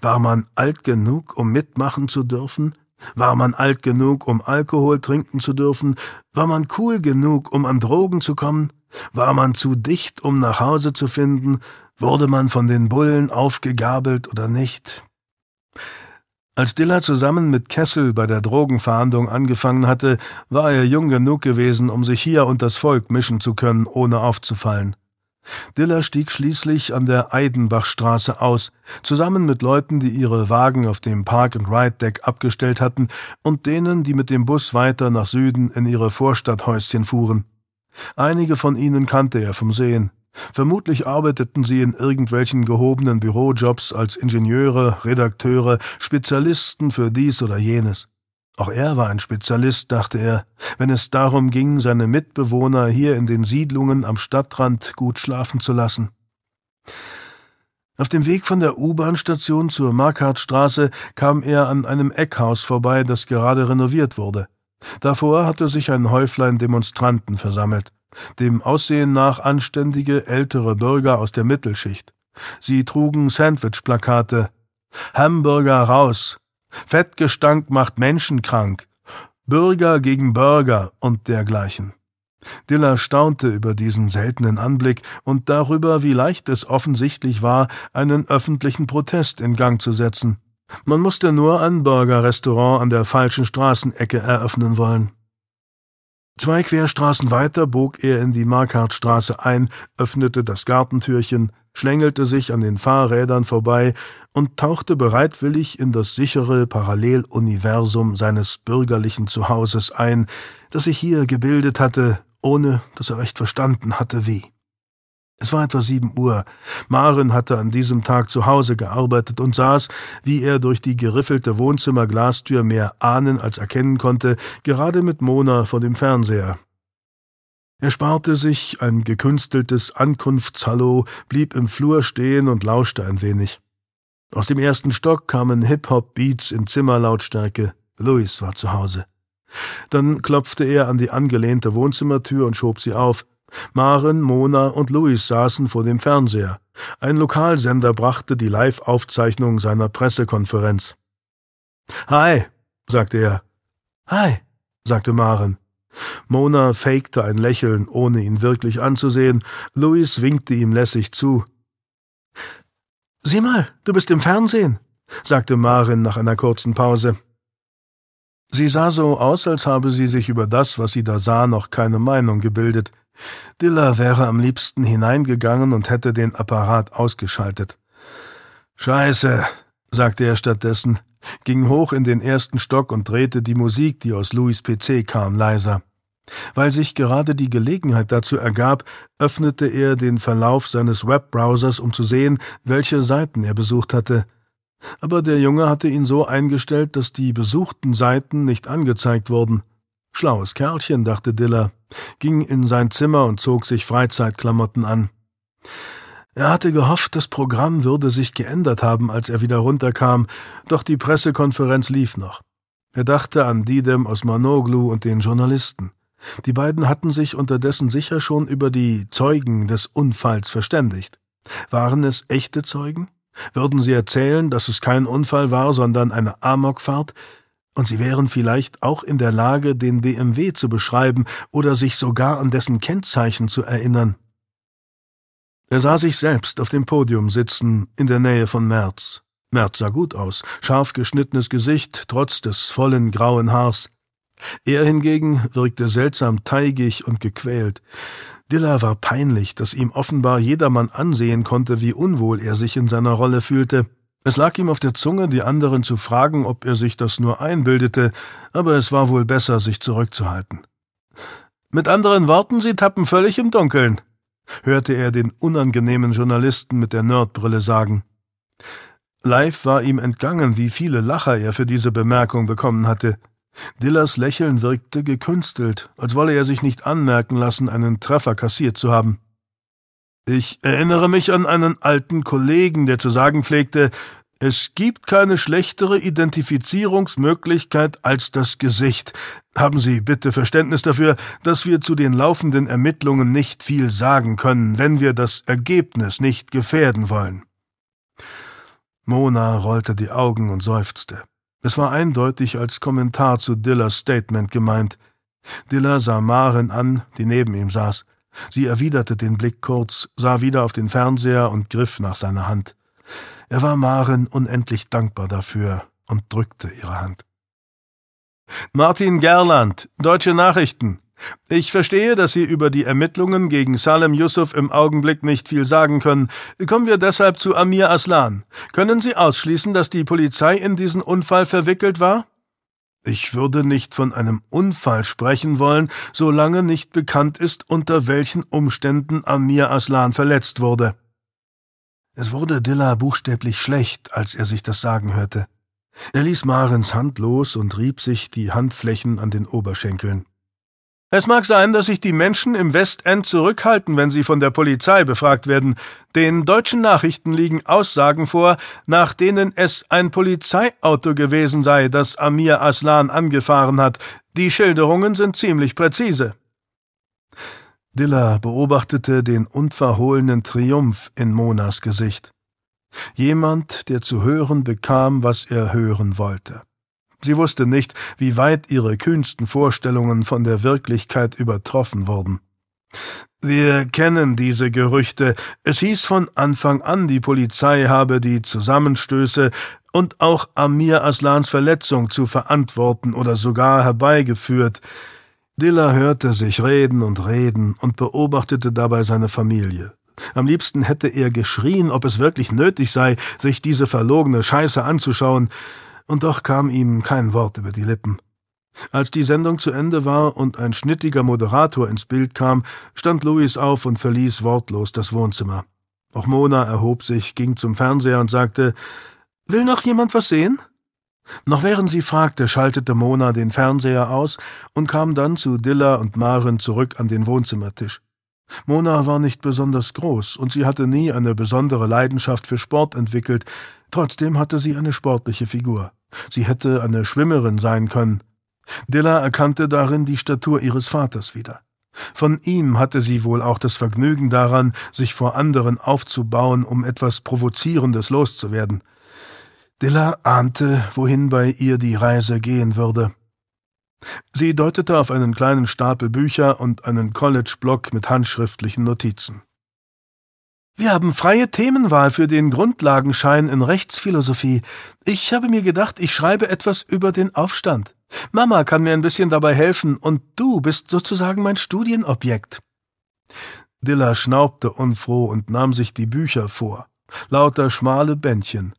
War man alt genug, um mitmachen zu dürfen? War man alt genug, um Alkohol trinken zu dürfen? War man cool genug, um an Drogen zu kommen? War man zu dicht, um nach Hause zu finden? Wurde man von den Bullen aufgegabelt oder nicht? Als Diller zusammen mit Kessel bei der Drogenfahndung angefangen hatte, war er jung genug gewesen, um sich hier und das Volk mischen zu können, ohne aufzufallen. Diller stieg schließlich an der Eidenbachstraße aus, zusammen mit Leuten, die ihre Wagen auf dem Park-and-Ride-Deck abgestellt hatten und denen, die mit dem Bus weiter nach Süden in ihre Vorstadthäuschen fuhren. Einige von ihnen kannte er vom Sehen. Vermutlich arbeiteten sie in irgendwelchen gehobenen Bürojobs als Ingenieure, Redakteure, Spezialisten für dies oder jenes. Auch er war ein Spezialist, dachte er, wenn es darum ging, seine Mitbewohner hier in den Siedlungen am Stadtrand gut schlafen zu lassen. Auf dem Weg von der U-Bahn-Station zur Markhartstraße kam er an einem Eckhaus vorbei, das gerade renoviert wurde. Davor hatte sich ein Häuflein Demonstranten versammelt dem Aussehen nach anständige ältere Bürger aus der Mittelschicht. Sie trugen Sandwich-Plakate. Hamburger raus! Fettgestank macht Menschen krank! Bürger gegen Bürger und dergleichen. Diller staunte über diesen seltenen Anblick und darüber, wie leicht es offensichtlich war, einen öffentlichen Protest in Gang zu setzen. Man musste nur ein Burgerrestaurant an der falschen Straßenecke eröffnen wollen. Zwei Querstraßen weiter bog er in die Markartstraße ein, öffnete das Gartentürchen, schlängelte sich an den Fahrrädern vorbei und tauchte bereitwillig in das sichere Paralleluniversum seines bürgerlichen Zuhauses ein, das sich hier gebildet hatte, ohne dass er recht verstanden hatte wie. Es war etwa sieben Uhr. Maren hatte an diesem Tag zu Hause gearbeitet und saß, wie er durch die geriffelte Wohnzimmerglastür mehr ahnen als erkennen konnte, gerade mit Mona vor dem Fernseher. Er sparte sich ein gekünsteltes Ankunftshallo, blieb im Flur stehen und lauschte ein wenig. Aus dem ersten Stock kamen Hip-Hop-Beats in Zimmerlautstärke. Louis war zu Hause. Dann klopfte er an die angelehnte Wohnzimmertür und schob sie auf. Maren, Mona und Luis saßen vor dem Fernseher. Ein Lokalsender brachte die Live-Aufzeichnung seiner Pressekonferenz. Hi, sagte er. Hi, sagte Maren. Mona fakte ein Lächeln, ohne ihn wirklich anzusehen. Luis winkte ihm lässig zu. Sieh mal, du bist im Fernsehen, sagte Maren nach einer kurzen Pause. Sie sah so aus, als habe sie sich über das, was sie da sah, noch keine Meinung gebildet. Diller wäre am liebsten hineingegangen und hätte den Apparat ausgeschaltet. Scheiße, sagte er stattdessen, ging hoch in den ersten Stock und drehte die Musik, die aus Louis PC kam, leiser. Weil sich gerade die Gelegenheit dazu ergab, öffnete er den Verlauf seines Webbrowsers, um zu sehen, welche Seiten er besucht hatte. Aber der Junge hatte ihn so eingestellt, dass die besuchten Seiten nicht angezeigt wurden. Schlaues Kerlchen, dachte Diller, ging in sein Zimmer und zog sich Freizeitklamotten an. Er hatte gehofft, das Programm würde sich geändert haben, als er wieder runterkam, doch die Pressekonferenz lief noch. Er dachte an Didem Osmanoglu und den Journalisten. Die beiden hatten sich unterdessen sicher schon über die Zeugen des Unfalls verständigt. Waren es echte Zeugen? Würden sie erzählen, dass es kein Unfall war, sondern eine Amokfahrt? und sie wären vielleicht auch in der Lage, den BMW zu beschreiben oder sich sogar an dessen Kennzeichen zu erinnern. Er sah sich selbst auf dem Podium sitzen, in der Nähe von Merz. Merz sah gut aus, scharf geschnittenes Gesicht, trotz des vollen grauen Haars. Er hingegen wirkte seltsam teigig und gequält. Diller war peinlich, dass ihm offenbar jedermann ansehen konnte, wie unwohl er sich in seiner Rolle fühlte. Es lag ihm auf der Zunge, die anderen zu fragen, ob er sich das nur einbildete, aber es war wohl besser, sich zurückzuhalten. Mit anderen Worten, Sie tappen völlig im Dunkeln, hörte er den unangenehmen Journalisten mit der Nerdbrille sagen. Live war ihm entgangen, wie viele Lacher er für diese Bemerkung bekommen hatte. Dillers Lächeln wirkte gekünstelt, als wolle er sich nicht anmerken lassen, einen Treffer kassiert zu haben. Ich erinnere mich an einen alten Kollegen, der zu sagen pflegte, es gibt keine schlechtere Identifizierungsmöglichkeit als das Gesicht. Haben Sie bitte Verständnis dafür, dass wir zu den laufenden Ermittlungen nicht viel sagen können, wenn wir das Ergebnis nicht gefährden wollen. Mona rollte die Augen und seufzte. Es war eindeutig als Kommentar zu Dillers Statement gemeint. Diller sah Maren an, die neben ihm saß. Sie erwiderte den Blick kurz, sah wieder auf den Fernseher und griff nach seiner Hand. Er war Maren unendlich dankbar dafür und drückte ihre Hand. Martin Gerland, Deutsche Nachrichten. Ich verstehe, dass Sie über die Ermittlungen gegen Salem Yusuf im Augenblick nicht viel sagen können. Kommen wir deshalb zu Amir Aslan. Können Sie ausschließen, dass die Polizei in diesen Unfall verwickelt war? Ich würde nicht von einem Unfall sprechen wollen, solange nicht bekannt ist, unter welchen Umständen Amir Aslan verletzt wurde. Es wurde Dilla buchstäblich schlecht, als er sich das sagen hörte. Er ließ Marens Hand los und rieb sich die Handflächen an den Oberschenkeln. Es mag sein, dass sich die Menschen im Westend zurückhalten, wenn sie von der Polizei befragt werden. Den deutschen Nachrichten liegen Aussagen vor, nach denen es ein Polizeiauto gewesen sei, das Amir Aslan angefahren hat. Die Schilderungen sind ziemlich präzise. Dilla beobachtete den unverhohlenen Triumph in Monas Gesicht. Jemand, der zu hören bekam, was er hören wollte. Sie wusste nicht, wie weit ihre kühnsten Vorstellungen von der Wirklichkeit übertroffen wurden. Wir kennen diese Gerüchte. Es hieß von Anfang an, die Polizei habe die Zusammenstöße und auch Amir Aslans Verletzung zu verantworten oder sogar herbeigeführt. Dilla hörte sich reden und reden und beobachtete dabei seine Familie. Am liebsten hätte er geschrien, ob es wirklich nötig sei, sich diese verlogene Scheiße anzuschauen und doch kam ihm kein Wort über die Lippen. Als die Sendung zu Ende war und ein schnittiger Moderator ins Bild kam, stand Louis auf und verließ wortlos das Wohnzimmer. Auch Mona erhob sich, ging zum Fernseher und sagte Will noch jemand was sehen? Noch während sie fragte, schaltete Mona den Fernseher aus und kam dann zu Dilla und Maren zurück an den Wohnzimmertisch. Mona war nicht besonders groß und sie hatte nie eine besondere Leidenschaft für Sport entwickelt, Trotzdem hatte sie eine sportliche Figur. Sie hätte eine Schwimmerin sein können. Dilla erkannte darin die Statur ihres Vaters wieder. Von ihm hatte sie wohl auch das Vergnügen daran, sich vor anderen aufzubauen, um etwas Provozierendes loszuwerden. Dilla ahnte, wohin bei ihr die Reise gehen würde. Sie deutete auf einen kleinen Stapel Bücher und einen College-Block mit handschriftlichen Notizen. Wir haben freie Themenwahl für den Grundlagenschein in Rechtsphilosophie. Ich habe mir gedacht, ich schreibe etwas über den Aufstand. Mama kann mir ein bisschen dabei helfen und du bist sozusagen mein Studienobjekt. Dilla schnaubte unfroh und nahm sich die Bücher vor. Lauter schmale Bändchen.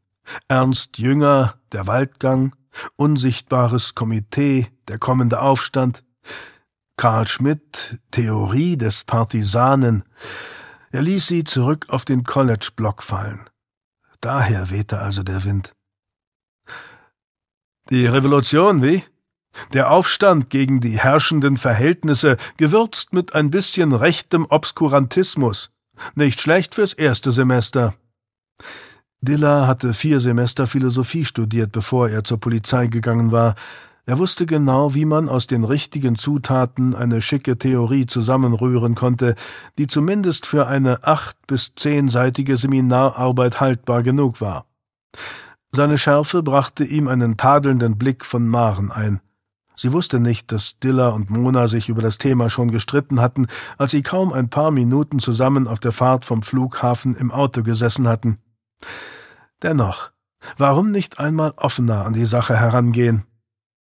Ernst Jünger, der Waldgang, Unsichtbares Komitee, der kommende Aufstand, Karl Schmidt, Theorie des Partisanen, er ließ sie zurück auf den College-Block fallen. Daher wehte also der Wind. Die Revolution, wie? Der Aufstand gegen die herrschenden Verhältnisse, gewürzt mit ein bisschen rechtem Obskurantismus. Nicht schlecht fürs erste Semester. Diller hatte vier Semester Philosophie studiert, bevor er zur Polizei gegangen war. Er wusste genau, wie man aus den richtigen Zutaten eine schicke Theorie zusammenrühren konnte, die zumindest für eine acht- bis zehnseitige Seminararbeit haltbar genug war. Seine Schärfe brachte ihm einen tadelnden Blick von Maren ein. Sie wusste nicht, dass Dilla und Mona sich über das Thema schon gestritten hatten, als sie kaum ein paar Minuten zusammen auf der Fahrt vom Flughafen im Auto gesessen hatten. Dennoch, warum nicht einmal offener an die Sache herangehen?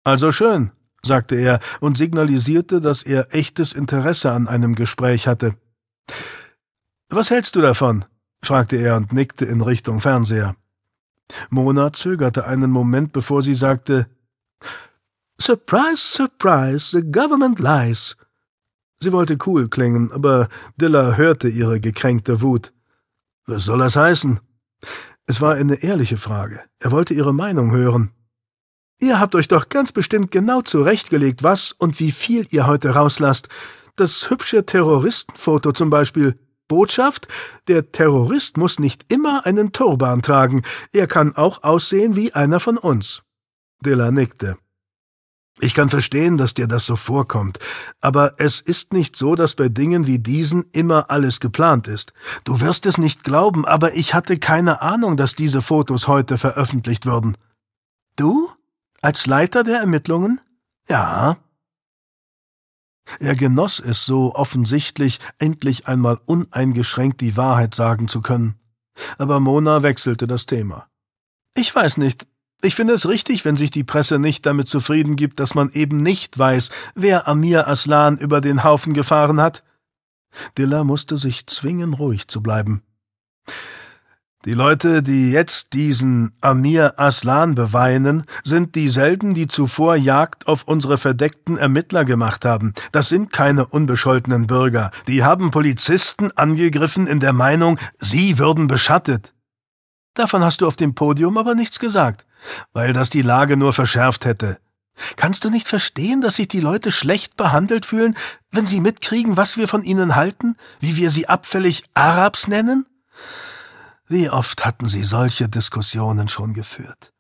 Also schön, sagte er und signalisierte, dass er echtes Interesse an einem Gespräch hatte. Was hältst du davon? fragte er und nickte in Richtung Fernseher. Mona zögerte einen Moment, bevor sie sagte Surprise, surprise, the government lies. Sie wollte cool klingen, aber Dilla hörte ihre gekränkte Wut. Was soll das heißen? Es war eine ehrliche Frage. Er wollte ihre Meinung hören. Ihr habt euch doch ganz bestimmt genau zurechtgelegt, was und wie viel ihr heute rauslasst. Das hübsche Terroristenfoto zum Beispiel. Botschaft, der Terrorist muss nicht immer einen Turban tragen, er kann auch aussehen wie einer von uns. Dilla nickte. Ich kann verstehen, dass dir das so vorkommt, aber es ist nicht so, dass bei Dingen wie diesen immer alles geplant ist. Du wirst es nicht glauben, aber ich hatte keine Ahnung, dass diese Fotos heute veröffentlicht würden. Du? Als Leiter der Ermittlungen? Ja. Er genoss es so offensichtlich, endlich einmal uneingeschränkt die Wahrheit sagen zu können. Aber Mona wechselte das Thema. Ich weiß nicht. Ich finde es richtig, wenn sich die Presse nicht damit zufrieden gibt, dass man eben nicht weiß, wer Amir Aslan über den Haufen gefahren hat. Dilla musste sich zwingen, ruhig zu bleiben. Die Leute, die jetzt diesen Amir Aslan beweinen, sind dieselben, die zuvor Jagd auf unsere verdeckten Ermittler gemacht haben. Das sind keine unbescholtenen Bürger. Die haben Polizisten angegriffen in der Meinung, sie würden beschattet. Davon hast du auf dem Podium aber nichts gesagt, weil das die Lage nur verschärft hätte. Kannst du nicht verstehen, dass sich die Leute schlecht behandelt fühlen, wenn sie mitkriegen, was wir von ihnen halten, wie wir sie abfällig Arabs nennen? Wie oft hatten sie solche Diskussionen schon geführt?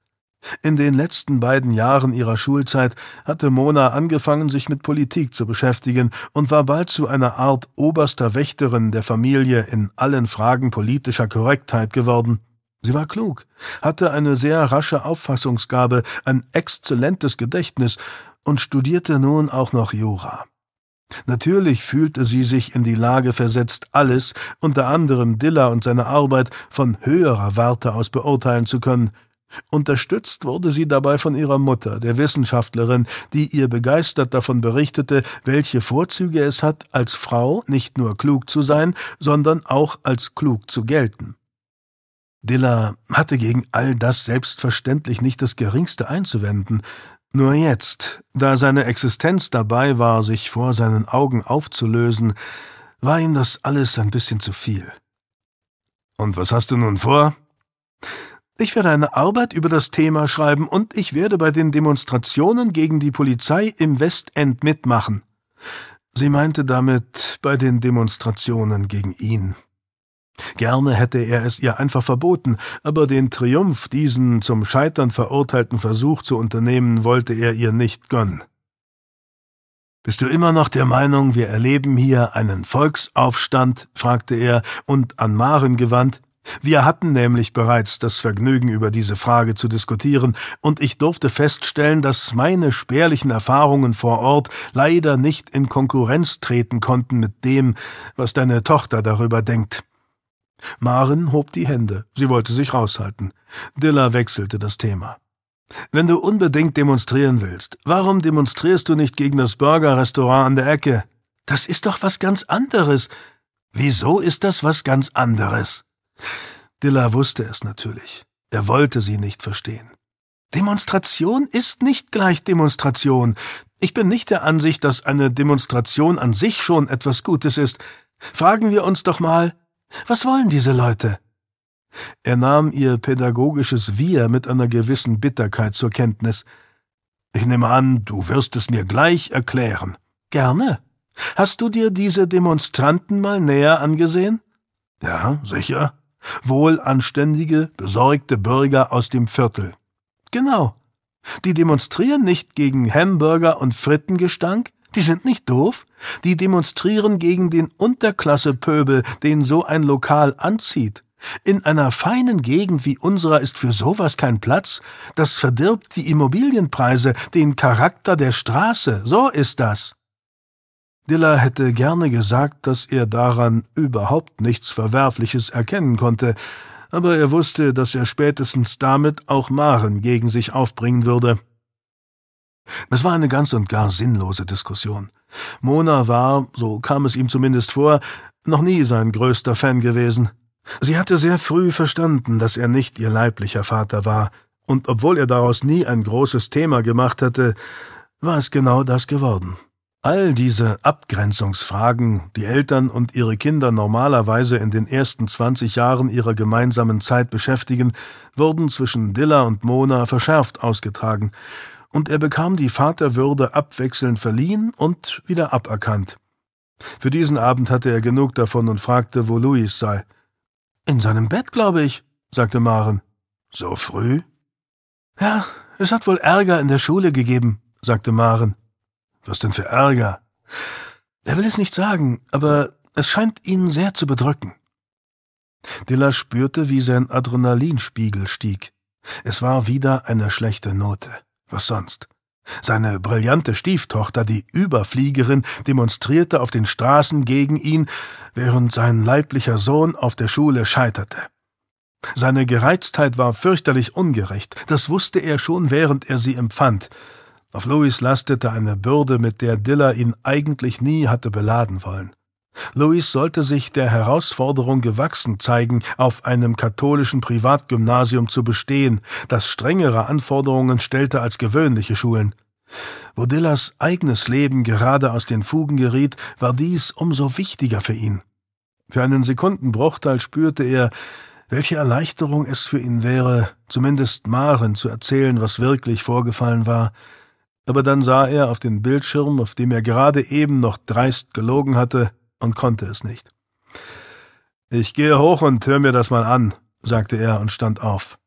In den letzten beiden Jahren ihrer Schulzeit hatte Mona angefangen, sich mit Politik zu beschäftigen und war bald zu einer Art oberster Wächterin der Familie in allen Fragen politischer Korrektheit geworden. Sie war klug, hatte eine sehr rasche Auffassungsgabe, ein exzellentes Gedächtnis und studierte nun auch noch Jura. Natürlich fühlte sie sich in die Lage versetzt, alles, unter anderem Dilla und seine Arbeit, von höherer Warte aus beurteilen zu können. Unterstützt wurde sie dabei von ihrer Mutter, der Wissenschaftlerin, die ihr begeistert davon berichtete, welche Vorzüge es hat, als Frau nicht nur klug zu sein, sondern auch als klug zu gelten. Dilla hatte gegen all das selbstverständlich nicht das geringste einzuwenden, nur jetzt, da seine Existenz dabei war, sich vor seinen Augen aufzulösen, war ihm das alles ein bisschen zu viel. Und was hast du nun vor? Ich werde eine Arbeit über das Thema schreiben und ich werde bei den Demonstrationen gegen die Polizei im Westend mitmachen. Sie meinte damit bei den Demonstrationen gegen ihn. Gerne hätte er es ihr einfach verboten, aber den Triumph, diesen zum Scheitern verurteilten Versuch zu unternehmen, wollte er ihr nicht gönnen. Bist du immer noch der Meinung, wir erleben hier einen Volksaufstand? fragte er und an Maren gewandt. Wir hatten nämlich bereits das Vergnügen, über diese Frage zu diskutieren, und ich durfte feststellen, dass meine spärlichen Erfahrungen vor Ort leider nicht in Konkurrenz treten konnten mit dem, was deine Tochter darüber denkt. Maren hob die Hände, sie wollte sich raushalten. Dilla wechselte das Thema. Wenn du unbedingt demonstrieren willst, warum demonstrierst du nicht gegen das Burgerrestaurant an der Ecke? Das ist doch was ganz anderes. Wieso ist das was ganz anderes? Dilla wusste es natürlich. Er wollte sie nicht verstehen. Demonstration ist nicht gleich Demonstration. Ich bin nicht der Ansicht, dass eine Demonstration an sich schon etwas Gutes ist. Fragen wir uns doch mal, was wollen diese Leute? Er nahm ihr pädagogisches Wir mit einer gewissen Bitterkeit zur Kenntnis. Ich nehme an, du wirst es mir gleich erklären. Gerne. Hast du dir diese Demonstranten mal näher angesehen? Ja, sicher. Wohl anständige, besorgte Bürger aus dem Viertel. Genau. Die demonstrieren nicht gegen Hamburger und Frittengestank, die sind nicht doof, die demonstrieren gegen den Unterklassepöbel, den so ein Lokal anzieht. In einer feinen Gegend wie unserer ist für sowas kein Platz. Das verdirbt die Immobilienpreise, den Charakter der Straße. So ist das. Diller hätte gerne gesagt, dass er daran überhaupt nichts Verwerfliches erkennen konnte, aber er wusste, dass er spätestens damit auch Maren gegen sich aufbringen würde. Es war eine ganz und gar sinnlose Diskussion. Mona war, so kam es ihm zumindest vor, noch nie sein größter Fan gewesen. Sie hatte sehr früh verstanden, dass er nicht ihr leiblicher Vater war, und obwohl er daraus nie ein großes Thema gemacht hatte, war es genau das geworden. All diese Abgrenzungsfragen, die Eltern und ihre Kinder normalerweise in den ersten 20 Jahren ihrer gemeinsamen Zeit beschäftigen, wurden zwischen Dilla und Mona verschärft ausgetragen und er bekam die Vaterwürde abwechselnd verliehen und wieder aberkannt. Für diesen Abend hatte er genug davon und fragte, wo Luis sei. In seinem Bett, glaube ich, sagte Maren. So früh? Ja, es hat wohl Ärger in der Schule gegeben, sagte Maren. Was denn für Ärger? Er will es nicht sagen, aber es scheint ihn sehr zu bedrücken. Dilla spürte, wie sein Adrenalinspiegel stieg. Es war wieder eine schlechte Note. Was sonst? Seine brillante Stieftochter, die Überfliegerin, demonstrierte auf den Straßen gegen ihn, während sein leiblicher Sohn auf der Schule scheiterte. Seine Gereiztheit war fürchterlich ungerecht, das wusste er schon, während er sie empfand. Auf Louis lastete eine Bürde, mit der Diller ihn eigentlich nie hatte beladen wollen. Louis sollte sich der Herausforderung gewachsen zeigen, auf einem katholischen Privatgymnasium zu bestehen, das strengere Anforderungen stellte als gewöhnliche Schulen. Wo Dillas eigenes Leben gerade aus den Fugen geriet, war dies umso wichtiger für ihn. Für einen Sekundenbruchteil spürte er, welche Erleichterung es für ihn wäre, zumindest Maren zu erzählen, was wirklich vorgefallen war, aber dann sah er auf den Bildschirm, auf dem er gerade eben noch dreist gelogen hatte, und konnte es nicht. Ich gehe hoch und höre mir das mal an, sagte er und stand auf.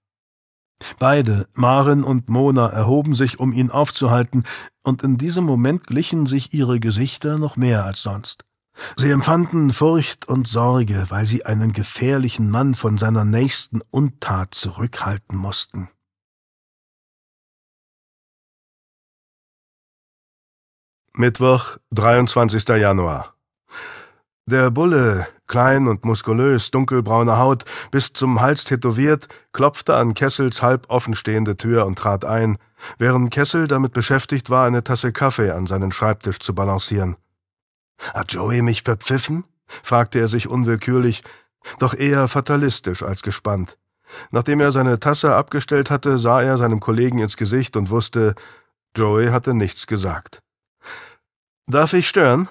Beide, Maren und Mona, erhoben sich, um ihn aufzuhalten, und in diesem Moment glichen sich ihre Gesichter noch mehr als sonst. Sie empfanden Furcht und Sorge, weil sie einen gefährlichen Mann von seiner nächsten Untat zurückhalten mussten. Mittwoch, 23. Januar der Bulle, klein und muskulös, dunkelbraune Haut, bis zum Hals tätowiert, klopfte an Kessels halb offenstehende Tür und trat ein, während Kessel damit beschäftigt war, eine Tasse Kaffee an seinen Schreibtisch zu balancieren. Hat Joey mich verpfiffen? fragte er sich unwillkürlich, doch eher fatalistisch als gespannt. Nachdem er seine Tasse abgestellt hatte, sah er seinem Kollegen ins Gesicht und wusste, Joey hatte nichts gesagt. Darf ich stören?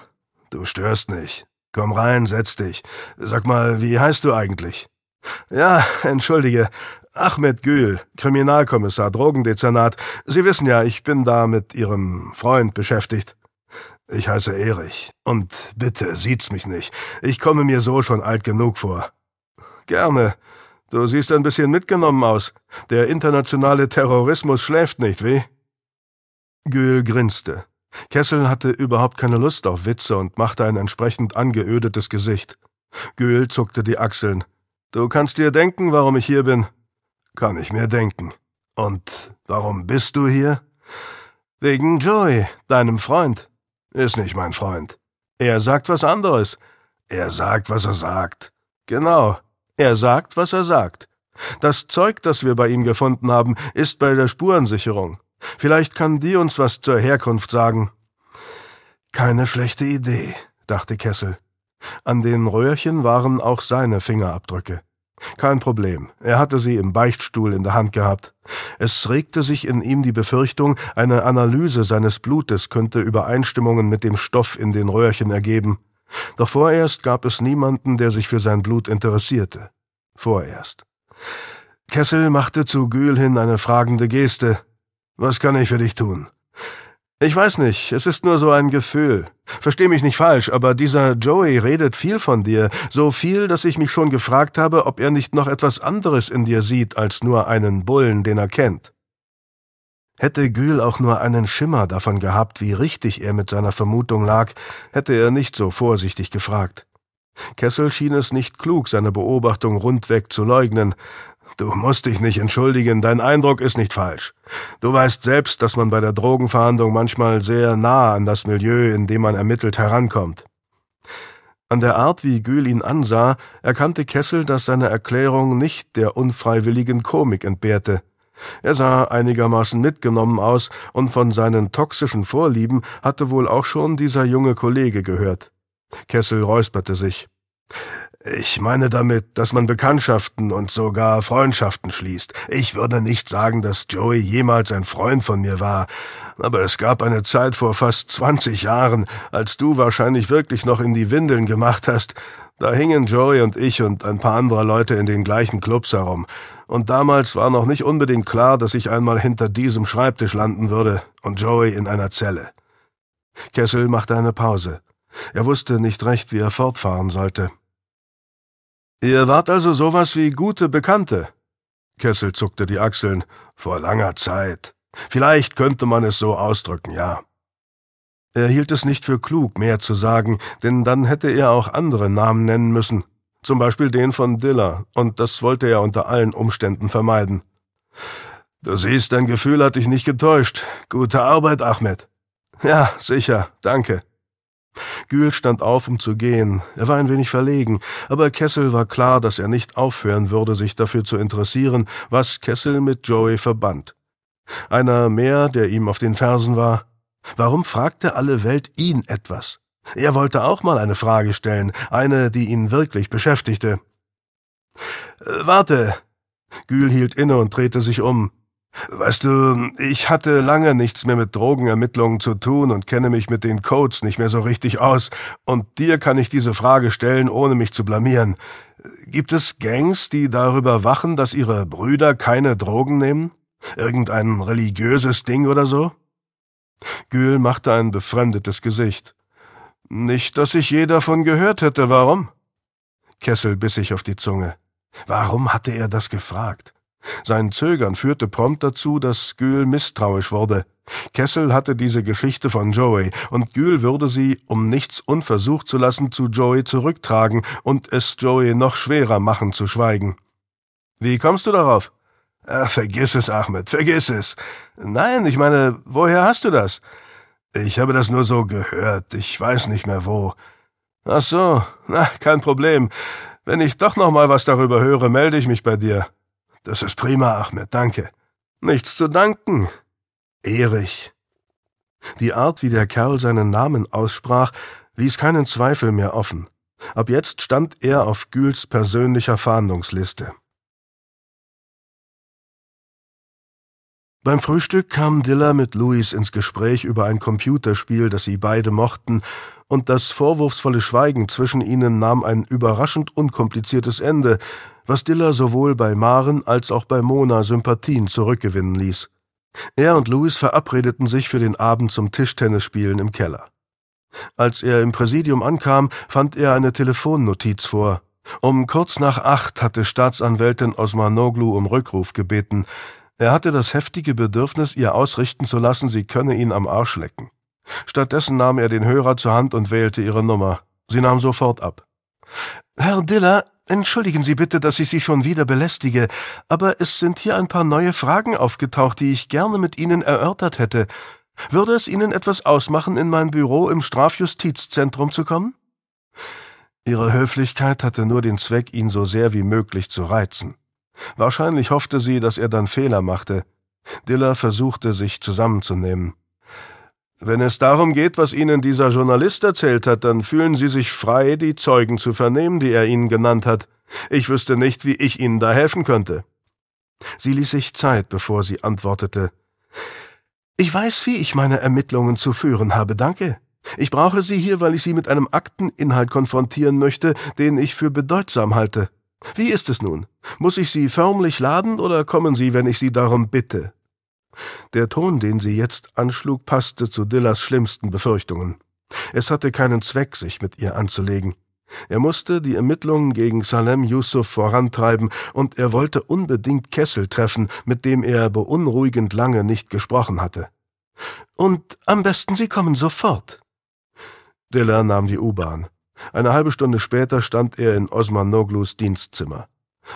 Du störst nicht. Komm rein, setz dich. Sag mal, wie heißt du eigentlich? Ja, entschuldige. Ahmed Gül, Kriminalkommissar, Drogendezernat. Sie wissen ja, ich bin da mit Ihrem Freund beschäftigt. Ich heiße Erich. Und bitte, sieht's mich nicht. Ich komme mir so schon alt genug vor. Gerne. Du siehst ein bisschen mitgenommen aus. Der internationale Terrorismus schläft nicht, weh? Gül grinste. Kessel hatte überhaupt keine Lust auf Witze und machte ein entsprechend angeödetes Gesicht. Göhl zuckte die Achseln. Du kannst dir denken, warum ich hier bin. Kann ich mir denken. Und warum bist du hier? Wegen Joey, deinem Freund. Ist nicht mein Freund. Er sagt was anderes. Er sagt, was er sagt. Genau. Er sagt, was er sagt. Das Zeug, das wir bei ihm gefunden haben, ist bei der Spurensicherung. Vielleicht kann die uns was zur Herkunft sagen. Keine schlechte Idee, dachte Kessel. An den Röhrchen waren auch seine Fingerabdrücke. Kein Problem, er hatte sie im Beichtstuhl in der Hand gehabt. Es regte sich in ihm die Befürchtung, eine Analyse seines Blutes könnte Übereinstimmungen mit dem Stoff in den Röhrchen ergeben. Doch vorerst gab es niemanden, der sich für sein Blut interessierte. Vorerst. Kessel machte zu Gül hin eine fragende Geste. Was kann ich für dich tun? Ich weiß nicht, es ist nur so ein Gefühl. Versteh mich nicht falsch, aber dieser Joey redet viel von dir, so viel, dass ich mich schon gefragt habe, ob er nicht noch etwas anderes in dir sieht als nur einen Bullen, den er kennt. Hätte Gül auch nur einen Schimmer davon gehabt, wie richtig er mit seiner Vermutung lag, hätte er nicht so vorsichtig gefragt. Kessel schien es nicht klug, seine Beobachtung rundweg zu leugnen, Du musst dich nicht entschuldigen, dein Eindruck ist nicht falsch. Du weißt selbst, dass man bei der Drogenverhandlung manchmal sehr nah an das Milieu, in dem man ermittelt, herankommt. An der Art, wie Gül ihn ansah, erkannte Kessel, dass seine Erklärung nicht der unfreiwilligen Komik entbehrte. Er sah einigermaßen mitgenommen aus, und von seinen toxischen Vorlieben hatte wohl auch schon dieser junge Kollege gehört. Kessel räusperte sich. Ich meine damit, dass man Bekanntschaften und sogar Freundschaften schließt. Ich würde nicht sagen, dass Joey jemals ein Freund von mir war, aber es gab eine Zeit vor fast zwanzig Jahren, als du wahrscheinlich wirklich noch in die Windeln gemacht hast, da hingen Joey und ich und ein paar andere Leute in den gleichen Clubs herum, und damals war noch nicht unbedingt klar, dass ich einmal hinter diesem Schreibtisch landen würde und Joey in einer Zelle. Kessel machte eine Pause. Er wusste nicht recht, wie er fortfahren sollte. Ihr wart also sowas wie gute Bekannte. Kessel zuckte die Achseln. Vor langer Zeit. Vielleicht könnte man es so ausdrücken, ja. Er hielt es nicht für klug, mehr zu sagen, denn dann hätte er auch andere Namen nennen müssen, zum Beispiel den von Diller, und das wollte er unter allen Umständen vermeiden. Du siehst, dein Gefühl hat dich nicht getäuscht. Gute Arbeit, Ahmed. Ja, sicher, danke. Gül stand auf, um zu gehen. Er war ein wenig verlegen, aber Kessel war klar, dass er nicht aufhören würde, sich dafür zu interessieren, was Kessel mit Joey verband. Einer mehr, der ihm auf den Fersen war. Warum fragte alle Welt ihn etwas? Er wollte auch mal eine Frage stellen, eine, die ihn wirklich beschäftigte. Äh, warte! Gül hielt inne und drehte sich um. Weißt du, ich hatte lange nichts mehr mit Drogenermittlungen zu tun und kenne mich mit den Codes nicht mehr so richtig aus, und dir kann ich diese Frage stellen, ohne mich zu blamieren. Gibt es Gangs, die darüber wachen, dass ihre Brüder keine Drogen nehmen? Irgendein religiöses Ding oder so? Gül machte ein befremdetes Gesicht. Nicht, dass ich je davon gehört hätte, warum? Kessel biss sich auf die Zunge. Warum hatte er das gefragt? Sein Zögern führte prompt dazu, dass Gül misstrauisch wurde. Kessel hatte diese Geschichte von Joey, und Gül würde sie, um nichts unversucht zu lassen, zu Joey zurücktragen und es Joey noch schwerer machen zu schweigen. Wie kommst du darauf? Ach, äh, vergiss es, Ahmed, vergiss es. Nein, ich meine, woher hast du das? Ich habe das nur so gehört, ich weiß nicht mehr wo. Ach so, na, kein Problem. Wenn ich doch noch mal was darüber höre, melde ich mich bei dir. Das ist prima, Ahmed, danke. Nichts zu danken. Erich. Die Art, wie der Kerl seinen Namen aussprach, ließ keinen Zweifel mehr offen. Ab jetzt stand er auf Güls persönlicher Fahndungsliste. Beim Frühstück kam Diller mit Louis ins Gespräch über ein Computerspiel, das sie beide mochten, und das vorwurfsvolle Schweigen zwischen ihnen nahm ein überraschend unkompliziertes Ende, was Diller sowohl bei Maren als auch bei Mona Sympathien zurückgewinnen ließ. Er und Louis verabredeten sich für den Abend zum Tischtennisspielen im Keller. Als er im Präsidium ankam, fand er eine Telefonnotiz vor. Um kurz nach acht hatte Staatsanwältin Osmanoglu um Rückruf gebeten. Er hatte das heftige Bedürfnis, ihr ausrichten zu lassen, sie könne ihn am Arsch lecken. Stattdessen nahm er den Hörer zur Hand und wählte ihre Nummer. Sie nahm sofort ab. Herr Diller, entschuldigen Sie bitte, dass ich Sie schon wieder belästige, aber es sind hier ein paar neue Fragen aufgetaucht, die ich gerne mit Ihnen erörtert hätte. Würde es Ihnen etwas ausmachen, in mein Büro im Strafjustizzentrum zu kommen? Ihre Höflichkeit hatte nur den Zweck, ihn so sehr wie möglich zu reizen. Wahrscheinlich hoffte sie, dass er dann Fehler machte. Diller versuchte, sich zusammenzunehmen. Wenn es darum geht, was Ihnen dieser Journalist erzählt hat, dann fühlen Sie sich frei, die Zeugen zu vernehmen, die er Ihnen genannt hat. Ich wüsste nicht, wie ich Ihnen da helfen könnte. Sie ließ sich Zeit, bevor sie antwortete. Ich weiß, wie ich meine Ermittlungen zu führen habe, danke. Ich brauche Sie hier, weil ich Sie mit einem Akteninhalt konfrontieren möchte, den ich für bedeutsam halte. Wie ist es nun? Muss ich Sie förmlich laden oder kommen Sie, wenn ich Sie darum bitte? Der Ton, den sie jetzt anschlug, passte zu Dillas schlimmsten Befürchtungen. Es hatte keinen Zweck, sich mit ihr anzulegen. Er musste die Ermittlungen gegen Salem Yusuf vorantreiben, und er wollte unbedingt Kessel treffen, mit dem er beunruhigend lange nicht gesprochen hatte. Und am besten Sie kommen sofort. Diller nahm die U-Bahn. Eine halbe Stunde später stand er in Osmanoglus Dienstzimmer.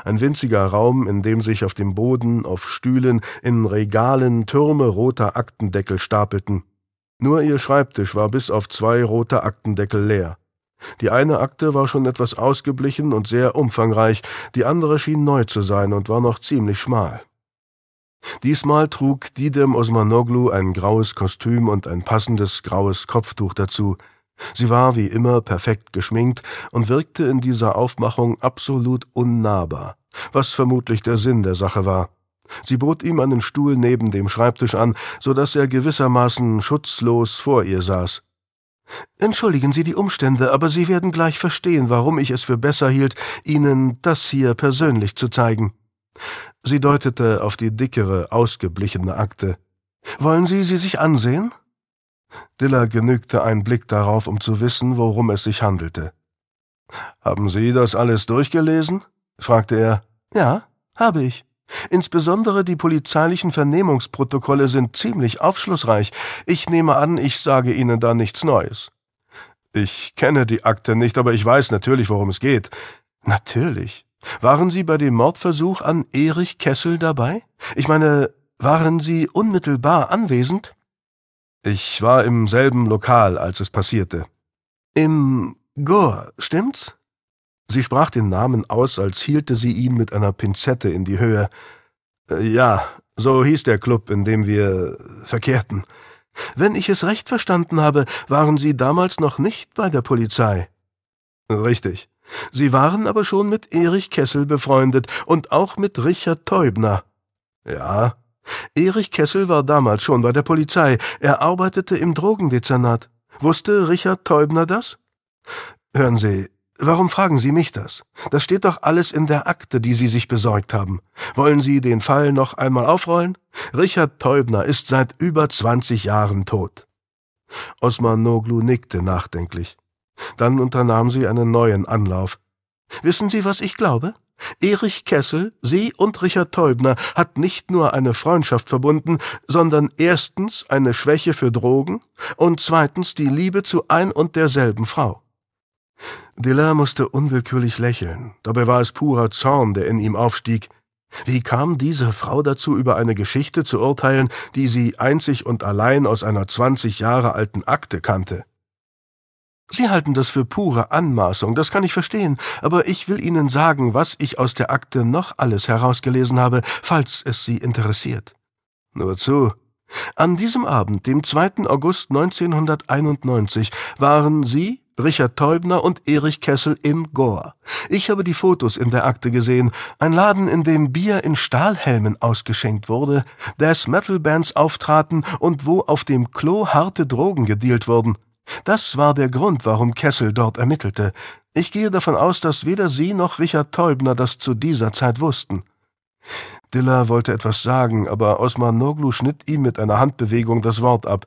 Ein winziger Raum, in dem sich auf dem Boden, auf Stühlen, in Regalen Türme roter Aktendeckel stapelten. Nur ihr Schreibtisch war bis auf zwei rote Aktendeckel leer. Die eine Akte war schon etwas ausgeblichen und sehr umfangreich, die andere schien neu zu sein und war noch ziemlich schmal. Diesmal trug Didem Osmanoglu ein graues Kostüm und ein passendes graues Kopftuch dazu, Sie war wie immer perfekt geschminkt und wirkte in dieser Aufmachung absolut unnahbar, was vermutlich der Sinn der Sache war. Sie bot ihm einen Stuhl neben dem Schreibtisch an, so dass er gewissermaßen schutzlos vor ihr saß. Entschuldigen Sie die Umstände, aber Sie werden gleich verstehen, warum ich es für besser hielt, Ihnen das hier persönlich zu zeigen. Sie deutete auf die dickere, ausgeblichene Akte. Wollen Sie sie sich ansehen? Diller genügte ein Blick darauf, um zu wissen, worum es sich handelte. Haben Sie das alles durchgelesen? fragte er. Ja, habe ich. Insbesondere die polizeilichen Vernehmungsprotokolle sind ziemlich aufschlussreich. Ich nehme an, ich sage Ihnen da nichts Neues. Ich kenne die Akte nicht, aber ich weiß natürlich, worum es geht. Natürlich. Waren Sie bei dem Mordversuch an Erich Kessel dabei? Ich meine, waren Sie unmittelbar anwesend? Ich war im selben Lokal, als es passierte. Im Gore, stimmt's? Sie sprach den Namen aus, als hielte sie ihn mit einer Pinzette in die Höhe. Äh, ja, so hieß der Club, in dem wir verkehrten. Wenn ich es recht verstanden habe, waren Sie damals noch nicht bei der Polizei. Richtig. Sie waren aber schon mit Erich Kessel befreundet und auch mit Richard Teubner. Ja, Erich Kessel war damals schon bei der Polizei. Er arbeitete im Drogendezernat. Wusste Richard Teubner das? Hören Sie, warum fragen Sie mich das? Das steht doch alles in der Akte, die Sie sich besorgt haben. Wollen Sie den Fall noch einmal aufrollen? Richard Teubner ist seit über 20 Jahren tot. Osman Noglu nickte nachdenklich. Dann unternahm sie einen neuen Anlauf. Wissen Sie, was ich glaube? Erich Kessel, Sie und Richard Teubner hat nicht nur eine Freundschaft verbunden, sondern erstens eine Schwäche für Drogen und zweitens die Liebe zu ein und derselben Frau. Diller musste unwillkürlich lächeln, dabei war es purer Zorn, der in ihm aufstieg. Wie kam diese Frau dazu, über eine Geschichte zu urteilen, die sie einzig und allein aus einer zwanzig Jahre alten Akte kannte? Sie halten das für pure Anmaßung, das kann ich verstehen, aber ich will Ihnen sagen, was ich aus der Akte noch alles herausgelesen habe, falls es Sie interessiert. Nur zu. An diesem Abend, dem 2. August 1991, waren Sie, Richard Teubner und Erich Kessel im Gore. Ich habe die Fotos in der Akte gesehen. Ein Laden, in dem Bier in Stahlhelmen ausgeschenkt wurde, Death Metal Bands auftraten und wo auf dem Klo harte Drogen gedealt wurden. Das war der Grund, warum Kessel dort ermittelte. Ich gehe davon aus, dass weder Sie noch Richard Teubner das zu dieser Zeit wussten. Diller wollte etwas sagen, aber Osman Noglu schnitt ihm mit einer Handbewegung das Wort ab.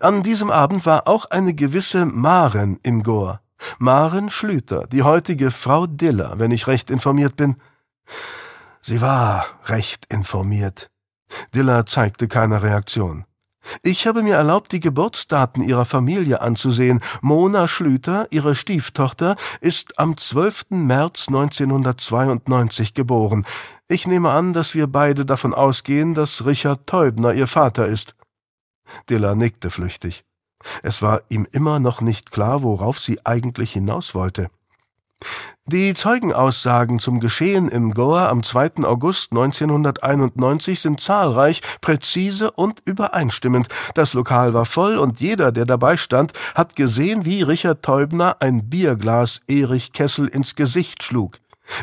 An diesem Abend war auch eine gewisse Maren im Gor. Maren Schlüter, die heutige Frau Diller, wenn ich recht informiert bin. Sie war recht informiert. Diller zeigte keine Reaktion. Ich habe mir erlaubt, die Geburtsdaten ihrer Familie anzusehen. Mona Schlüter, ihre Stieftochter, ist am 12. März 1992 geboren. Ich nehme an, dass wir beide davon ausgehen, dass Richard Teubner ihr Vater ist. Dilla nickte flüchtig. Es war ihm immer noch nicht klar, worauf sie eigentlich hinaus wollte. Die Zeugenaussagen zum Geschehen im Goa am 2. August 1991 sind zahlreich, präzise und übereinstimmend. Das Lokal war voll und jeder, der dabei stand, hat gesehen, wie Richard Teubner ein Bierglas Erich Kessel ins Gesicht schlug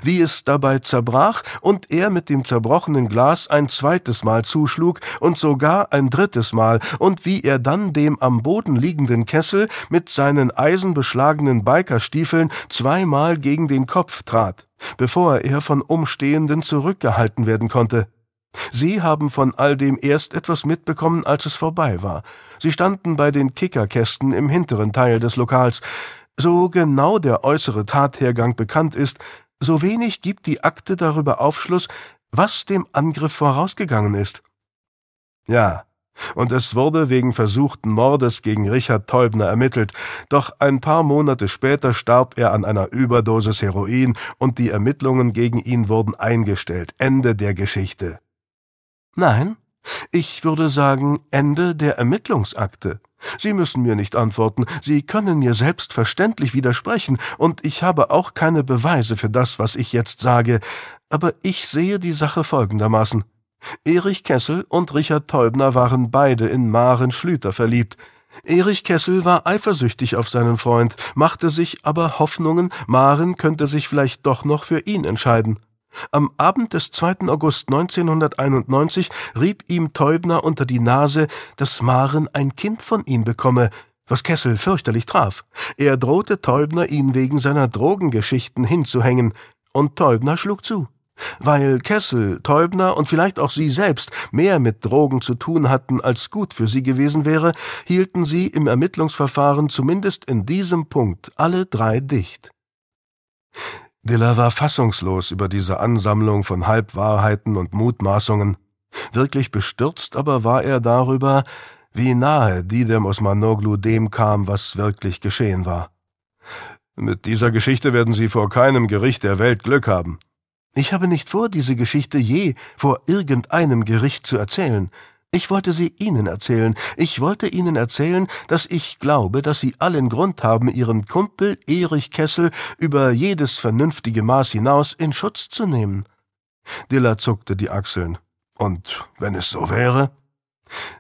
wie es dabei zerbrach und er mit dem zerbrochenen Glas ein zweites Mal zuschlug und sogar ein drittes Mal und wie er dann dem am Boden liegenden Kessel mit seinen eisenbeschlagenen Bikerstiefeln zweimal gegen den Kopf trat, bevor er von Umstehenden zurückgehalten werden konnte. Sie haben von all dem erst etwas mitbekommen, als es vorbei war. Sie standen bei den Kickerkästen im hinteren Teil des Lokals. So genau der äußere Tathergang bekannt ist, so wenig gibt die Akte darüber Aufschluss, was dem Angriff vorausgegangen ist. Ja, und es wurde wegen versuchten Mordes gegen Richard Teubner ermittelt, doch ein paar Monate später starb er an einer Überdosis Heroin und die Ermittlungen gegen ihn wurden eingestellt. Ende der Geschichte. Nein, ich würde sagen Ende der Ermittlungsakte. Sie müssen mir nicht antworten, Sie können mir selbstverständlich widersprechen, und ich habe auch keine Beweise für das, was ich jetzt sage, aber ich sehe die Sache folgendermaßen. Erich Kessel und Richard Teubner waren beide in Maren Schlüter verliebt. Erich Kessel war eifersüchtig auf seinen Freund, machte sich aber Hoffnungen, Maren könnte sich vielleicht doch noch für ihn entscheiden. Am Abend des 2. August 1991 rieb ihm Teubner unter die Nase, dass Maren ein Kind von ihm bekomme, was Kessel fürchterlich traf. Er drohte Teubner, ihn wegen seiner Drogengeschichten hinzuhängen, und Teubner schlug zu. Weil Kessel, Teubner und vielleicht auch sie selbst mehr mit Drogen zu tun hatten, als gut für sie gewesen wäre, hielten sie im Ermittlungsverfahren zumindest in diesem Punkt alle drei dicht. Diller war fassungslos über diese Ansammlung von Halbwahrheiten und Mutmaßungen. Wirklich bestürzt aber war er darüber, wie nahe Didem Osmanoglu dem kam, was wirklich geschehen war. Mit dieser Geschichte werden Sie vor keinem Gericht der Welt Glück haben. Ich habe nicht vor, diese Geschichte je vor irgendeinem Gericht zu erzählen, ich wollte sie Ihnen erzählen. Ich wollte Ihnen erzählen, dass ich glaube, dass Sie allen Grund haben, Ihren Kumpel Erich Kessel über jedes vernünftige Maß hinaus in Schutz zu nehmen. Dilla zuckte die Achseln. Und wenn es so wäre?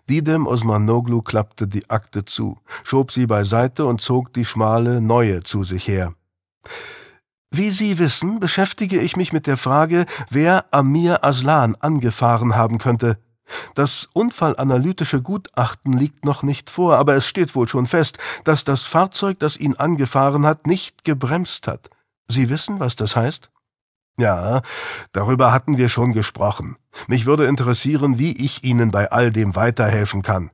Didem Osmanoglu klappte die Akte zu, schob sie beiseite und zog die schmale, neue zu sich her. Wie Sie wissen, beschäftige ich mich mit der Frage, wer Amir Aslan angefahren haben könnte. Das unfallanalytische Gutachten liegt noch nicht vor, aber es steht wohl schon fest, dass das Fahrzeug, das ihn angefahren hat, nicht gebremst hat. Sie wissen, was das heißt? Ja, darüber hatten wir schon gesprochen. Mich würde interessieren, wie ich Ihnen bei all dem weiterhelfen kann.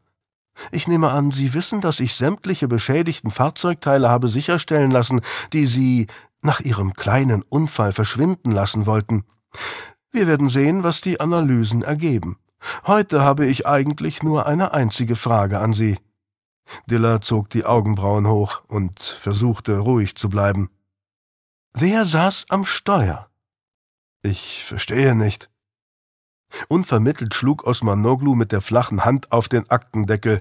Ich nehme an, Sie wissen, dass ich sämtliche beschädigten Fahrzeugteile habe sicherstellen lassen, die Sie nach Ihrem kleinen Unfall verschwinden lassen wollten. Wir werden sehen, was die Analysen ergeben. Heute habe ich eigentlich nur eine einzige Frage an Sie. Diller zog die Augenbrauen hoch und versuchte ruhig zu bleiben. Wer saß am Steuer? Ich verstehe nicht. Unvermittelt schlug Osmanoglu mit der flachen Hand auf den Aktendeckel.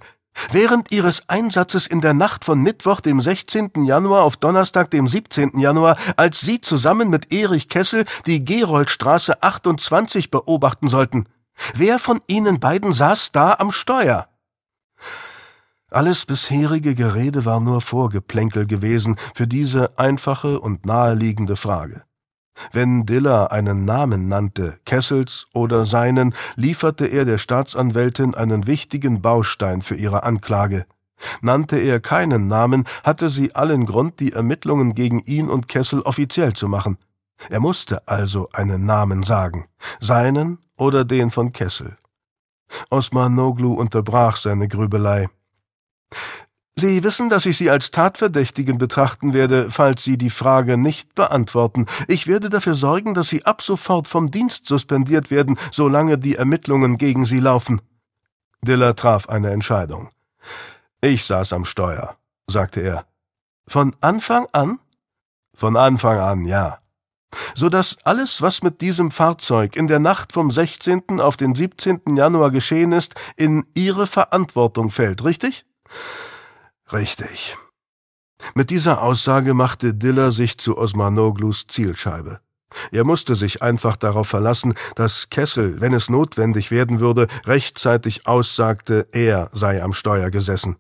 Während ihres Einsatzes in der Nacht von Mittwoch, dem 16. Januar auf Donnerstag, dem 17. Januar, als Sie zusammen mit Erich Kessel die Geroldstraße 28 beobachten sollten. Wer von Ihnen beiden saß da am Steuer? Alles bisherige Gerede war nur Vorgeplänkel gewesen für diese einfache und naheliegende Frage. Wenn Diller einen Namen nannte, Kessels oder seinen, lieferte er der Staatsanwältin einen wichtigen Baustein für ihre Anklage. Nannte er keinen Namen, hatte sie allen Grund, die Ermittlungen gegen ihn und Kessel offiziell zu machen. Er musste also einen Namen sagen, seinen oder den von Kessel. Osman Noglu unterbrach seine Grübelei. Sie wissen, dass ich Sie als Tatverdächtigen betrachten werde, falls Sie die Frage nicht beantworten. Ich werde dafür sorgen, dass Sie ab sofort vom Dienst suspendiert werden, solange die Ermittlungen gegen Sie laufen. Diller traf eine Entscheidung. Ich saß am Steuer, sagte er. Von Anfang an? Von Anfang an, ja so dass alles, was mit diesem Fahrzeug in der Nacht vom 16. auf den 17. Januar geschehen ist, in Ihre Verantwortung fällt, richtig? Richtig. Mit dieser Aussage machte Diller sich zu Osmanoglus Zielscheibe. Er musste sich einfach darauf verlassen, dass Kessel, wenn es notwendig werden würde, rechtzeitig aussagte, er sei am Steuer gesessen.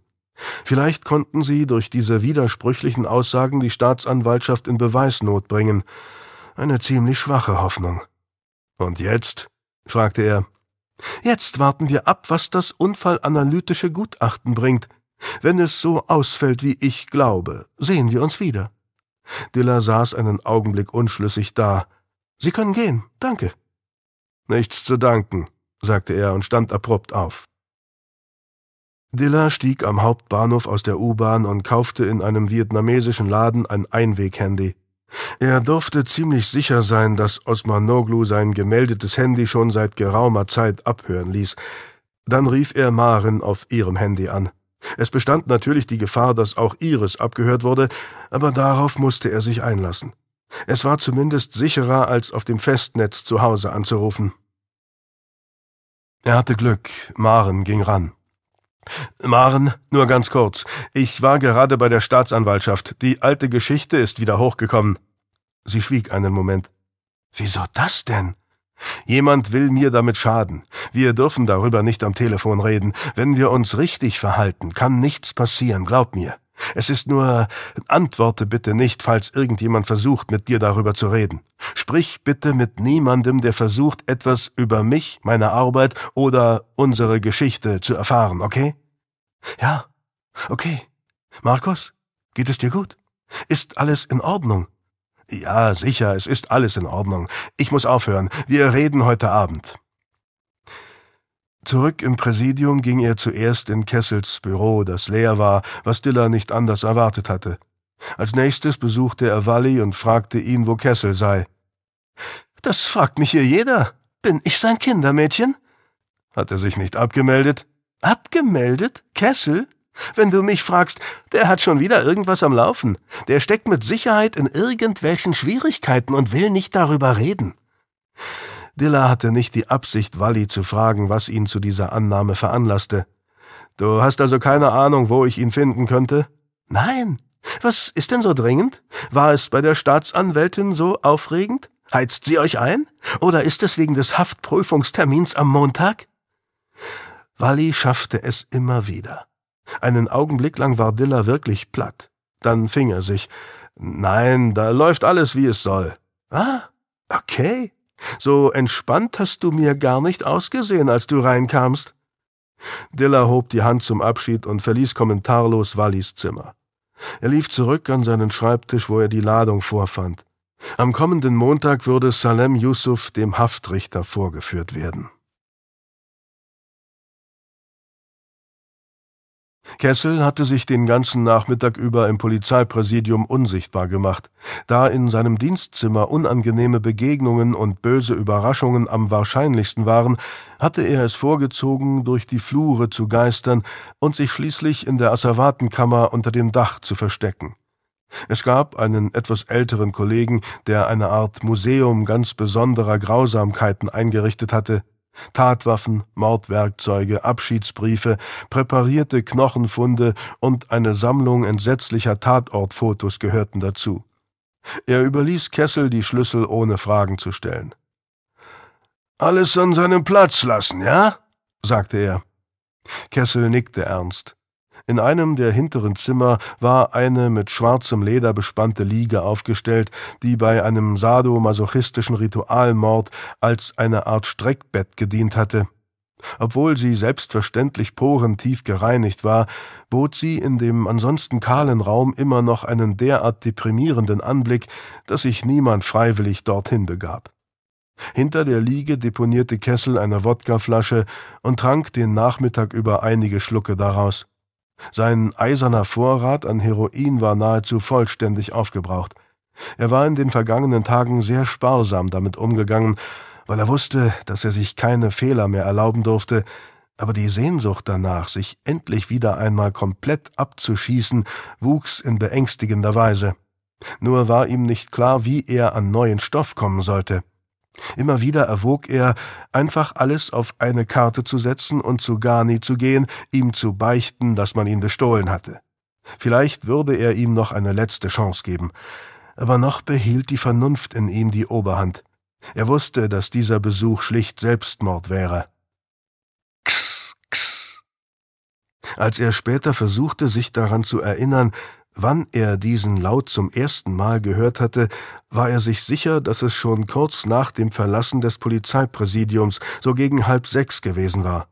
Vielleicht konnten sie durch diese widersprüchlichen Aussagen die Staatsanwaltschaft in Beweisnot bringen eine ziemlich schwache Hoffnung. Und jetzt? fragte er. Jetzt warten wir ab, was das unfallanalytische Gutachten bringt. Wenn es so ausfällt, wie ich glaube, sehen wir uns wieder. Diller saß einen Augenblick unschlüssig da. Sie können gehen, danke. Nichts zu danken, sagte er und stand abrupt auf. Diller stieg am Hauptbahnhof aus der U-Bahn und kaufte in einem vietnamesischen Laden ein Einweghandy. Er durfte ziemlich sicher sein, dass Osmanoglu sein gemeldetes Handy schon seit geraumer Zeit abhören ließ. Dann rief er Maren auf ihrem Handy an. Es bestand natürlich die Gefahr, dass auch ihres abgehört wurde, aber darauf musste er sich einlassen. Es war zumindest sicherer, als auf dem Festnetz zu Hause anzurufen. Er hatte Glück, Maren ging ran. Maren, nur ganz kurz. Ich war gerade bei der Staatsanwaltschaft. Die alte Geschichte ist wieder hochgekommen. Sie schwieg einen Moment. Wieso das denn? Jemand will mir damit schaden. Wir dürfen darüber nicht am Telefon reden. Wenn wir uns richtig verhalten, kann nichts passieren, glaub mir. Es ist nur, antworte bitte nicht, falls irgendjemand versucht, mit dir darüber zu reden. Sprich bitte mit niemandem, der versucht, etwas über mich, meine Arbeit oder unsere Geschichte zu erfahren, okay? Ja, okay. Markus, geht es dir gut? Ist alles in Ordnung? Ja, sicher, es ist alles in Ordnung. Ich muss aufhören. Wir reden heute Abend. Zurück im Präsidium ging er zuerst in Kessels Büro, das leer war, was Diller nicht anders erwartet hatte. Als nächstes besuchte er Walli und fragte ihn, wo Kessel sei. Das fragt mich hier jeder. Bin ich sein Kindermädchen? Hat er sich nicht abgemeldet? Abgemeldet? Kessel? Wenn du mich fragst, der hat schon wieder irgendwas am Laufen. Der steckt mit Sicherheit in irgendwelchen Schwierigkeiten und will nicht darüber reden. Diller hatte nicht die Absicht, Walli zu fragen, was ihn zu dieser Annahme veranlasste. Du hast also keine Ahnung, wo ich ihn finden könnte? Nein. Was ist denn so dringend? War es bei der Staatsanwältin so aufregend? Heizt sie euch ein? Oder ist es wegen des Haftprüfungstermins am Montag? Walli schaffte es immer wieder. Einen Augenblick lang war Diller wirklich platt. Dann fing er sich. Nein, da läuft alles, wie es soll. Ah, okay. So entspannt hast du mir gar nicht ausgesehen, als du reinkamst. Diller hob die Hand zum Abschied und verließ kommentarlos Wallis Zimmer. Er lief zurück an seinen Schreibtisch, wo er die Ladung vorfand. Am kommenden Montag würde Salem Yusuf dem Haftrichter vorgeführt werden. Kessel hatte sich den ganzen Nachmittag über im Polizeipräsidium unsichtbar gemacht. Da in seinem Dienstzimmer unangenehme Begegnungen und böse Überraschungen am wahrscheinlichsten waren, hatte er es vorgezogen, durch die Flure zu geistern und sich schließlich in der Asservatenkammer unter dem Dach zu verstecken. Es gab einen etwas älteren Kollegen, der eine Art Museum ganz besonderer Grausamkeiten eingerichtet hatte, Tatwaffen, Mordwerkzeuge, Abschiedsbriefe, präparierte Knochenfunde und eine Sammlung entsetzlicher Tatortfotos gehörten dazu. Er überließ Kessel die Schlüssel ohne Fragen zu stellen. Alles an seinem Platz lassen, ja? sagte er. Kessel nickte ernst. In einem der hinteren Zimmer war eine mit schwarzem Leder bespannte Liege aufgestellt, die bei einem sadomasochistischen Ritualmord als eine Art Streckbett gedient hatte. Obwohl sie selbstverständlich porentief gereinigt war, bot sie in dem ansonsten kahlen Raum immer noch einen derart deprimierenden Anblick, dass sich niemand freiwillig dorthin begab. Hinter der Liege deponierte Kessel eine Wodkaflasche und trank den Nachmittag über einige Schlucke daraus. Sein eiserner Vorrat an Heroin war nahezu vollständig aufgebraucht. Er war in den vergangenen Tagen sehr sparsam damit umgegangen, weil er wusste, dass er sich keine Fehler mehr erlauben durfte, aber die Sehnsucht danach, sich endlich wieder einmal komplett abzuschießen, wuchs in beängstigender Weise. Nur war ihm nicht klar, wie er an neuen Stoff kommen sollte. Immer wieder erwog er, einfach alles auf eine Karte zu setzen und zu Garni zu gehen, ihm zu beichten, dass man ihn bestohlen hatte. Vielleicht würde er ihm noch eine letzte Chance geben. Aber noch behielt die Vernunft in ihm die Oberhand. Er wusste, dass dieser Besuch schlicht Selbstmord wäre. X, x. Als er später versuchte, sich daran zu erinnern, Wann er diesen Laut zum ersten Mal gehört hatte, war er sich sicher, dass es schon kurz nach dem Verlassen des Polizeipräsidiums, so gegen halb sechs gewesen war.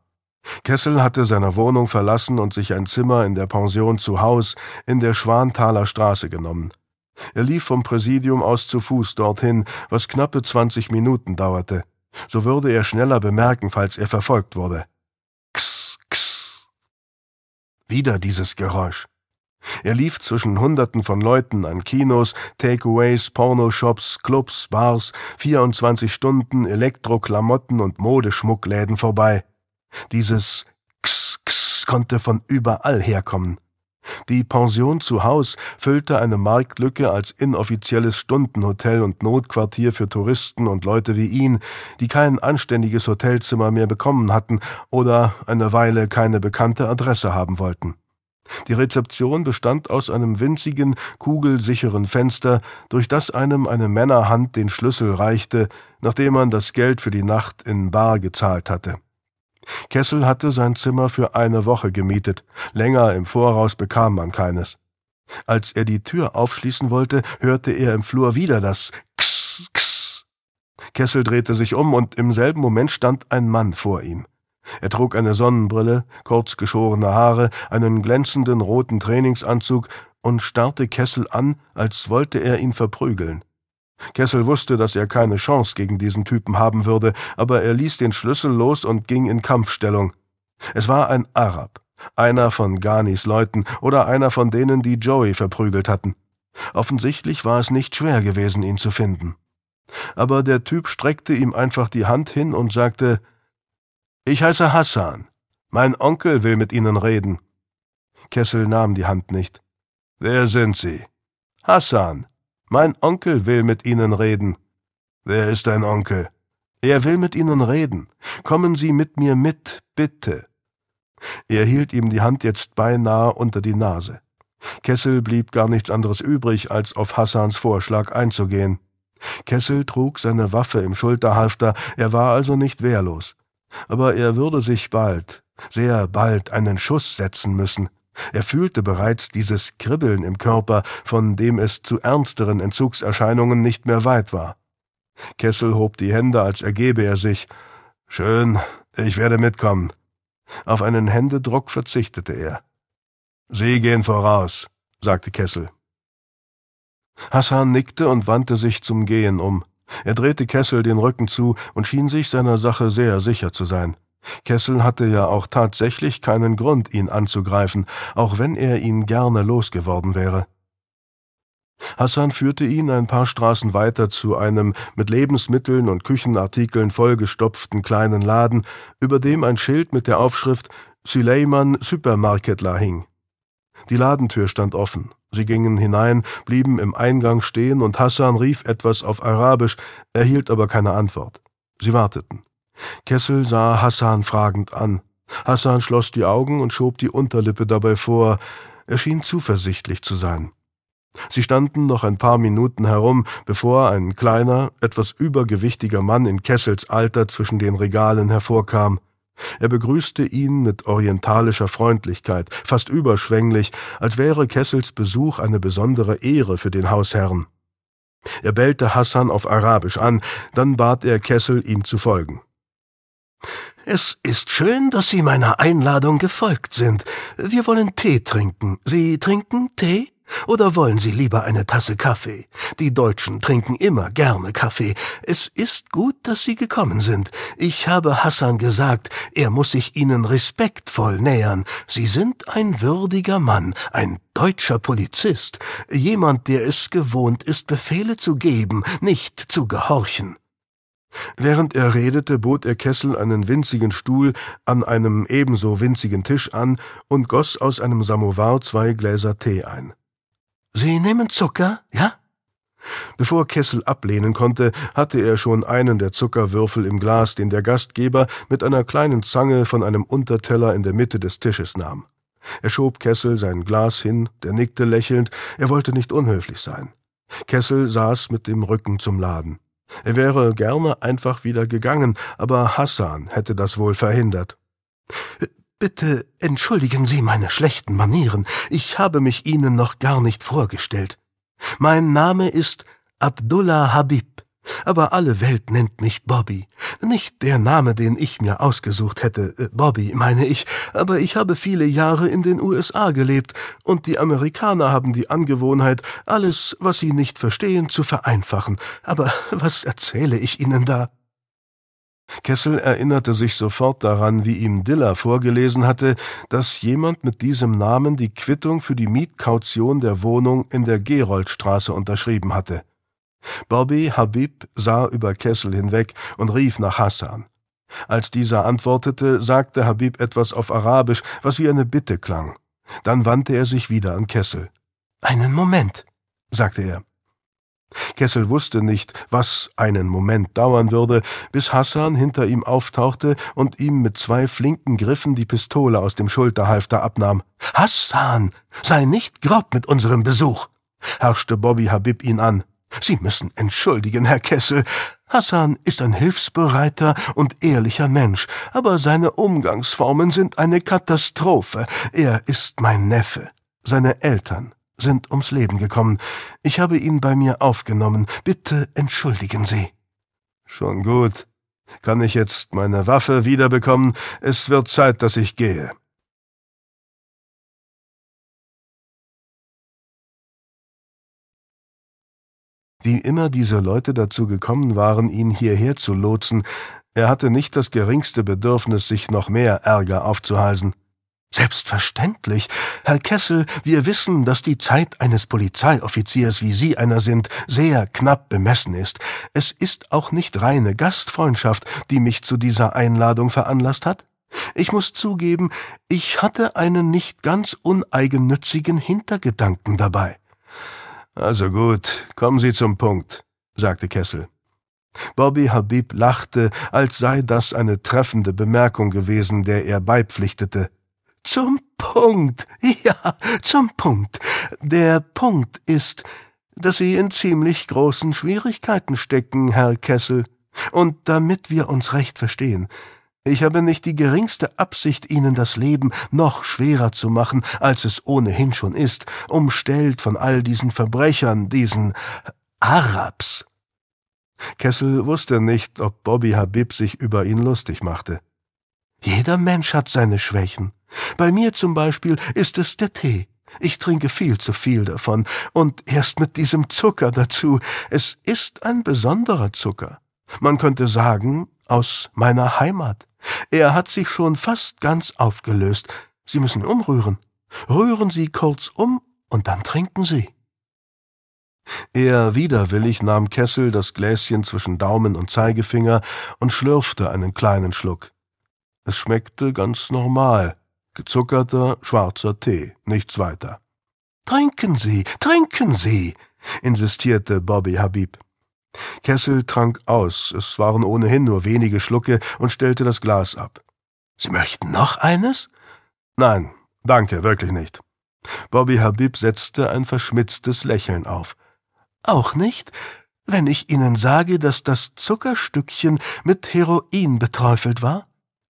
Kessel hatte seine Wohnung verlassen und sich ein Zimmer in der Pension zu Haus in der Schwanthaler Straße genommen. Er lief vom Präsidium aus zu Fuß dorthin, was knappe zwanzig Minuten dauerte. So würde er schneller bemerken, falls er verfolgt wurde. Kss, kss. Wieder dieses Geräusch. Er lief zwischen Hunderten von Leuten an Kinos, Takeaways, Pornoshops, Clubs, Bars, 24 Stunden Elektroklamotten und Modeschmuckläden vorbei. Dieses X X konnte von überall herkommen. Die Pension zu Haus füllte eine Marktlücke als inoffizielles Stundenhotel und Notquartier für Touristen und Leute wie ihn, die kein anständiges Hotelzimmer mehr bekommen hatten oder eine Weile keine bekannte Adresse haben wollten. Die Rezeption bestand aus einem winzigen, kugelsicheren Fenster, durch das einem eine Männerhand den Schlüssel reichte, nachdem man das Geld für die Nacht in Bar gezahlt hatte. Kessel hatte sein Zimmer für eine Woche gemietet, länger im Voraus bekam man keines. Als er die Tür aufschließen wollte, hörte er im Flur wieder das Kss, Kss. Kessel drehte sich um und im selben Moment stand ein Mann vor ihm. Er trug eine Sonnenbrille, kurz geschorene Haare, einen glänzenden roten Trainingsanzug und starrte Kessel an, als wollte er ihn verprügeln. Kessel wusste, dass er keine Chance gegen diesen Typen haben würde, aber er ließ den Schlüssel los und ging in Kampfstellung. Es war ein Arab, einer von Ghanis Leuten oder einer von denen, die Joey verprügelt hatten. Offensichtlich war es nicht schwer gewesen, ihn zu finden. Aber der Typ streckte ihm einfach die Hand hin und sagte ich heiße Hassan. Mein Onkel will mit Ihnen reden. Kessel nahm die Hand nicht. Wer sind Sie? Hassan. Mein Onkel will mit Ihnen reden. Wer ist dein Onkel? Er will mit Ihnen reden. Kommen Sie mit mir mit, bitte. Er hielt ihm die Hand jetzt beinahe unter die Nase. Kessel blieb gar nichts anderes übrig, als auf Hassans Vorschlag einzugehen. Kessel trug seine Waffe im Schulterhalfter, er war also nicht wehrlos. Aber er würde sich bald, sehr bald einen Schuss setzen müssen. Er fühlte bereits dieses Kribbeln im Körper, von dem es zu ernsteren Entzugserscheinungen nicht mehr weit war. Kessel hob die Hände, als ergebe er sich. Schön, ich werde mitkommen. Auf einen Händedruck verzichtete er. Sie gehen voraus, sagte Kessel. Hassan nickte und wandte sich zum Gehen um. Er drehte Kessel den Rücken zu und schien sich seiner Sache sehr sicher zu sein. Kessel hatte ja auch tatsächlich keinen Grund, ihn anzugreifen, auch wenn er ihn gerne losgeworden wäre. Hassan führte ihn ein paar Straßen weiter zu einem mit Lebensmitteln und Küchenartikeln vollgestopften kleinen Laden, über dem ein Schild mit der Aufschrift Suleiman Supermarketler hing. Die Ladentür stand offen. Sie gingen hinein, blieben im Eingang stehen und Hassan rief etwas auf Arabisch, erhielt aber keine Antwort. Sie warteten. Kessel sah Hassan fragend an. Hassan schloss die Augen und schob die Unterlippe dabei vor. Er schien zuversichtlich zu sein. Sie standen noch ein paar Minuten herum, bevor ein kleiner, etwas übergewichtiger Mann in Kessels Alter zwischen den Regalen hervorkam. Er begrüßte ihn mit orientalischer Freundlichkeit, fast überschwänglich, als wäre Kessels Besuch eine besondere Ehre für den Hausherrn. Er bellte Hassan auf Arabisch an, dann bat er Kessel, ihm zu folgen. Es ist schön, dass Sie meiner Einladung gefolgt sind. Wir wollen Tee trinken. Sie trinken Tee? Oder wollen Sie lieber eine Tasse Kaffee? Die Deutschen trinken immer gerne Kaffee. Es ist gut, dass Sie gekommen sind. Ich habe Hassan gesagt, er muss sich Ihnen respektvoll nähern. Sie sind ein würdiger Mann, ein deutscher Polizist, jemand, der es gewohnt ist, Befehle zu geben, nicht zu gehorchen. Während er redete, bot er Kessel einen winzigen Stuhl an einem ebenso winzigen Tisch an und goss aus einem Samovar zwei Gläser Tee ein. Sie nehmen Zucker, ja? Bevor Kessel ablehnen konnte, hatte er schon einen der Zuckerwürfel im Glas, den der Gastgeber mit einer kleinen Zange von einem Unterteller in der Mitte des Tisches nahm. Er schob Kessel sein Glas hin, der nickte lächelnd, er wollte nicht unhöflich sein. Kessel saß mit dem Rücken zum Laden. Er wäre gerne einfach wieder gegangen, aber Hassan hätte das wohl verhindert. Bitte entschuldigen Sie meine schlechten Manieren, ich habe mich Ihnen noch gar nicht vorgestellt. Mein Name ist Abdullah Habib, aber alle Welt nennt mich Bobby. Nicht der Name, den ich mir ausgesucht hätte, äh, Bobby meine ich, aber ich habe viele Jahre in den USA gelebt, und die Amerikaner haben die Angewohnheit, alles, was sie nicht verstehen, zu vereinfachen. Aber was erzähle ich Ihnen da? Kessel erinnerte sich sofort daran, wie ihm Diller vorgelesen hatte, dass jemand mit diesem Namen die Quittung für die Mietkaution der Wohnung in der Geroldstraße unterschrieben hatte. Bobby Habib sah über Kessel hinweg und rief nach Hassan. Als dieser antwortete, sagte Habib etwas auf Arabisch, was wie eine Bitte klang. Dann wandte er sich wieder an Kessel. Einen Moment, sagte er. Kessel wusste nicht, was einen Moment dauern würde, bis Hassan hinter ihm auftauchte und ihm mit zwei flinken Griffen die Pistole aus dem Schulterhalfter abnahm. Hassan, sei nicht grob mit unserem Besuch, herrschte Bobby Habib ihn an. Sie müssen entschuldigen, Herr Kessel. Hassan ist ein hilfsbereiter und ehrlicher Mensch, aber seine Umgangsformen sind eine Katastrophe. Er ist mein Neffe. Seine Eltern sind ums Leben gekommen. Ich habe ihn bei mir aufgenommen. Bitte entschuldigen Sie. Schon gut. Kann ich jetzt meine Waffe wiederbekommen? Es wird Zeit, dass ich gehe. Wie immer diese Leute dazu gekommen waren, ihn hierher zu lotsen, er hatte nicht das geringste Bedürfnis, sich noch mehr Ärger aufzuhalsen. Selbstverständlich. Herr Kessel, wir wissen, dass die Zeit eines Polizeioffiziers, wie Sie einer sind, sehr knapp bemessen ist. Es ist auch nicht reine Gastfreundschaft, die mich zu dieser Einladung veranlasst hat. Ich muss zugeben, ich hatte einen nicht ganz uneigennützigen Hintergedanken dabei. Also gut, kommen Sie zum Punkt, sagte Kessel. Bobby Habib lachte, als sei das eine treffende Bemerkung gewesen, der er beipflichtete. Zum Punkt. (laughs) Ja, zum Punkt. Der Punkt ist, dass Sie in ziemlich großen Schwierigkeiten stecken, Herr Kessel. Und damit wir uns recht verstehen, ich habe nicht die geringste Absicht, Ihnen das Leben noch schwerer zu machen, als es ohnehin schon ist, umstellt von all diesen Verbrechern, diesen Arabs. Kessel wusste nicht, ob Bobby Habib sich über ihn lustig machte. Jeder Mensch hat seine Schwächen. Bei mir zum Beispiel ist es der Tee. Ich trinke viel zu viel davon, und erst mit diesem Zucker dazu. Es ist ein besonderer Zucker. Man könnte sagen, aus meiner Heimat. Er hat sich schon fast ganz aufgelöst. Sie müssen umrühren. Rühren Sie kurz um und dann trinken Sie. Er widerwillig nahm Kessel das Gläschen zwischen Daumen und Zeigefinger und schlürfte einen kleinen Schluck. Es schmeckte ganz normal. Gezuckerter, schwarzer Tee, nichts weiter. Trinken Sie, trinken Sie, insistierte Bobby Habib. Kessel trank aus, es waren ohnehin nur wenige Schlucke und stellte das Glas ab. Sie möchten noch eines? Nein, danke, wirklich nicht. Bobby Habib setzte ein verschmitztes Lächeln auf. Auch nicht, wenn ich Ihnen sage, dass das Zuckerstückchen mit Heroin beträufelt war?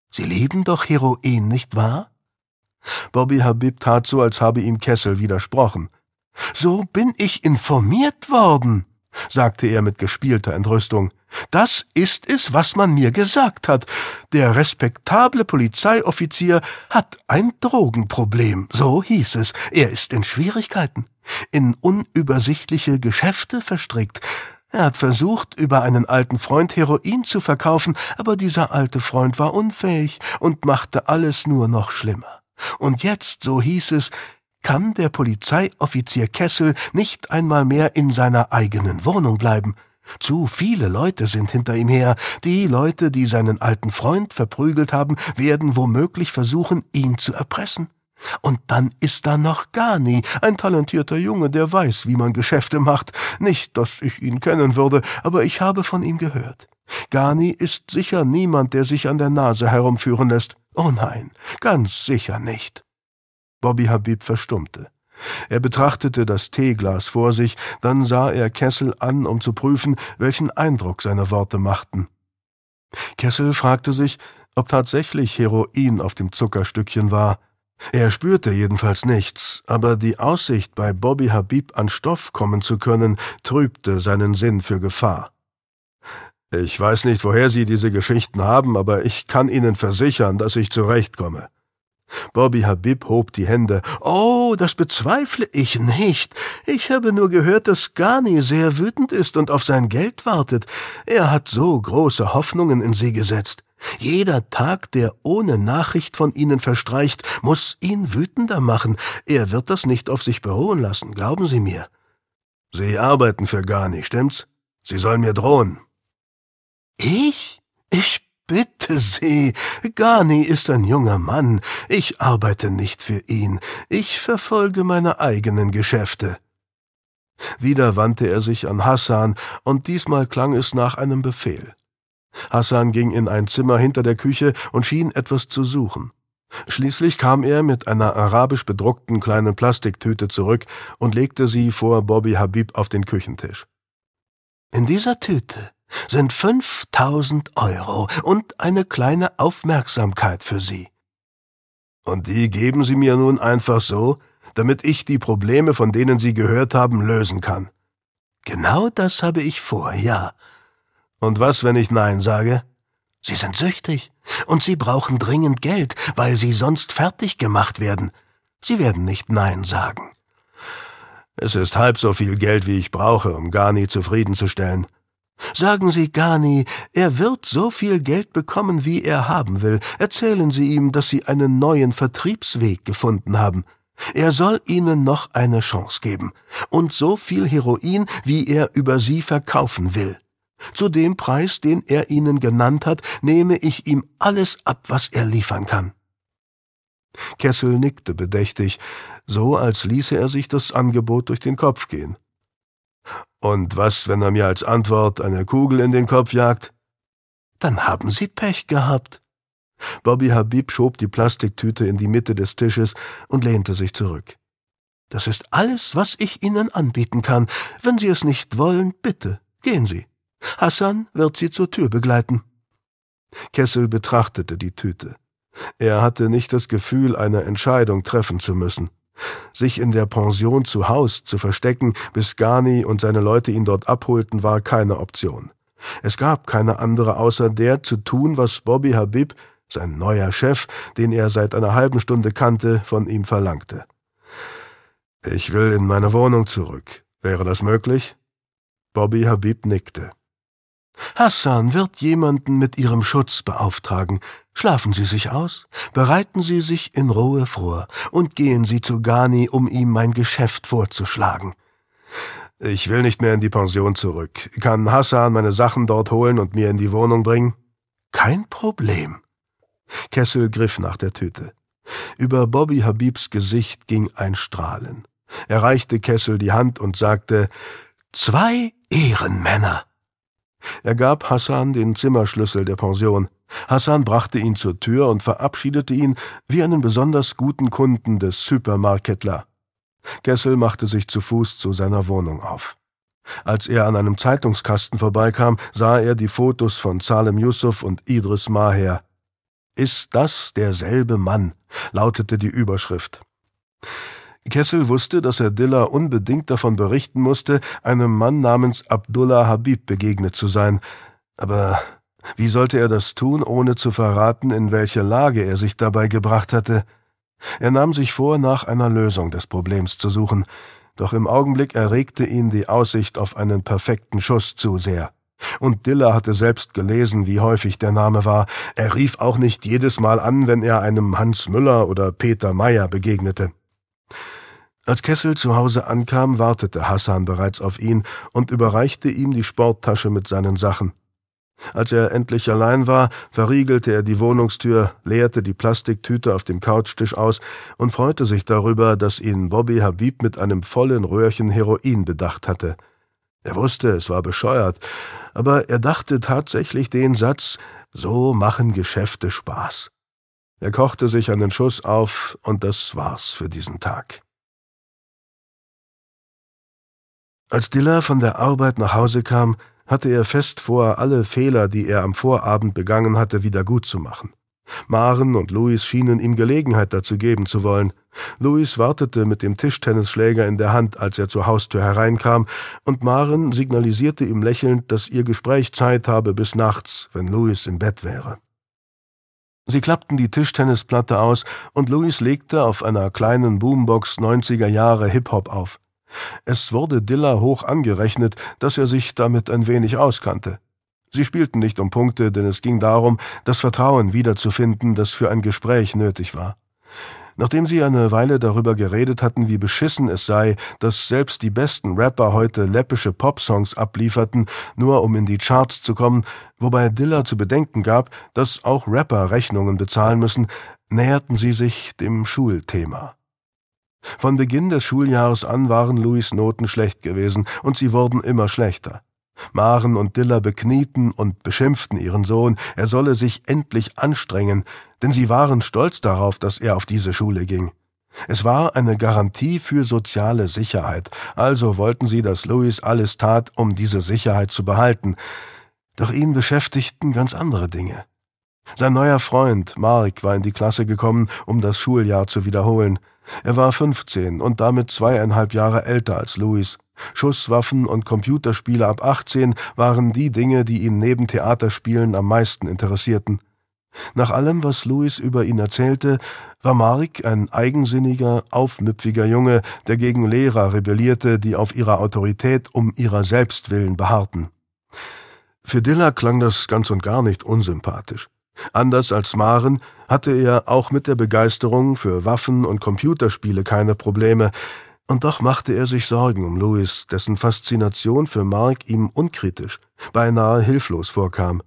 Sie lieben doch Heroin, nicht wahr? Bobby Habib tat so, als habe ihm Kessel widersprochen. So bin ich informiert worden, sagte er mit gespielter Entrüstung. Das ist es, was man mir gesagt hat. Der respektable Polizeioffizier hat ein Drogenproblem, so hieß es. Er ist in Schwierigkeiten, in unübersichtliche Geschäfte verstrickt. Er hat versucht, über einen alten Freund Heroin zu verkaufen, aber dieser alte Freund war unfähig und machte alles nur noch schlimmer. Und jetzt, so hieß es, kann der Polizeioffizier Kessel nicht einmal mehr in seiner eigenen Wohnung bleiben. Zu viele Leute sind hinter ihm her. Die Leute, die seinen alten Freund verprügelt haben, werden womöglich versuchen, ihn zu erpressen. Und dann ist da noch Gani, ein talentierter Junge, der weiß, wie man Geschäfte macht. Nicht, dass ich ihn kennen würde, aber ich habe von ihm gehört. Gani ist sicher niemand, der sich an der Nase herumführen lässt. Oh nein, ganz sicher nicht. Bobby Habib verstummte. Er betrachtete das Teeglas vor sich, dann sah er Kessel an, um zu prüfen, welchen Eindruck seine Worte machten. Kessel fragte sich, ob tatsächlich Heroin auf dem Zuckerstückchen war. Er spürte jedenfalls nichts, aber die Aussicht, bei Bobby Habib an Stoff kommen zu können, trübte seinen Sinn für Gefahr. Ich weiß nicht, woher Sie diese Geschichten haben, aber ich kann Ihnen versichern, dass ich zurechtkomme. Bobby Habib hob die Hände. Oh, das bezweifle ich nicht. Ich habe nur gehört, dass Ghani sehr wütend ist und auf sein Geld wartet. Er hat so große Hoffnungen in Sie gesetzt. Jeder Tag, der ohne Nachricht von Ihnen verstreicht, muss ihn wütender machen. Er wird das nicht auf sich beruhen lassen, glauben Sie mir. Sie arbeiten für Ghani, stimmt's? Sie sollen mir drohen. Ich? Ich bitte Sie. Gani ist ein junger Mann. Ich arbeite nicht für ihn. Ich verfolge meine eigenen Geschäfte. Wieder wandte er sich an Hassan, und diesmal klang es nach einem Befehl. Hassan ging in ein Zimmer hinter der Küche und schien etwas zu suchen. Schließlich kam er mit einer arabisch bedruckten kleinen Plastiktüte zurück und legte sie vor Bobby Habib auf den Küchentisch. In dieser Tüte sind 5000 Euro und eine kleine Aufmerksamkeit für Sie. Und die geben Sie mir nun einfach so, damit ich die Probleme, von denen Sie gehört haben, lösen kann. Genau das habe ich vor, ja. Und was, wenn ich Nein sage? Sie sind süchtig und Sie brauchen dringend Geld, weil Sie sonst fertig gemacht werden. Sie werden nicht Nein sagen. Es ist halb so viel Geld, wie ich brauche, um Garni zufriedenzustellen. Sagen Sie Gani, er wird so viel Geld bekommen, wie er haben will. Erzählen Sie ihm, dass Sie einen neuen Vertriebsweg gefunden haben. Er soll Ihnen noch eine Chance geben. Und so viel Heroin, wie er über Sie verkaufen will. Zu dem Preis, den er Ihnen genannt hat, nehme ich ihm alles ab, was er liefern kann. Kessel nickte bedächtig, so als ließe er sich das Angebot durch den Kopf gehen. Und was, wenn er mir als Antwort eine Kugel in den Kopf jagt? Dann haben Sie Pech gehabt. Bobby Habib schob die Plastiktüte in die Mitte des Tisches und lehnte sich zurück. Das ist alles, was ich Ihnen anbieten kann. Wenn Sie es nicht wollen, bitte, gehen Sie. Hassan wird Sie zur Tür begleiten. Kessel betrachtete die Tüte. Er hatte nicht das Gefühl, eine Entscheidung treffen zu müssen. Sich in der Pension zu Haus zu verstecken, bis Ghani und seine Leute ihn dort abholten, war keine Option. Es gab keine andere außer der zu tun, was Bobby Habib, sein neuer Chef, den er seit einer halben Stunde kannte, von ihm verlangte. Ich will in meine Wohnung zurück. Wäre das möglich? Bobby Habib nickte. Hassan wird jemanden mit Ihrem Schutz beauftragen. Schlafen Sie sich aus, bereiten Sie sich in Ruhe vor und gehen Sie zu Ghani, um ihm mein Geschäft vorzuschlagen. Ich will nicht mehr in die Pension zurück. Kann Hassan meine Sachen dort holen und mir in die Wohnung bringen? Kein Problem. Kessel griff nach der Tüte. Über Bobby Habibs Gesicht ging ein Strahlen. Er reichte Kessel die Hand und sagte, Zwei Ehrenmänner. Er gab Hassan den Zimmerschlüssel der Pension. Hassan brachte ihn zur Tür und verabschiedete ihn wie einen besonders guten Kunden des Supermarketler. Kessel machte sich zu Fuß zu seiner Wohnung auf. Als er an einem Zeitungskasten vorbeikam, sah er die Fotos von Salem Yusuf und Idris Maher. Ist das derselbe Mann? lautete die Überschrift. Kessel wusste, dass er Diller unbedingt davon berichten musste, einem Mann namens Abdullah Habib begegnet zu sein. Aber wie sollte er das tun, ohne zu verraten, in welche Lage er sich dabei gebracht hatte? Er nahm sich vor, nach einer Lösung des Problems zu suchen, doch im Augenblick erregte ihn die Aussicht auf einen perfekten Schuss zu sehr. Und Diller hatte selbst gelesen, wie häufig der Name war. Er rief auch nicht jedes Mal an, wenn er einem Hans Müller oder Peter Meyer begegnete. Als Kessel zu Hause ankam, wartete Hassan bereits auf ihn und überreichte ihm die Sporttasche mit seinen Sachen. Als er endlich allein war, verriegelte er die Wohnungstür, leerte die Plastiktüte auf dem Couchtisch aus und freute sich darüber, dass ihn Bobby Habib mit einem vollen Röhrchen Heroin bedacht hatte. Er wusste, es war bescheuert, aber er dachte tatsächlich den Satz, so machen Geschäfte Spaß. Er kochte sich einen Schuss auf und das war's für diesen Tag. Als Diller von der Arbeit nach Hause kam, hatte er fest vor, alle Fehler, die er am Vorabend begangen hatte, wieder gut zu machen. Maren und Louis schienen ihm Gelegenheit dazu geben zu wollen. Louis wartete mit dem Tischtennisschläger in der Hand, als er zur Haustür hereinkam, und Maren signalisierte ihm lächelnd, dass ihr Gespräch Zeit habe bis nachts, wenn Louis im Bett wäre. Sie klappten die Tischtennisplatte aus und Louis legte auf einer kleinen Boombox 90er Jahre Hip-Hop auf. Es wurde Diller hoch angerechnet, dass er sich damit ein wenig auskannte. Sie spielten nicht um Punkte, denn es ging darum, das Vertrauen wiederzufinden, das für ein Gespräch nötig war. Nachdem sie eine Weile darüber geredet hatten, wie beschissen es sei, dass selbst die besten Rapper heute läppische Popsongs ablieferten, nur um in die Charts zu kommen, wobei Diller zu bedenken gab, dass auch Rapper Rechnungen bezahlen müssen, näherten sie sich dem Schulthema. Von Beginn des Schuljahres an waren Louis Noten schlecht gewesen, und sie wurden immer schlechter. Maren und Diller beknieten und beschimpften ihren Sohn, er solle sich endlich anstrengen, denn sie waren stolz darauf, dass er auf diese Schule ging. Es war eine Garantie für soziale Sicherheit, also wollten sie, dass Louis alles tat, um diese Sicherheit zu behalten. Doch ihn beschäftigten ganz andere Dinge. Sein neuer Freund, Mark, war in die Klasse gekommen, um das Schuljahr zu wiederholen. Er war 15 und damit zweieinhalb Jahre älter als Louis. Schusswaffen und Computerspiele ab 18 waren die Dinge, die ihn neben Theaterspielen am meisten interessierten. Nach allem, was Louis über ihn erzählte, war Mark ein eigensinniger, aufmüpfiger Junge, der gegen Lehrer rebellierte, die auf ihrer Autorität um ihrer selbst willen beharrten. Für Dilla klang das ganz und gar nicht unsympathisch. Anders als Maren hatte er auch mit der Begeisterung für Waffen und Computerspiele keine Probleme, und doch machte er sich Sorgen um Louis, dessen Faszination für Mark ihm unkritisch, beinahe hilflos vorkam.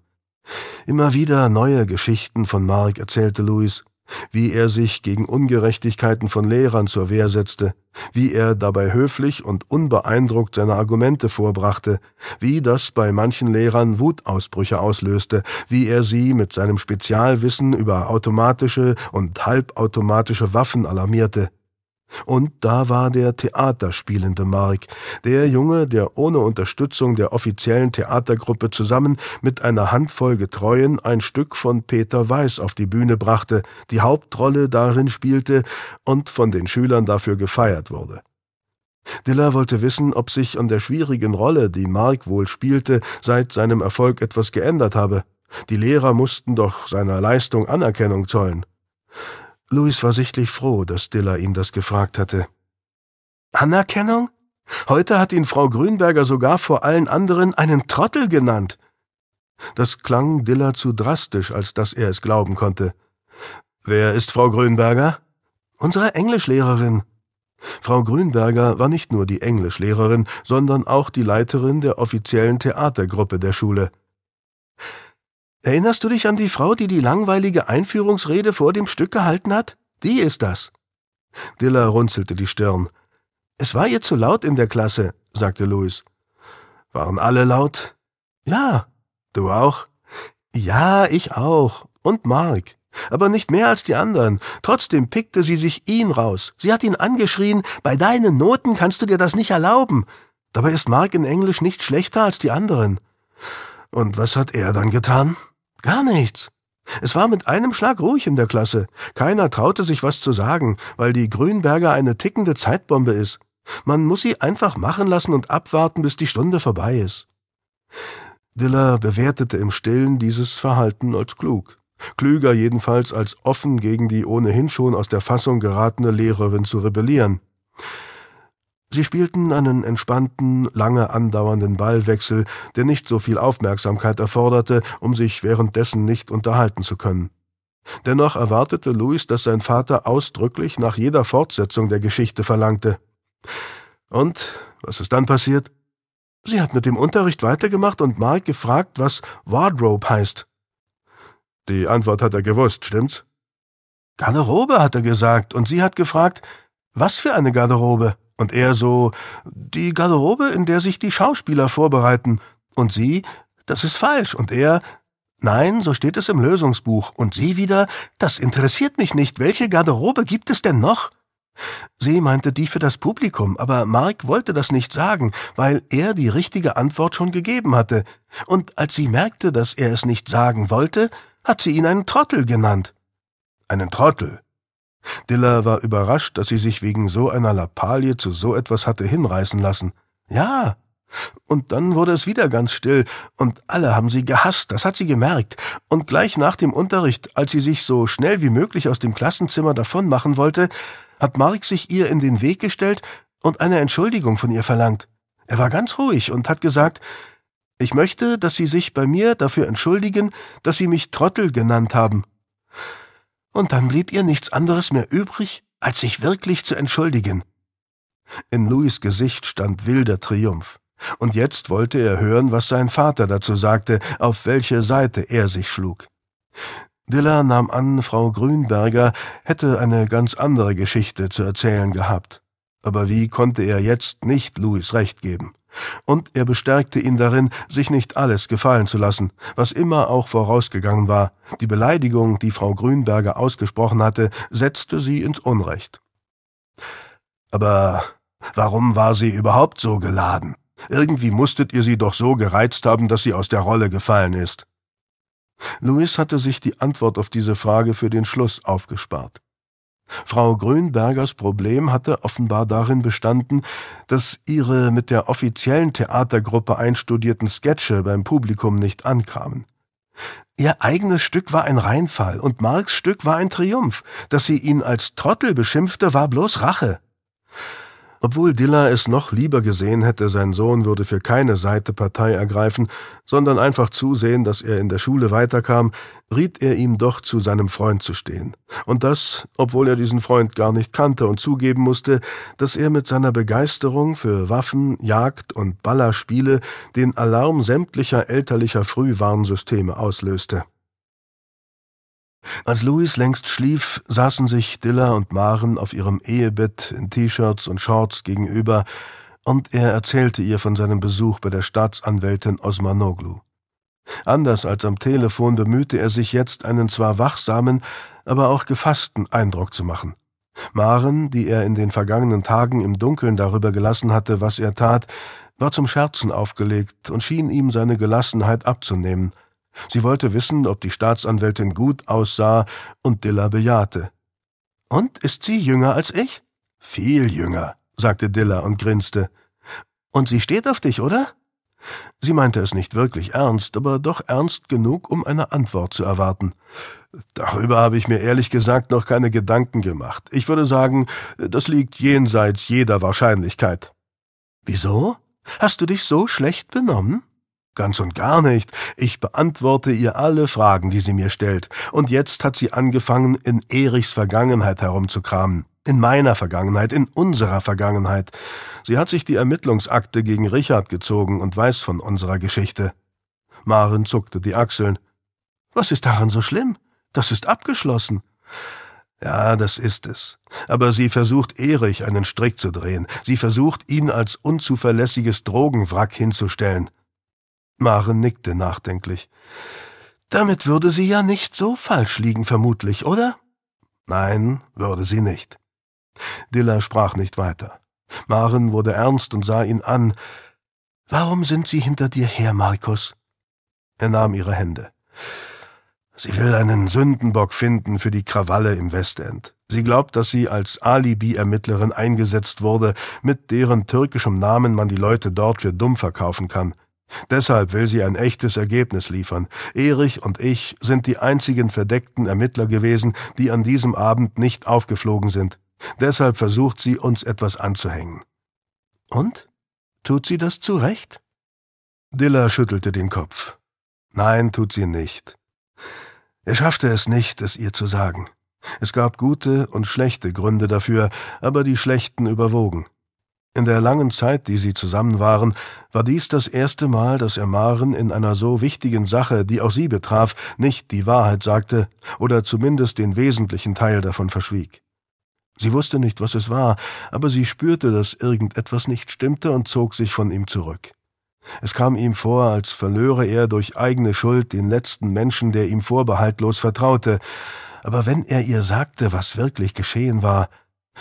Immer wieder neue Geschichten von Mark erzählte Louis, wie er sich gegen Ungerechtigkeiten von Lehrern zur Wehr setzte, wie er dabei höflich und unbeeindruckt seine Argumente vorbrachte, wie das bei manchen Lehrern Wutausbrüche auslöste, wie er sie mit seinem Spezialwissen über automatische und halbautomatische Waffen alarmierte, und da war der theaterspielende Mark, der Junge, der ohne Unterstützung der offiziellen Theatergruppe zusammen mit einer Handvoll Getreuen ein Stück von Peter Weiß auf die Bühne brachte, die Hauptrolle darin spielte und von den Schülern dafür gefeiert wurde. Diller wollte wissen, ob sich an der schwierigen Rolle, die Mark wohl spielte, seit seinem Erfolg etwas geändert habe. Die Lehrer mussten doch seiner Leistung Anerkennung zollen. Louis war sichtlich froh, dass Diller ihn das gefragt hatte. Anerkennung? Heute hat ihn Frau Grünberger sogar vor allen anderen einen Trottel genannt. Das klang Diller zu drastisch, als dass er es glauben konnte. Wer ist Frau Grünberger? Unsere Englischlehrerin. Frau Grünberger war nicht nur die Englischlehrerin, sondern auch die Leiterin der offiziellen Theatergruppe der Schule. Erinnerst du dich an die Frau, die die langweilige Einführungsrede vor dem Stück gehalten hat? Die ist das. Dilla runzelte die Stirn. Es war ihr zu laut in der Klasse, sagte Louis. Waren alle laut? Ja. Du auch? Ja, ich auch. Und Mark. Aber nicht mehr als die anderen. Trotzdem pickte sie sich ihn raus. Sie hat ihn angeschrien, bei deinen Noten kannst du dir das nicht erlauben. Dabei ist Mark in Englisch nicht schlechter als die anderen. Und was hat er dann getan? Gar nichts. Es war mit einem Schlag ruhig in der Klasse. Keiner traute sich was zu sagen, weil die Grünberger eine tickende Zeitbombe ist. Man muss sie einfach machen lassen und abwarten, bis die Stunde vorbei ist. Diller bewertete im Stillen dieses Verhalten als klug. Klüger jedenfalls als offen gegen die ohnehin schon aus der Fassung geratene Lehrerin zu rebellieren. Sie spielten einen entspannten, lange andauernden Ballwechsel, der nicht so viel Aufmerksamkeit erforderte, um sich währenddessen nicht unterhalten zu können. Dennoch erwartete Louis, dass sein Vater ausdrücklich nach jeder Fortsetzung der Geschichte verlangte. Und was ist dann passiert? Sie hat mit dem Unterricht weitergemacht und Mark gefragt, was Wardrobe heißt. Die Antwort hat er gewusst, stimmt's? Garderobe, hat er gesagt, und sie hat gefragt, was für eine Garderobe? Und er so, die Garderobe, in der sich die Schauspieler vorbereiten. Und sie, das ist falsch. Und er, nein, so steht es im Lösungsbuch. Und sie wieder, das interessiert mich nicht. Welche Garderobe gibt es denn noch? Sie meinte die für das Publikum, aber Mark wollte das nicht sagen, weil er die richtige Antwort schon gegeben hatte. Und als sie merkte, dass er es nicht sagen wollte, hat sie ihn einen Trottel genannt. Einen Trottel? Diller war überrascht, dass sie sich wegen so einer Lappalie zu so etwas hatte hinreißen lassen. Ja. Und dann wurde es wieder ganz still, und alle haben sie gehasst, das hat sie gemerkt. Und gleich nach dem Unterricht, als sie sich so schnell wie möglich aus dem Klassenzimmer davon machen wollte, hat Mark sich ihr in den Weg gestellt und eine Entschuldigung von ihr verlangt. Er war ganz ruhig und hat gesagt, ich möchte, dass Sie sich bei mir dafür entschuldigen, dass Sie mich Trottel genannt haben und dann blieb ihr nichts anderes mehr übrig, als sich wirklich zu entschuldigen. In Louis Gesicht stand wilder Triumph, und jetzt wollte er hören, was sein Vater dazu sagte, auf welche Seite er sich schlug. Diller nahm an, Frau Grünberger hätte eine ganz andere Geschichte zu erzählen gehabt, aber wie konnte er jetzt nicht Louis recht geben? Und er bestärkte ihn darin, sich nicht alles gefallen zu lassen, was immer auch vorausgegangen war. Die Beleidigung, die Frau Grünberger ausgesprochen hatte, setzte sie ins Unrecht. Aber warum war sie überhaupt so geladen? Irgendwie musstet ihr sie doch so gereizt haben, dass sie aus der Rolle gefallen ist. Louis hatte sich die Antwort auf diese Frage für den Schluss aufgespart. Frau Grünbergers Problem hatte offenbar darin bestanden, dass ihre mit der offiziellen Theatergruppe einstudierten Sketche beim Publikum nicht ankamen. Ihr eigenes Stück war ein Reinfall und Marks Stück war ein Triumph. Dass sie ihn als Trottel beschimpfte, war bloß Rache. Obwohl Dilla es noch lieber gesehen hätte, sein Sohn würde für keine Seite Partei ergreifen, sondern einfach zusehen, dass er in der Schule weiterkam, riet er ihm doch, zu seinem Freund zu stehen. Und das, obwohl er diesen Freund gar nicht kannte und zugeben musste, dass er mit seiner Begeisterung für Waffen, Jagd und Ballerspiele den Alarm sämtlicher elterlicher Frühwarnsysteme auslöste. Als Louis längst schlief, saßen sich Dilla und Maren auf ihrem Ehebett in T-Shirts und Shorts gegenüber, und er erzählte ihr von seinem Besuch bei der Staatsanwältin Osmanoglu. Anders als am Telefon bemühte er sich jetzt, einen zwar wachsamen, aber auch gefassten Eindruck zu machen. Maren, die er in den vergangenen Tagen im Dunkeln darüber gelassen hatte, was er tat, war zum Scherzen aufgelegt und schien ihm seine Gelassenheit abzunehmen – Sie wollte wissen, ob die Staatsanwältin gut aussah, und Dilla bejahte. Und ist sie jünger als ich? Viel jünger, sagte Dilla und grinste. Und sie steht auf dich, oder? Sie meinte es nicht wirklich ernst, aber doch ernst genug, um eine Antwort zu erwarten. Darüber habe ich mir ehrlich gesagt noch keine Gedanken gemacht. Ich würde sagen, das liegt jenseits jeder Wahrscheinlichkeit. Wieso? Hast du dich so schlecht benommen? Ganz und gar nicht. Ich beantworte ihr alle Fragen, die sie mir stellt. Und jetzt hat sie angefangen, in Erichs Vergangenheit herumzukramen. In meiner Vergangenheit, in unserer Vergangenheit. Sie hat sich die Ermittlungsakte gegen Richard gezogen und weiß von unserer Geschichte. Maren zuckte die Achseln. Was ist daran so schlimm? Das ist abgeschlossen. Ja, das ist es. Aber sie versucht Erich einen Strick zu drehen. Sie versucht, ihn als unzuverlässiges Drogenwrack hinzustellen. Maren nickte nachdenklich. Damit würde sie ja nicht so falsch liegen, vermutlich, oder? Nein, würde sie nicht. Diller sprach nicht weiter. Maren wurde ernst und sah ihn an. Warum sind Sie hinter dir her, Markus? Er nahm ihre Hände. Sie will einen Sündenbock finden für die Krawalle im Westend. Sie glaubt, dass sie als Alibi-Ermittlerin eingesetzt wurde, mit deren türkischem Namen man die Leute dort für dumm verkaufen kann. Deshalb will sie ein echtes Ergebnis liefern. Erich und ich sind die einzigen verdeckten Ermittler gewesen, die an diesem Abend nicht aufgeflogen sind. Deshalb versucht sie, uns etwas anzuhängen. Und? Tut sie das zu Recht? Diller schüttelte den Kopf. Nein, tut sie nicht. Er schaffte es nicht, es ihr zu sagen. Es gab gute und schlechte Gründe dafür, aber die schlechten überwogen. In der langen Zeit, die sie zusammen waren, war dies das erste Mal, dass er Maren in einer so wichtigen Sache, die auch sie betraf, nicht die Wahrheit sagte oder zumindest den wesentlichen Teil davon verschwieg. Sie wusste nicht, was es war, aber sie spürte, dass irgendetwas nicht stimmte und zog sich von ihm zurück. Es kam ihm vor, als verlöre er durch eigene Schuld den letzten Menschen, der ihm vorbehaltlos vertraute, aber wenn er ihr sagte, was wirklich geschehen war,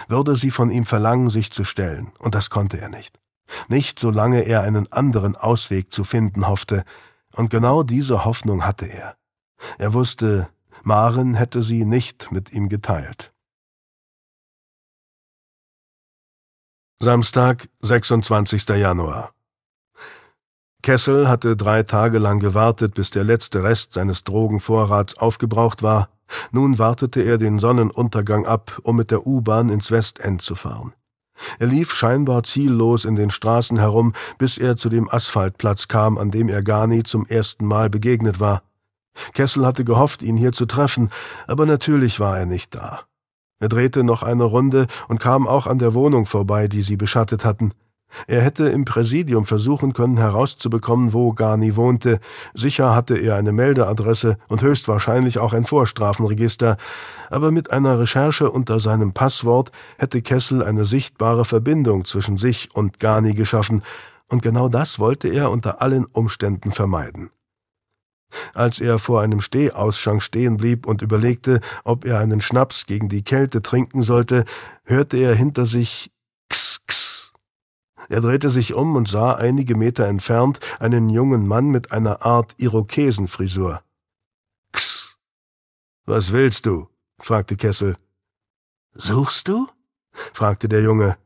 würde sie von ihm verlangen, sich zu stellen, und das konnte er nicht. Nicht solange er einen anderen Ausweg zu finden hoffte, und genau diese Hoffnung hatte er. Er wusste, Maren hätte sie nicht mit ihm geteilt. Samstag, 26. Januar. Kessel hatte drei Tage lang gewartet, bis der letzte Rest seines Drogenvorrats aufgebraucht war nun wartete er den Sonnenuntergang ab, um mit der U-Bahn ins Westend zu fahren. Er lief scheinbar ziellos in den Straßen herum, bis er zu dem Asphaltplatz kam, an dem er Garni zum ersten Mal begegnet war. Kessel hatte gehofft, ihn hier zu treffen, aber natürlich war er nicht da. Er drehte noch eine Runde und kam auch an der Wohnung vorbei, die sie beschattet hatten. Er hätte im Präsidium versuchen können herauszubekommen, wo Garni wohnte. Sicher hatte er eine Meldeadresse und höchstwahrscheinlich auch ein Vorstrafenregister. Aber mit einer Recherche unter seinem Passwort hätte Kessel eine sichtbare Verbindung zwischen sich und Garni geschaffen. Und genau das wollte er unter allen Umständen vermeiden. Als er vor einem Stehausschank stehen blieb und überlegte, ob er einen Schnaps gegen die Kälte trinken sollte, hörte er hinter sich er drehte sich um und sah einige Meter entfernt einen jungen Mann mit einer Art Irokesenfrisur. X. Was willst du? fragte Kessel. Suchst du? fragte der Junge.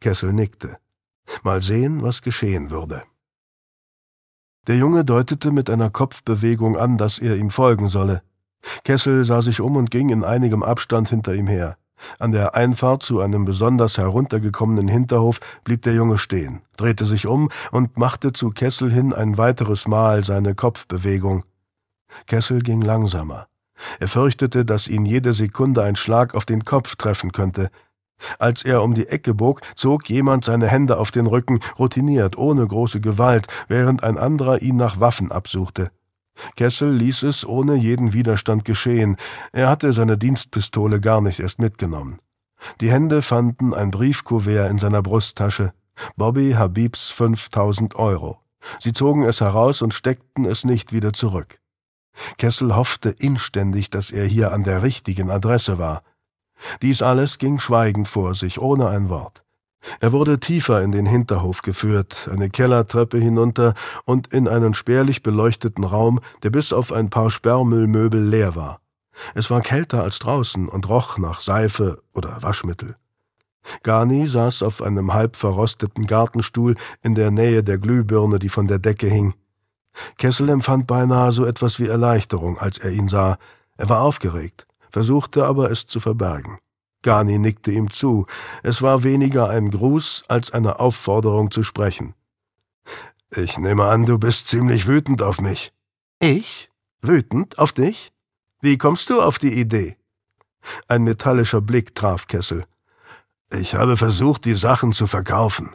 Kessel nickte. Mal sehen, was geschehen würde. Der Junge deutete mit einer Kopfbewegung an, dass er ihm folgen solle. Kessel sah sich um und ging in einigem Abstand hinter ihm her. An der Einfahrt zu einem besonders heruntergekommenen Hinterhof blieb der Junge stehen, drehte sich um und machte zu Kessel hin ein weiteres Mal seine Kopfbewegung. Kessel ging langsamer. Er fürchtete, dass ihn jede Sekunde ein Schlag auf den Kopf treffen könnte. Als er um die Ecke bog, zog jemand seine Hände auf den Rücken, routiniert, ohne große Gewalt, während ein anderer ihn nach Waffen absuchte. Kessel ließ es ohne jeden Widerstand geschehen. Er hatte seine Dienstpistole gar nicht erst mitgenommen. Die Hände fanden ein Briefkuvert in seiner Brusttasche. Bobby Habibs 5000 Euro. Sie zogen es heraus und steckten es nicht wieder zurück. Kessel hoffte inständig, dass er hier an der richtigen Adresse war. Dies alles ging schweigend vor sich, ohne ein Wort. Er wurde tiefer in den Hinterhof geführt, eine Kellertreppe hinunter und in einen spärlich beleuchteten Raum, der bis auf ein paar Sperrmüllmöbel leer war. Es war kälter als draußen und roch nach Seife oder Waschmittel. Garni saß auf einem halb verrosteten Gartenstuhl in der Nähe der Glühbirne, die von der Decke hing. Kessel empfand beinahe so etwas wie Erleichterung, als er ihn sah. Er war aufgeregt, versuchte aber es zu verbergen. Gani nickte ihm zu. Es war weniger ein Gruß als eine Aufforderung zu sprechen. Ich nehme an, du bist ziemlich wütend auf mich. Ich? Wütend auf dich? Wie kommst du auf die Idee? Ein metallischer Blick traf Kessel. Ich habe versucht, die Sachen zu verkaufen.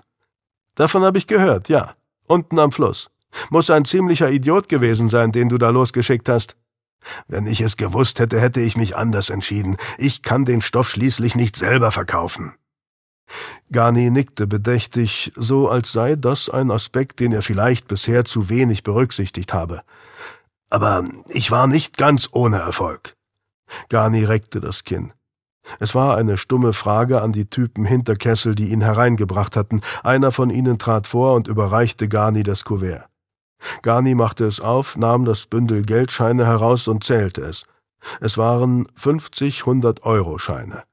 Davon habe ich gehört, ja. Unten am Fluss. Muss ein ziemlicher Idiot gewesen sein, den du da losgeschickt hast. Wenn ich es gewusst hätte, hätte ich mich anders entschieden. Ich kann den Stoff schließlich nicht selber verkaufen. Gani nickte bedächtig, so als sei das ein Aspekt, den er vielleicht bisher zu wenig berücksichtigt habe. Aber ich war nicht ganz ohne Erfolg. Gani reckte das Kinn. Es war eine stumme Frage an die Typen hinter Kessel, die ihn hereingebracht hatten. Einer von ihnen trat vor und überreichte Gani das Kuvert. Gani machte es auf, nahm das Bündel Geldscheine heraus und zählte es. Es waren fünfzig hundert euro scheine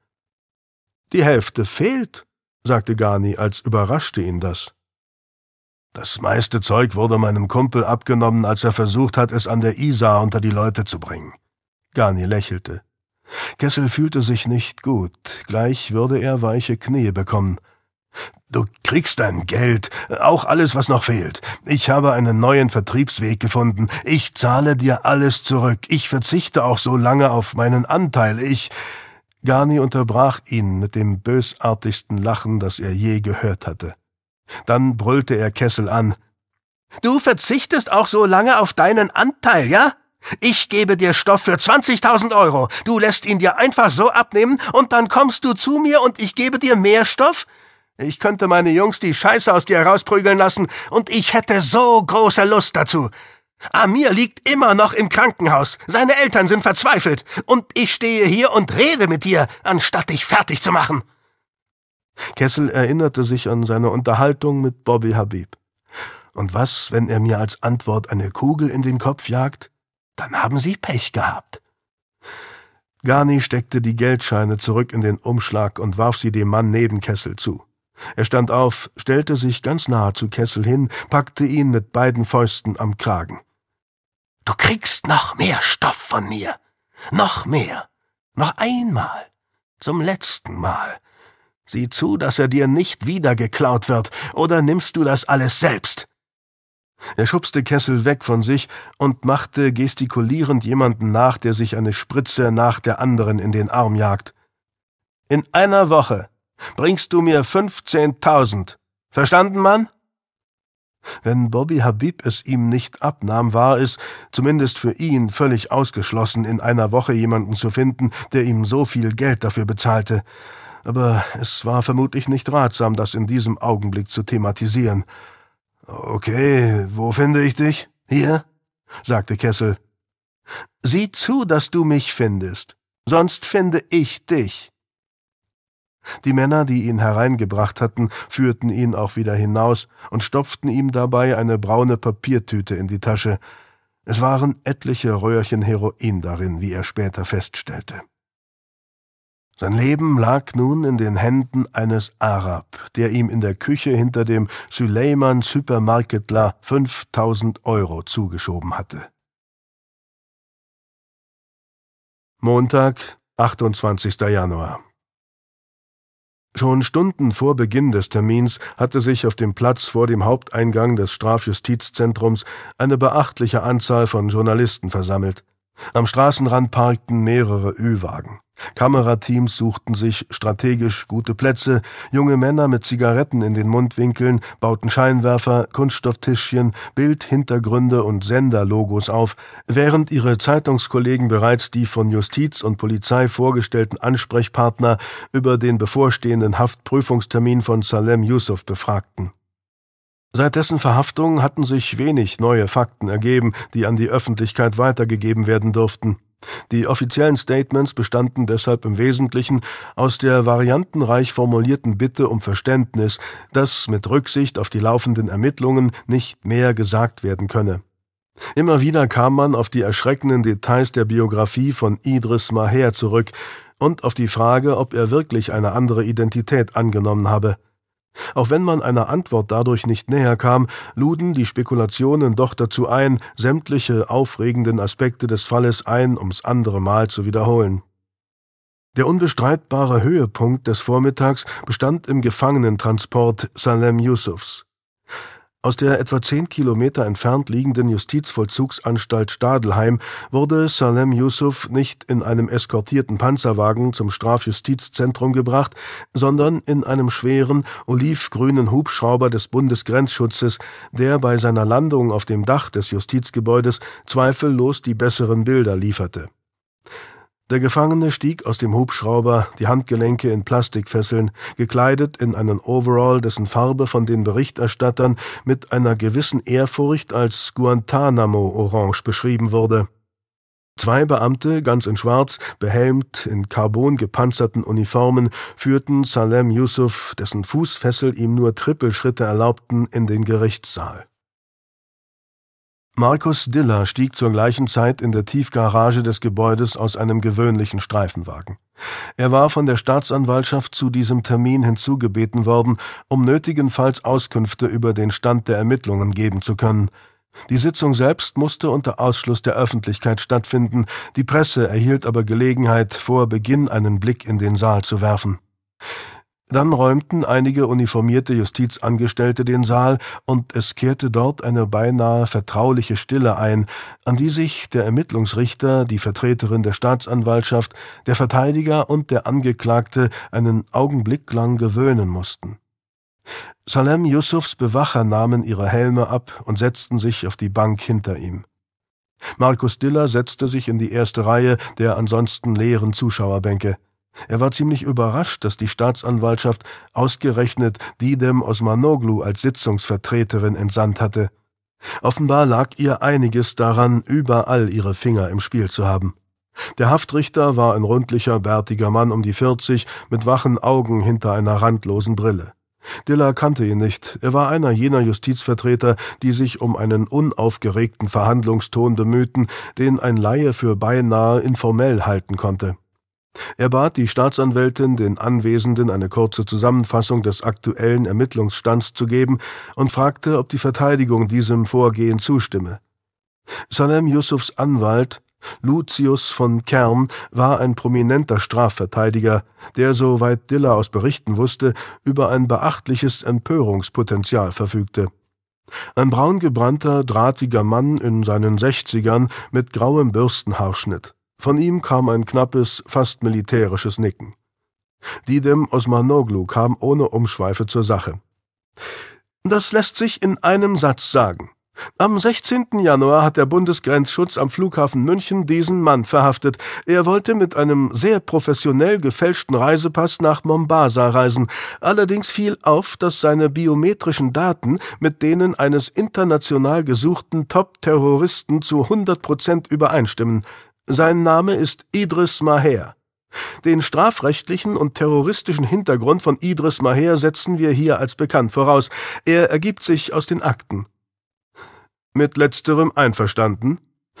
Die Hälfte fehlt, sagte Gani, als überraschte ihn das. Das meiste Zeug wurde meinem Kumpel abgenommen, als er versucht hat, es an der Isar unter die Leute zu bringen. Gani lächelte. Kessel fühlte sich nicht gut, gleich würde er weiche Knie bekommen. Du kriegst dein Geld, auch alles, was noch fehlt. Ich habe einen neuen Vertriebsweg gefunden. Ich zahle dir alles zurück. Ich verzichte auch so lange auf meinen Anteil. Ich. Garni unterbrach ihn mit dem bösartigsten Lachen, das er je gehört hatte. Dann brüllte er Kessel an. Du verzichtest auch so lange auf deinen Anteil, ja? Ich gebe dir Stoff für 20.000 Euro. Du lässt ihn dir einfach so abnehmen und dann kommst du zu mir und ich gebe dir mehr Stoff? Ich könnte meine Jungs die Scheiße aus dir herausprügeln lassen, und ich hätte so große Lust dazu. Amir liegt immer noch im Krankenhaus, seine Eltern sind verzweifelt, und ich stehe hier und rede mit dir, anstatt dich fertig zu machen. Kessel erinnerte sich an seine Unterhaltung mit Bobby Habib. Und was, wenn er mir als Antwort eine Kugel in den Kopf jagt? Dann haben sie Pech gehabt. Garni steckte die Geldscheine zurück in den Umschlag und warf sie dem Mann neben Kessel zu. Er stand auf, stellte sich ganz nahe zu Kessel hin, packte ihn mit beiden Fäusten am Kragen. Du kriegst noch mehr Stoff von mir. Noch mehr. Noch einmal. Zum letzten Mal. Sieh zu, dass er dir nicht wieder geklaut wird, oder nimmst du das alles selbst? Er schubste Kessel weg von sich und machte gestikulierend jemanden nach, der sich eine Spritze nach der anderen in den Arm jagt. In einer Woche, bringst du mir fünfzehntausend. Verstanden, Mann? Wenn Bobby Habib es ihm nicht abnahm, war es, zumindest für ihn, völlig ausgeschlossen, in einer Woche jemanden zu finden, der ihm so viel Geld dafür bezahlte. Aber es war vermutlich nicht ratsam, das in diesem Augenblick zu thematisieren. Okay, wo finde ich dich? Hier? sagte Kessel. Sieh zu, dass du mich findest, sonst finde ich dich. Die Männer, die ihn hereingebracht hatten, führten ihn auch wieder hinaus und stopften ihm dabei eine braune Papiertüte in die Tasche. Es waren etliche Röhrchen Heroin darin, wie er später feststellte. Sein Leben lag nun in den Händen eines Arab, der ihm in der Küche hinter dem Suleiman Supermarketler 5000 Euro zugeschoben hatte. Montag, 28. Januar Schon Stunden vor Beginn des Termins hatte sich auf dem Platz vor dem Haupteingang des Strafjustizzentrums eine beachtliche Anzahl von Journalisten versammelt. Am Straßenrand parkten mehrere Ü-Wagen. Kamerateams suchten sich strategisch gute Plätze, junge Männer mit Zigaretten in den Mundwinkeln bauten Scheinwerfer, Kunststofftischchen, Bildhintergründe und Senderlogos auf, während ihre Zeitungskollegen bereits die von Justiz und Polizei vorgestellten Ansprechpartner über den bevorstehenden Haftprüfungstermin von Salem Yusuf befragten. Seit dessen Verhaftung hatten sich wenig neue Fakten ergeben, die an die Öffentlichkeit weitergegeben werden durften. Die offiziellen Statements bestanden deshalb im Wesentlichen aus der variantenreich formulierten Bitte um Verständnis, dass mit Rücksicht auf die laufenden Ermittlungen nicht mehr gesagt werden könne. Immer wieder kam man auf die erschreckenden Details der Biografie von Idris Maher zurück und auf die Frage, ob er wirklich eine andere Identität angenommen habe. Auch wenn man einer Antwort dadurch nicht näher kam, luden die Spekulationen doch dazu ein, sämtliche aufregenden Aspekte des Falles ein ums andere Mal zu wiederholen. Der unbestreitbare Höhepunkt des Vormittags bestand im Gefangenentransport Salem Yusufs. Aus der etwa zehn Kilometer entfernt liegenden Justizvollzugsanstalt Stadelheim wurde Salem Yusuf nicht in einem eskortierten Panzerwagen zum Strafjustizzentrum gebracht, sondern in einem schweren, olivgrünen Hubschrauber des Bundesgrenzschutzes, der bei seiner Landung auf dem Dach des Justizgebäudes zweifellos die besseren Bilder lieferte. Der Gefangene stieg aus dem Hubschrauber, die Handgelenke in Plastikfesseln, gekleidet in einen Overall, dessen Farbe von den Berichterstattern mit einer gewissen Ehrfurcht als Guantanamo-Orange beschrieben wurde. Zwei Beamte, ganz in Schwarz, behelmt, in Carbon gepanzerten Uniformen, führten Salem Yusuf, dessen Fußfessel ihm nur Trippelschritte erlaubten, in den Gerichtssaal. Markus Diller stieg zur gleichen Zeit in der Tiefgarage des Gebäudes aus einem gewöhnlichen Streifenwagen. Er war von der Staatsanwaltschaft zu diesem Termin hinzugebeten worden, um nötigenfalls Auskünfte über den Stand der Ermittlungen geben zu können. Die Sitzung selbst musste unter Ausschluss der Öffentlichkeit stattfinden, die Presse erhielt aber Gelegenheit, vor Beginn einen Blick in den Saal zu werfen. Dann räumten einige uniformierte Justizangestellte den Saal, und es kehrte dort eine beinahe vertrauliche Stille ein, an die sich der Ermittlungsrichter, die Vertreterin der Staatsanwaltschaft, der Verteidiger und der Angeklagte einen Augenblick lang gewöhnen mussten. Salem Yusufs Bewacher nahmen ihre Helme ab und setzten sich auf die Bank hinter ihm. Markus Diller setzte sich in die erste Reihe der ansonsten leeren Zuschauerbänke. Er war ziemlich überrascht, dass die Staatsanwaltschaft ausgerechnet Didem Osmanoglu als Sitzungsvertreterin entsandt hatte. Offenbar lag ihr einiges daran, überall ihre Finger im Spiel zu haben. Der Haftrichter war ein rundlicher, bärtiger Mann um die 40 mit wachen Augen hinter einer randlosen Brille. Dilla kannte ihn nicht. Er war einer jener Justizvertreter, die sich um einen unaufgeregten Verhandlungston bemühten, den ein Laie für beinahe informell halten konnte. Er bat die Staatsanwältin, den Anwesenden eine kurze Zusammenfassung des aktuellen Ermittlungsstands zu geben und fragte, ob die Verteidigung diesem Vorgehen zustimme. Salem Yusufs Anwalt, Lucius von Kern, war ein prominenter Strafverteidiger, der, soweit Diller aus Berichten wusste, über ein beachtliches Empörungspotenzial verfügte. Ein braungebrannter, drahtiger Mann in seinen Sechzigern mit grauem Bürstenhaarschnitt. Von ihm kam ein knappes, fast militärisches Nicken. Didem Osmanoglu kam ohne Umschweife zur Sache. Das lässt sich in einem Satz sagen. Am 16. Januar hat der Bundesgrenzschutz am Flughafen München diesen Mann verhaftet. Er wollte mit einem sehr professionell gefälschten Reisepass nach Mombasa reisen. Allerdings fiel auf, dass seine biometrischen Daten mit denen eines international gesuchten Top-Terroristen zu 100 Prozent übereinstimmen. Sein Name ist Idris Maher. Den strafrechtlichen und terroristischen Hintergrund von Idris Maher setzen wir hier als bekannt voraus. Er ergibt sich aus den Akten. Mit letzterem einverstanden?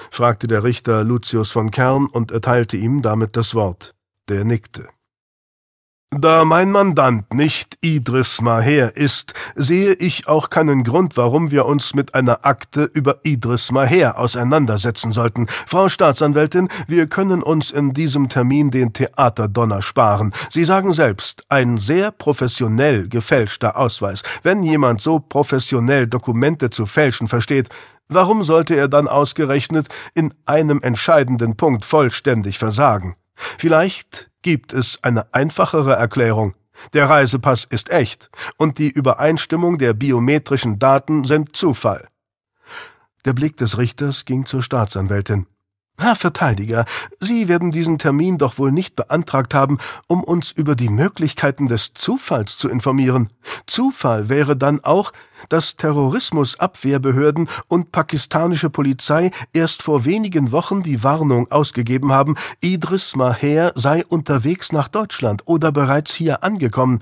fragte der Richter Lucius von Kern und erteilte ihm damit das Wort. Der nickte. Da mein Mandant nicht Idris Maher ist, sehe ich auch keinen Grund, warum wir uns mit einer Akte über Idris Maher auseinandersetzen sollten. Frau Staatsanwältin, wir können uns in diesem Termin den Theaterdonner sparen. Sie sagen selbst, ein sehr professionell gefälschter Ausweis. Wenn jemand so professionell Dokumente zu fälschen versteht, warum sollte er dann ausgerechnet in einem entscheidenden Punkt vollständig versagen? Vielleicht gibt es eine einfachere Erklärung. Der Reisepass ist echt und die Übereinstimmung der biometrischen Daten sind Zufall. Der Blick des Richters ging zur Staatsanwältin. Herr ah, Verteidiger, Sie werden diesen Termin doch wohl nicht beantragt haben, um uns über die Möglichkeiten des Zufalls zu informieren. Zufall wäre dann auch, dass Terrorismusabwehrbehörden und pakistanische Polizei erst vor wenigen Wochen die Warnung ausgegeben haben, Idris Maher sei unterwegs nach Deutschland oder bereits hier angekommen.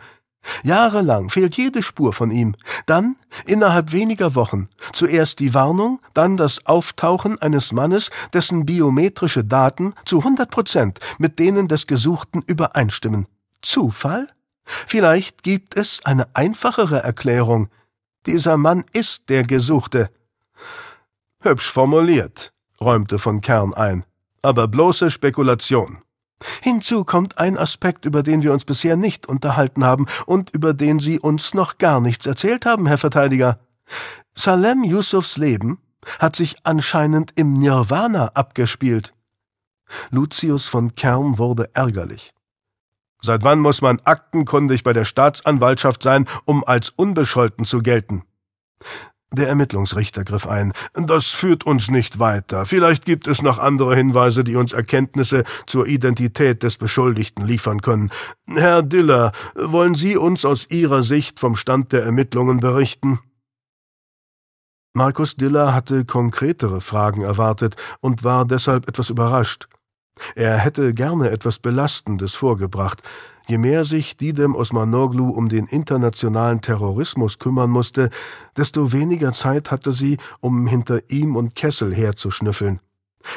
Jahrelang fehlt jede Spur von ihm. Dann, innerhalb weniger Wochen, zuerst die Warnung, dann das Auftauchen eines Mannes, dessen biometrische Daten zu 100 Prozent mit denen des Gesuchten übereinstimmen. Zufall? Vielleicht gibt es eine einfachere Erklärung. Dieser Mann ist der Gesuchte. Hübsch formuliert, räumte von Kern ein, aber bloße Spekulation. Hinzu kommt ein Aspekt, über den wir uns bisher nicht unterhalten haben und über den Sie uns noch gar nichts erzählt haben, Herr Verteidiger. Salem Yusufs Leben hat sich anscheinend im Nirvana abgespielt. Lucius von Kern wurde ärgerlich. Seit wann muss man aktenkundig bei der Staatsanwaltschaft sein, um als unbescholten zu gelten? Der Ermittlungsrichter griff ein. Das führt uns nicht weiter. Vielleicht gibt es noch andere Hinweise, die uns Erkenntnisse zur Identität des Beschuldigten liefern können. Herr Diller, wollen Sie uns aus Ihrer Sicht vom Stand der Ermittlungen berichten? Markus Diller hatte konkretere Fragen erwartet und war deshalb etwas überrascht. Er hätte gerne etwas Belastendes vorgebracht, Je mehr sich Didem Osmanoglu um den internationalen Terrorismus kümmern musste, desto weniger Zeit hatte sie, um hinter ihm und Kessel herzuschnüffeln.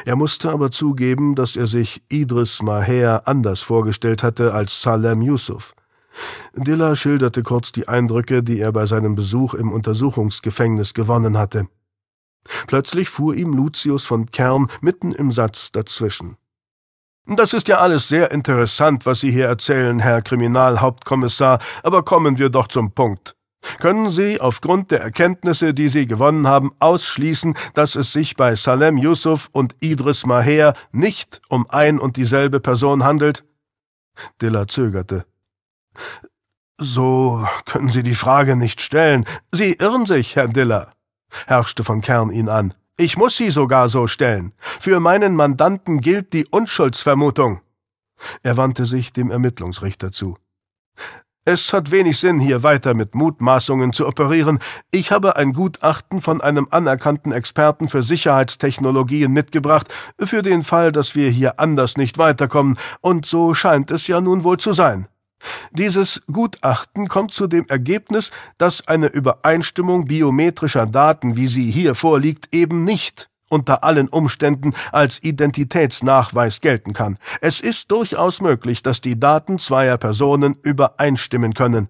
Er musste aber zugeben, dass er sich Idris Maher anders vorgestellt hatte als Salem Yusuf. Dilla schilderte kurz die Eindrücke, die er bei seinem Besuch im Untersuchungsgefängnis gewonnen hatte. Plötzlich fuhr ihm Lucius von Kern mitten im Satz dazwischen. Das ist ja alles sehr interessant, was Sie hier erzählen, Herr Kriminalhauptkommissar, aber kommen wir doch zum Punkt. Können Sie aufgrund der Erkenntnisse, die Sie gewonnen haben, ausschließen, dass es sich bei Salem Yusuf und Idris Maher nicht um ein und dieselbe Person handelt? Diller zögerte. So können Sie die Frage nicht stellen. Sie irren sich, Herr Diller, herrschte von Kern ihn an. Ich muss sie sogar so stellen. Für meinen Mandanten gilt die Unschuldsvermutung. Er wandte sich dem Ermittlungsrichter zu. Es hat wenig Sinn, hier weiter mit Mutmaßungen zu operieren. Ich habe ein Gutachten von einem anerkannten Experten für Sicherheitstechnologien mitgebracht, für den Fall, dass wir hier anders nicht weiterkommen, und so scheint es ja nun wohl zu sein. Dieses Gutachten kommt zu dem Ergebnis, dass eine Übereinstimmung biometrischer Daten, wie sie hier vorliegt, eben nicht unter allen Umständen als Identitätsnachweis gelten kann. Es ist durchaus möglich, dass die Daten zweier Personen übereinstimmen können.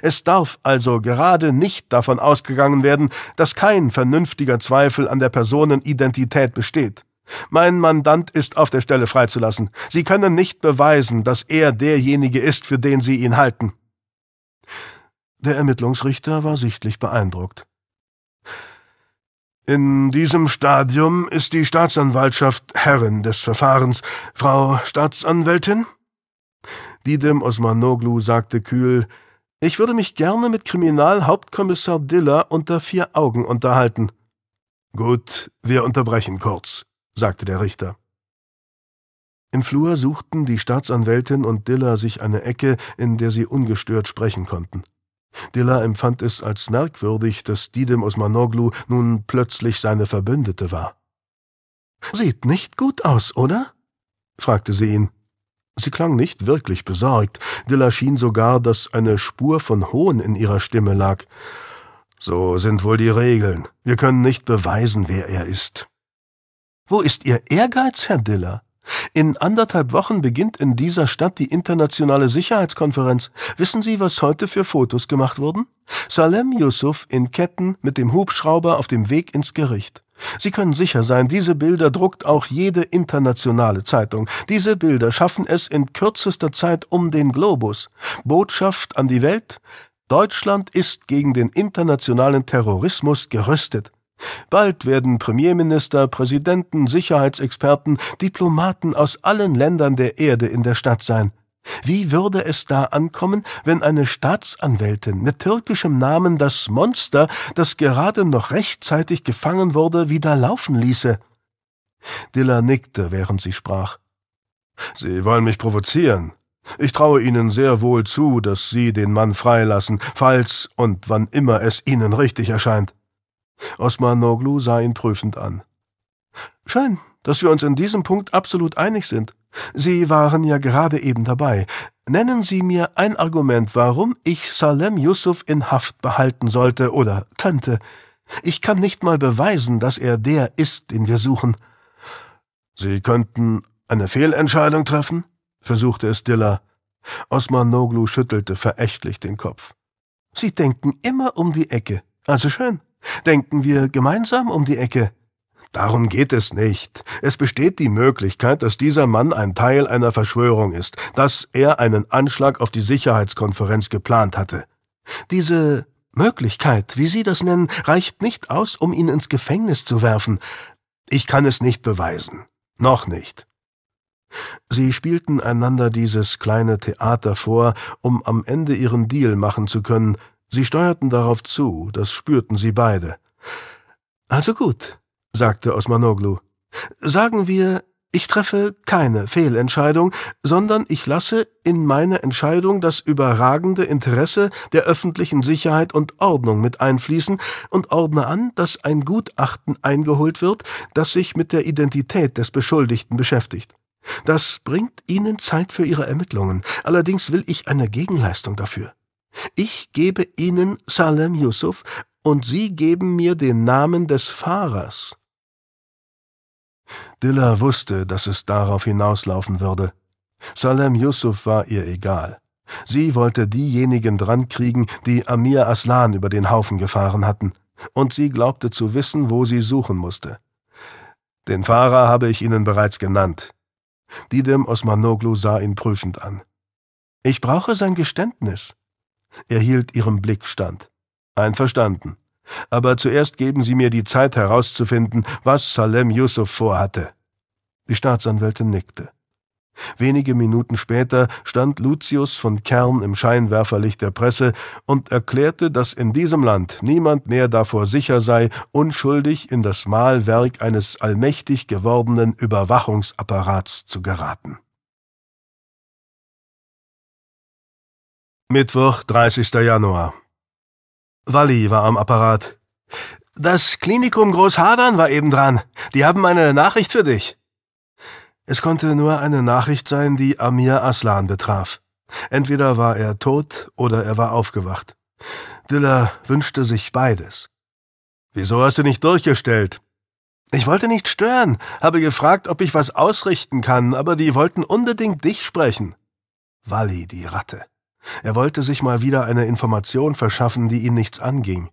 Es darf also gerade nicht davon ausgegangen werden, dass kein vernünftiger Zweifel an der Personenidentität besteht. Mein Mandant ist auf der Stelle freizulassen. Sie können nicht beweisen, dass er derjenige ist, für den Sie ihn halten. Der Ermittlungsrichter war sichtlich beeindruckt. In diesem Stadium ist die Staatsanwaltschaft Herrin des Verfahrens. Frau Staatsanwältin? Didem Osmanoglu sagte kühl, ich würde mich gerne mit Kriminalhauptkommissar Diller unter vier Augen unterhalten. Gut, wir unterbrechen kurz sagte der Richter. Im Flur suchten die Staatsanwältin und Diller sich eine Ecke, in der sie ungestört sprechen konnten. Diller empfand es als merkwürdig, dass Didem Osmanoglu nun plötzlich seine Verbündete war. Sieht nicht gut aus, oder? fragte sie ihn. Sie klang nicht wirklich besorgt. Diller schien sogar, dass eine Spur von Hohn in ihrer Stimme lag. So sind wohl die Regeln. Wir können nicht beweisen, wer er ist. Wo ist Ihr Ehrgeiz, Herr Diller? In anderthalb Wochen beginnt in dieser Stadt die internationale Sicherheitskonferenz. Wissen Sie, was heute für Fotos gemacht wurden? Salem Yusuf in Ketten mit dem Hubschrauber auf dem Weg ins Gericht. Sie können sicher sein, diese Bilder druckt auch jede internationale Zeitung. Diese Bilder schaffen es in kürzester Zeit um den Globus. Botschaft an die Welt? Deutschland ist gegen den internationalen Terrorismus gerüstet. Bald werden Premierminister, Präsidenten, Sicherheitsexperten, Diplomaten aus allen Ländern der Erde in der Stadt sein. Wie würde es da ankommen, wenn eine Staatsanwältin mit türkischem Namen das Monster, das gerade noch rechtzeitig gefangen wurde, wieder laufen ließe? Dilla nickte, während sie sprach. Sie wollen mich provozieren. Ich traue Ihnen sehr wohl zu, dass Sie den Mann freilassen, falls und wann immer es Ihnen richtig erscheint. Osman Noglu sah ihn prüfend an. Schön, dass wir uns in diesem Punkt absolut einig sind. Sie waren ja gerade eben dabei. Nennen Sie mir ein Argument, warum ich Salem Yusuf in Haft behalten sollte oder könnte. Ich kann nicht mal beweisen, dass er der ist, den wir suchen. Sie könnten eine Fehlentscheidung treffen? versuchte es Diller. Osman Noglu schüttelte verächtlich den Kopf. Sie denken immer um die Ecke. Also schön. Denken wir gemeinsam um die Ecke. Darum geht es nicht. Es besteht die Möglichkeit, dass dieser Mann ein Teil einer Verschwörung ist, dass er einen Anschlag auf die Sicherheitskonferenz geplant hatte. Diese Möglichkeit, wie Sie das nennen, reicht nicht aus, um ihn ins Gefängnis zu werfen. Ich kann es nicht beweisen. Noch nicht. Sie spielten einander dieses kleine Theater vor, um am Ende ihren Deal machen zu können, Sie steuerten darauf zu, das spürten sie beide. Also gut, sagte Osmanoglu. Sagen wir, ich treffe keine Fehlentscheidung, sondern ich lasse in meine Entscheidung das überragende Interesse der öffentlichen Sicherheit und Ordnung mit einfließen und ordne an, dass ein Gutachten eingeholt wird, das sich mit der Identität des Beschuldigten beschäftigt. Das bringt Ihnen Zeit für Ihre Ermittlungen, allerdings will ich eine Gegenleistung dafür. Ich gebe Ihnen Salem Yusuf und Sie geben mir den Namen des Fahrers. Dilla wusste, dass es darauf hinauslaufen würde. Salem Yusuf war ihr egal. Sie wollte diejenigen drankriegen, die Amir Aslan über den Haufen gefahren hatten, und sie glaubte zu wissen, wo sie suchen musste. Den Fahrer habe ich Ihnen bereits genannt. Didem Osmanoglu sah ihn prüfend an. Ich brauche sein Geständnis. Er hielt ihrem Blick stand. Einverstanden. Aber zuerst geben Sie mir die Zeit herauszufinden, was Salem Yusuf vorhatte. Die Staatsanwältin nickte. Wenige Minuten später stand Lucius von Kern im Scheinwerferlicht der Presse und erklärte, dass in diesem Land niemand mehr davor sicher sei, unschuldig in das Mahlwerk eines allmächtig gewordenen Überwachungsapparats zu geraten. Mittwoch, 30. Januar. Walli war am Apparat. Das Klinikum Großhadern war eben dran. Die haben eine Nachricht für dich. Es konnte nur eine Nachricht sein, die Amir Aslan betraf. Entweder war er tot oder er war aufgewacht. Diller wünschte sich beides. Wieso hast du nicht durchgestellt? Ich wollte nicht stören, habe gefragt, ob ich was ausrichten kann, aber die wollten unbedingt dich sprechen. Walli, die Ratte. Er wollte sich mal wieder eine Information verschaffen, die ihn nichts anging.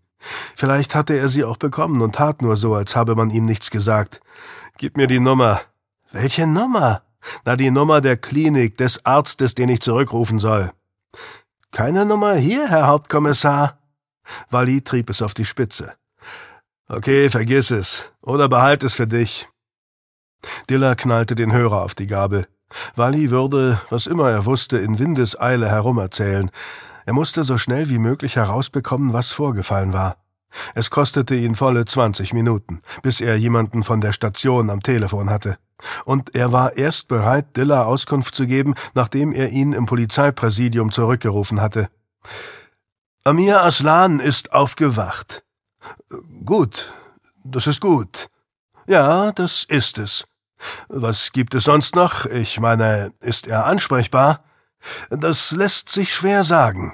Vielleicht hatte er sie auch bekommen und tat nur so, als habe man ihm nichts gesagt. Gib mir die Nummer. Welche Nummer? Na, die Nummer der Klinik, des Arztes, den ich zurückrufen soll. Keine Nummer hier, Herr Hauptkommissar. Wally trieb es auf die Spitze. Okay, vergiss es. Oder behalt es für dich. Diller knallte den Hörer auf die Gabel. Wally würde, was immer er wusste, in Windeseile herumerzählen. Er musste so schnell wie möglich herausbekommen, was vorgefallen war. Es kostete ihn volle zwanzig Minuten, bis er jemanden von der Station am Telefon hatte. Und er war erst bereit, Diller Auskunft zu geben, nachdem er ihn im Polizeipräsidium zurückgerufen hatte. Amir Aslan ist aufgewacht. Gut, das ist gut. Ja, das ist es. Was gibt es sonst noch? Ich meine, ist er ansprechbar? Das lässt sich schwer sagen.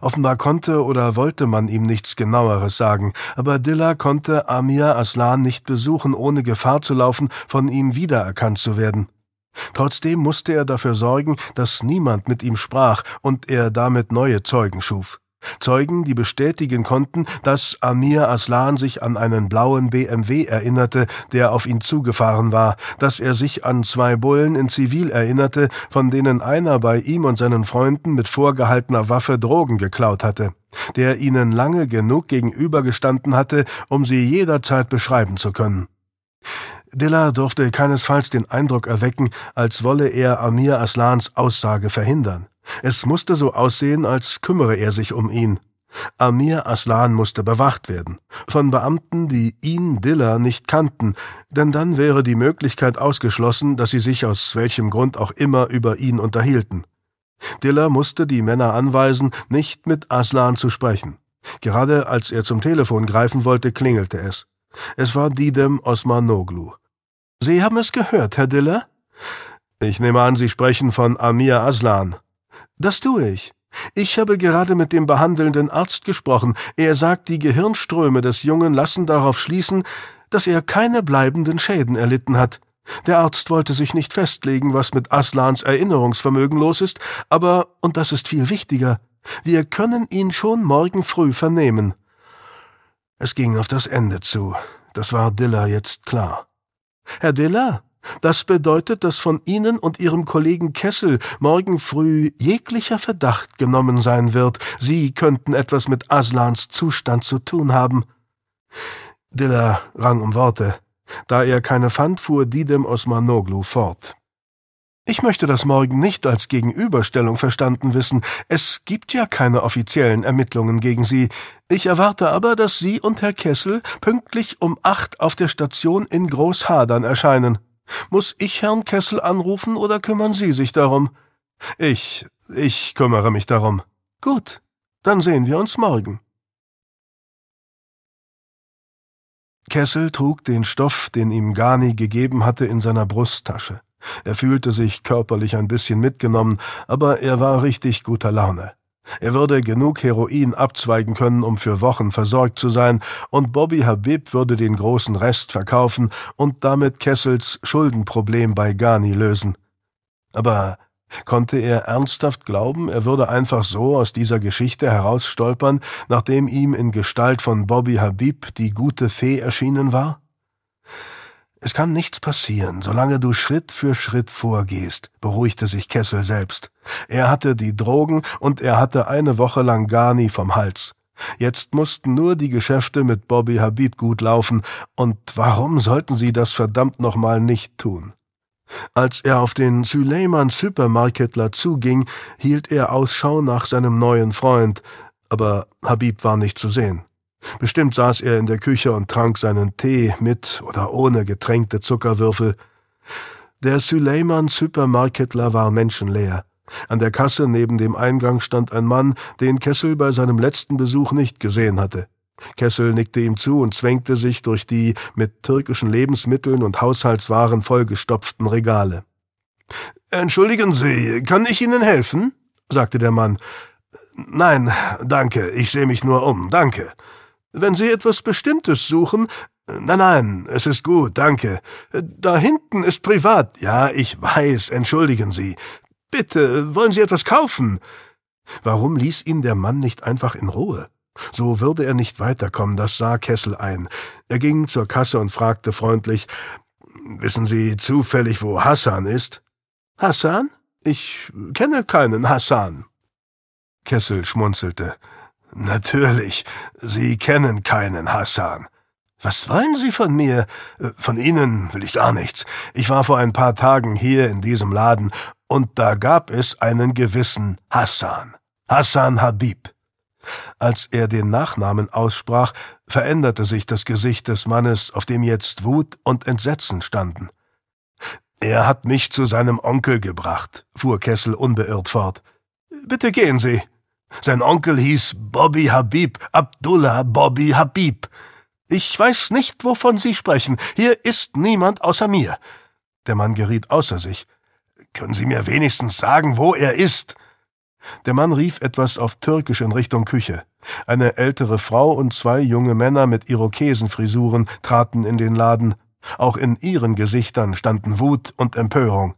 Offenbar konnte oder wollte man ihm nichts genaueres sagen, aber Dilla konnte Amir Aslan nicht besuchen, ohne Gefahr zu laufen, von ihm wiedererkannt zu werden. Trotzdem musste er dafür sorgen, dass niemand mit ihm sprach und er damit neue Zeugen schuf. Zeugen, die bestätigen konnten, dass Amir Aslan sich an einen blauen BMW erinnerte, der auf ihn zugefahren war, dass er sich an zwei Bullen in Zivil erinnerte, von denen einer bei ihm und seinen Freunden mit vorgehaltener Waffe Drogen geklaut hatte, der ihnen lange genug gegenübergestanden hatte, um sie jederzeit beschreiben zu können. Dilla durfte keinesfalls den Eindruck erwecken, als wolle er Amir Aslans Aussage verhindern. Es musste so aussehen, als kümmere er sich um ihn. Amir Aslan musste bewacht werden, von Beamten, die ihn Diller nicht kannten, denn dann wäre die Möglichkeit ausgeschlossen, dass sie sich aus welchem Grund auch immer über ihn unterhielten. Diller musste die Männer anweisen, nicht mit Aslan zu sprechen. Gerade als er zum Telefon greifen wollte, klingelte es. Es war Didem Osmanoglu. Sie haben es gehört, Herr Diller? Ich nehme an, Sie sprechen von Amir Aslan. Das tue ich. Ich habe gerade mit dem behandelnden Arzt gesprochen. Er sagt, die Gehirnströme des Jungen lassen darauf schließen, dass er keine bleibenden Schäden erlitten hat. Der Arzt wollte sich nicht festlegen, was mit Aslans Erinnerungsvermögen los ist, aber, und das ist viel wichtiger, wir können ihn schon morgen früh vernehmen. Es ging auf das Ende zu. Das war Diller jetzt klar. Herr Diller, das bedeutet, dass von Ihnen und Ihrem Kollegen Kessel morgen früh jeglicher Verdacht genommen sein wird, Sie könnten etwas mit Aslans Zustand zu tun haben. Diller rang um Worte. Da er keine fand, fuhr Didem Osmanoglu fort. Ich möchte das morgen nicht als Gegenüberstellung verstanden wissen. Es gibt ja keine offiziellen Ermittlungen gegen Sie. Ich erwarte aber, dass Sie und Herr Kessel pünktlich um acht auf der Station in Großhadern erscheinen. Muss ich Herrn Kessel anrufen oder kümmern Sie sich darum? Ich, ich kümmere mich darum. Gut, dann sehen wir uns morgen. Kessel trug den Stoff, den ihm Gani gegeben hatte, in seiner Brusttasche. Er fühlte sich körperlich ein bisschen mitgenommen, aber er war richtig guter Laune. Er würde genug Heroin abzweigen können, um für Wochen versorgt zu sein, und Bobby Habib würde den großen Rest verkaufen und damit Kessels Schuldenproblem bei Ghani lösen. Aber konnte er ernsthaft glauben, er würde einfach so aus dieser Geschichte herausstolpern, nachdem ihm in Gestalt von Bobby Habib die gute Fee erschienen war? Es kann nichts passieren, solange du Schritt für Schritt vorgehst, beruhigte sich Kessel selbst. Er hatte die Drogen und er hatte eine Woche lang Garni vom Hals. Jetzt mussten nur die Geschäfte mit Bobby Habib gut laufen, und warum sollten sie das verdammt nochmal nicht tun? Als er auf den Süleyman Supermarketler zuging, hielt er Ausschau nach seinem neuen Freund, aber Habib war nicht zu sehen. Bestimmt saß er in der Küche und trank seinen Tee mit oder ohne getränkte Zuckerwürfel. Der Süleyman Supermarketler war menschenleer. An der Kasse neben dem Eingang stand ein Mann, den Kessel bei seinem letzten Besuch nicht gesehen hatte. Kessel nickte ihm zu und zwängte sich durch die mit türkischen Lebensmitteln und Haushaltswaren vollgestopften Regale. Entschuldigen Sie, kann ich Ihnen helfen? sagte der Mann. Nein, danke, ich sehe mich nur um, danke. Wenn Sie etwas Bestimmtes suchen, Nein, nein, es ist gut, danke. Da hinten ist privat. Ja, ich weiß, entschuldigen Sie. Bitte, wollen Sie etwas kaufen? Warum ließ ihn der Mann nicht einfach in Ruhe? So würde er nicht weiterkommen, das sah Kessel ein. Er ging zur Kasse und fragte freundlich, Wissen Sie zufällig, wo Hassan ist? Hassan? Ich kenne keinen Hassan. Kessel schmunzelte. Natürlich, Sie kennen keinen Hassan. Was wollen Sie von mir? Von Ihnen will ich gar nichts. Ich war vor ein paar Tagen hier in diesem Laden und da gab es einen gewissen Hassan, Hassan Habib. Als er den Nachnamen aussprach, veränderte sich das Gesicht des Mannes, auf dem jetzt Wut und Entsetzen standen. Er hat mich zu seinem Onkel gebracht, fuhr Kessel unbeirrt fort. Bitte gehen Sie. Sein Onkel hieß Bobby Habib, Abdullah Bobby Habib. Ich weiß nicht, wovon Sie sprechen. Hier ist niemand außer mir. Der Mann geriet außer sich. Können Sie mir wenigstens sagen, wo er ist? Der Mann rief etwas auf Türkisch in Richtung Küche. Eine ältere Frau und zwei junge Männer mit Irokesenfrisuren traten in den Laden. Auch in ihren Gesichtern standen Wut und Empörung.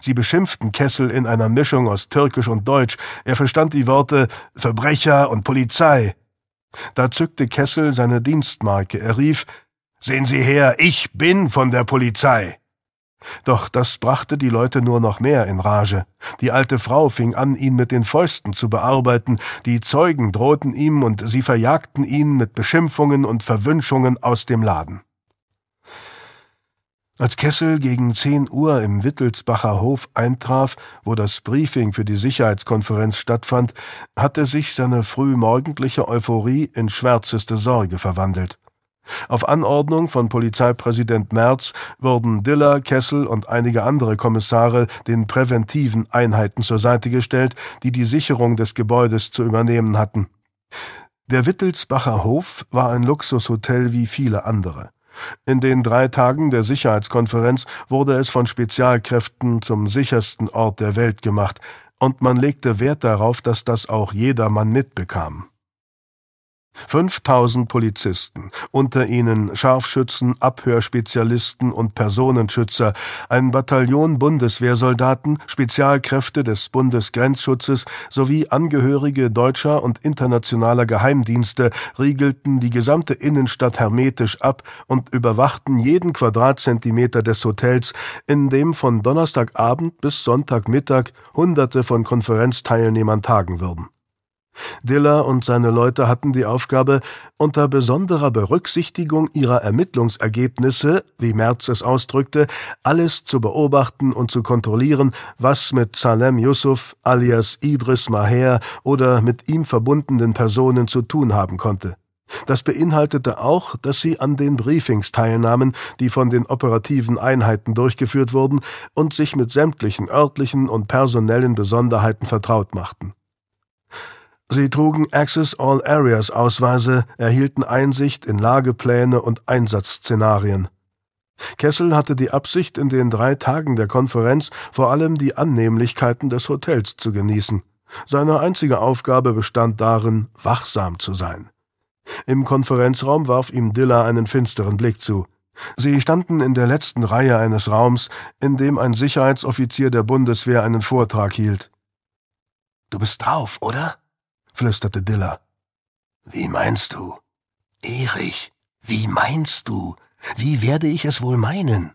Sie beschimpften Kessel in einer Mischung aus Türkisch und Deutsch. Er verstand die Worte Verbrecher und Polizei. Da zückte Kessel seine Dienstmarke. Er rief Sehen Sie her, ich bin von der Polizei. Doch das brachte die Leute nur noch mehr in Rage. Die alte Frau fing an, ihn mit den Fäusten zu bearbeiten, die Zeugen drohten ihm und sie verjagten ihn mit Beschimpfungen und Verwünschungen aus dem Laden. Als Kessel gegen zehn Uhr im Wittelsbacher Hof eintraf, wo das Briefing für die Sicherheitskonferenz stattfand, hatte sich seine frühmorgendliche Euphorie in schwärzeste Sorge verwandelt. Auf Anordnung von Polizeipräsident Merz wurden Diller, Kessel und einige andere Kommissare den präventiven Einheiten zur Seite gestellt, die die Sicherung des Gebäudes zu übernehmen hatten. Der Wittelsbacher Hof war ein Luxushotel wie viele andere. In den drei Tagen der Sicherheitskonferenz wurde es von Spezialkräften zum sichersten Ort der Welt gemacht, und man legte Wert darauf, dass das auch jedermann mitbekam. 5000 Polizisten, unter ihnen Scharfschützen, Abhörspezialisten und Personenschützer, ein Bataillon Bundeswehrsoldaten, Spezialkräfte des Bundesgrenzschutzes sowie Angehörige deutscher und internationaler Geheimdienste riegelten die gesamte Innenstadt hermetisch ab und überwachten jeden Quadratzentimeter des Hotels, in dem von Donnerstagabend bis Sonntagmittag Hunderte von Konferenzteilnehmern tagen würden. Diller und seine Leute hatten die Aufgabe, unter besonderer Berücksichtigung ihrer Ermittlungsergebnisse, wie Merz es ausdrückte, alles zu beobachten und zu kontrollieren, was mit Salem Yusuf alias Idris Maher oder mit ihm verbundenen Personen zu tun haben konnte. Das beinhaltete auch, dass sie an den Briefings teilnahmen, die von den operativen Einheiten durchgeführt wurden und sich mit sämtlichen örtlichen und personellen Besonderheiten vertraut machten. Sie trugen Access All Areas Ausweise, erhielten Einsicht in Lagepläne und Einsatzszenarien. Kessel hatte die Absicht, in den drei Tagen der Konferenz vor allem die Annehmlichkeiten des Hotels zu genießen. Seine einzige Aufgabe bestand darin, wachsam zu sein. Im Konferenzraum warf ihm Diller einen finsteren Blick zu. Sie standen in der letzten Reihe eines Raums, in dem ein Sicherheitsoffizier der Bundeswehr einen Vortrag hielt. Du bist drauf, oder? flüsterte Diller. Wie meinst du? Erich, wie meinst du? Wie werde ich es wohl meinen?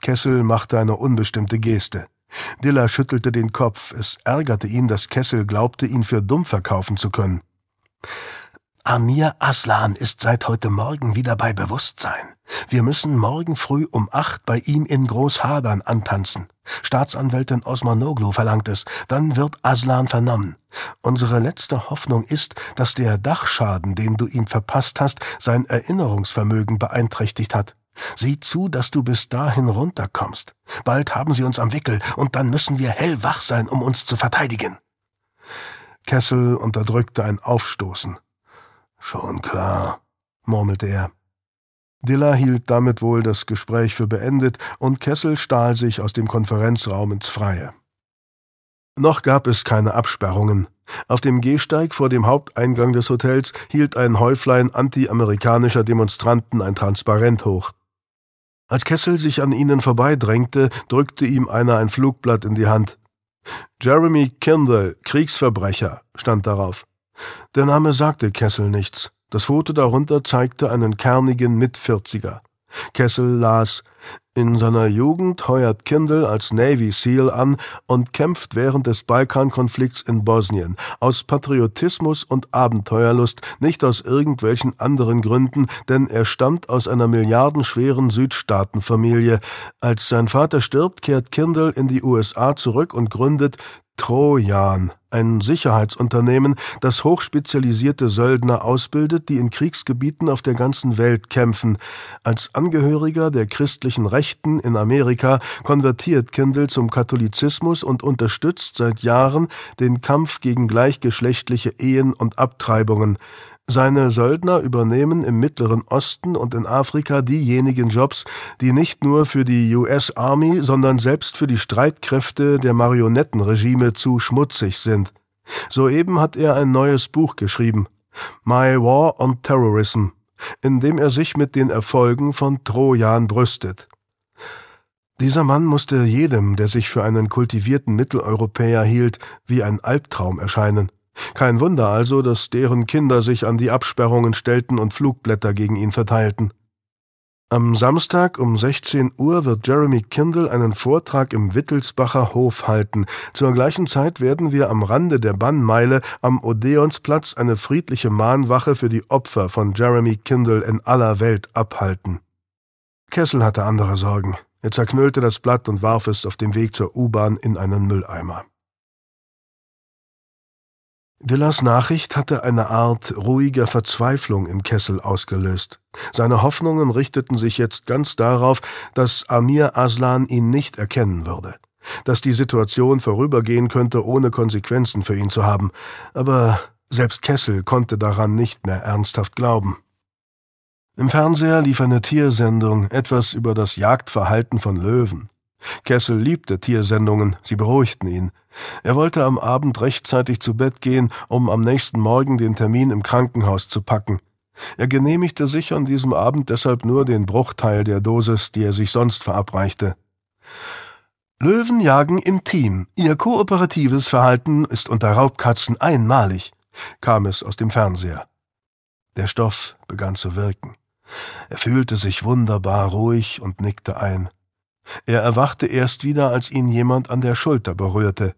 Kessel machte eine unbestimmte Geste. Diller schüttelte den Kopf, es ärgerte ihn, dass Kessel glaubte, ihn für dumm verkaufen zu können. Amir Aslan ist seit heute Morgen wieder bei Bewusstsein. Wir müssen morgen früh um acht bei ihm in Großhadern antanzen. Staatsanwältin Osmanoglu verlangt es. Dann wird Aslan vernommen. Unsere letzte Hoffnung ist, dass der Dachschaden, den du ihm verpasst hast, sein Erinnerungsvermögen beeinträchtigt hat. Sieh zu, dass du bis dahin runterkommst. Bald haben sie uns am Wickel, und dann müssen wir hellwach sein, um uns zu verteidigen. Kessel unterdrückte ein Aufstoßen. Schon klar, murmelte er. Diller hielt damit wohl das Gespräch für beendet und Kessel stahl sich aus dem Konferenzraum ins Freie. Noch gab es keine Absperrungen. Auf dem Gehsteig vor dem Haupteingang des Hotels hielt ein Häuflein antiamerikanischer Demonstranten ein Transparent hoch. Als Kessel sich an ihnen vorbeidrängte, drückte ihm einer ein Flugblatt in die Hand. Jeremy Kindle, Kriegsverbrecher, stand darauf. Der Name sagte Kessel nichts. Das Foto darunter zeigte einen kernigen Mitvierziger. Kessel las in seiner Jugend heuert Kindle als Navy SEAL an und kämpft während des Balkankonflikts in Bosnien aus Patriotismus und Abenteuerlust, nicht aus irgendwelchen anderen Gründen, denn er stammt aus einer milliardenschweren Südstaatenfamilie. Als sein Vater stirbt, kehrt Kindle in die USA zurück und gründet Trojan, ein Sicherheitsunternehmen, das hochspezialisierte Söldner ausbildet, die in Kriegsgebieten auf der ganzen Welt kämpfen. Als Angehöriger der christlichen christlichen Rechten in Amerika konvertiert Kindle zum Katholizismus und unterstützt seit Jahren den Kampf gegen gleichgeschlechtliche Ehen und Abtreibungen. Seine Söldner übernehmen im Mittleren Osten und in Afrika diejenigen Jobs, die nicht nur für die US Army, sondern selbst für die Streitkräfte der Marionettenregime zu schmutzig sind. Soeben hat er ein neues Buch geschrieben My War on Terrorism indem er sich mit den Erfolgen von Trojan brüstet. Dieser Mann musste jedem, der sich für einen kultivierten Mitteleuropäer hielt, wie ein Albtraum erscheinen. Kein Wunder also, dass deren Kinder sich an die Absperrungen stellten und Flugblätter gegen ihn verteilten. Am Samstag um 16 Uhr wird Jeremy Kindle einen Vortrag im Wittelsbacher Hof halten. Zur gleichen Zeit werden wir am Rande der Bannmeile am Odeonsplatz eine friedliche Mahnwache für die Opfer von Jeremy Kindle in aller Welt abhalten. Kessel hatte andere Sorgen. Er zerknüllte das Blatt und warf es auf dem Weg zur U-Bahn in einen Mülleimer. Dillars Nachricht hatte eine Art ruhiger Verzweiflung im Kessel ausgelöst. Seine Hoffnungen richteten sich jetzt ganz darauf, dass Amir Aslan ihn nicht erkennen würde, dass die Situation vorübergehen könnte, ohne Konsequenzen für ihn zu haben, aber selbst Kessel konnte daran nicht mehr ernsthaft glauben. Im Fernseher lief eine Tiersendung etwas über das Jagdverhalten von Löwen. Kessel liebte Tiersendungen, sie beruhigten ihn. Er wollte am Abend rechtzeitig zu Bett gehen, um am nächsten Morgen den Termin im Krankenhaus zu packen. Er genehmigte sich an diesem Abend deshalb nur den Bruchteil der Dosis, die er sich sonst verabreichte. Löwen jagen im Team. Ihr kooperatives Verhalten ist unter Raubkatzen einmalig, kam es aus dem Fernseher. Der Stoff begann zu wirken. Er fühlte sich wunderbar ruhig und nickte ein. Er erwachte erst wieder, als ihn jemand an der Schulter berührte.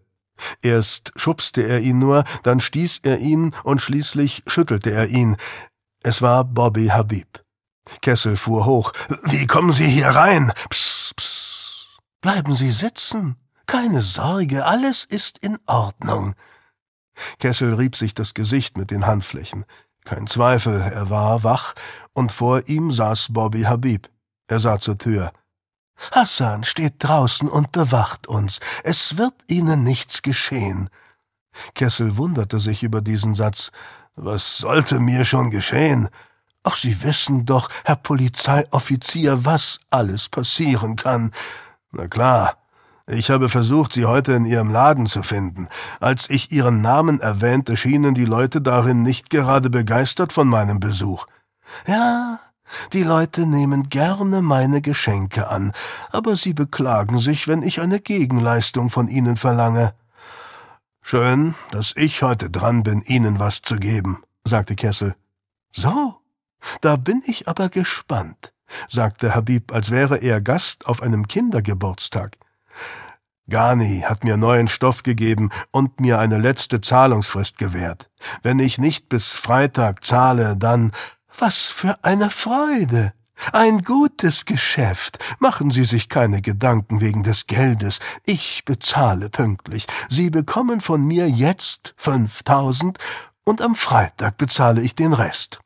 Erst schubste er ihn nur, dann stieß er ihn und schließlich schüttelte er ihn. Es war Bobby Habib. Kessel fuhr hoch. Wie kommen Sie hier rein? Psst, psst. Bleiben Sie sitzen. Keine Sorge, alles ist in Ordnung. Kessel rieb sich das Gesicht mit den Handflächen. Kein Zweifel, er war wach, und vor ihm saß Bobby Habib. Er sah zur Tür. Hassan steht draußen und bewacht uns. Es wird ihnen nichts geschehen. Kessel wunderte sich über diesen Satz. Was sollte mir schon geschehen? Ach, Sie wissen doch, Herr Polizeioffizier, was alles passieren kann. Na klar, ich habe versucht, sie heute in ihrem Laden zu finden. Als ich ihren Namen erwähnte, schienen die Leute darin nicht gerade begeistert von meinem Besuch. Ja, die Leute nehmen gerne meine Geschenke an, aber sie beklagen sich, wenn ich eine Gegenleistung von ihnen verlange. Schön, dass ich heute dran bin, Ihnen was zu geben, sagte Kessel. So, da bin ich aber gespannt, sagte Habib, als wäre er Gast auf einem Kindergeburtstag. Ghani hat mir neuen Stoff gegeben und mir eine letzte Zahlungsfrist gewährt. Wenn ich nicht bis Freitag zahle, dann was für eine Freude! Ein gutes Geschäft. Machen Sie sich keine Gedanken wegen des Geldes. Ich bezahle pünktlich. Sie bekommen von mir jetzt fünftausend und am Freitag bezahle ich den Rest.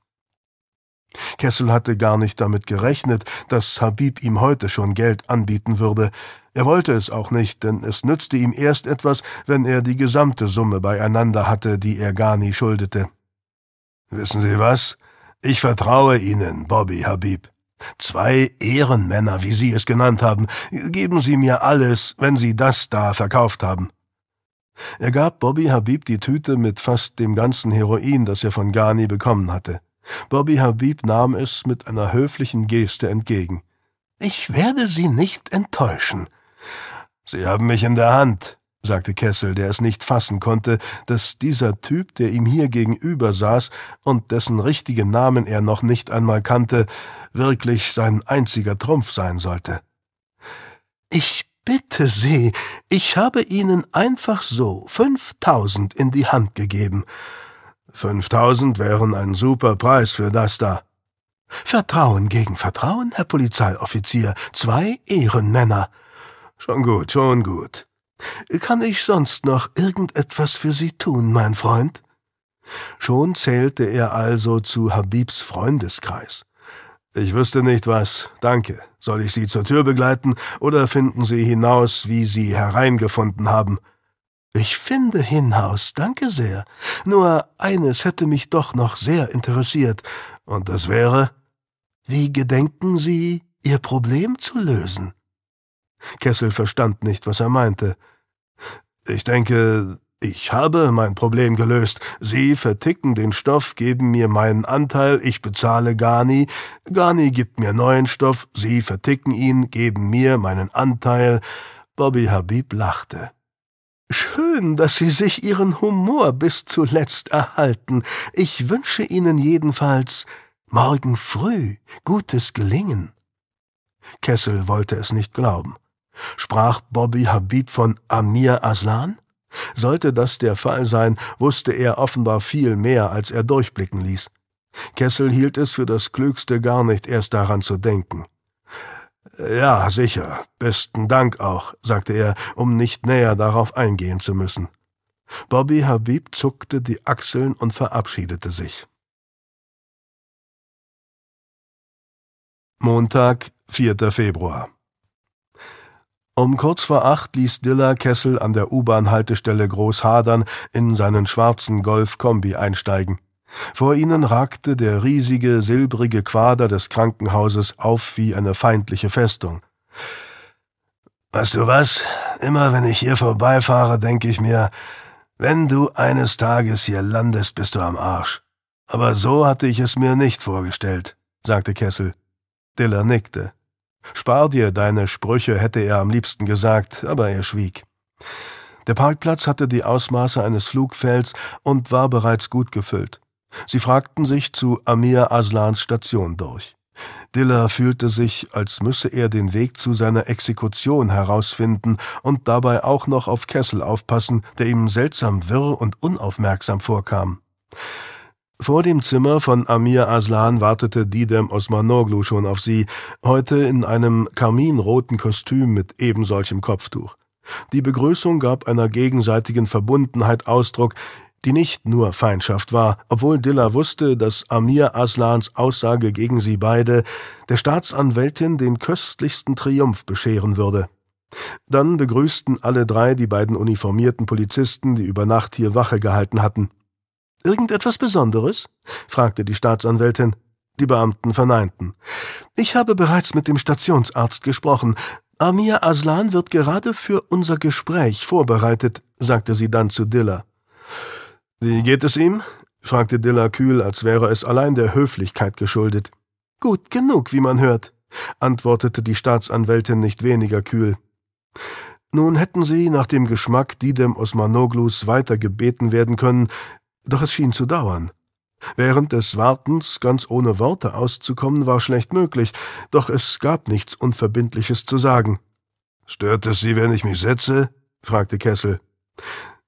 Kessel hatte gar nicht damit gerechnet, dass Habib ihm heute schon Geld anbieten würde. Er wollte es auch nicht, denn es nützte ihm erst etwas, wenn er die gesamte Summe beieinander hatte, die er Gani schuldete. Wissen Sie was? Ich vertraue Ihnen, Bobby Habib. Zwei Ehrenmänner, wie Sie es genannt haben. Geben Sie mir alles, wenn Sie das da verkauft haben. Er gab Bobby Habib die Tüte mit fast dem ganzen Heroin, das er von Ghani bekommen hatte. Bobby Habib nahm es mit einer höflichen Geste entgegen. Ich werde Sie nicht enttäuschen. Sie haben mich in der Hand, sagte Kessel, der es nicht fassen konnte, dass dieser Typ, der ihm hier gegenüber saß und dessen richtigen Namen er noch nicht einmal kannte, wirklich sein einziger Trumpf sein sollte. Ich bitte Sie, ich habe Ihnen einfach so fünftausend in die Hand gegeben. Fünftausend wären ein super Preis für das da. Vertrauen gegen Vertrauen, Herr Polizeioffizier, zwei Ehrenmänner. Schon gut, schon gut. Kann ich sonst noch irgendetwas für Sie tun, mein Freund? Schon zählte er also zu Habibs Freundeskreis. Ich wüsste nicht was, danke. Soll ich Sie zur Tür begleiten oder finden Sie hinaus, wie Sie hereingefunden haben? Ich finde hinaus, danke sehr. Nur eines hätte mich doch noch sehr interessiert, und das wäre Wie gedenken Sie, Ihr Problem zu lösen? Kessel verstand nicht, was er meinte. Ich denke, ich habe mein Problem gelöst. Sie verticken den Stoff, geben mir meinen Anteil, ich bezahle Garni. Garni gibt mir neuen Stoff, Sie verticken ihn, geben mir meinen Anteil. Bobby Habib lachte. Schön, dass Sie sich Ihren Humor bis zuletzt erhalten. Ich wünsche Ihnen jedenfalls morgen früh gutes Gelingen. Kessel wollte es nicht glauben. Sprach Bobby Habib von Amir Aslan? Sollte das der Fall sein, wusste er offenbar viel mehr, als er durchblicken ließ. Kessel hielt es für das Klügste, gar nicht erst daran zu denken. Ja, sicher, besten Dank auch, sagte er, um nicht näher darauf eingehen zu müssen. Bobby Habib zuckte die Achseln und verabschiedete sich. Montag, 4. Februar um kurz vor acht ließ Diller Kessel an der U-Bahn-Haltestelle Großhadern in seinen schwarzen Golf-Kombi einsteigen. Vor ihnen ragte der riesige, silbrige Quader des Krankenhauses auf wie eine feindliche Festung. Weißt du was? Immer wenn ich hier vorbeifahre, denke ich mir, wenn du eines Tages hier landest, bist du am Arsch. Aber so hatte ich es mir nicht vorgestellt, sagte Kessel. Diller nickte. Spar dir deine Sprüche, hätte er am liebsten gesagt, aber er schwieg. Der Parkplatz hatte die Ausmaße eines Flugfelds und war bereits gut gefüllt. Sie fragten sich zu Amir Aslans Station durch. Diller fühlte sich, als müsse er den Weg zu seiner Exekution herausfinden und dabei auch noch auf Kessel aufpassen, der ihm seltsam wirr und unaufmerksam vorkam. Vor dem Zimmer von Amir Aslan wartete Didem Osmanoglu schon auf sie, heute in einem karminroten Kostüm mit ebensolchem Kopftuch. Die Begrüßung gab einer gegenseitigen Verbundenheit Ausdruck, die nicht nur Feindschaft war, obwohl Dilla wusste, dass Amir Aslans Aussage gegen sie beide der Staatsanwältin den köstlichsten Triumph bescheren würde. Dann begrüßten alle drei die beiden uniformierten Polizisten, die über Nacht hier Wache gehalten hatten. Irgendetwas Besonderes? fragte die Staatsanwältin. Die Beamten verneinten. Ich habe bereits mit dem Stationsarzt gesprochen. Amir Aslan wird gerade für unser Gespräch vorbereitet, sagte sie dann zu Dilla. Wie geht es ihm? fragte Dilla kühl, als wäre es allein der Höflichkeit geschuldet. Gut genug, wie man hört, antwortete die Staatsanwältin nicht weniger kühl. Nun hätten sie nach dem Geschmack Didem Osmanoglus weiter gebeten werden können, doch es schien zu dauern. Während des Wartens ganz ohne Worte auszukommen war schlecht möglich, doch es gab nichts Unverbindliches zu sagen. Stört es Sie, wenn ich mich setze? fragte Kessel.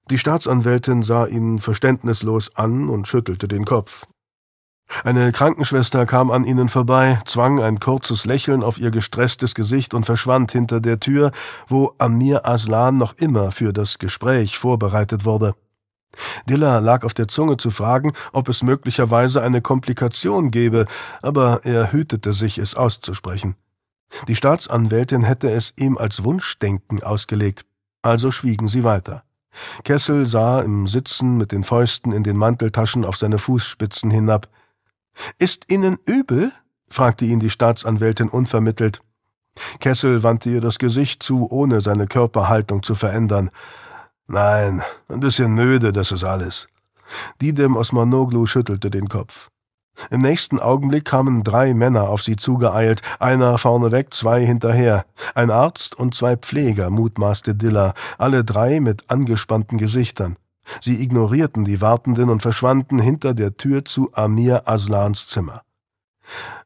Die Staatsanwältin sah ihn verständnislos an und schüttelte den Kopf. Eine Krankenschwester kam an ihnen vorbei, zwang ein kurzes Lächeln auf ihr gestresstes Gesicht und verschwand hinter der Tür, wo Amir Aslan noch immer für das Gespräch vorbereitet wurde. Diller lag auf der Zunge zu fragen, ob es möglicherweise eine Komplikation gebe, aber er hütete sich, es auszusprechen. Die Staatsanwältin hätte es ihm als Wunschdenken ausgelegt, also schwiegen sie weiter. Kessel sah im Sitzen mit den Fäusten in den Manteltaschen auf seine Fußspitzen hinab. Ist Ihnen übel? fragte ihn die Staatsanwältin unvermittelt. Kessel wandte ihr das Gesicht zu, ohne seine Körperhaltung zu verändern. Nein, ein bisschen müde, das ist alles. Didem Osmanoglu schüttelte den Kopf. Im nächsten Augenblick kamen drei Männer auf sie zugeeilt, einer vorneweg, zwei hinterher. Ein Arzt und zwei Pfleger, mutmaßte Diller, alle drei mit angespannten Gesichtern. Sie ignorierten die Wartenden und verschwanden hinter der Tür zu Amir Aslans Zimmer.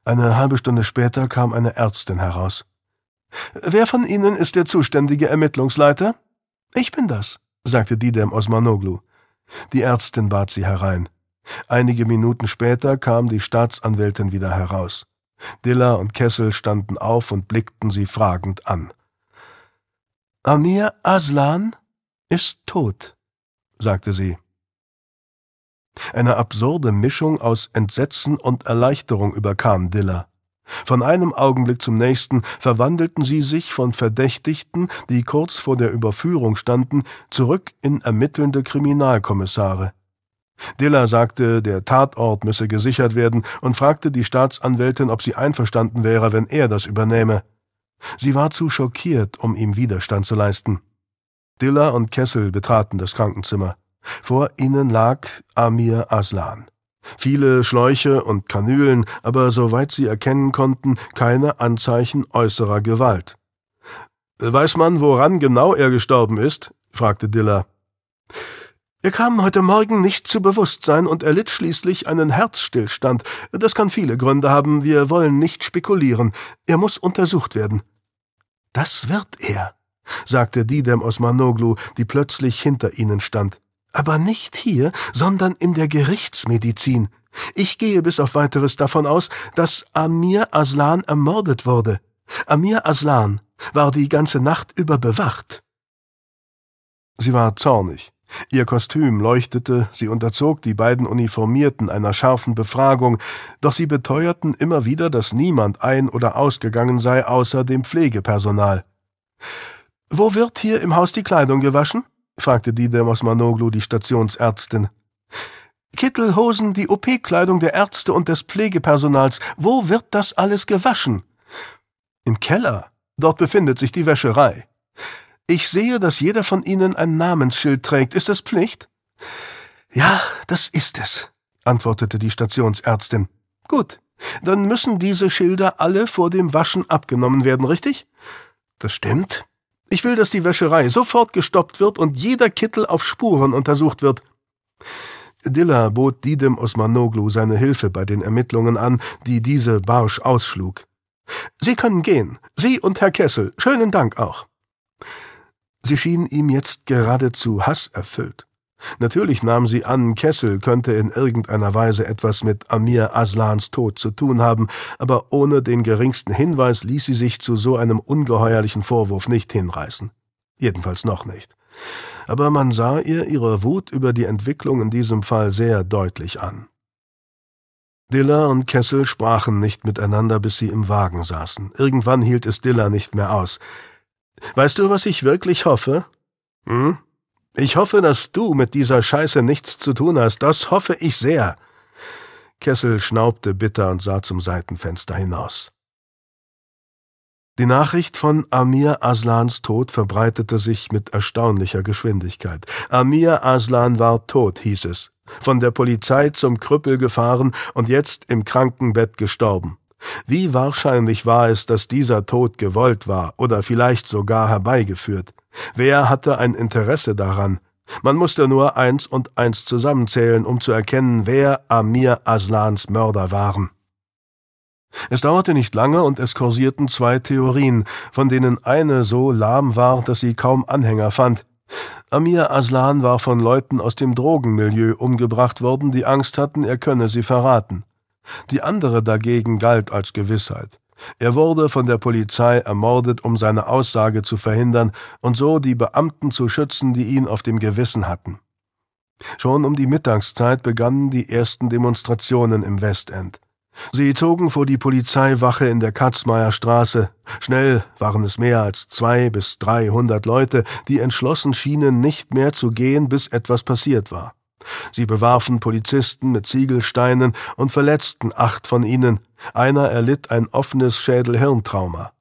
Eine halbe Stunde später kam eine Ärztin heraus. Wer von Ihnen ist der zuständige Ermittlungsleiter? Ich bin das sagte Didem Osmanoglu. Die Ärztin bat sie herein. Einige Minuten später kam die Staatsanwältin wieder heraus. Diller und Kessel standen auf und blickten sie fragend an. Amir Aslan ist tot, sagte sie. Eine absurde Mischung aus Entsetzen und Erleichterung überkam Diller. Von einem Augenblick zum nächsten verwandelten sie sich von Verdächtigten, die kurz vor der Überführung standen, zurück in ermittelnde Kriminalkommissare. Diller sagte, der Tatort müsse gesichert werden und fragte die Staatsanwältin, ob sie einverstanden wäre, wenn er das übernähme. Sie war zu schockiert, um ihm Widerstand zu leisten. Diller und Kessel betraten das Krankenzimmer. Vor ihnen lag Amir Aslan. Viele Schläuche und Kanülen, aber soweit sie erkennen konnten, keine Anzeichen äußerer Gewalt. Weiß man, woran genau er gestorben ist? fragte Diller. Er kam heute Morgen nicht zu Bewusstsein und erlitt schließlich einen Herzstillstand. Das kann viele Gründe haben, wir wollen nicht spekulieren. Er muss untersucht werden. Das wird er, sagte Didem Osmanoglu, die plötzlich hinter ihnen stand. Aber nicht hier, sondern in der Gerichtsmedizin. Ich gehe bis auf weiteres davon aus, dass Amir Aslan ermordet wurde. Amir Aslan war die ganze Nacht über bewacht. Sie war zornig. Ihr Kostüm leuchtete, sie unterzog die beiden Uniformierten einer scharfen Befragung, doch sie beteuerten immer wieder, dass niemand ein- oder ausgegangen sei außer dem Pflegepersonal. Wo wird hier im Haus die Kleidung gewaschen? fragte Didem Osmanoglu die Stationsärztin. Kittel, Hosen, die OP-Kleidung der Ärzte und des Pflegepersonals, wo wird das alles gewaschen? Im Keller. Dort befindet sich die Wäscherei. Ich sehe, dass jeder von Ihnen ein Namensschild trägt. Ist das Pflicht? Ja, das ist es, antwortete die Stationsärztin. Gut, dann müssen diese Schilder alle vor dem Waschen abgenommen werden, richtig? Das stimmt, ich will, dass die Wäscherei sofort gestoppt wird und jeder Kittel auf Spuren untersucht wird. Dilla bot Didem Osmanoglu seine Hilfe bei den Ermittlungen an, die diese barsch ausschlug. Sie können gehen. Sie und Herr Kessel. Schönen Dank auch. Sie schien ihm jetzt geradezu hasserfüllt. Natürlich nahm sie an, Kessel könnte in irgendeiner Weise etwas mit Amir Aslans Tod zu tun haben, aber ohne den geringsten Hinweis ließ sie sich zu so einem ungeheuerlichen Vorwurf nicht hinreißen. Jedenfalls noch nicht. Aber man sah ihr ihre Wut über die Entwicklung in diesem Fall sehr deutlich an. Dilla und Kessel sprachen nicht miteinander, bis sie im Wagen saßen. Irgendwann hielt es Dilla nicht mehr aus. Weißt du, was ich wirklich hoffe? Hm? Ich hoffe, dass du mit dieser Scheiße nichts zu tun hast, das hoffe ich sehr. Kessel schnaubte bitter und sah zum Seitenfenster hinaus. Die Nachricht von Amir Aslans Tod verbreitete sich mit erstaunlicher Geschwindigkeit. Amir Aslan war tot, hieß es, von der Polizei zum Krüppel gefahren und jetzt im Krankenbett gestorben. Wie wahrscheinlich war es, dass dieser Tod gewollt war oder vielleicht sogar herbeigeführt? Wer hatte ein Interesse daran? Man musste nur eins und eins zusammenzählen, um zu erkennen, wer Amir Aslans Mörder waren. Es dauerte nicht lange und es kursierten zwei Theorien, von denen eine so lahm war, dass sie kaum Anhänger fand. Amir Aslan war von Leuten aus dem Drogenmilieu umgebracht worden, die Angst hatten, er könne sie verraten. Die andere dagegen galt als Gewissheit. Er wurde von der Polizei ermordet, um seine Aussage zu verhindern und so die Beamten zu schützen, die ihn auf dem Gewissen hatten. Schon um die Mittagszeit begannen die ersten Demonstrationen im Westend. Sie zogen vor die Polizeiwache in der Katzmeierstraße. Schnell waren es mehr als zwei bis dreihundert Leute, die entschlossen schienen, nicht mehr zu gehen, bis etwas passiert war. Sie bewarfen Polizisten mit Ziegelsteinen und verletzten acht von ihnen. Einer erlitt ein offenes Schädelhirntrauma.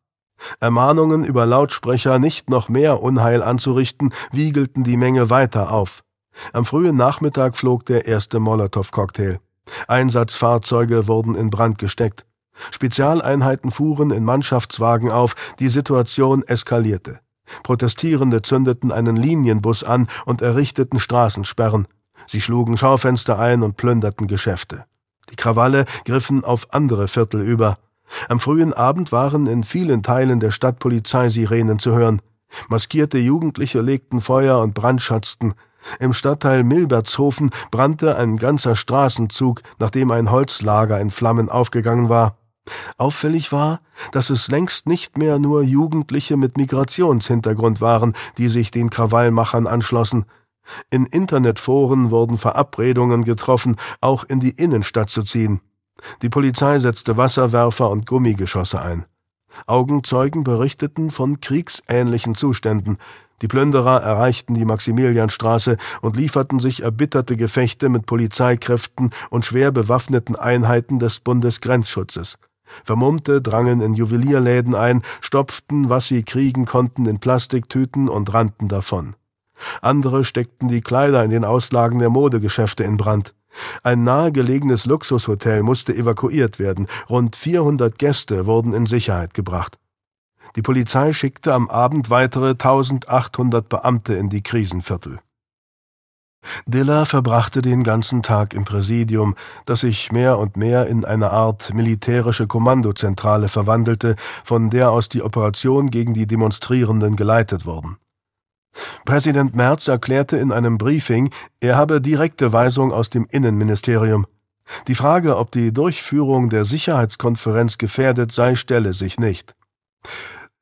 Ermahnungen über Lautsprecher, nicht noch mehr Unheil anzurichten, wiegelten die Menge weiter auf. Am frühen Nachmittag flog der erste Molotow-Cocktail. Einsatzfahrzeuge wurden in Brand gesteckt. Spezialeinheiten fuhren in Mannschaftswagen auf, die Situation eskalierte. Protestierende zündeten einen Linienbus an und errichteten Straßensperren. Sie schlugen Schaufenster ein und plünderten Geschäfte. Die Krawalle griffen auf andere Viertel über. Am frühen Abend waren in vielen Teilen der Stadt Polizeisirenen zu hören. Maskierte Jugendliche legten Feuer und brandschatzten. Im Stadtteil Milbertshofen brannte ein ganzer Straßenzug, nachdem ein Holzlager in Flammen aufgegangen war. Auffällig war, dass es längst nicht mehr nur Jugendliche mit Migrationshintergrund waren, die sich den Krawallmachern anschlossen. In Internetforen wurden Verabredungen getroffen, auch in die Innenstadt zu ziehen. Die Polizei setzte Wasserwerfer und Gummigeschosse ein. Augenzeugen berichteten von kriegsähnlichen Zuständen. Die Plünderer erreichten die Maximilianstraße und lieferten sich erbitterte Gefechte mit Polizeikräften und schwer bewaffneten Einheiten des Bundesgrenzschutzes. Vermummte drangen in Juwelierläden ein, stopften, was sie kriegen konnten, in Plastiktüten und rannten davon. Andere steckten die Kleider in den Auslagen der Modegeschäfte in Brand. Ein nahegelegenes Luxushotel musste evakuiert werden. Rund 400 Gäste wurden in Sicherheit gebracht. Die Polizei schickte am Abend weitere 1800 Beamte in die Krisenviertel. Diller verbrachte den ganzen Tag im Präsidium, das sich mehr und mehr in eine Art militärische Kommandozentrale verwandelte, von der aus die Operation gegen die Demonstrierenden geleitet wurden. Präsident Merz erklärte in einem Briefing, er habe direkte Weisung aus dem Innenministerium. Die Frage, ob die Durchführung der Sicherheitskonferenz gefährdet sei, stelle sich nicht.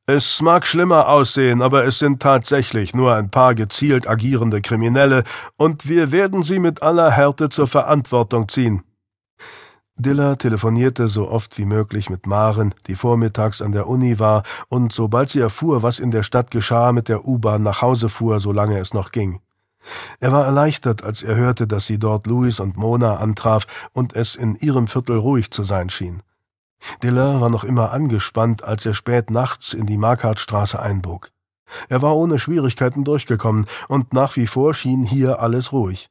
Es mag schlimmer aussehen, aber es sind tatsächlich nur ein paar gezielt agierende Kriminelle, und wir werden sie mit aller Härte zur Verantwortung ziehen. Diller telefonierte so oft wie möglich mit Maren, die vormittags an der Uni war und sobald sie erfuhr, was in der Stadt geschah, mit der U-Bahn nach Hause fuhr, solange es noch ging. Er war erleichtert, als er hörte, dass sie dort Louis und Mona antraf und es in ihrem Viertel ruhig zu sein schien. Diller war noch immer angespannt, als er spät nachts in die Markartstraße einbog. Er war ohne Schwierigkeiten durchgekommen und nach wie vor schien hier alles ruhig.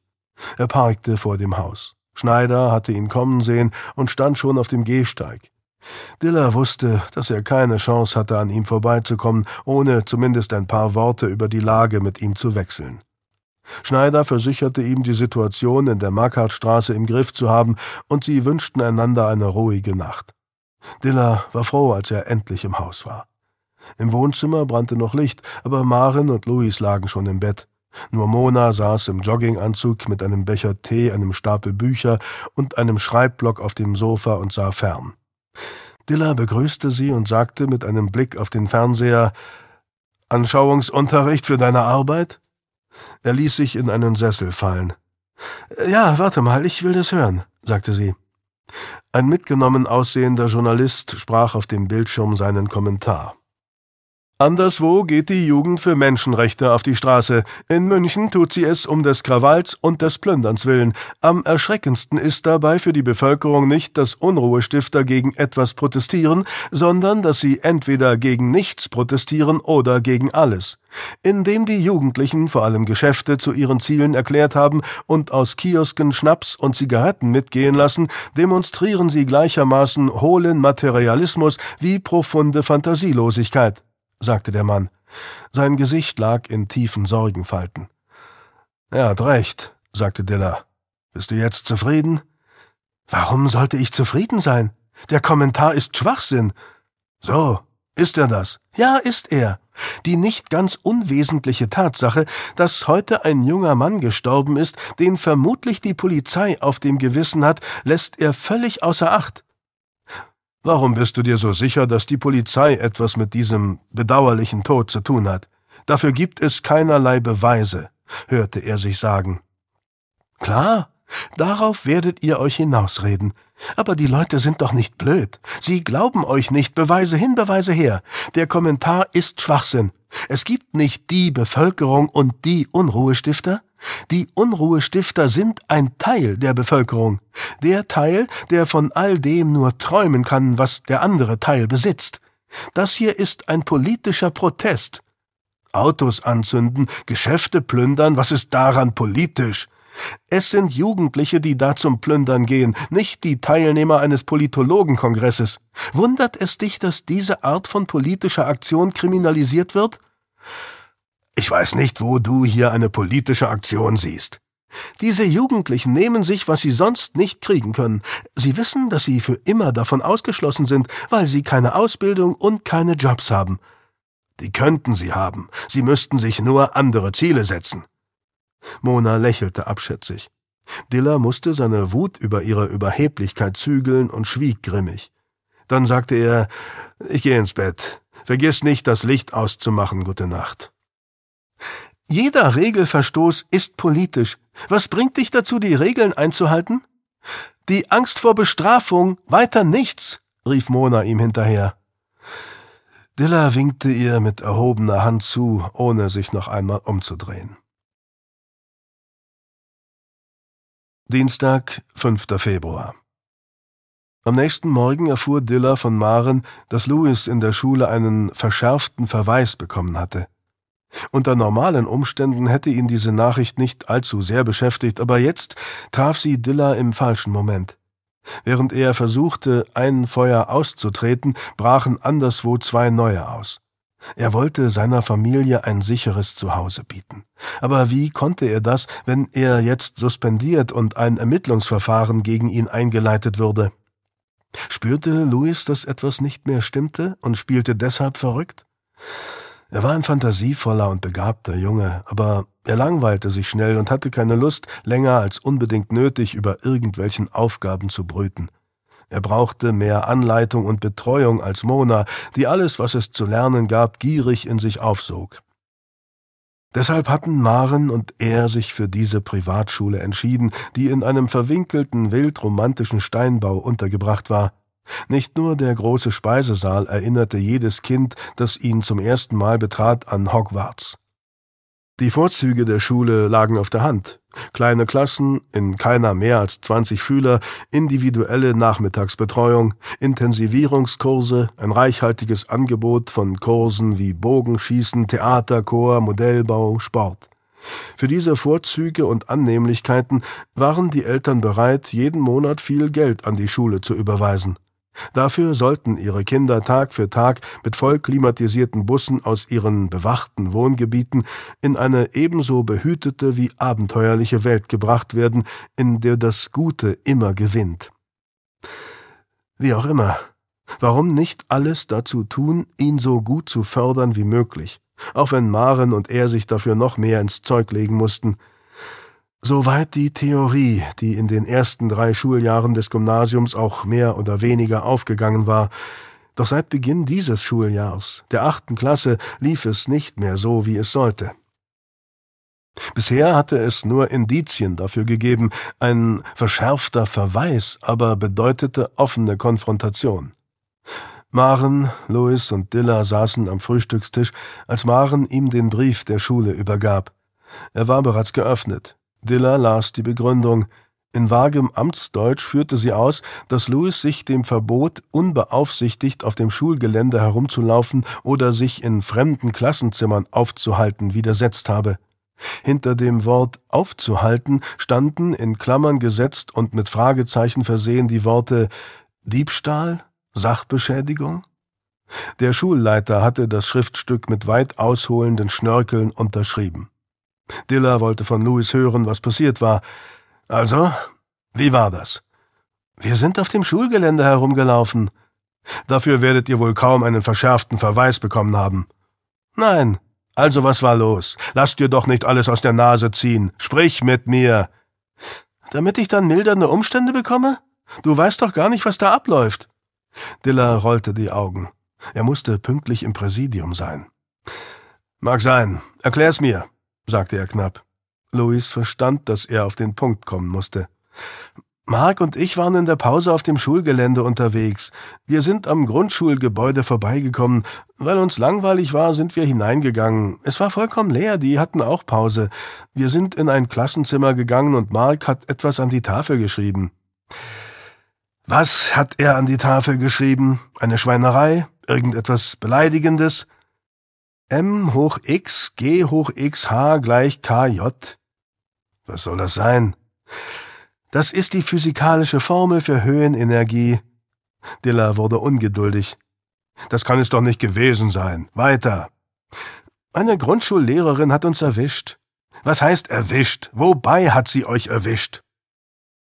Er parkte vor dem Haus. Schneider hatte ihn kommen sehen und stand schon auf dem Gehsteig. Diller wusste, dass er keine Chance hatte, an ihm vorbeizukommen, ohne zumindest ein paar Worte über die Lage mit ihm zu wechseln. Schneider versicherte ihm, die Situation in der Markartstraße im Griff zu haben, und sie wünschten einander eine ruhige Nacht. Diller war froh, als er endlich im Haus war. Im Wohnzimmer brannte noch Licht, aber Maren und Louis lagen schon im Bett. Nur Mona saß im Jogginganzug mit einem Becher Tee, einem Stapel Bücher und einem Schreibblock auf dem Sofa und sah fern. Dilla begrüßte sie und sagte mit einem Blick auf den Fernseher Anschauungsunterricht für deine Arbeit? Er ließ sich in einen Sessel fallen. Ja, warte mal, ich will das hören, sagte sie. Ein mitgenommen aussehender Journalist sprach auf dem Bildschirm seinen Kommentar. Anderswo geht die Jugend für Menschenrechte auf die Straße. In München tut sie es um des Krawalls und des Plünderns willen. Am erschreckendsten ist dabei für die Bevölkerung nicht, dass Unruhestifter gegen etwas protestieren, sondern dass sie entweder gegen nichts protestieren oder gegen alles. Indem die Jugendlichen vor allem Geschäfte zu ihren Zielen erklärt haben und aus Kiosken Schnaps und Zigaretten mitgehen lassen, demonstrieren sie gleichermaßen hohlen Materialismus wie profunde Fantasielosigkeit sagte der Mann. Sein Gesicht lag in tiefen Sorgenfalten. Er hat recht, sagte Diller. Bist du jetzt zufrieden? Warum sollte ich zufrieden sein? Der Kommentar ist Schwachsinn. So, ist er das? Ja, ist er. Die nicht ganz unwesentliche Tatsache, dass heute ein junger Mann gestorben ist, den vermutlich die Polizei auf dem Gewissen hat, lässt er völlig außer Acht. Warum bist du dir so sicher, dass die Polizei etwas mit diesem bedauerlichen Tod zu tun hat? Dafür gibt es keinerlei Beweise, hörte er sich sagen. Klar, darauf werdet ihr euch hinausreden. Aber die Leute sind doch nicht blöd. Sie glauben euch nicht. Beweise hin, Beweise her. Der Kommentar ist Schwachsinn. Es gibt nicht die Bevölkerung und die Unruhestifter. Die Unruhestifter sind ein Teil der Bevölkerung, der Teil, der von all dem nur träumen kann, was der andere Teil besitzt. Das hier ist ein politischer Protest. Autos anzünden, Geschäfte plündern, was ist daran politisch? Es sind Jugendliche, die da zum Plündern gehen, nicht die Teilnehmer eines Politologenkongresses. Wundert es dich, dass diese Art von politischer Aktion kriminalisiert wird? Ich weiß nicht, wo du hier eine politische Aktion siehst. Diese Jugendlichen nehmen sich, was sie sonst nicht kriegen können. Sie wissen, dass sie für immer davon ausgeschlossen sind, weil sie keine Ausbildung und keine Jobs haben. Die könnten sie haben, sie müssten sich nur andere Ziele setzen. Mona lächelte abschätzig. Dilla musste seine Wut über ihre Überheblichkeit zügeln und schwieg grimmig. Dann sagte er Ich gehe ins Bett. Vergiss nicht, das Licht auszumachen, gute Nacht. Jeder Regelverstoß ist politisch. Was bringt dich dazu, die Regeln einzuhalten? Die Angst vor Bestrafung, weiter nichts, rief Mona ihm hinterher. Dilla winkte ihr mit erhobener Hand zu, ohne sich noch einmal umzudrehen. Dienstag, 5. Februar. Am nächsten Morgen erfuhr Diller von Maren, dass Louis in der Schule einen verschärften Verweis bekommen hatte. Unter normalen Umständen hätte ihn diese Nachricht nicht allzu sehr beschäftigt, aber jetzt traf sie Dilla im falschen Moment. Während er versuchte, ein Feuer auszutreten, brachen anderswo zwei neue aus. Er wollte seiner Familie ein sicheres Zuhause bieten. Aber wie konnte er das, wenn er jetzt suspendiert und ein Ermittlungsverfahren gegen ihn eingeleitet würde? Spürte Louis, dass etwas nicht mehr stimmte und spielte deshalb verrückt? Er war ein fantasievoller und begabter Junge, aber er langweilte sich schnell und hatte keine Lust, länger als unbedingt nötig über irgendwelchen Aufgaben zu brüten. Er brauchte mehr Anleitung und Betreuung als Mona, die alles, was es zu lernen gab, gierig in sich aufsog. Deshalb hatten Maren und er sich für diese Privatschule entschieden, die in einem verwinkelten, wildromantischen Steinbau untergebracht war – nicht nur der große Speisesaal erinnerte jedes Kind, das ihn zum ersten Mal betrat, an Hogwarts. Die Vorzüge der Schule lagen auf der Hand. Kleine Klassen, in keiner mehr als 20 Schüler, individuelle Nachmittagsbetreuung, Intensivierungskurse, ein reichhaltiges Angebot von Kursen wie Bogenschießen, Theaterchor, Modellbau, Sport. Für diese Vorzüge und Annehmlichkeiten waren die Eltern bereit, jeden Monat viel Geld an die Schule zu überweisen. Dafür sollten ihre Kinder Tag für Tag mit vollklimatisierten Bussen aus ihren bewachten Wohngebieten in eine ebenso behütete wie abenteuerliche Welt gebracht werden, in der das Gute immer gewinnt. Wie auch immer, warum nicht alles dazu tun, ihn so gut zu fördern wie möglich, auch wenn Maren und er sich dafür noch mehr ins Zeug legen mussten – Soweit die Theorie, die in den ersten drei Schuljahren des Gymnasiums auch mehr oder weniger aufgegangen war, doch seit Beginn dieses Schuljahrs, der achten Klasse, lief es nicht mehr so, wie es sollte. Bisher hatte es nur Indizien dafür gegeben, ein verschärfter Verweis aber bedeutete offene Konfrontation. Maren, Louis und Dilla saßen am Frühstückstisch, als Maren ihm den Brief der Schule übergab. Er war bereits geöffnet. Diller las die Begründung. In vagem Amtsdeutsch führte sie aus, dass Louis sich dem Verbot, unbeaufsichtigt auf dem Schulgelände herumzulaufen oder sich in fremden Klassenzimmern aufzuhalten, widersetzt habe. Hinter dem Wort aufzuhalten standen in Klammern gesetzt und mit Fragezeichen versehen die Worte Diebstahl, Sachbeschädigung? Der Schulleiter hatte das Schriftstück mit weit ausholenden Schnörkeln unterschrieben. Diller wollte von Louis hören, was passiert war. Also, wie war das? Wir sind auf dem Schulgelände herumgelaufen. Dafür werdet ihr wohl kaum einen verschärften Verweis bekommen haben. Nein. Also was war los? Lasst dir doch nicht alles aus der Nase ziehen. Sprich mit mir. Damit ich dann mildernde Umstände bekomme? Du weißt doch gar nicht, was da abläuft. Diller rollte die Augen. Er musste pünktlich im Präsidium sein. Mag sein. Erklär's mir sagte er knapp. Louis verstand, dass er auf den Punkt kommen musste. Mark und ich waren in der Pause auf dem Schulgelände unterwegs. Wir sind am Grundschulgebäude vorbeigekommen. Weil uns langweilig war, sind wir hineingegangen. Es war vollkommen leer, die hatten auch Pause. Wir sind in ein Klassenzimmer gegangen und Mark hat etwas an die Tafel geschrieben. Was hat er an die Tafel geschrieben? Eine Schweinerei? Irgendetwas Beleidigendes? m hoch x g hoch x h gleich kj. Was soll das sein? Das ist die physikalische Formel für Höhenenergie. Dilla wurde ungeduldig. Das kann es doch nicht gewesen sein. Weiter. Eine Grundschullehrerin hat uns erwischt. Was heißt erwischt? Wobei hat sie euch erwischt?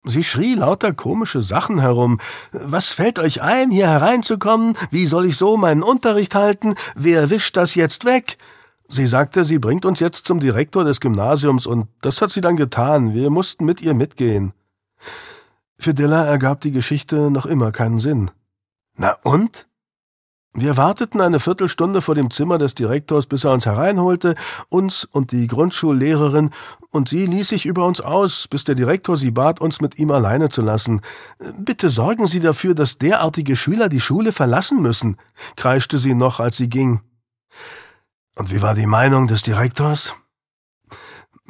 Sie schrie lauter komische Sachen herum. Was fällt euch ein, hier hereinzukommen? Wie soll ich so meinen Unterricht halten? Wer wischt das jetzt weg? Sie sagte, sie bringt uns jetzt zum Direktor des Gymnasiums, und das hat sie dann getan. Wir mussten mit ihr mitgehen. Für Dilla ergab die Geschichte noch immer keinen Sinn. Na und? Wir warteten eine Viertelstunde vor dem Zimmer des Direktors, bis er uns hereinholte, uns und die Grundschullehrerin und sie ließ sich über uns aus, bis der Direktor sie bat, uns mit ihm alleine zu lassen. Bitte sorgen Sie dafür, dass derartige Schüler die Schule verlassen müssen, kreischte sie noch, als sie ging. Und wie war die Meinung des Direktors?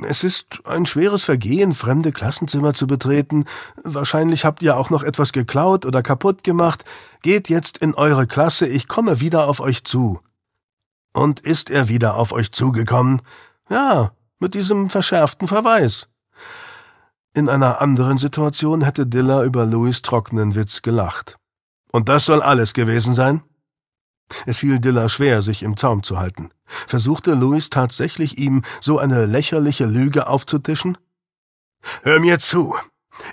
Es ist ein schweres Vergehen, fremde Klassenzimmer zu betreten. Wahrscheinlich habt ihr auch noch etwas geklaut oder kaputt gemacht. Geht jetzt in eure Klasse, ich komme wieder auf euch zu. Und ist er wieder auf euch zugekommen? Ja, mit diesem verschärften Verweis. In einer anderen Situation hätte Dilla über Louis trockenen Witz gelacht. Und das soll alles gewesen sein? Es fiel Dilla schwer, sich im Zaum zu halten. Versuchte Louis tatsächlich ihm so eine lächerliche Lüge aufzutischen? Hör mir zu,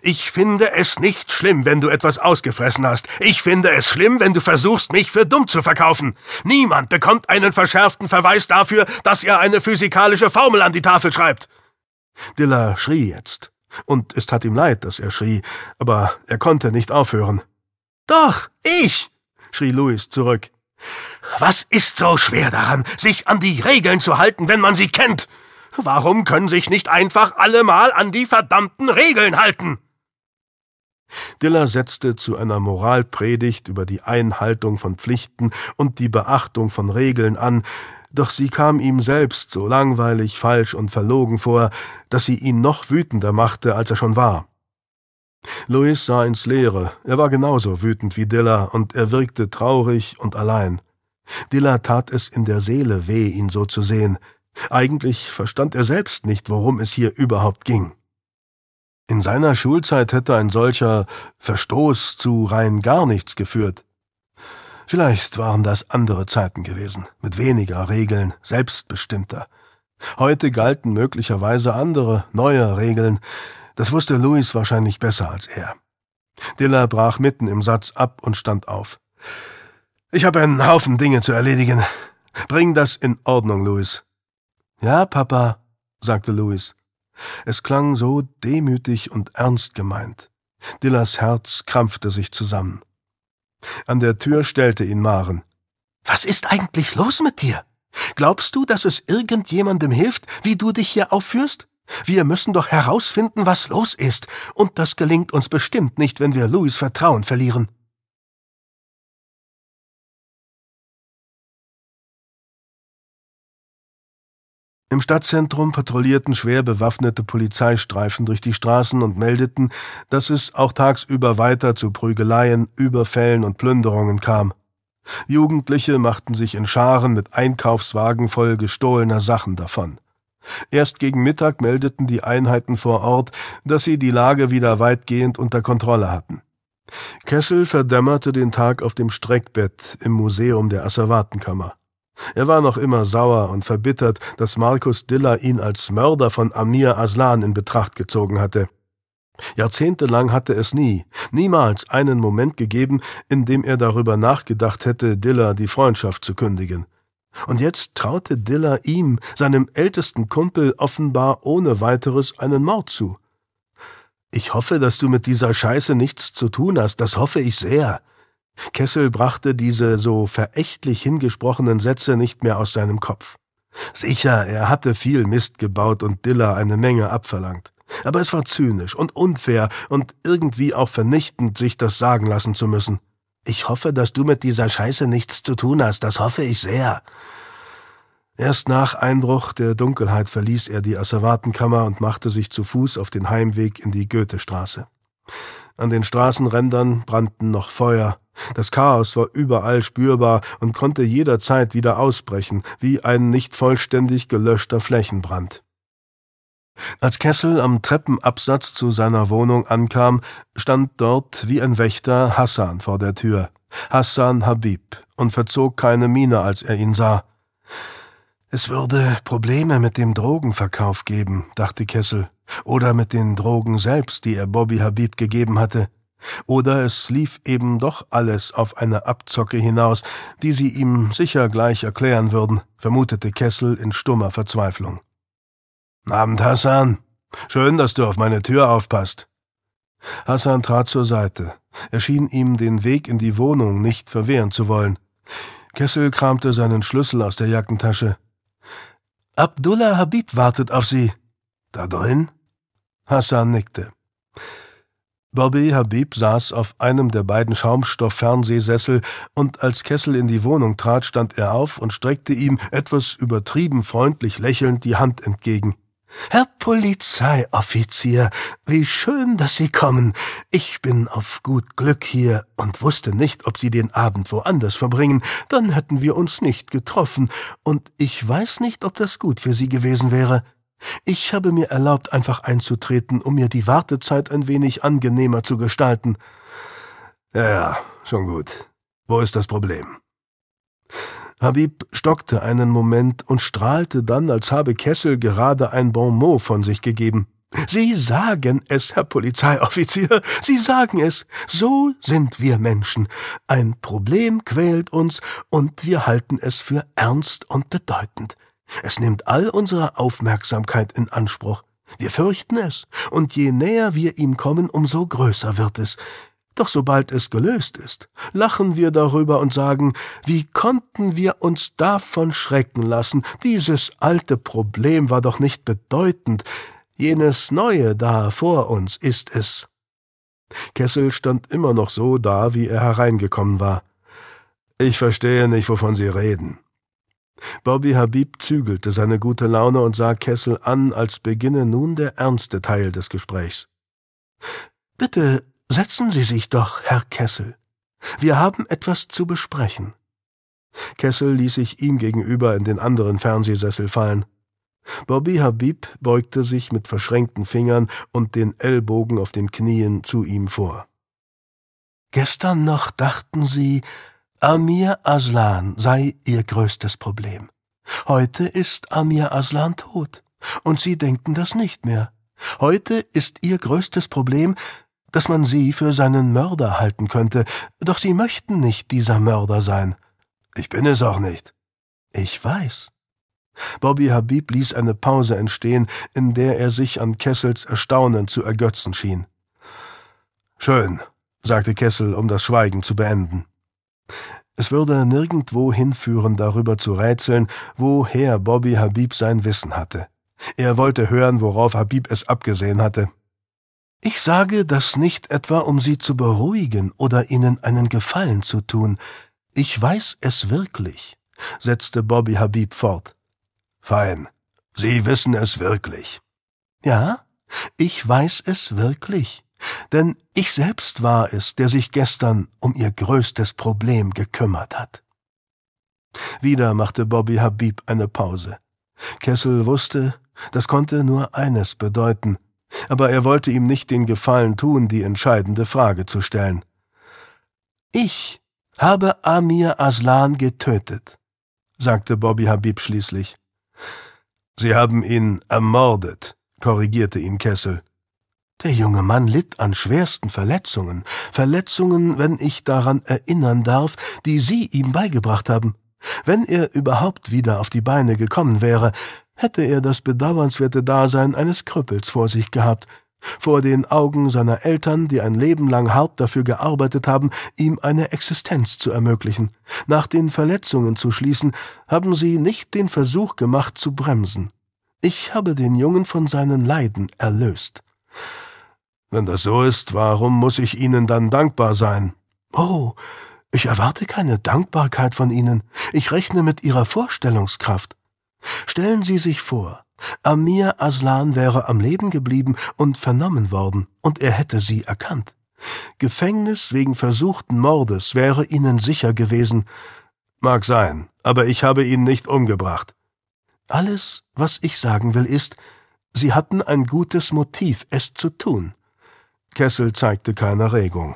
ich finde es nicht schlimm, wenn du etwas ausgefressen hast. Ich finde es schlimm, wenn du versuchst, mich für dumm zu verkaufen. Niemand bekommt einen verschärften Verweis dafür, dass er eine physikalische Formel an die Tafel schreibt. Diller schrie jetzt. Und es tat ihm leid, dass er schrie, aber er konnte nicht aufhören. Doch, ich! schrie Louis zurück. Was ist so schwer daran, sich an die Regeln zu halten, wenn man sie kennt? Warum können sich nicht einfach alle mal an die verdammten Regeln halten? Diller setzte zu einer Moralpredigt über die Einhaltung von Pflichten und die Beachtung von Regeln an, doch sie kam ihm selbst so langweilig, falsch und verlogen vor, dass sie ihn noch wütender machte, als er schon war. Louis sah ins Leere, er war genauso wütend wie Diller, und er wirkte traurig und allein. Diller tat es in der Seele weh, ihn so zu sehen, eigentlich verstand er selbst nicht, worum es hier überhaupt ging. In seiner Schulzeit hätte ein solcher Verstoß zu rein gar nichts geführt. Vielleicht waren das andere Zeiten gewesen, mit weniger Regeln, selbstbestimmter. Heute galten möglicherweise andere, neue Regeln. Das wusste Louis wahrscheinlich besser als er. Diller brach mitten im Satz ab und stand auf. Ich habe einen Haufen Dinge zu erledigen. Bring das in Ordnung, Louis. Ja, Papa, sagte Louis. Es klang so demütig und ernst gemeint. Dillas Herz krampfte sich zusammen. An der Tür stellte ihn Maren. Was ist eigentlich los mit dir? Glaubst du, dass es irgendjemandem hilft, wie du dich hier aufführst? Wir müssen doch herausfinden, was los ist, und das gelingt uns bestimmt nicht, wenn wir Louis Vertrauen verlieren. Im Stadtzentrum patrouillierten schwer bewaffnete Polizeistreifen durch die Straßen und meldeten, dass es auch tagsüber weiter zu Prügeleien, Überfällen und Plünderungen kam. Jugendliche machten sich in Scharen mit Einkaufswagen voll gestohlener Sachen davon. Erst gegen Mittag meldeten die Einheiten vor Ort, dass sie die Lage wieder weitgehend unter Kontrolle hatten. Kessel verdämmerte den Tag auf dem Streckbett im Museum der Asservatenkammer. Er war noch immer sauer und verbittert, dass Markus Diller ihn als Mörder von Amir Aslan in Betracht gezogen hatte. Jahrzehntelang hatte es nie, niemals einen Moment gegeben, in dem er darüber nachgedacht hätte, Diller die Freundschaft zu kündigen. Und jetzt traute Diller ihm, seinem ältesten Kumpel, offenbar ohne weiteres einen Mord zu. Ich hoffe, dass du mit dieser Scheiße nichts zu tun hast, das hoffe ich sehr, Kessel brachte diese so verächtlich hingesprochenen Sätze nicht mehr aus seinem Kopf. Sicher, er hatte viel Mist gebaut und Diller eine Menge abverlangt. Aber es war zynisch und unfair und irgendwie auch vernichtend, sich das sagen lassen zu müssen. Ich hoffe, dass du mit dieser Scheiße nichts zu tun hast, das hoffe ich sehr. Erst nach Einbruch der Dunkelheit verließ er die Asservatenkammer und machte sich zu Fuß auf den Heimweg in die Goethestraße. An den Straßenrändern brannten noch Feuer, das Chaos war überall spürbar und konnte jederzeit wieder ausbrechen, wie ein nicht vollständig gelöschter Flächenbrand. Als Kessel am Treppenabsatz zu seiner Wohnung ankam, stand dort wie ein Wächter Hassan vor der Tür, Hassan Habib, und verzog keine Miene, als er ihn sah. Es würde Probleme mit dem Drogenverkauf geben, dachte Kessel, oder mit den Drogen selbst, die er Bobby Habib gegeben hatte. Oder es lief eben doch alles auf eine Abzocke hinaus, die sie ihm sicher gleich erklären würden, vermutete Kessel in stummer Verzweiflung. Abend, Hassan. Schön, dass du auf meine Tür aufpasst. Hassan trat zur Seite. Er schien ihm den Weg in die Wohnung nicht verwehren zu wollen. Kessel kramte seinen Schlüssel aus der Jackentasche. Abdullah Habib wartet auf Sie. Da drin? Hassan nickte. Bobby Habib saß auf einem der beiden Schaumstoff-Fernsehsessel und als Kessel in die Wohnung trat, stand er auf und streckte ihm etwas übertrieben freundlich lächelnd die Hand entgegen. Herr Polizeioffizier, wie schön, dass Sie kommen. Ich bin auf gut Glück hier und wusste nicht, ob Sie den Abend woanders verbringen, dann hätten wir uns nicht getroffen, und ich weiß nicht, ob das gut für Sie gewesen wäre. Ich habe mir erlaubt, einfach einzutreten, um mir die Wartezeit ein wenig angenehmer zu gestalten. Ja, ja, schon gut. Wo ist das Problem? Habib stockte einen Moment und strahlte dann, als habe Kessel gerade ein Bon mot von sich gegeben. Sie sagen es, Herr Polizeioffizier, Sie sagen es. So sind wir Menschen. Ein Problem quält uns und wir halten es für ernst und bedeutend. Es nimmt all unsere Aufmerksamkeit in Anspruch. Wir fürchten es, und je näher wir ihm kommen, umso größer wird es. Doch sobald es gelöst ist, lachen wir darüber und sagen, wie konnten wir uns davon schrecken lassen, dieses alte Problem war doch nicht bedeutend, jenes neue da vor uns ist es. Kessel stand immer noch so da, wie er hereingekommen war. Ich verstehe nicht, wovon Sie reden, Bobby Habib zügelte seine gute Laune und sah Kessel an, als beginne nun der ernste Teil des Gesprächs. Bitte setzen Sie sich doch, Herr Kessel. Wir haben etwas zu besprechen. Kessel ließ sich ihm gegenüber in den anderen Fernsehsessel fallen. Bobby Habib beugte sich mit verschränkten Fingern und den Ellbogen auf den Knien zu ihm vor. Gestern noch dachten Sie, Amir Aslan sei ihr größtes Problem. Heute ist Amir Aslan tot, und sie denken das nicht mehr. Heute ist ihr größtes Problem, dass man sie für seinen Mörder halten könnte, doch sie möchten nicht dieser Mörder sein. Ich bin es auch nicht. Ich weiß. Bobby Habib ließ eine Pause entstehen, in der er sich an Kessels Erstaunen zu ergötzen schien. Schön, sagte Kessel, um das Schweigen zu beenden. Es würde nirgendwo hinführen, darüber zu rätseln, woher Bobby Habib sein Wissen hatte. Er wollte hören, worauf Habib es abgesehen hatte. Ich sage das nicht etwa, um Sie zu beruhigen oder Ihnen einen Gefallen zu tun. Ich weiß es wirklich, setzte Bobby Habib fort. Fein, Sie wissen es wirklich. Ja, ich weiß es wirklich. Denn ich selbst war es, der sich gestern um ihr größtes Problem gekümmert hat. Wieder machte Bobby Habib eine Pause. Kessel wusste, das konnte nur eines bedeuten, aber er wollte ihm nicht den Gefallen tun, die entscheidende Frage zu stellen. Ich habe Amir Aslan getötet, sagte Bobby Habib schließlich. Sie haben ihn ermordet, korrigierte ihn Kessel. Der junge Mann litt an schwersten Verletzungen, Verletzungen, wenn ich daran erinnern darf, die Sie ihm beigebracht haben. Wenn er überhaupt wieder auf die Beine gekommen wäre, hätte er das bedauernswerte Dasein eines Krüppels vor sich gehabt, vor den Augen seiner Eltern, die ein Leben lang hart dafür gearbeitet haben, ihm eine Existenz zu ermöglichen. Nach den Verletzungen zu schließen, haben sie nicht den Versuch gemacht zu bremsen. Ich habe den Jungen von seinen Leiden erlöst. Wenn das so ist, warum muss ich Ihnen dann dankbar sein? Oh, ich erwarte keine Dankbarkeit von Ihnen. Ich rechne mit Ihrer Vorstellungskraft. Stellen Sie sich vor, Amir Aslan wäre am Leben geblieben und vernommen worden, und er hätte Sie erkannt. Gefängnis wegen versuchten Mordes wäre Ihnen sicher gewesen. Mag sein, aber ich habe ihn nicht umgebracht. Alles, was ich sagen will, ist, Sie hatten ein gutes Motiv, es zu tun. Kessel zeigte keine Regung.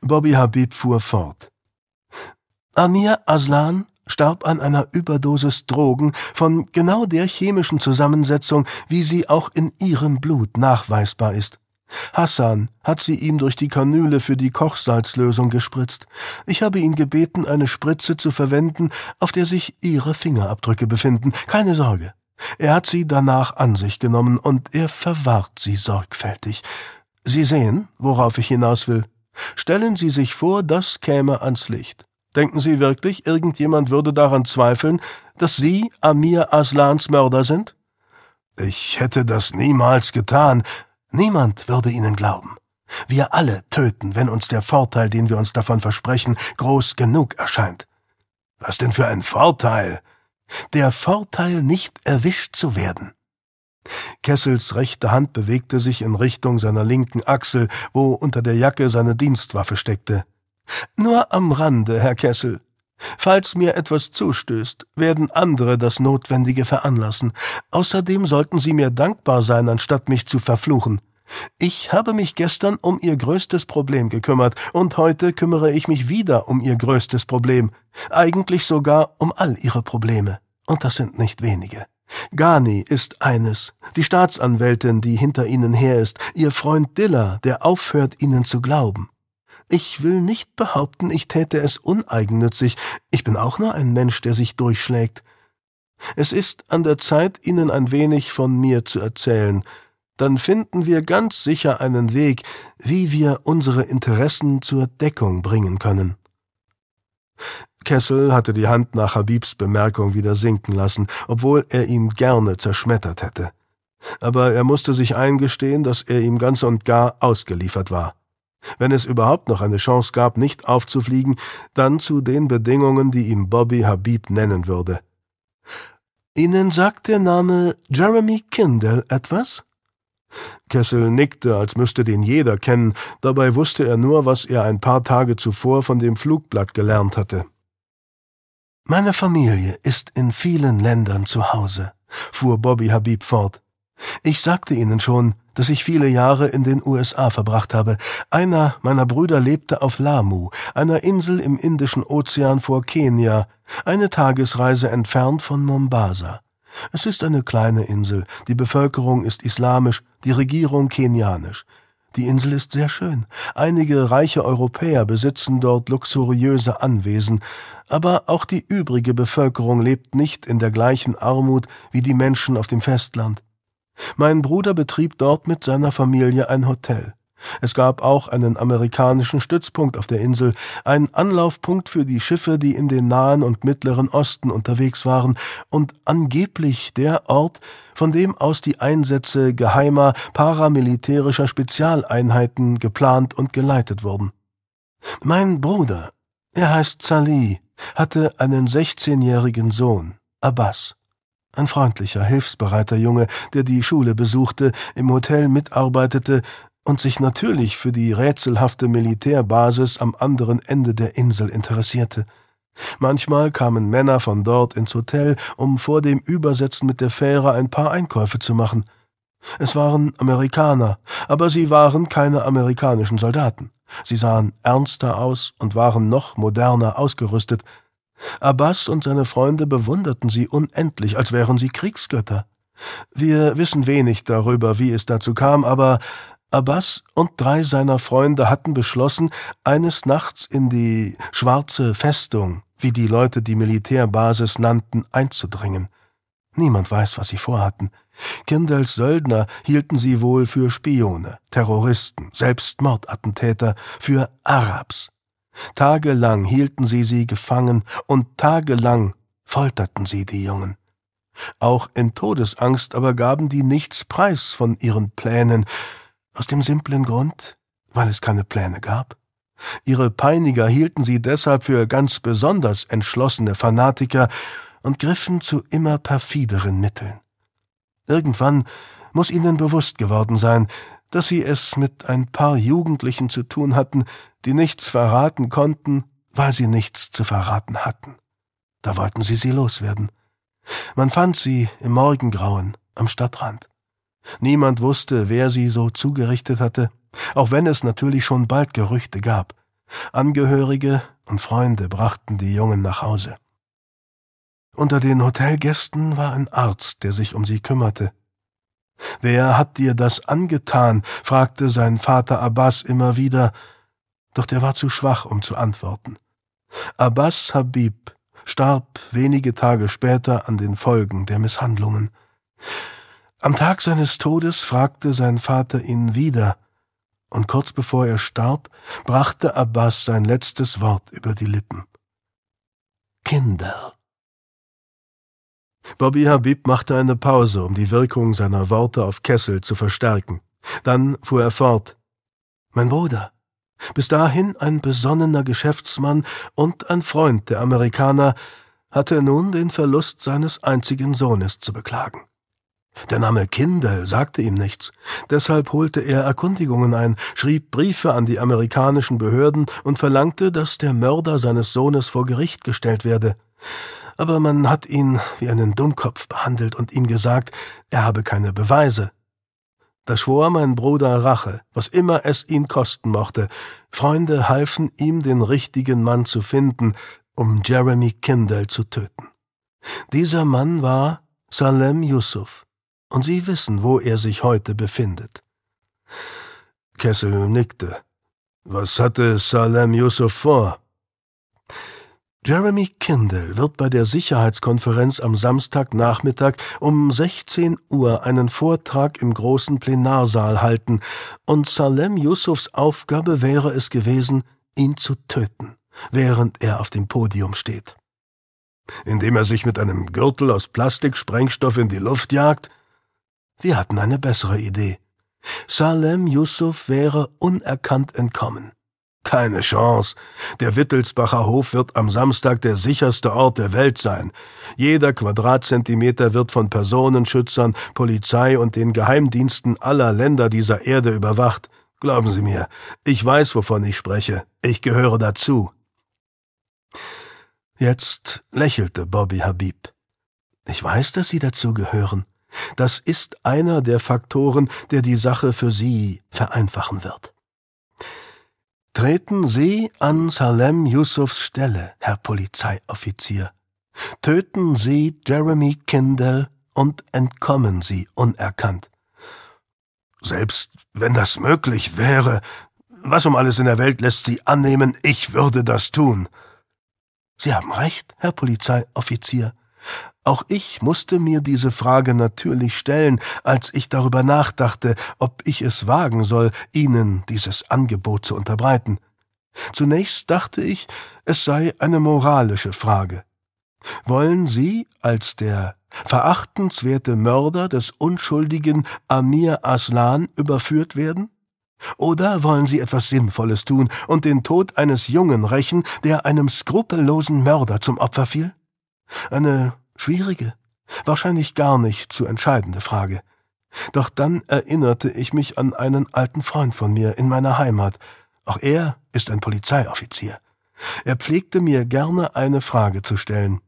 Bobby Habib fuhr fort. Amir Aslan starb an einer Überdosis Drogen von genau der chemischen Zusammensetzung, wie sie auch in ihrem Blut nachweisbar ist. Hassan hat sie ihm durch die Kanüle für die Kochsalzlösung gespritzt. Ich habe ihn gebeten, eine Spritze zu verwenden, auf der sich ihre Fingerabdrücke befinden. Keine Sorge. Er hat sie danach an sich genommen und er verwahrt sie sorgfältig. Sie sehen, worauf ich hinaus will. Stellen Sie sich vor, das käme ans Licht. Denken Sie wirklich, irgendjemand würde daran zweifeln, dass Sie Amir Aslans Mörder sind? Ich hätte das niemals getan. Niemand würde Ihnen glauben. Wir alle töten, wenn uns der Vorteil, den wir uns davon versprechen, groß genug erscheint. Was denn für ein Vorteil? Der Vorteil, nicht erwischt zu werden. Kessels rechte Hand bewegte sich in Richtung seiner linken Achsel, wo unter der Jacke seine Dienstwaffe steckte. Nur am Rande, Herr Kessel. Falls mir etwas zustößt, werden andere das Notwendige veranlassen. Außerdem sollten Sie mir dankbar sein, anstatt mich zu verfluchen. Ich habe mich gestern um Ihr größtes Problem gekümmert, und heute kümmere ich mich wieder um Ihr größtes Problem, eigentlich sogar um all Ihre Probleme, und das sind nicht wenige. Gani ist eines, die Staatsanwältin, die hinter ihnen her ist, ihr Freund Dilla, der aufhört, ihnen zu glauben. Ich will nicht behaupten, ich täte es uneigennützig, ich bin auch nur ein Mensch, der sich durchschlägt. Es ist an der Zeit, Ihnen ein wenig von mir zu erzählen, dann finden wir ganz sicher einen Weg, wie wir unsere Interessen zur Deckung bringen können. Kessel hatte die Hand nach Habibs Bemerkung wieder sinken lassen, obwohl er ihn gerne zerschmettert hätte. Aber er musste sich eingestehen, dass er ihm ganz und gar ausgeliefert war. Wenn es überhaupt noch eine Chance gab, nicht aufzufliegen, dann zu den Bedingungen, die ihm Bobby Habib nennen würde. Ihnen sagt der Name Jeremy Kindle etwas? Kessel nickte, als müsste den jeder kennen, dabei wusste er nur, was er ein paar Tage zuvor von dem Flugblatt gelernt hatte. Meine Familie ist in vielen Ländern zu Hause, fuhr Bobby Habib fort. Ich sagte Ihnen schon, dass ich viele Jahre in den USA verbracht habe. Einer meiner Brüder lebte auf Lamu, einer Insel im Indischen Ozean vor Kenia, eine Tagesreise entfernt von Mombasa. Es ist eine kleine Insel, die Bevölkerung ist islamisch, die Regierung kenianisch. Die Insel ist sehr schön. Einige reiche Europäer besitzen dort luxuriöse Anwesen, aber auch die übrige Bevölkerung lebt nicht in der gleichen Armut wie die Menschen auf dem Festland. Mein Bruder betrieb dort mit seiner Familie ein Hotel. Es gab auch einen amerikanischen Stützpunkt auf der Insel, einen Anlaufpunkt für die Schiffe, die in den Nahen und Mittleren Osten unterwegs waren, und angeblich der Ort, von dem aus die Einsätze geheimer paramilitärischer Spezialeinheiten geplant und geleitet wurden. Mein Bruder, er heißt Salih, hatte einen 16-jährigen Sohn, Abbas. Ein freundlicher, hilfsbereiter Junge, der die Schule besuchte, im Hotel mitarbeitete und sich natürlich für die rätselhafte Militärbasis am anderen Ende der Insel interessierte. Manchmal kamen Männer von dort ins Hotel, um vor dem Übersetzen mit der Fähre ein paar Einkäufe zu machen. Es waren Amerikaner, aber sie waren keine amerikanischen Soldaten. Sie sahen ernster aus und waren noch moderner ausgerüstet. Abbas und seine Freunde bewunderten sie unendlich, als wären sie Kriegsgötter. Wir wissen wenig darüber, wie es dazu kam, aber Abbas und drei seiner Freunde hatten beschlossen, eines Nachts in die schwarze Festung wie die Leute die Militärbasis nannten, einzudringen. Niemand weiß, was sie vorhatten. Kindels Söldner hielten sie wohl für Spione, Terroristen, Selbstmordattentäter, für Arabs. Tagelang hielten sie sie gefangen und tagelang folterten sie die Jungen. Auch in Todesangst aber gaben die nichts preis von ihren Plänen, aus dem simplen Grund, weil es keine Pläne gab. Ihre Peiniger hielten sie deshalb für ganz besonders entschlossene Fanatiker und griffen zu immer perfideren Mitteln. Irgendwann muss ihnen bewusst geworden sein, dass sie es mit ein paar Jugendlichen zu tun hatten, die nichts verraten konnten, weil sie nichts zu verraten hatten. Da wollten sie sie loswerden. Man fand sie im Morgengrauen am Stadtrand. Niemand wusste, wer sie so zugerichtet hatte, auch wenn es natürlich schon bald Gerüchte gab. Angehörige und Freunde brachten die Jungen nach Hause. Unter den Hotelgästen war ein Arzt, der sich um sie kümmerte. Wer hat dir das angetan? fragte sein Vater Abbas immer wieder, doch der war zu schwach, um zu antworten. Abbas Habib starb wenige Tage später an den Folgen der Misshandlungen. Am Tag seines Todes fragte sein Vater ihn wieder, und kurz bevor er starb, brachte Abbas sein letztes Wort über die Lippen. Kinder. Bobby Habib machte eine Pause, um die Wirkung seiner Worte auf Kessel zu verstärken. Dann fuhr er fort. Mein Bruder, bis dahin ein besonnener Geschäftsmann und ein Freund der Amerikaner, hatte nun den Verlust seines einzigen Sohnes zu beklagen. Der Name Kindle sagte ihm nichts. Deshalb holte er Erkundigungen ein, schrieb Briefe an die amerikanischen Behörden und verlangte, dass der Mörder seines Sohnes vor Gericht gestellt werde. Aber man hat ihn wie einen Dummkopf behandelt und ihm gesagt, er habe keine Beweise. Da schwor mein Bruder Rache, was immer es ihn kosten mochte. Freunde halfen ihm, den richtigen Mann zu finden, um Jeremy Kindle zu töten. Dieser Mann war Salem Yusuf, und Sie wissen, wo er sich heute befindet. Kessel nickte. Was hatte Salem Yusuf vor? Jeremy Kindle wird bei der Sicherheitskonferenz am Samstagnachmittag um 16 Uhr einen Vortrag im großen Plenarsaal halten, und Salem Yusufs Aufgabe wäre es gewesen, ihn zu töten, während er auf dem Podium steht. Indem er sich mit einem Gürtel aus Plastiksprengstoff in die Luft jagt? Wir hatten eine bessere Idee. Salem Yusuf wäre unerkannt entkommen. Keine Chance. Der Wittelsbacher Hof wird am Samstag der sicherste Ort der Welt sein. Jeder Quadratzentimeter wird von Personenschützern, Polizei und den Geheimdiensten aller Länder dieser Erde überwacht. Glauben Sie mir, ich weiß, wovon ich spreche. Ich gehöre dazu. Jetzt lächelte Bobby Habib. Ich weiß, dass Sie dazu gehören, das ist einer der Faktoren, der die Sache für Sie vereinfachen wird. Treten Sie an Salem Yusufs Stelle, Herr Polizeioffizier. Töten Sie Jeremy Kindle und entkommen Sie unerkannt. Selbst wenn das möglich wäre, was um alles in der Welt lässt Sie annehmen, ich würde das tun. Sie haben recht, Herr Polizeioffizier. Auch ich musste mir diese Frage natürlich stellen, als ich darüber nachdachte, ob ich es wagen soll, Ihnen dieses Angebot zu unterbreiten. Zunächst dachte ich, es sei eine moralische Frage. Wollen Sie als der verachtenswerte Mörder des unschuldigen Amir Aslan überführt werden? Oder wollen Sie etwas Sinnvolles tun und den Tod eines Jungen rächen, der einem skrupellosen Mörder zum Opfer fiel? Eine Schwierige, wahrscheinlich gar nicht zu entscheidende Frage. Doch dann erinnerte ich mich an einen alten Freund von mir in meiner Heimat. Auch er ist ein Polizeioffizier. Er pflegte mir gerne eine Frage zu stellen.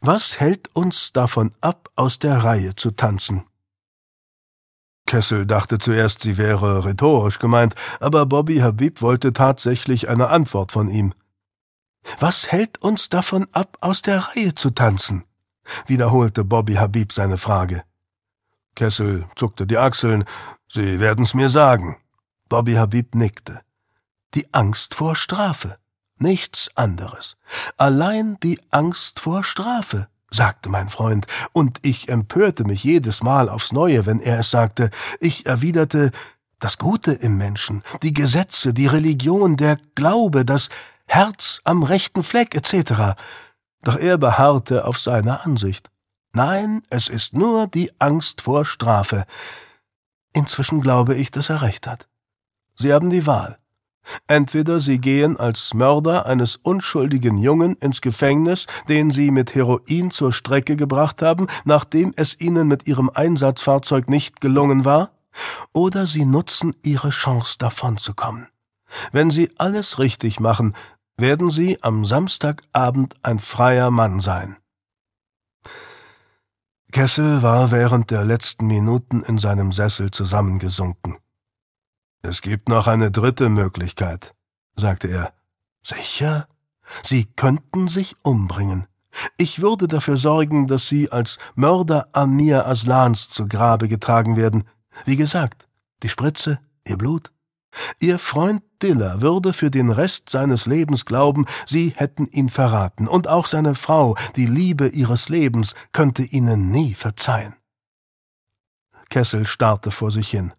Was hält uns davon ab, aus der Reihe zu tanzen? Kessel dachte zuerst, sie wäre rhetorisch gemeint, aber Bobby Habib wollte tatsächlich eine Antwort von ihm. Was hält uns davon ab, aus der Reihe zu tanzen? wiederholte Bobby Habib seine Frage. Kessel zuckte die Achseln. Sie werden's mir sagen. Bobby Habib nickte. Die Angst vor Strafe. Nichts anderes. Allein die Angst vor Strafe, sagte mein Freund, und ich empörte mich jedes Mal aufs Neue, wenn er es sagte. Ich erwiderte, das Gute im Menschen, die Gesetze, die Religion, der Glaube, das Herz am rechten Fleck etc. Doch er beharrte auf seiner Ansicht. Nein, es ist nur die Angst vor Strafe. Inzwischen glaube ich, dass er recht hat. Sie haben die Wahl. Entweder Sie gehen als Mörder eines unschuldigen Jungen ins Gefängnis, den Sie mit Heroin zur Strecke gebracht haben, nachdem es Ihnen mit Ihrem Einsatzfahrzeug nicht gelungen war, oder Sie nutzen Ihre Chance davonzukommen. Wenn Sie alles richtig machen, werden Sie am Samstagabend ein freier Mann sein. Kessel war während der letzten Minuten in seinem Sessel zusammengesunken. Es gibt noch eine dritte Möglichkeit, sagte er. Sicher? Sie könnten sich umbringen. Ich würde dafür sorgen, dass Sie als Mörder Amir Aslans zu Grabe getragen werden. Wie gesagt, die Spritze, Ihr Blut, Ihr Freund Diller würde für den Rest seines Lebens glauben, sie hätten ihn verraten, und auch seine Frau, die Liebe ihres Lebens, könnte ihnen nie verzeihen. Kessel starrte vor sich hin.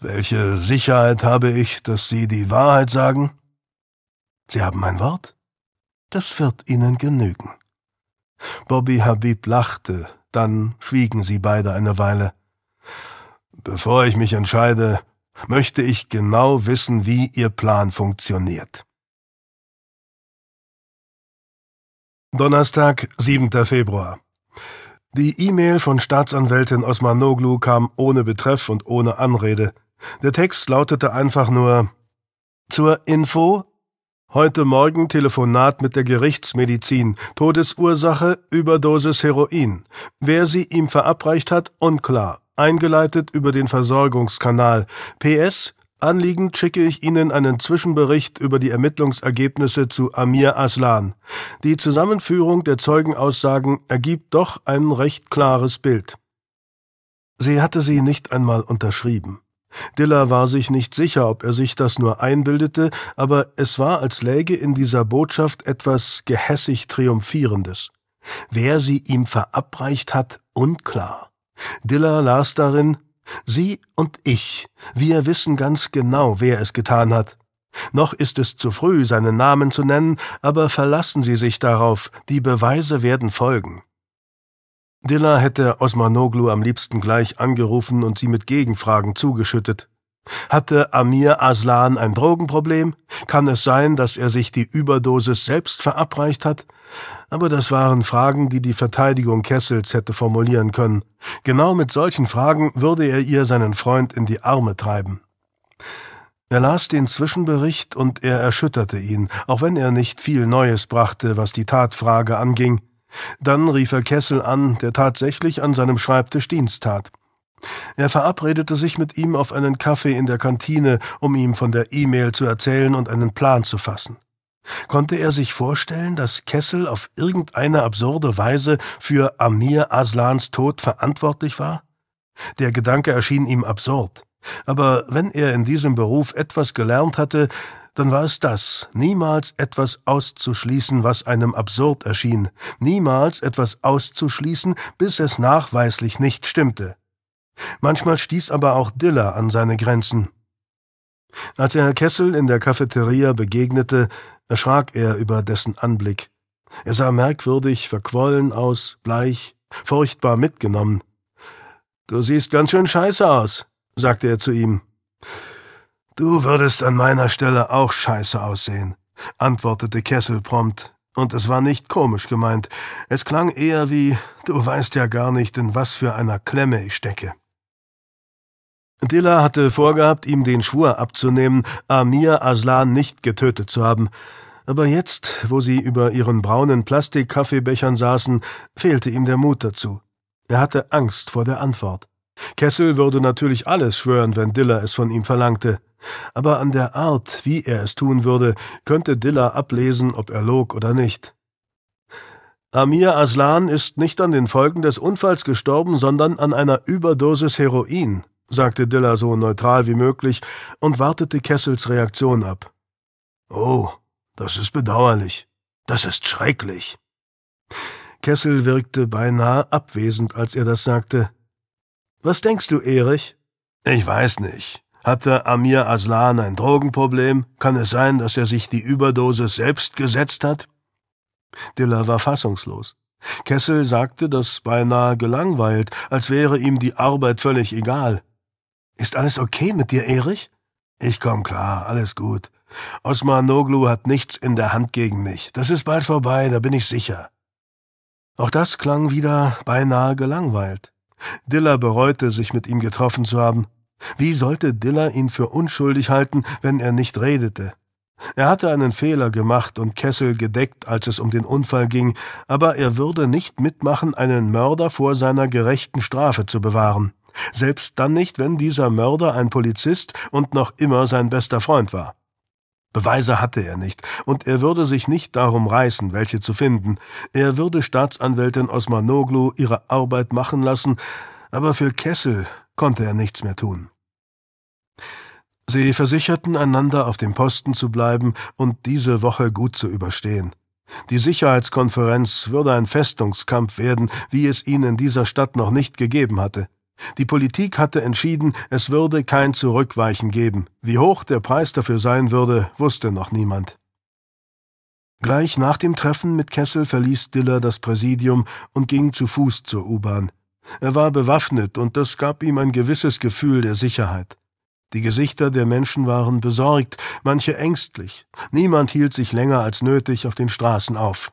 Welche Sicherheit habe ich, dass Sie die Wahrheit sagen? Sie haben mein Wort? Das wird Ihnen genügen. Bobby Habib lachte, dann schwiegen sie beide eine Weile. Bevor ich mich entscheide, möchte ich genau wissen, wie Ihr Plan funktioniert. Donnerstag, 7. Februar. Die E-Mail von Staatsanwältin Osmanoglu kam ohne Betreff und ohne Anrede. Der Text lautete einfach nur Zur Info Heute Morgen Telefonat mit der Gerichtsmedizin. Todesursache Überdosis Heroin. Wer sie ihm verabreicht hat, unklar eingeleitet über den Versorgungskanal. PS Anliegend schicke ich Ihnen einen Zwischenbericht über die Ermittlungsergebnisse zu Amir Aslan. Die Zusammenführung der Zeugenaussagen ergibt doch ein recht klares Bild. Sie hatte sie nicht einmal unterschrieben. Diller war sich nicht sicher, ob er sich das nur einbildete, aber es war, als läge in dieser Botschaft etwas gehässig Triumphierendes. Wer sie ihm verabreicht hat, unklar. Diller las darin Sie und ich, wir wissen ganz genau, wer es getan hat. Noch ist es zu früh, seinen Namen zu nennen, aber verlassen Sie sich darauf, die Beweise werden folgen. Dilla hätte Osmanoglu am liebsten gleich angerufen und sie mit Gegenfragen zugeschüttet. Hatte Amir Aslan ein Drogenproblem? Kann es sein, dass er sich die Überdosis selbst verabreicht hat? Aber das waren Fragen, die die Verteidigung Kessels hätte formulieren können. Genau mit solchen Fragen würde er ihr seinen Freund in die Arme treiben. Er las den Zwischenbericht und er erschütterte ihn, auch wenn er nicht viel Neues brachte, was die Tatfrage anging. Dann rief er Kessel an, der tatsächlich an seinem Schreibtisch Dienst tat. Er verabredete sich mit ihm auf einen Kaffee in der Kantine, um ihm von der E-Mail zu erzählen und einen Plan zu fassen. Konnte er sich vorstellen, dass Kessel auf irgendeine absurde Weise für Amir Aslans Tod verantwortlich war? Der Gedanke erschien ihm absurd. Aber wenn er in diesem Beruf etwas gelernt hatte, dann war es das, niemals etwas auszuschließen, was einem absurd erschien, niemals etwas auszuschließen, bis es nachweislich nicht stimmte. Manchmal stieß aber auch Diller an seine Grenzen. Als er Kessel in der Cafeteria begegnete, erschrak er über dessen Anblick. Er sah merkwürdig verquollen aus, bleich, furchtbar mitgenommen. Du siehst ganz schön scheiße aus, sagte er zu ihm. Du würdest an meiner Stelle auch scheiße aussehen, antwortete Kessel prompt, und es war nicht komisch gemeint, es klang eher wie Du weißt ja gar nicht, in was für einer Klemme ich stecke. Dilla hatte vorgehabt, ihm den Schwur abzunehmen, Amir Aslan nicht getötet zu haben. Aber jetzt, wo sie über ihren braunen Plastikkaffeebechern saßen, fehlte ihm der Mut dazu. Er hatte Angst vor der Antwort. Kessel würde natürlich alles schwören, wenn Dilla es von ihm verlangte. Aber an der Art, wie er es tun würde, könnte Dilla ablesen, ob er log oder nicht. Amir Aslan ist nicht an den Folgen des Unfalls gestorben, sondern an einer Überdosis Heroin, sagte Diller so neutral wie möglich und wartete Kessels Reaktion ab. Oh, das ist bedauerlich. Das ist schrecklich. Kessel wirkte beinahe abwesend, als er das sagte. Was denkst du, Erich? Ich weiß nicht. Hatte Amir Aslan ein Drogenproblem? Kann es sein, dass er sich die Überdosis selbst gesetzt hat? Diller war fassungslos. Kessel sagte das beinahe gelangweilt, als wäre ihm die Arbeit völlig egal. Ist alles okay mit dir, Erich? Ich komm klar, alles gut. Osman Noglu hat nichts in der Hand gegen mich. Das ist bald vorbei, da bin ich sicher. Auch das klang wieder beinahe gelangweilt. Diller bereute, sich mit ihm getroffen zu haben. Wie sollte Diller ihn für unschuldig halten, wenn er nicht redete? Er hatte einen Fehler gemacht und Kessel gedeckt, als es um den Unfall ging, aber er würde nicht mitmachen, einen Mörder vor seiner gerechten Strafe zu bewahren selbst dann nicht, wenn dieser Mörder ein Polizist und noch immer sein bester Freund war. Beweise hatte er nicht, und er würde sich nicht darum reißen, welche zu finden. Er würde Staatsanwältin Osmanoglu ihre Arbeit machen lassen, aber für Kessel konnte er nichts mehr tun. Sie versicherten einander, auf dem Posten zu bleiben und diese Woche gut zu überstehen. Die Sicherheitskonferenz würde ein Festungskampf werden, wie es ihn in dieser Stadt noch nicht gegeben hatte. Die Politik hatte entschieden, es würde kein Zurückweichen geben. Wie hoch der Preis dafür sein würde, wusste noch niemand. Gleich nach dem Treffen mit Kessel verließ Diller das Präsidium und ging zu Fuß zur U-Bahn. Er war bewaffnet und das gab ihm ein gewisses Gefühl der Sicherheit. Die Gesichter der Menschen waren besorgt, manche ängstlich. Niemand hielt sich länger als nötig auf den Straßen auf.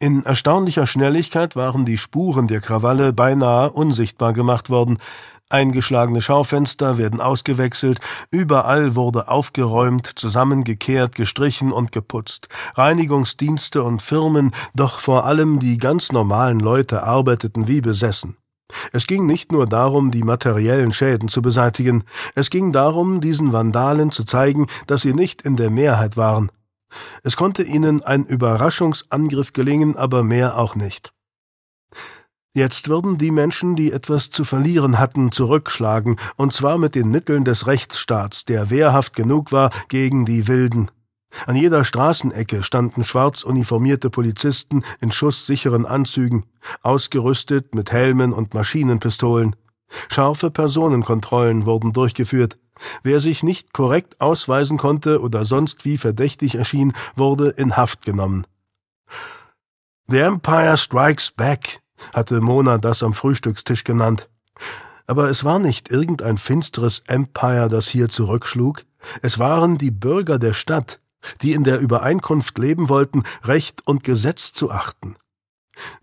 In erstaunlicher Schnelligkeit waren die Spuren der Krawalle beinahe unsichtbar gemacht worden, Eingeschlagene Schaufenster werden ausgewechselt, überall wurde aufgeräumt, zusammengekehrt, gestrichen und geputzt. Reinigungsdienste und Firmen, doch vor allem die ganz normalen Leute arbeiteten wie besessen. Es ging nicht nur darum, die materiellen Schäden zu beseitigen, es ging darum, diesen Vandalen zu zeigen, dass sie nicht in der Mehrheit waren, es konnte ihnen ein Überraschungsangriff gelingen, aber mehr auch nicht. Jetzt würden die Menschen, die etwas zu verlieren hatten, zurückschlagen, und zwar mit den Mitteln des Rechtsstaats, der wehrhaft genug war gegen die Wilden. An jeder Straßenecke standen schwarz uniformierte Polizisten in schusssicheren Anzügen, ausgerüstet mit Helmen und Maschinenpistolen. Scharfe Personenkontrollen wurden durchgeführt. Wer sich nicht korrekt ausweisen konnte oder sonst wie verdächtig erschien, wurde in Haft genommen. The Empire Strikes Back, hatte Mona das am Frühstückstisch genannt. Aber es war nicht irgendein finsteres Empire, das hier zurückschlug, es waren die Bürger der Stadt, die in der Übereinkunft leben wollten, Recht und Gesetz zu achten.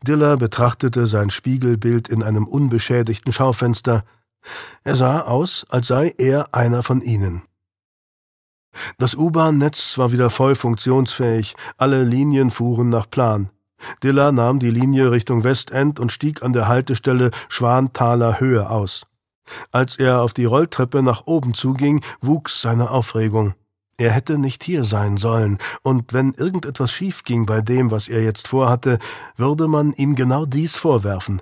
Diller betrachtete sein Spiegelbild in einem unbeschädigten Schaufenster, er sah aus, als sei er einer von ihnen. Das U-Bahn-Netz war wieder voll funktionsfähig, alle Linien fuhren nach Plan. Diller nahm die Linie Richtung Westend und stieg an der Haltestelle Schwanthaler Höhe aus. Als er auf die Rolltreppe nach oben zuging, wuchs seine Aufregung. Er hätte nicht hier sein sollen, und wenn irgendetwas schief ging bei dem, was er jetzt vorhatte, würde man ihm genau dies vorwerfen.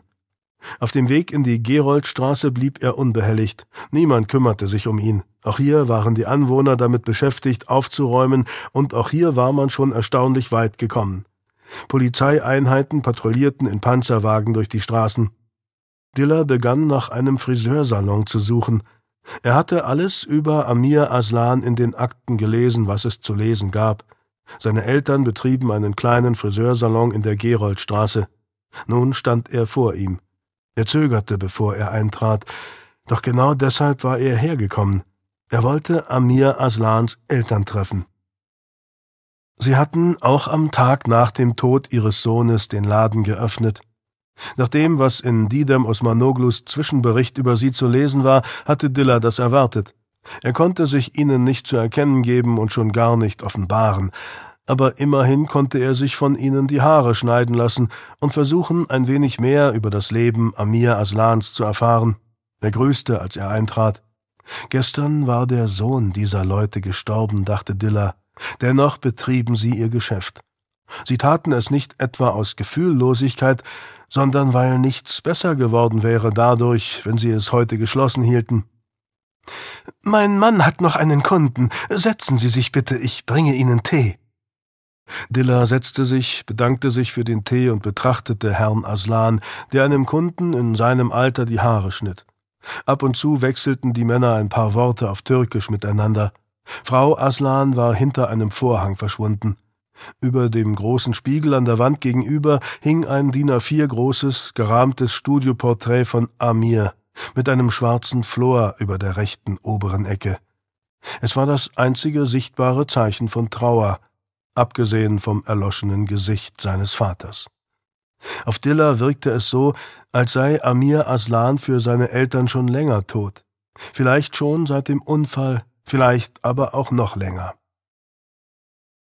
Auf dem Weg in die Geroldstraße blieb er unbehelligt. Niemand kümmerte sich um ihn. Auch hier waren die Anwohner damit beschäftigt, aufzuräumen, und auch hier war man schon erstaunlich weit gekommen. Polizeieinheiten patrouillierten in Panzerwagen durch die Straßen. Diller begann nach einem Friseursalon zu suchen. Er hatte alles über Amir Aslan in den Akten gelesen, was es zu lesen gab. Seine Eltern betrieben einen kleinen Friseursalon in der Geroldstraße. Nun stand er vor ihm. Er zögerte, bevor er eintrat, doch genau deshalb war er hergekommen. Er wollte Amir Aslans Eltern treffen. Sie hatten auch am Tag nach dem Tod ihres Sohnes den Laden geöffnet. Nach dem, was in Didem Osmanoglus Zwischenbericht über sie zu lesen war, hatte Dilla das erwartet. Er konnte sich ihnen nicht zu erkennen geben und schon gar nicht offenbaren, aber immerhin konnte er sich von ihnen die Haare schneiden lassen und versuchen, ein wenig mehr über das Leben Amir Aslans zu erfahren. Er grüßte, als er eintrat. Gestern war der Sohn dieser Leute gestorben, dachte Dilla. Dennoch betrieben sie ihr Geschäft. Sie taten es nicht etwa aus Gefühllosigkeit, sondern weil nichts besser geworden wäre dadurch, wenn sie es heute geschlossen hielten. Mein Mann hat noch einen Kunden. Setzen Sie sich bitte, ich bringe Ihnen Tee. Diller setzte sich, bedankte sich für den Tee und betrachtete Herrn Aslan, der einem Kunden in seinem Alter die Haare schnitt. Ab und zu wechselten die Männer ein paar Worte auf Türkisch miteinander. Frau Aslan war hinter einem Vorhang verschwunden. Über dem großen Spiegel an der Wand gegenüber hing ein DIN A4 großes, gerahmtes Studioporträt von Amir mit einem schwarzen Flor über der rechten oberen Ecke. Es war das einzige sichtbare Zeichen von Trauer, abgesehen vom erloschenen Gesicht seines Vaters. Auf Dilla wirkte es so, als sei Amir Aslan für seine Eltern schon länger tot, vielleicht schon seit dem Unfall, vielleicht aber auch noch länger.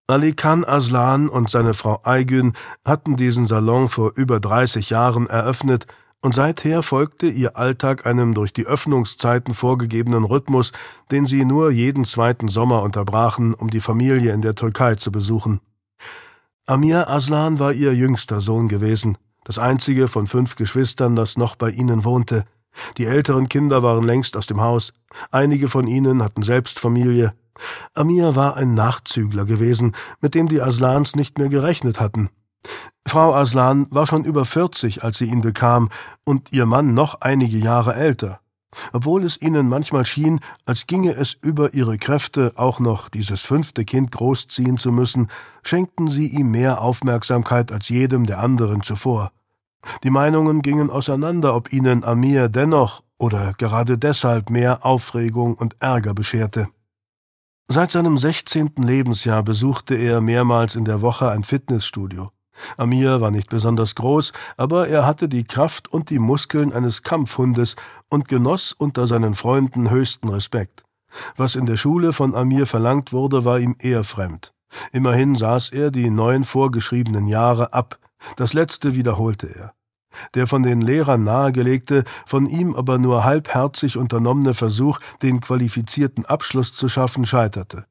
Ali Khan Aslan und seine Frau Aygün hatten diesen Salon vor über 30 Jahren eröffnet und seither folgte ihr Alltag einem durch die Öffnungszeiten vorgegebenen Rhythmus, den sie nur jeden zweiten Sommer unterbrachen, um die Familie in der Türkei zu besuchen. Amir Aslan war ihr jüngster Sohn gewesen, das einzige von fünf Geschwistern, das noch bei ihnen wohnte. Die älteren Kinder waren längst aus dem Haus, einige von ihnen hatten selbst Familie. Amir war ein Nachzügler gewesen, mit dem die Aslans nicht mehr gerechnet hatten, Frau Aslan war schon über 40, als sie ihn bekam, und ihr Mann noch einige Jahre älter, obwohl es ihnen manchmal schien, als ginge es über ihre Kräfte, auch noch dieses fünfte Kind großziehen zu müssen, schenkten sie ihm mehr Aufmerksamkeit als jedem der anderen zuvor. Die Meinungen gingen auseinander, ob ihnen Amir dennoch oder gerade deshalb mehr Aufregung und Ärger bescherte. Seit seinem sechzehnten Lebensjahr besuchte er mehrmals in der Woche ein Fitnessstudio. Amir war nicht besonders groß, aber er hatte die Kraft und die Muskeln eines Kampfhundes und genoss unter seinen Freunden höchsten Respekt. Was in der Schule von Amir verlangt wurde, war ihm eher fremd. Immerhin saß er die neun vorgeschriebenen Jahre ab, das letzte wiederholte er. Der von den Lehrern nahegelegte, von ihm aber nur halbherzig unternommene Versuch, den qualifizierten Abschluss zu schaffen, scheiterte.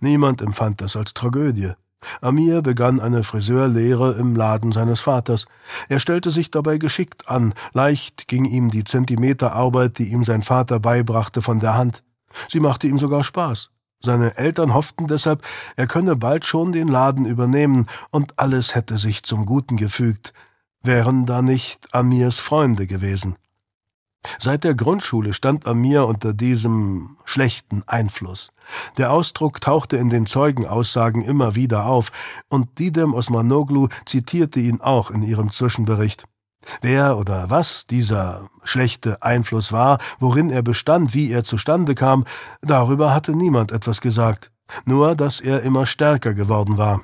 Niemand empfand das als Tragödie. Amir begann eine Friseurlehre im Laden seines Vaters. Er stellte sich dabei geschickt an, leicht ging ihm die Zentimeterarbeit, die ihm sein Vater beibrachte, von der Hand. Sie machte ihm sogar Spaß. Seine Eltern hofften deshalb, er könne bald schon den Laden übernehmen, und alles hätte sich zum Guten gefügt, wären da nicht Amirs Freunde gewesen. Seit der Grundschule stand Amir unter diesem schlechten Einfluss. Der Ausdruck tauchte in den Zeugenaussagen immer wieder auf, und Didem Osmanoglu zitierte ihn auch in ihrem Zwischenbericht. Wer oder was dieser schlechte Einfluss war, worin er bestand, wie er zustande kam, darüber hatte niemand etwas gesagt, nur dass er immer stärker geworden war.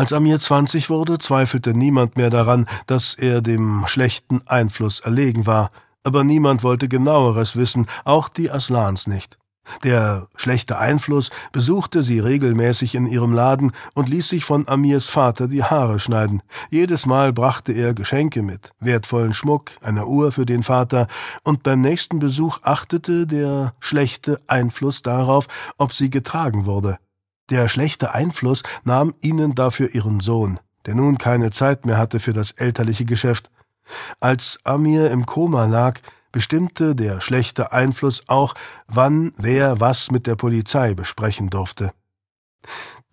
Als Amir 20 wurde, zweifelte niemand mehr daran, dass er dem schlechten Einfluss erlegen war. Aber niemand wollte genaueres wissen, auch die Aslans nicht. Der schlechte Einfluss besuchte sie regelmäßig in ihrem Laden und ließ sich von Amirs Vater die Haare schneiden. Jedes Mal brachte er Geschenke mit, wertvollen Schmuck, eine Uhr für den Vater, und beim nächsten Besuch achtete der schlechte Einfluss darauf, ob sie getragen wurde. Der schlechte Einfluss nahm ihnen dafür ihren Sohn, der nun keine Zeit mehr hatte für das elterliche Geschäft. Als Amir im Koma lag, bestimmte der schlechte Einfluss auch, wann wer was mit der Polizei besprechen durfte.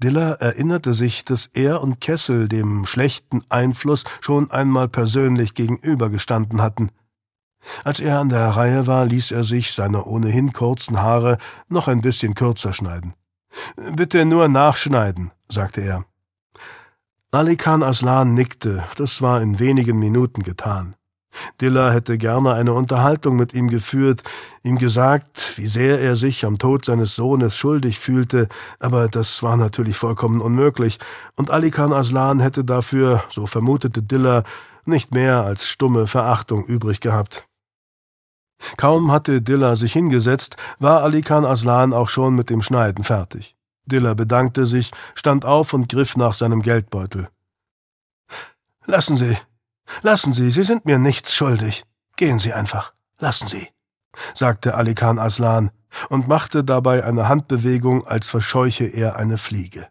Diller erinnerte sich, dass er und Kessel dem schlechten Einfluss schon einmal persönlich gegenübergestanden hatten. Als er an der Reihe war, ließ er sich seine ohnehin kurzen Haare noch ein bisschen kürzer schneiden. Bitte nur nachschneiden, sagte er. Ali Khan Aslan nickte, das war in wenigen Minuten getan. Dilla hätte gerne eine Unterhaltung mit ihm geführt, ihm gesagt, wie sehr er sich am Tod seines Sohnes schuldig fühlte, aber das war natürlich vollkommen unmöglich, und Ali Khan Aslan hätte dafür, so vermutete Dilla, nicht mehr als stumme Verachtung übrig gehabt. Kaum hatte Dilla sich hingesetzt, war Alikan Aslan auch schon mit dem Schneiden fertig. Dilla bedankte sich, stand auf und griff nach seinem Geldbeutel. Lassen Sie, lassen Sie, Sie sind mir nichts schuldig. Gehen Sie einfach, lassen Sie, sagte Alikan Aslan und machte dabei eine Handbewegung, als verscheuche er eine Fliege.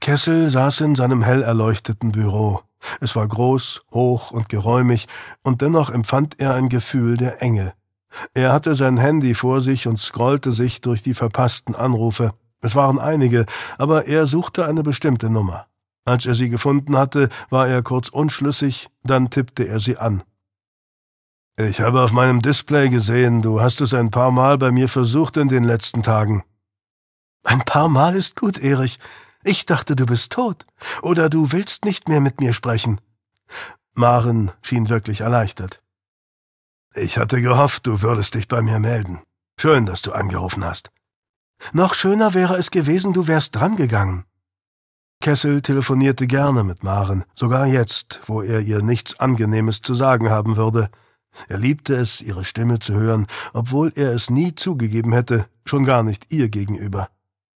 Kessel saß in seinem hell erleuchteten Büro. Es war groß, hoch und geräumig, und dennoch empfand er ein Gefühl der Enge. Er hatte sein Handy vor sich und scrollte sich durch die verpassten Anrufe. Es waren einige, aber er suchte eine bestimmte Nummer. Als er sie gefunden hatte, war er kurz unschlüssig, dann tippte er sie an. Ich habe auf meinem Display gesehen, du hast es ein paar Mal bei mir versucht in den letzten Tagen. Ein paar Mal ist gut, Erich. Ich dachte, du bist tot. Oder du willst nicht mehr mit mir sprechen. Maren schien wirklich erleichtert. Ich hatte gehofft, du würdest dich bei mir melden. Schön, dass du angerufen hast. Noch schöner wäre es gewesen, du wärst drangegangen. Kessel telefonierte gerne mit Maren, sogar jetzt, wo er ihr nichts Angenehmes zu sagen haben würde. Er liebte es, ihre Stimme zu hören, obwohl er es nie zugegeben hätte, schon gar nicht ihr gegenüber.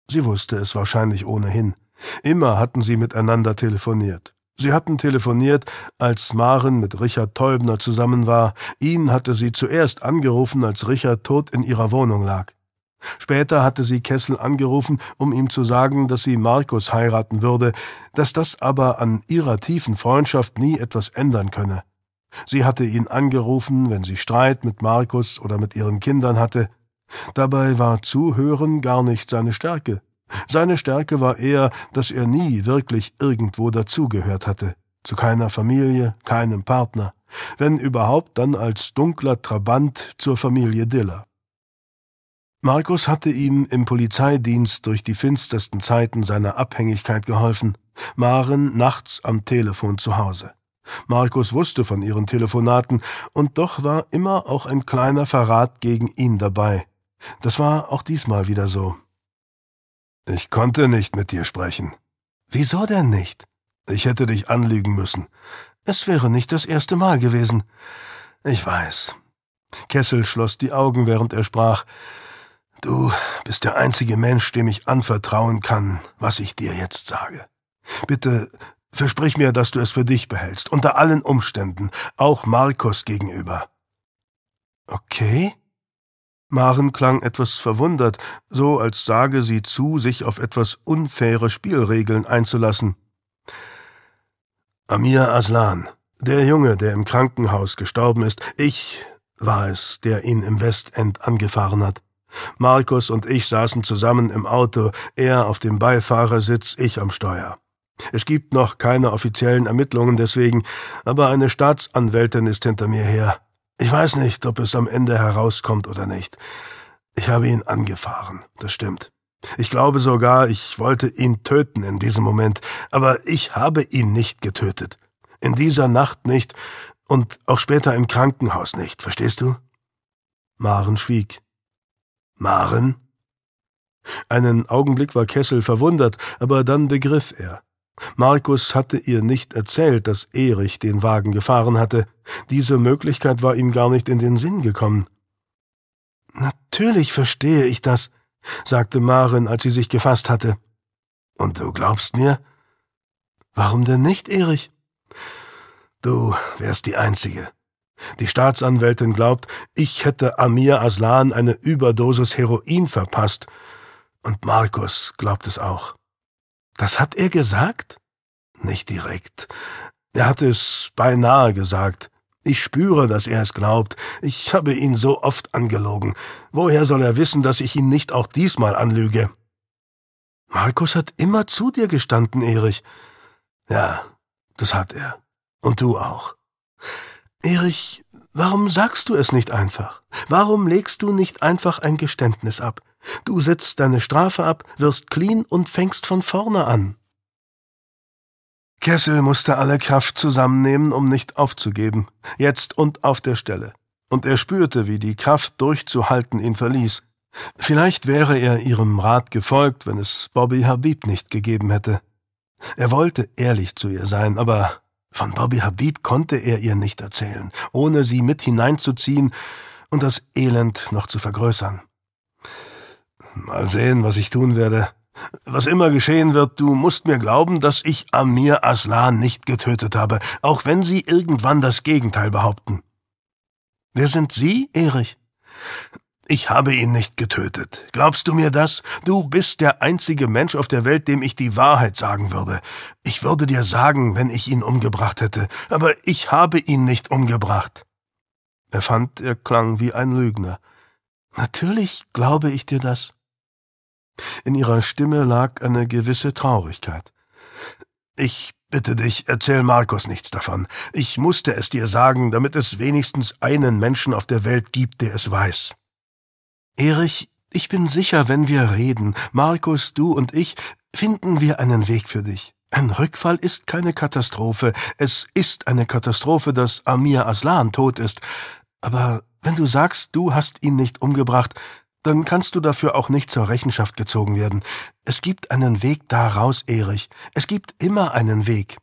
Sie wusste es wahrscheinlich ohnehin. Immer hatten sie miteinander telefoniert. Sie hatten telefoniert, als Maren mit Richard Teubner zusammen war. Ihn hatte sie zuerst angerufen, als Richard tot in ihrer Wohnung lag. Später hatte sie Kessel angerufen, um ihm zu sagen, dass sie Markus heiraten würde, dass das aber an ihrer tiefen Freundschaft nie etwas ändern könne. Sie hatte ihn angerufen, wenn sie Streit mit Markus oder mit ihren Kindern hatte. Dabei war Zuhören gar nicht seine Stärke. Seine Stärke war eher, dass er nie wirklich irgendwo dazugehört hatte. Zu keiner Familie, keinem Partner. Wenn überhaupt, dann als dunkler Trabant zur Familie Diller. Markus hatte ihm im Polizeidienst durch die finstersten Zeiten seiner Abhängigkeit geholfen, Maren nachts am Telefon zu Hause. Markus wusste von ihren Telefonaten, und doch war immer auch ein kleiner Verrat gegen ihn dabei, das war auch diesmal wieder so. Ich konnte nicht mit dir sprechen. Wieso denn nicht? Ich hätte dich anlügen müssen. Es wäre nicht das erste Mal gewesen. Ich weiß. Kessel schloss die Augen, während er sprach. Du bist der einzige Mensch, dem ich anvertrauen kann, was ich dir jetzt sage. Bitte versprich mir, dass du es für dich behältst, unter allen Umständen, auch Markus gegenüber. Okay? Maren klang etwas verwundert, so als sage sie zu, sich auf etwas unfaire Spielregeln einzulassen. Amir Aslan, der Junge, der im Krankenhaus gestorben ist, ich war es, der ihn im Westend angefahren hat. Markus und ich saßen zusammen im Auto, er auf dem Beifahrersitz, ich am Steuer. Es gibt noch keine offiziellen Ermittlungen deswegen, aber eine Staatsanwältin ist hinter mir her. Ich weiß nicht, ob es am Ende herauskommt oder nicht. Ich habe ihn angefahren, das stimmt. Ich glaube sogar, ich wollte ihn töten in diesem Moment, aber ich habe ihn nicht getötet. In dieser Nacht nicht und auch später im Krankenhaus nicht, verstehst du? Maren schwieg. Maren? Einen Augenblick war Kessel verwundert, aber dann begriff er. Markus hatte ihr nicht erzählt, dass Erich den Wagen gefahren hatte. Diese Möglichkeit war ihm gar nicht in den Sinn gekommen. Natürlich verstehe ich das, sagte Marin, als sie sich gefasst hatte. Und du glaubst mir? Warum denn nicht, Erich? Du wärst die Einzige. Die Staatsanwältin glaubt, ich hätte Amir Aslan eine Überdosis Heroin verpasst. Und Markus glaubt es auch. Das hat er gesagt? Nicht direkt. Er hat es beinahe gesagt. Ich spüre, dass er es glaubt. Ich habe ihn so oft angelogen. Woher soll er wissen, dass ich ihn nicht auch diesmal anlüge? Markus hat immer zu dir gestanden, Erich. Ja, das hat er. Und du auch. Erich, warum sagst du es nicht einfach? Warum legst du nicht einfach ein Geständnis ab? Du sitzt deine Strafe ab, wirst clean und fängst von vorne an. Kessel musste alle Kraft zusammennehmen, um nicht aufzugeben, jetzt und auf der Stelle. Und er spürte, wie die Kraft durchzuhalten ihn verließ. Vielleicht wäre er ihrem Rat gefolgt, wenn es Bobby Habib nicht gegeben hätte. Er wollte ehrlich zu ihr sein, aber von Bobby Habib konnte er ihr nicht erzählen, ohne sie mit hineinzuziehen und das Elend noch zu vergrößern. Mal sehen, was ich tun werde. Was immer geschehen wird, du musst mir glauben, dass ich Amir Aslan nicht getötet habe, auch wenn sie irgendwann das Gegenteil behaupten. Wer sind Sie, Erich? Ich habe ihn nicht getötet. Glaubst du mir das? Du bist der einzige Mensch auf der Welt, dem ich die Wahrheit sagen würde. Ich würde dir sagen, wenn ich ihn umgebracht hätte, aber ich habe ihn nicht umgebracht. Er fand, er klang wie ein Lügner. Natürlich glaube ich dir das. In ihrer Stimme lag eine gewisse Traurigkeit. Ich bitte dich, erzähl Markus nichts davon. Ich musste es dir sagen, damit es wenigstens einen Menschen auf der Welt gibt, der es weiß. Erich, ich bin sicher, wenn wir reden, Markus, du und ich, finden wir einen Weg für dich. Ein Rückfall ist keine Katastrophe. Es ist eine Katastrophe, dass Amir Aslan tot ist. Aber wenn du sagst, du hast ihn nicht umgebracht, dann kannst du dafür auch nicht zur Rechenschaft gezogen werden. Es gibt einen Weg daraus, Erich. Es gibt immer einen Weg.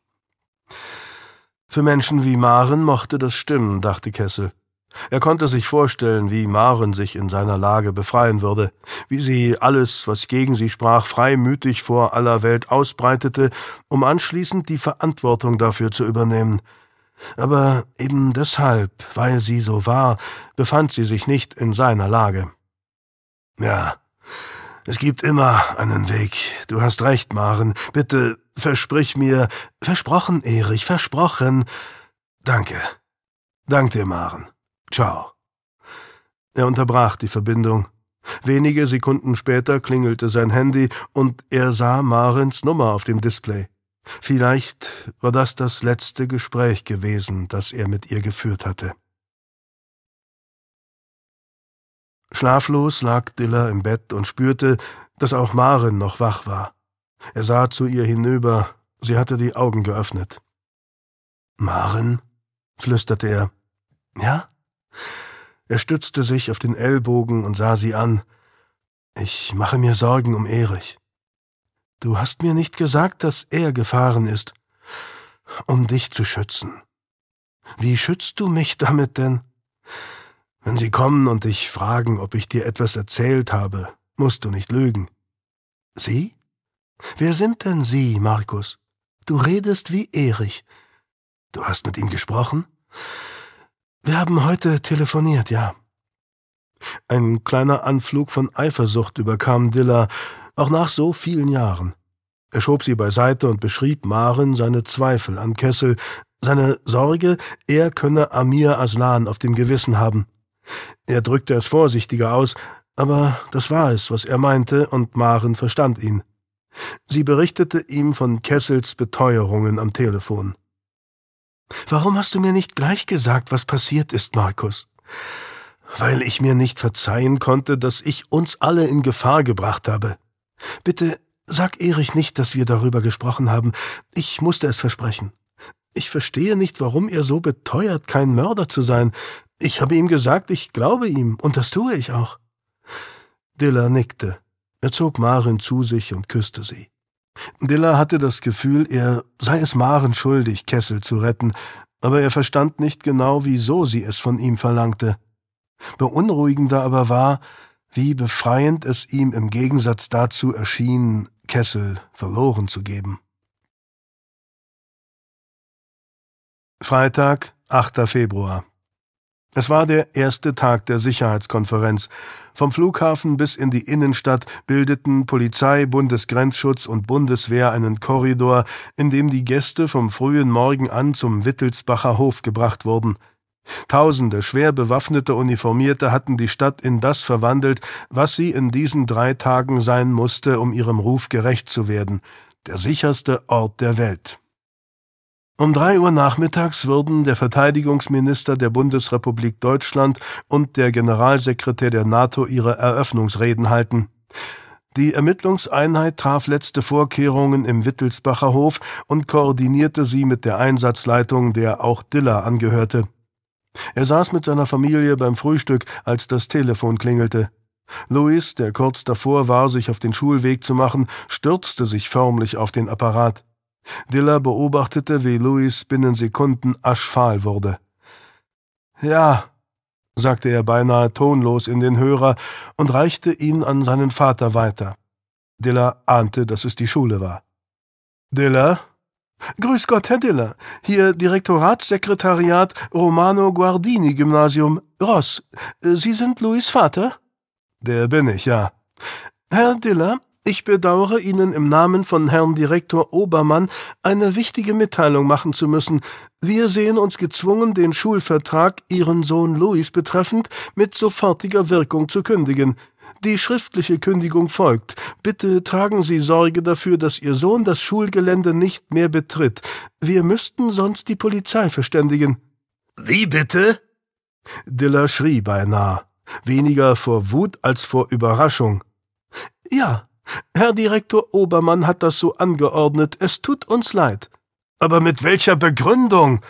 Für Menschen wie Maren mochte das stimmen, dachte Kessel. Er konnte sich vorstellen, wie Maren sich in seiner Lage befreien würde, wie sie alles, was gegen sie sprach, freimütig vor aller Welt ausbreitete, um anschließend die Verantwortung dafür zu übernehmen. Aber eben deshalb, weil sie so war, befand sie sich nicht in seiner Lage. Ja, es gibt immer einen Weg. Du hast recht, Maren. Bitte versprich mir. Versprochen, Erich, versprochen. Danke. Dank dir, Maren. Ciao. Er unterbrach die Verbindung. Wenige Sekunden später klingelte sein Handy und er sah Marens Nummer auf dem Display. Vielleicht war das das letzte Gespräch gewesen, das er mit ihr geführt hatte. Schlaflos lag Diller im Bett und spürte, dass auch Maren noch wach war. Er sah zu ihr hinüber, sie hatte die Augen geöffnet. Maren? flüsterte er. Ja? Er stützte sich auf den Ellbogen und sah sie an. Ich mache mir Sorgen um Erich. Du hast mir nicht gesagt, dass er gefahren ist, um dich zu schützen. Wie schützt du mich damit denn? Wenn sie kommen und dich fragen, ob ich dir etwas erzählt habe, musst du nicht lügen. Sie? Wer sind denn Sie, Markus? Du redest wie Erich. Du hast mit ihm gesprochen? Wir haben heute telefoniert, ja. Ein kleiner Anflug von Eifersucht überkam Dilla, auch nach so vielen Jahren. Er schob sie beiseite und beschrieb Maren seine Zweifel an Kessel, seine Sorge, er könne Amir Aslan auf dem Gewissen haben. Er drückte es vorsichtiger aus, aber das war es, was er meinte, und Maren verstand ihn. Sie berichtete ihm von Kessels Beteuerungen am Telefon. Warum hast du mir nicht gleich gesagt, was passiert ist, Markus? Weil ich mir nicht verzeihen konnte, dass ich uns alle in Gefahr gebracht habe. Bitte sag Erich nicht, dass wir darüber gesprochen haben. Ich musste es versprechen. Ich verstehe nicht, warum er so beteuert, kein Mörder zu sein. Ich habe ihm gesagt, ich glaube ihm, und das tue ich auch. Dilla nickte. Er zog Maren zu sich und küsste sie. Dilla hatte das Gefühl, er sei es Maren schuldig, Kessel zu retten, aber er verstand nicht genau, wieso sie es von ihm verlangte. Beunruhigender aber war, wie befreiend es ihm im Gegensatz dazu erschien, Kessel verloren zu geben. Freitag, 8. Februar. Es war der erste Tag der Sicherheitskonferenz. Vom Flughafen bis in die Innenstadt bildeten Polizei, Bundesgrenzschutz und Bundeswehr einen Korridor, in dem die Gäste vom frühen Morgen an zum Wittelsbacher Hof gebracht wurden. Tausende schwer bewaffnete Uniformierte hatten die Stadt in das verwandelt, was sie in diesen drei Tagen sein musste, um ihrem Ruf gerecht zu werden der sicherste Ort der Welt. Um drei Uhr nachmittags würden der Verteidigungsminister der Bundesrepublik Deutschland und der Generalsekretär der NATO ihre Eröffnungsreden halten. Die Ermittlungseinheit traf letzte Vorkehrungen im Wittelsbacher Hof und koordinierte sie mit der Einsatzleitung, der auch Diller angehörte. Er saß mit seiner Familie beim Frühstück, als das Telefon klingelte. Louis, der kurz davor war, sich auf den Schulweg zu machen, stürzte sich förmlich auf den Apparat. Dilla beobachtete, wie Louis binnen Sekunden aschfahl wurde. Ja, sagte er beinahe tonlos in den Hörer und reichte ihn an seinen Vater weiter. Dilla ahnte, dass es die Schule war. Dilla? Grüß Gott, Herr Diller, Hier Direktoratssekretariat Romano Guardini Gymnasium Ross. Sie sind Louis Vater? Der bin ich, ja. Herr Diller, ich bedauere Ihnen im Namen von Herrn Direktor Obermann eine wichtige Mitteilung machen zu müssen. Wir sehen uns gezwungen, den Schulvertrag Ihren Sohn Louis betreffend mit sofortiger Wirkung zu kündigen. Die schriftliche Kündigung folgt. Bitte tragen Sie Sorge dafür, dass Ihr Sohn das Schulgelände nicht mehr betritt. Wir müssten sonst die Polizei verständigen. Wie bitte? Diller schrie beinahe, weniger vor Wut als vor Überraschung. Ja, Herr Direktor Obermann hat das so angeordnet. Es tut uns leid. Aber mit welcher Begründung?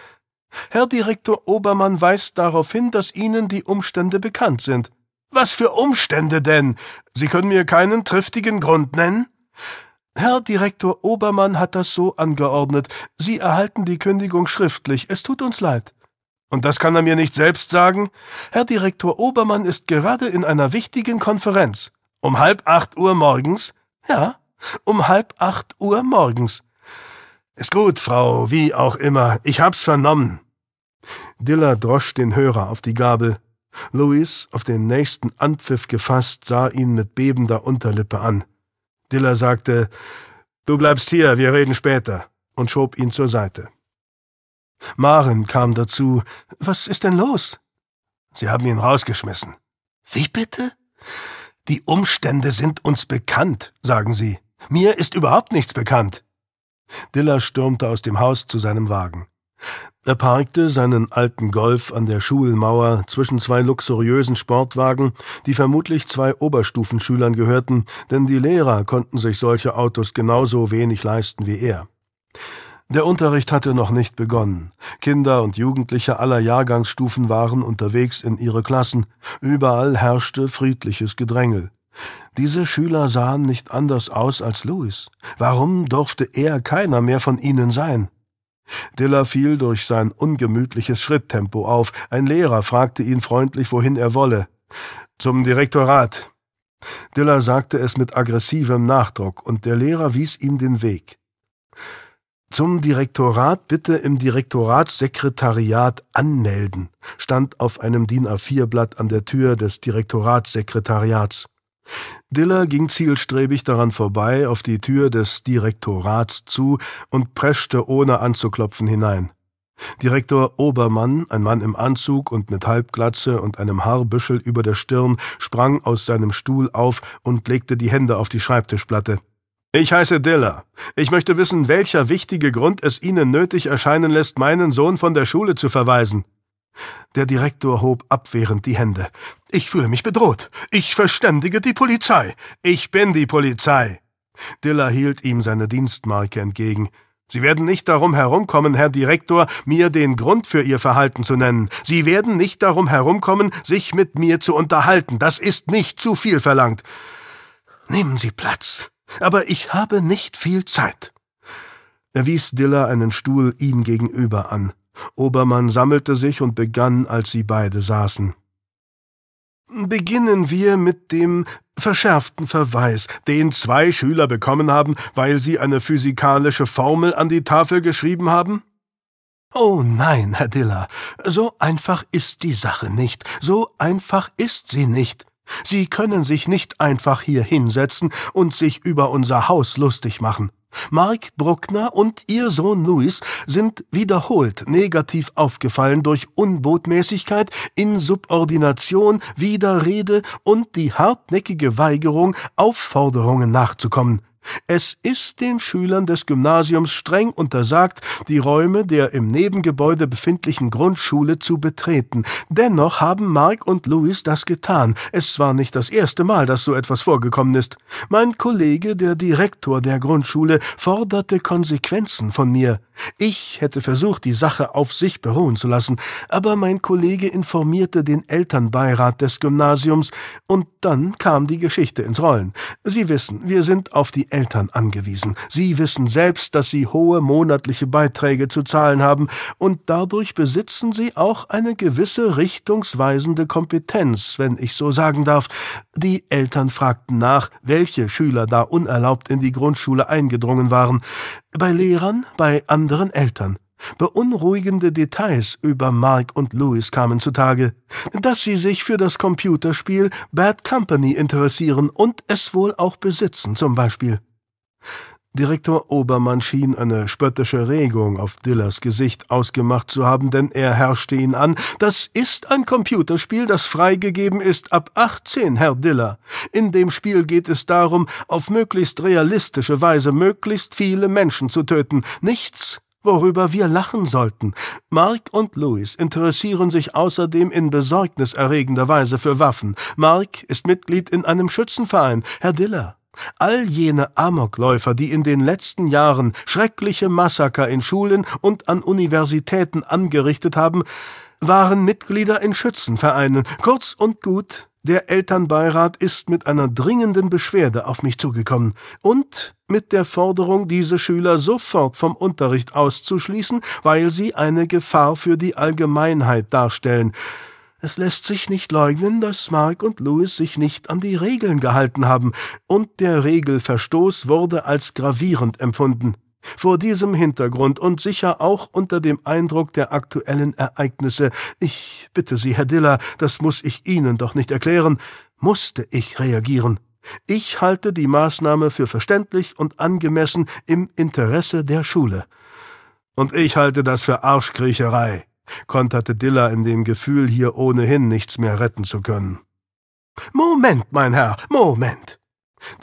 Herr Direktor Obermann weist darauf hin, dass Ihnen die Umstände bekannt sind. Was für Umstände denn? Sie können mir keinen triftigen Grund nennen? Herr Direktor Obermann hat das so angeordnet. Sie erhalten die Kündigung schriftlich. Es tut uns leid. Und das kann er mir nicht selbst sagen? Herr Direktor Obermann ist gerade in einer wichtigen Konferenz. Um halb acht Uhr morgens? Ja, um halb acht Uhr morgens. Ist gut, Frau, wie auch immer, ich hab's vernommen. Diller drosch den Hörer auf die Gabel. Louis, auf den nächsten Anpfiff gefasst, sah ihn mit bebender Unterlippe an. Diller sagte, Du bleibst hier, wir reden später, und schob ihn zur Seite. Maren kam dazu. Was ist denn los? Sie haben ihn rausgeschmissen. Wie bitte? Die Umstände sind uns bekannt, sagen sie. Mir ist überhaupt nichts bekannt. Diller stürmte aus dem Haus zu seinem Wagen. Er parkte seinen alten Golf an der Schulmauer zwischen zwei luxuriösen Sportwagen, die vermutlich zwei Oberstufenschülern gehörten, denn die Lehrer konnten sich solche Autos genauso wenig leisten wie er. Der Unterricht hatte noch nicht begonnen. Kinder und Jugendliche aller Jahrgangsstufen waren unterwegs in ihre Klassen. Überall herrschte friedliches Gedrängel. Diese Schüler sahen nicht anders aus als Louis. Warum durfte er keiner mehr von ihnen sein? Diller fiel durch sein ungemütliches Schritttempo auf. Ein Lehrer fragte ihn freundlich, wohin er wolle. Zum Direktorat. Diller sagte es mit aggressivem Nachdruck, und der Lehrer wies ihm den Weg. Zum Direktorat bitte im Direktoratssekretariat anmelden, stand auf einem DIN A4-Blatt an der Tür des Direktoratssekretariats. Diller ging zielstrebig daran vorbei auf die Tür des Direktorats zu und preschte ohne anzuklopfen hinein. Direktor Obermann, ein Mann im Anzug und mit Halbglatze und einem Haarbüschel über der Stirn, sprang aus seinem Stuhl auf und legte die Hände auf die Schreibtischplatte. Ich heiße Diller. Ich möchte wissen, welcher wichtige Grund es Ihnen nötig erscheinen lässt, meinen Sohn von der Schule zu verweisen. Der Direktor hob abwehrend die Hände. Ich fühle mich bedroht. Ich verständige die Polizei. Ich bin die Polizei. Diller hielt ihm seine Dienstmarke entgegen. Sie werden nicht darum herumkommen, Herr Direktor, mir den Grund für Ihr Verhalten zu nennen. Sie werden nicht darum herumkommen, sich mit mir zu unterhalten. Das ist nicht zu viel verlangt. Nehmen Sie Platz. Aber ich habe nicht viel Zeit. Er wies Diller einen Stuhl ihm gegenüber an. Obermann sammelte sich und begann, als sie beide saßen. Beginnen wir mit dem verschärften Verweis, den zwei Schüler bekommen haben, weil sie eine physikalische Formel an die Tafel geschrieben haben? Oh nein, Herr Diller, so einfach ist die Sache nicht, so einfach ist sie nicht. Sie können sich nicht einfach hier hinsetzen und sich über unser Haus lustig machen. Mark Bruckner und ihr Sohn Louis sind wiederholt negativ aufgefallen durch Unbotmäßigkeit, Insubordination, Widerrede und die hartnäckige Weigerung, Aufforderungen nachzukommen. Es ist den Schülern des Gymnasiums streng untersagt, die Räume der im Nebengebäude befindlichen Grundschule zu betreten. Dennoch haben Mark und Louis das getan. Es war nicht das erste Mal, dass so etwas vorgekommen ist. Mein Kollege, der Direktor der Grundschule, forderte Konsequenzen von mir. Ich hätte versucht, die Sache auf sich beruhen zu lassen, aber mein Kollege informierte den Elternbeirat des Gymnasiums und dann kam die Geschichte ins Rollen. Sie wissen, wir sind auf die Eltern angewiesen. Sie wissen selbst, dass sie hohe monatliche Beiträge zu zahlen haben, und dadurch besitzen sie auch eine gewisse richtungsweisende Kompetenz, wenn ich so sagen darf. Die Eltern fragten nach, welche Schüler da unerlaubt in die Grundschule eingedrungen waren. Bei Lehrern, bei anderen Eltern. Beunruhigende Details über Mark und Louis kamen zutage, dass sie sich für das Computerspiel Bad Company interessieren und es wohl auch besitzen zum Beispiel. Direktor Obermann schien eine spöttische Regung auf Dillers Gesicht ausgemacht zu haben, denn er herrschte ihn an. Das ist ein Computerspiel, das freigegeben ist ab 18, Herr Diller. In dem Spiel geht es darum, auf möglichst realistische Weise möglichst viele Menschen zu töten. Nichts worüber wir lachen sollten. Mark und Louis interessieren sich außerdem in besorgniserregender Weise für Waffen. Mark ist Mitglied in einem Schützenverein. Herr Diller, all jene Amokläufer, die in den letzten Jahren schreckliche Massaker in Schulen und an Universitäten angerichtet haben, waren Mitglieder in Schützenvereinen. Kurz und gut, der Elternbeirat ist mit einer dringenden Beschwerde auf mich zugekommen und mit der Forderung, diese Schüler sofort vom Unterricht auszuschließen, weil sie eine Gefahr für die Allgemeinheit darstellen. Es lässt sich nicht leugnen, dass Mark und Louis sich nicht an die Regeln gehalten haben, und der Regelverstoß wurde als gravierend empfunden. Vor diesem Hintergrund und sicher auch unter dem Eindruck der aktuellen Ereignisse, ich bitte Sie, Herr Diller, das muss ich Ihnen doch nicht erklären, musste ich reagieren. Ich halte die Maßnahme für verständlich und angemessen im Interesse der Schule. Und ich halte das für Arschkriecherei, konterte Diller in dem Gefühl, hier ohnehin nichts mehr retten zu können. Moment, mein Herr, Moment.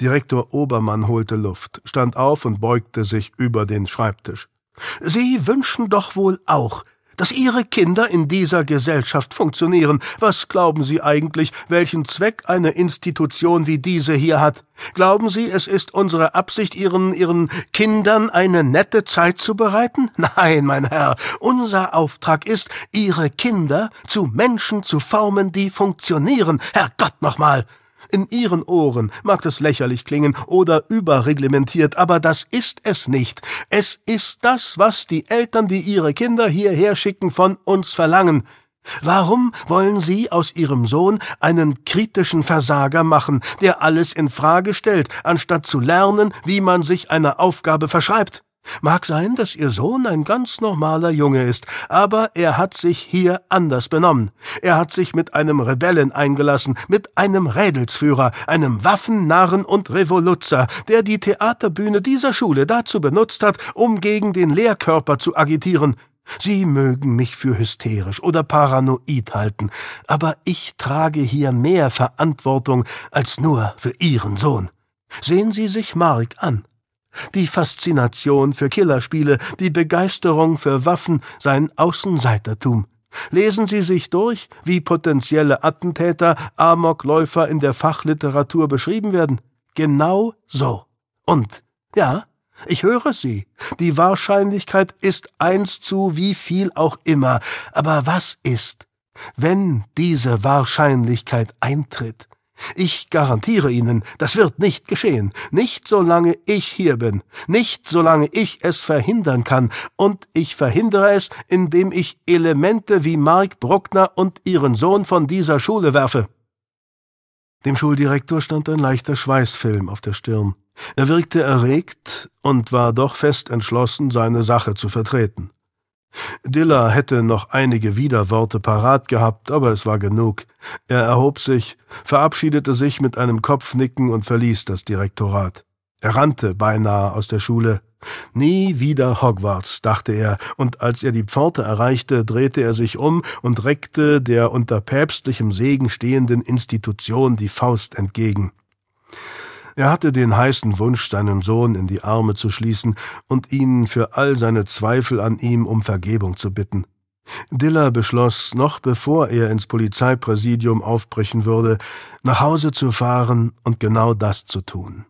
Direktor Obermann holte Luft, stand auf und beugte sich über den Schreibtisch. Sie wünschen doch wohl auch, dass Ihre Kinder in dieser Gesellschaft funktionieren. Was glauben Sie eigentlich, welchen Zweck eine Institution wie diese hier hat? Glauben Sie, es ist unsere Absicht, Ihren, Ihren Kindern eine nette Zeit zu bereiten? (laughs) Nein, mein Herr, unser Auftrag ist, Ihre Kinder zu Menschen zu formen, die funktionieren. Herrgott nochmal! In Ihren Ohren mag das lächerlich klingen oder überreglementiert, aber das ist es nicht. Es ist das, was die Eltern, die ihre Kinder hierher schicken, von uns verlangen. Warum wollen Sie aus Ihrem Sohn einen kritischen Versager machen, der alles in Frage stellt, anstatt zu lernen, wie man sich einer Aufgabe verschreibt? Mag sein, dass Ihr Sohn ein ganz normaler Junge ist, aber er hat sich hier anders benommen. Er hat sich mit einem Rebellen eingelassen, mit einem Rädelsführer, einem Waffennarren und Revoluzzer, der die Theaterbühne dieser Schule dazu benutzt hat, um gegen den Lehrkörper zu agitieren. Sie mögen mich für hysterisch oder paranoid halten, aber ich trage hier mehr Verantwortung als nur für Ihren Sohn. Sehen Sie sich Mark an die Faszination für Killerspiele, die Begeisterung für Waffen, sein Außenseitertum. Lesen Sie sich durch, wie potenzielle Attentäter, Amokläufer in der Fachliteratur beschrieben werden. Genau so. Und, ja, ich höre Sie. Die Wahrscheinlichkeit ist eins zu wie viel auch immer. Aber was ist, wenn diese Wahrscheinlichkeit eintritt? Ich garantiere Ihnen, das wird nicht geschehen, nicht solange ich hier bin, nicht solange ich es verhindern kann, und ich verhindere es, indem ich Elemente wie Mark Bruckner und ihren Sohn von dieser Schule werfe. Dem Schuldirektor stand ein leichter Schweißfilm auf der Stirn. Er wirkte erregt und war doch fest entschlossen, seine Sache zu vertreten. Diller hätte noch einige Widerworte parat gehabt, aber es war genug. Er erhob sich, verabschiedete sich mit einem Kopfnicken und verließ das Direktorat. Er rannte beinahe aus der Schule. Nie wieder Hogwarts, dachte er, und als er die Pforte erreichte, drehte er sich um und reckte der unter päpstlichem Segen stehenden Institution die Faust entgegen. Er hatte den heißen Wunsch, seinen Sohn in die Arme zu schließen und ihn für all seine Zweifel an ihm um Vergebung zu bitten. Diller beschloss, noch bevor er ins Polizeipräsidium aufbrechen würde, nach Hause zu fahren und genau das zu tun.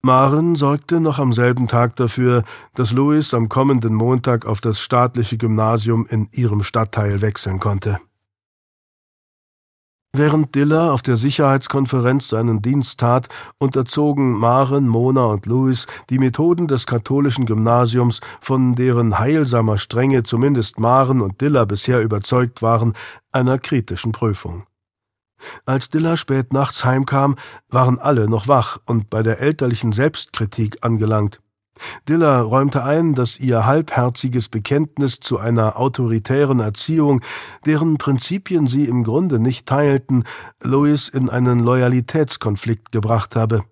Maren sorgte noch am selben Tag dafür, dass Louis am kommenden Montag auf das staatliche Gymnasium in ihrem Stadtteil wechseln konnte. Während Diller auf der Sicherheitskonferenz seinen Dienst tat, unterzogen Maren, Mona und Louis die Methoden des katholischen Gymnasiums, von deren heilsamer Strenge zumindest Maren und Diller bisher überzeugt waren, einer kritischen Prüfung. Als Diller spät nachts heimkam, waren alle noch wach und bei der elterlichen Selbstkritik angelangt. Diller räumte ein, dass ihr halbherziges Bekenntnis zu einer autoritären Erziehung, deren Prinzipien sie im Grunde nicht teilten, Louis in einen Loyalitätskonflikt gebracht habe.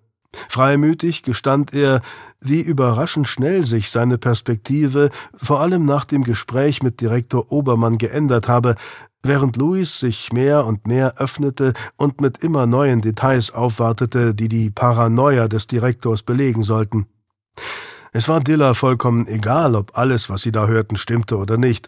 Freimütig gestand er, wie überraschend schnell sich seine Perspektive, vor allem nach dem Gespräch mit Direktor Obermann, geändert habe, während Louis sich mehr und mehr öffnete und mit immer neuen Details aufwartete, die die Paranoia des Direktors belegen sollten. Es war Dilla vollkommen egal, ob alles, was sie da hörten, stimmte oder nicht,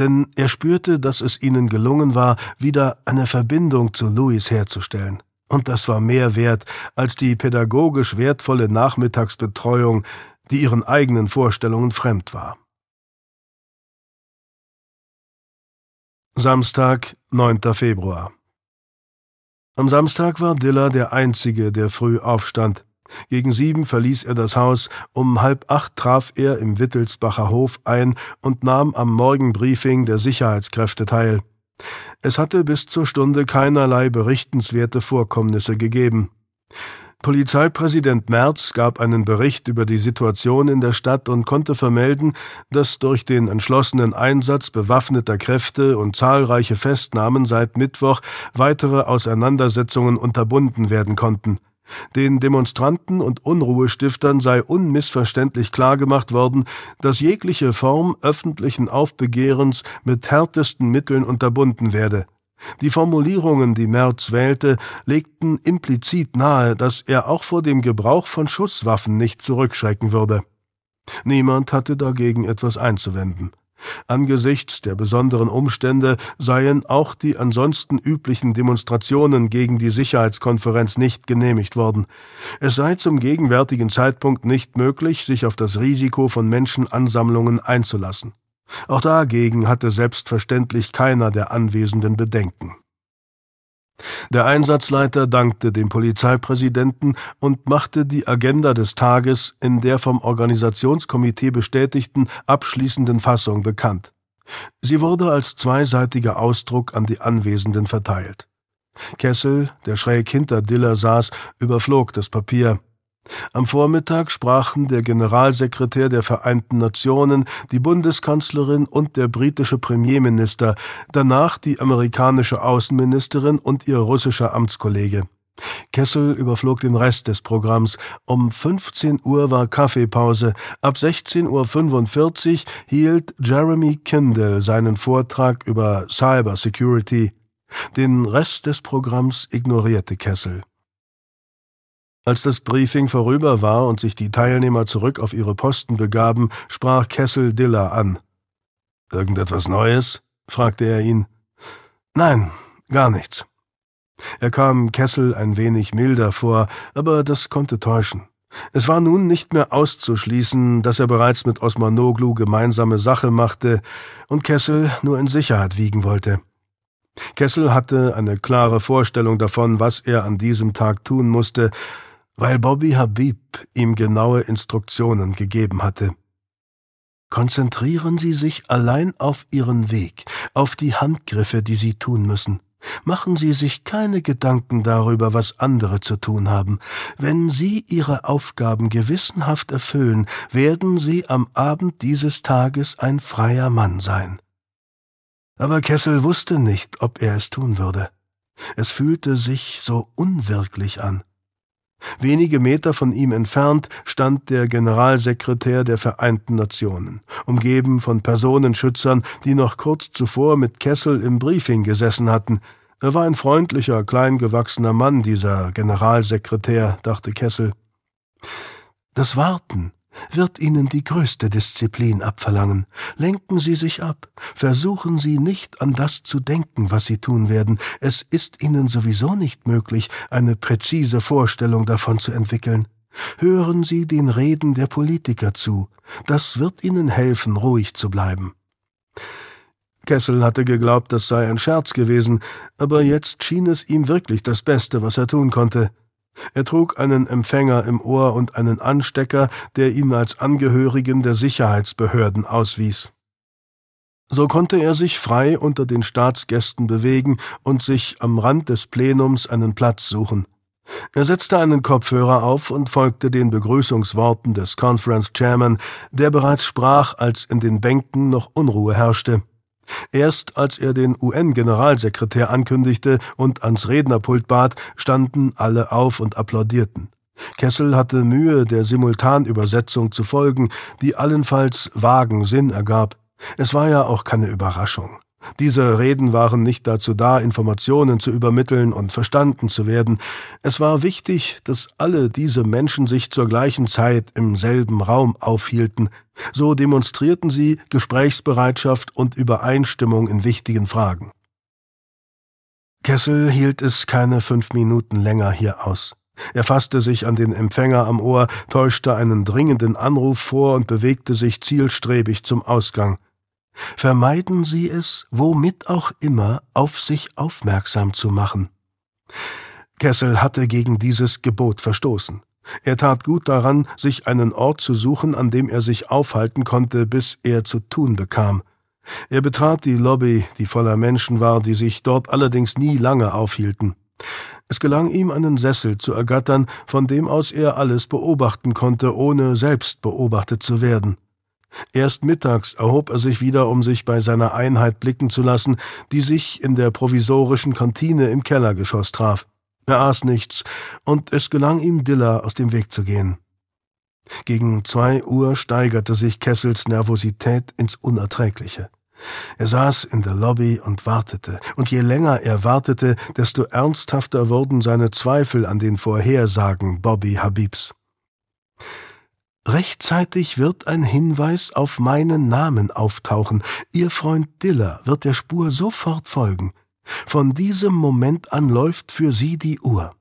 denn er spürte, dass es ihnen gelungen war, wieder eine Verbindung zu Louis herzustellen. Und das war mehr wert als die pädagogisch wertvolle Nachmittagsbetreuung, die ihren eigenen Vorstellungen fremd war. Samstag, 9. Februar. Am Samstag war Dilla der Einzige, der früh aufstand. Gegen sieben verließ er das Haus, um halb acht traf er im Wittelsbacher Hof ein und nahm am Morgenbriefing der Sicherheitskräfte teil. Es hatte bis zur Stunde keinerlei berichtenswerte Vorkommnisse gegeben. Polizeipräsident Merz gab einen Bericht über die Situation in der Stadt und konnte vermelden, dass durch den entschlossenen Einsatz bewaffneter Kräfte und zahlreiche Festnahmen seit Mittwoch weitere Auseinandersetzungen unterbunden werden konnten. Den Demonstranten und Unruhestiftern sei unmissverständlich klargemacht worden, dass jegliche Form öffentlichen Aufbegehrens mit härtesten Mitteln unterbunden werde. Die Formulierungen, die Merz wählte, legten implizit nahe, dass er auch vor dem Gebrauch von Schusswaffen nicht zurückschrecken würde. Niemand hatte dagegen etwas einzuwenden. Angesichts der besonderen Umstände seien auch die ansonsten üblichen Demonstrationen gegen die Sicherheitskonferenz nicht genehmigt worden. Es sei zum gegenwärtigen Zeitpunkt nicht möglich, sich auf das Risiko von Menschenansammlungen einzulassen. Auch dagegen hatte selbstverständlich keiner der Anwesenden Bedenken. Der Einsatzleiter dankte dem Polizeipräsidenten und machte die Agenda des Tages in der vom Organisationskomitee bestätigten abschließenden Fassung bekannt. Sie wurde als zweiseitiger Ausdruck an die Anwesenden verteilt. Kessel, der schräg hinter Diller saß, überflog das Papier. Am Vormittag sprachen der Generalsekretär der Vereinten Nationen, die Bundeskanzlerin und der britische Premierminister, danach die amerikanische Außenministerin und ihr russischer Amtskollege. Kessel überflog den Rest des Programms. Um 15 Uhr war Kaffeepause. Ab 16.45 Uhr hielt Jeremy Kindle seinen Vortrag über Cybersecurity. Den Rest des Programms ignorierte Kessel. Als das Briefing vorüber war und sich die Teilnehmer zurück auf ihre Posten begaben, sprach Kessel Diller an. Irgendetwas Neues? fragte er ihn. Nein, gar nichts. Er kam Kessel ein wenig milder vor, aber das konnte täuschen. Es war nun nicht mehr auszuschließen, dass er bereits mit Osmanoglu gemeinsame Sache machte und Kessel nur in Sicherheit wiegen wollte. Kessel hatte eine klare Vorstellung davon, was er an diesem Tag tun musste, weil Bobby Habib ihm genaue Instruktionen gegeben hatte. Konzentrieren Sie sich allein auf Ihren Weg, auf die Handgriffe, die Sie tun müssen. Machen Sie sich keine Gedanken darüber, was andere zu tun haben. Wenn Sie Ihre Aufgaben gewissenhaft erfüllen, werden Sie am Abend dieses Tages ein freier Mann sein. Aber Kessel wusste nicht, ob er es tun würde. Es fühlte sich so unwirklich an. Wenige Meter von ihm entfernt stand der Generalsekretär der Vereinten Nationen, umgeben von Personenschützern, die noch kurz zuvor mit Kessel im Briefing gesessen hatten. Er war ein freundlicher, kleingewachsener Mann, dieser Generalsekretär, dachte Kessel. Das Warten wird Ihnen die größte Disziplin abverlangen. Lenken Sie sich ab. Versuchen Sie nicht an das zu denken, was Sie tun werden. Es ist Ihnen sowieso nicht möglich, eine präzise Vorstellung davon zu entwickeln. Hören Sie den Reden der Politiker zu. Das wird Ihnen helfen, ruhig zu bleiben. Kessel hatte geglaubt, das sei ein Scherz gewesen, aber jetzt schien es ihm wirklich das Beste, was er tun konnte. Er trug einen Empfänger im Ohr und einen Anstecker, der ihn als Angehörigen der Sicherheitsbehörden auswies. So konnte er sich frei unter den Staatsgästen bewegen und sich am Rand des Plenums einen Platz suchen. Er setzte einen Kopfhörer auf und folgte den Begrüßungsworten des Conference Chairman, der bereits sprach, als in den Bänken noch Unruhe herrschte. Erst als er den UN-Generalsekretär ankündigte und ans Rednerpult bat, standen alle auf und applaudierten. Kessel hatte Mühe, der Simultanübersetzung zu folgen, die allenfalls vagen Sinn ergab. Es war ja auch keine Überraschung. Diese Reden waren nicht dazu da, Informationen zu übermitteln und verstanden zu werden. Es war wichtig, dass alle diese Menschen sich zur gleichen Zeit im selben Raum aufhielten. So demonstrierten sie Gesprächsbereitschaft und Übereinstimmung in wichtigen Fragen. Kessel hielt es keine fünf Minuten länger hier aus. Er fasste sich an den Empfänger am Ohr, täuschte einen dringenden Anruf vor und bewegte sich zielstrebig zum Ausgang. Vermeiden Sie es, womit auch immer, auf sich aufmerksam zu machen. Kessel hatte gegen dieses Gebot verstoßen. Er tat gut daran, sich einen Ort zu suchen, an dem er sich aufhalten konnte, bis er zu tun bekam. Er betrat die Lobby, die voller Menschen war, die sich dort allerdings nie lange aufhielten. Es gelang ihm, einen Sessel zu ergattern, von dem aus er alles beobachten konnte, ohne selbst beobachtet zu werden. Erst mittags erhob er sich wieder, um sich bei seiner Einheit blicken zu lassen, die sich in der provisorischen Kantine im Kellergeschoss traf. Er aß nichts, und es gelang ihm, Diller aus dem Weg zu gehen. Gegen zwei Uhr steigerte sich Kessels Nervosität ins Unerträgliche. Er saß in der Lobby und wartete, und je länger er wartete, desto ernsthafter wurden seine Zweifel an den Vorhersagen Bobby Habibs. Rechtzeitig wird ein Hinweis auf meinen Namen auftauchen. Ihr Freund Diller wird der Spur sofort folgen. Von diesem Moment an läuft für sie die Uhr.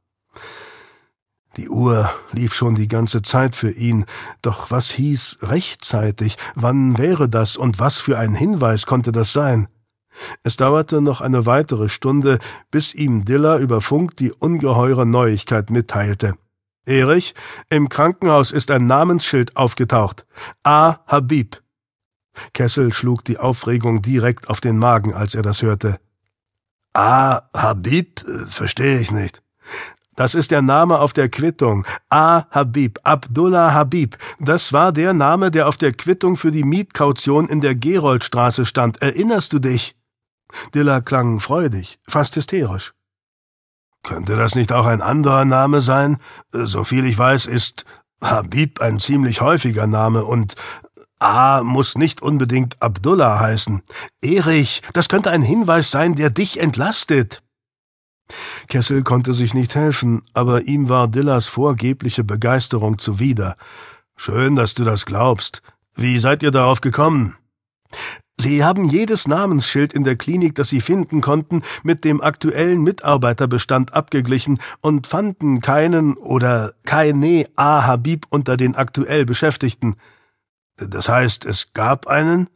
Die Uhr lief schon die ganze Zeit für ihn, doch was hieß rechtzeitig, wann wäre das und was für ein Hinweis konnte das sein? Es dauerte noch eine weitere Stunde, bis ihm Diller über Funk die ungeheure Neuigkeit mitteilte. Erich, im Krankenhaus ist ein Namensschild aufgetaucht. A. Habib. Kessel schlug die Aufregung direkt auf den Magen, als er das hörte. A. Habib? Verstehe ich nicht. Das ist der Name auf der Quittung. A. Habib, Abdullah Habib. Das war der Name, der auf der Quittung für die Mietkaution in der Geroldstraße stand. Erinnerst du dich? Dilla klang freudig, fast hysterisch. Könnte das nicht auch ein anderer Name sein? Äh, soviel ich weiß, ist Habib ein ziemlich häufiger Name und A muss nicht unbedingt Abdullah heißen. Erich, das könnte ein Hinweis sein, der dich entlastet. Kessel konnte sich nicht helfen, aber ihm war Dillas vorgebliche Begeisterung zuwider. Schön, dass du das glaubst. Wie seid ihr darauf gekommen? Sie haben jedes Namensschild in der Klinik, das Sie finden konnten, mit dem aktuellen Mitarbeiterbestand abgeglichen und fanden keinen oder keine A. Habib unter den aktuell Beschäftigten. Das heißt, es gab einen?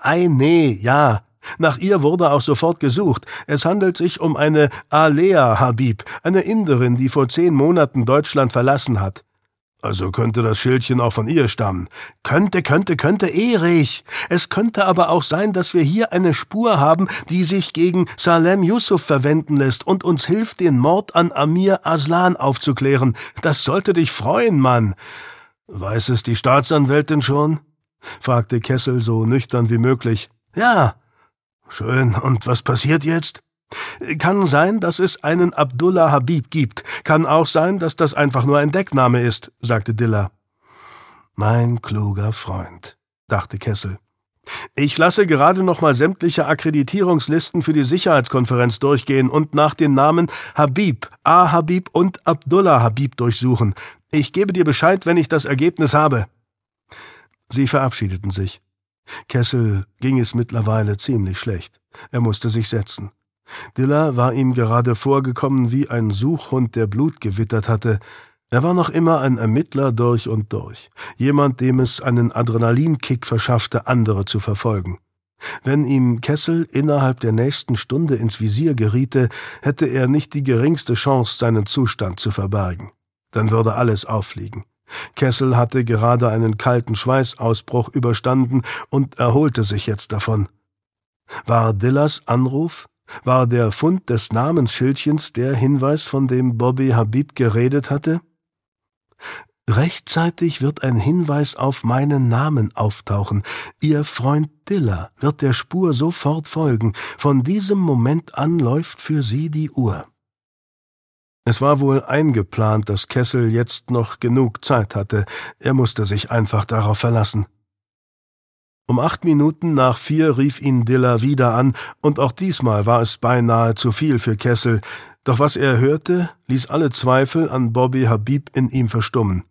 Eine, ja. Nach ihr wurde auch sofort gesucht. Es handelt sich um eine Alea Habib, eine Inderin, die vor zehn Monaten Deutschland verlassen hat. Also könnte das Schildchen auch von ihr stammen. Könnte, könnte, könnte Erich. Es könnte aber auch sein, dass wir hier eine Spur haben, die sich gegen Salem Yusuf verwenden lässt und uns hilft, den Mord an Amir Aslan aufzuklären. Das sollte dich freuen, Mann. Weiß es die Staatsanwältin schon? fragte Kessel so nüchtern wie möglich. Ja. Schön, und was passiert jetzt? Kann sein, dass es einen Abdullah Habib gibt. Kann auch sein, dass das einfach nur ein Deckname ist, sagte Dilla. Mein kluger Freund, dachte Kessel. Ich lasse gerade nochmal sämtliche Akkreditierungslisten für die Sicherheitskonferenz durchgehen und nach den Namen Habib, A. Habib und Abdullah Habib durchsuchen. Ich gebe dir Bescheid, wenn ich das Ergebnis habe. Sie verabschiedeten sich. Kessel ging es mittlerweile ziemlich schlecht. Er musste sich setzen. Diller war ihm gerade vorgekommen wie ein Suchhund, der Blut gewittert hatte. Er war noch immer ein Ermittler durch und durch, jemand, dem es einen Adrenalinkick verschaffte, andere zu verfolgen. Wenn ihm Kessel innerhalb der nächsten Stunde ins Visier geriete, hätte er nicht die geringste Chance, seinen Zustand zu verbergen. Dann würde alles auffliegen. Kessel hatte gerade einen kalten Schweißausbruch überstanden und erholte sich jetzt davon. War Dillas Anruf war der Fund des Namensschildchens der Hinweis, von dem Bobby Habib geredet hatte? Rechtzeitig wird ein Hinweis auf meinen Namen auftauchen. Ihr Freund Diller wird der Spur sofort folgen. Von diesem Moment an läuft für sie die Uhr. Es war wohl eingeplant, dass Kessel jetzt noch genug Zeit hatte. Er musste sich einfach darauf verlassen. Um acht Minuten nach vier rief ihn Diller wieder an, und auch diesmal war es beinahe zu viel für Kessel, doch was er hörte, ließ alle Zweifel an Bobby Habib in ihm verstummen.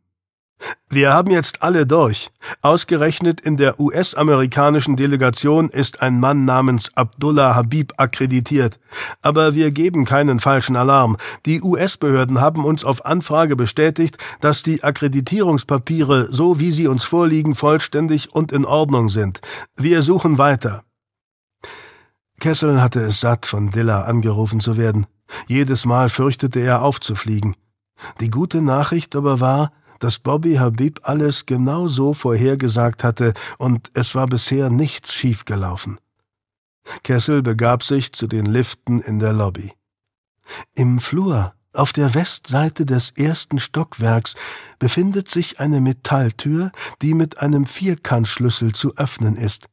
Wir haben jetzt alle durch. Ausgerechnet in der US-amerikanischen Delegation ist ein Mann namens Abdullah Habib akkreditiert. Aber wir geben keinen falschen Alarm. Die US-Behörden haben uns auf Anfrage bestätigt, dass die Akkreditierungspapiere, so wie sie uns vorliegen, vollständig und in Ordnung sind. Wir suchen weiter. Kessel hatte es satt, von Dilla angerufen zu werden. Jedes Mal fürchtete er aufzufliegen. Die gute Nachricht aber war, dass Bobby Habib alles genau so vorhergesagt hatte und es war bisher nichts schiefgelaufen. Kessel begab sich zu den Liften in der Lobby. Im Flur, auf der Westseite des ersten Stockwerks, befindet sich eine Metalltür, die mit einem Vierkantschlüssel zu öffnen ist.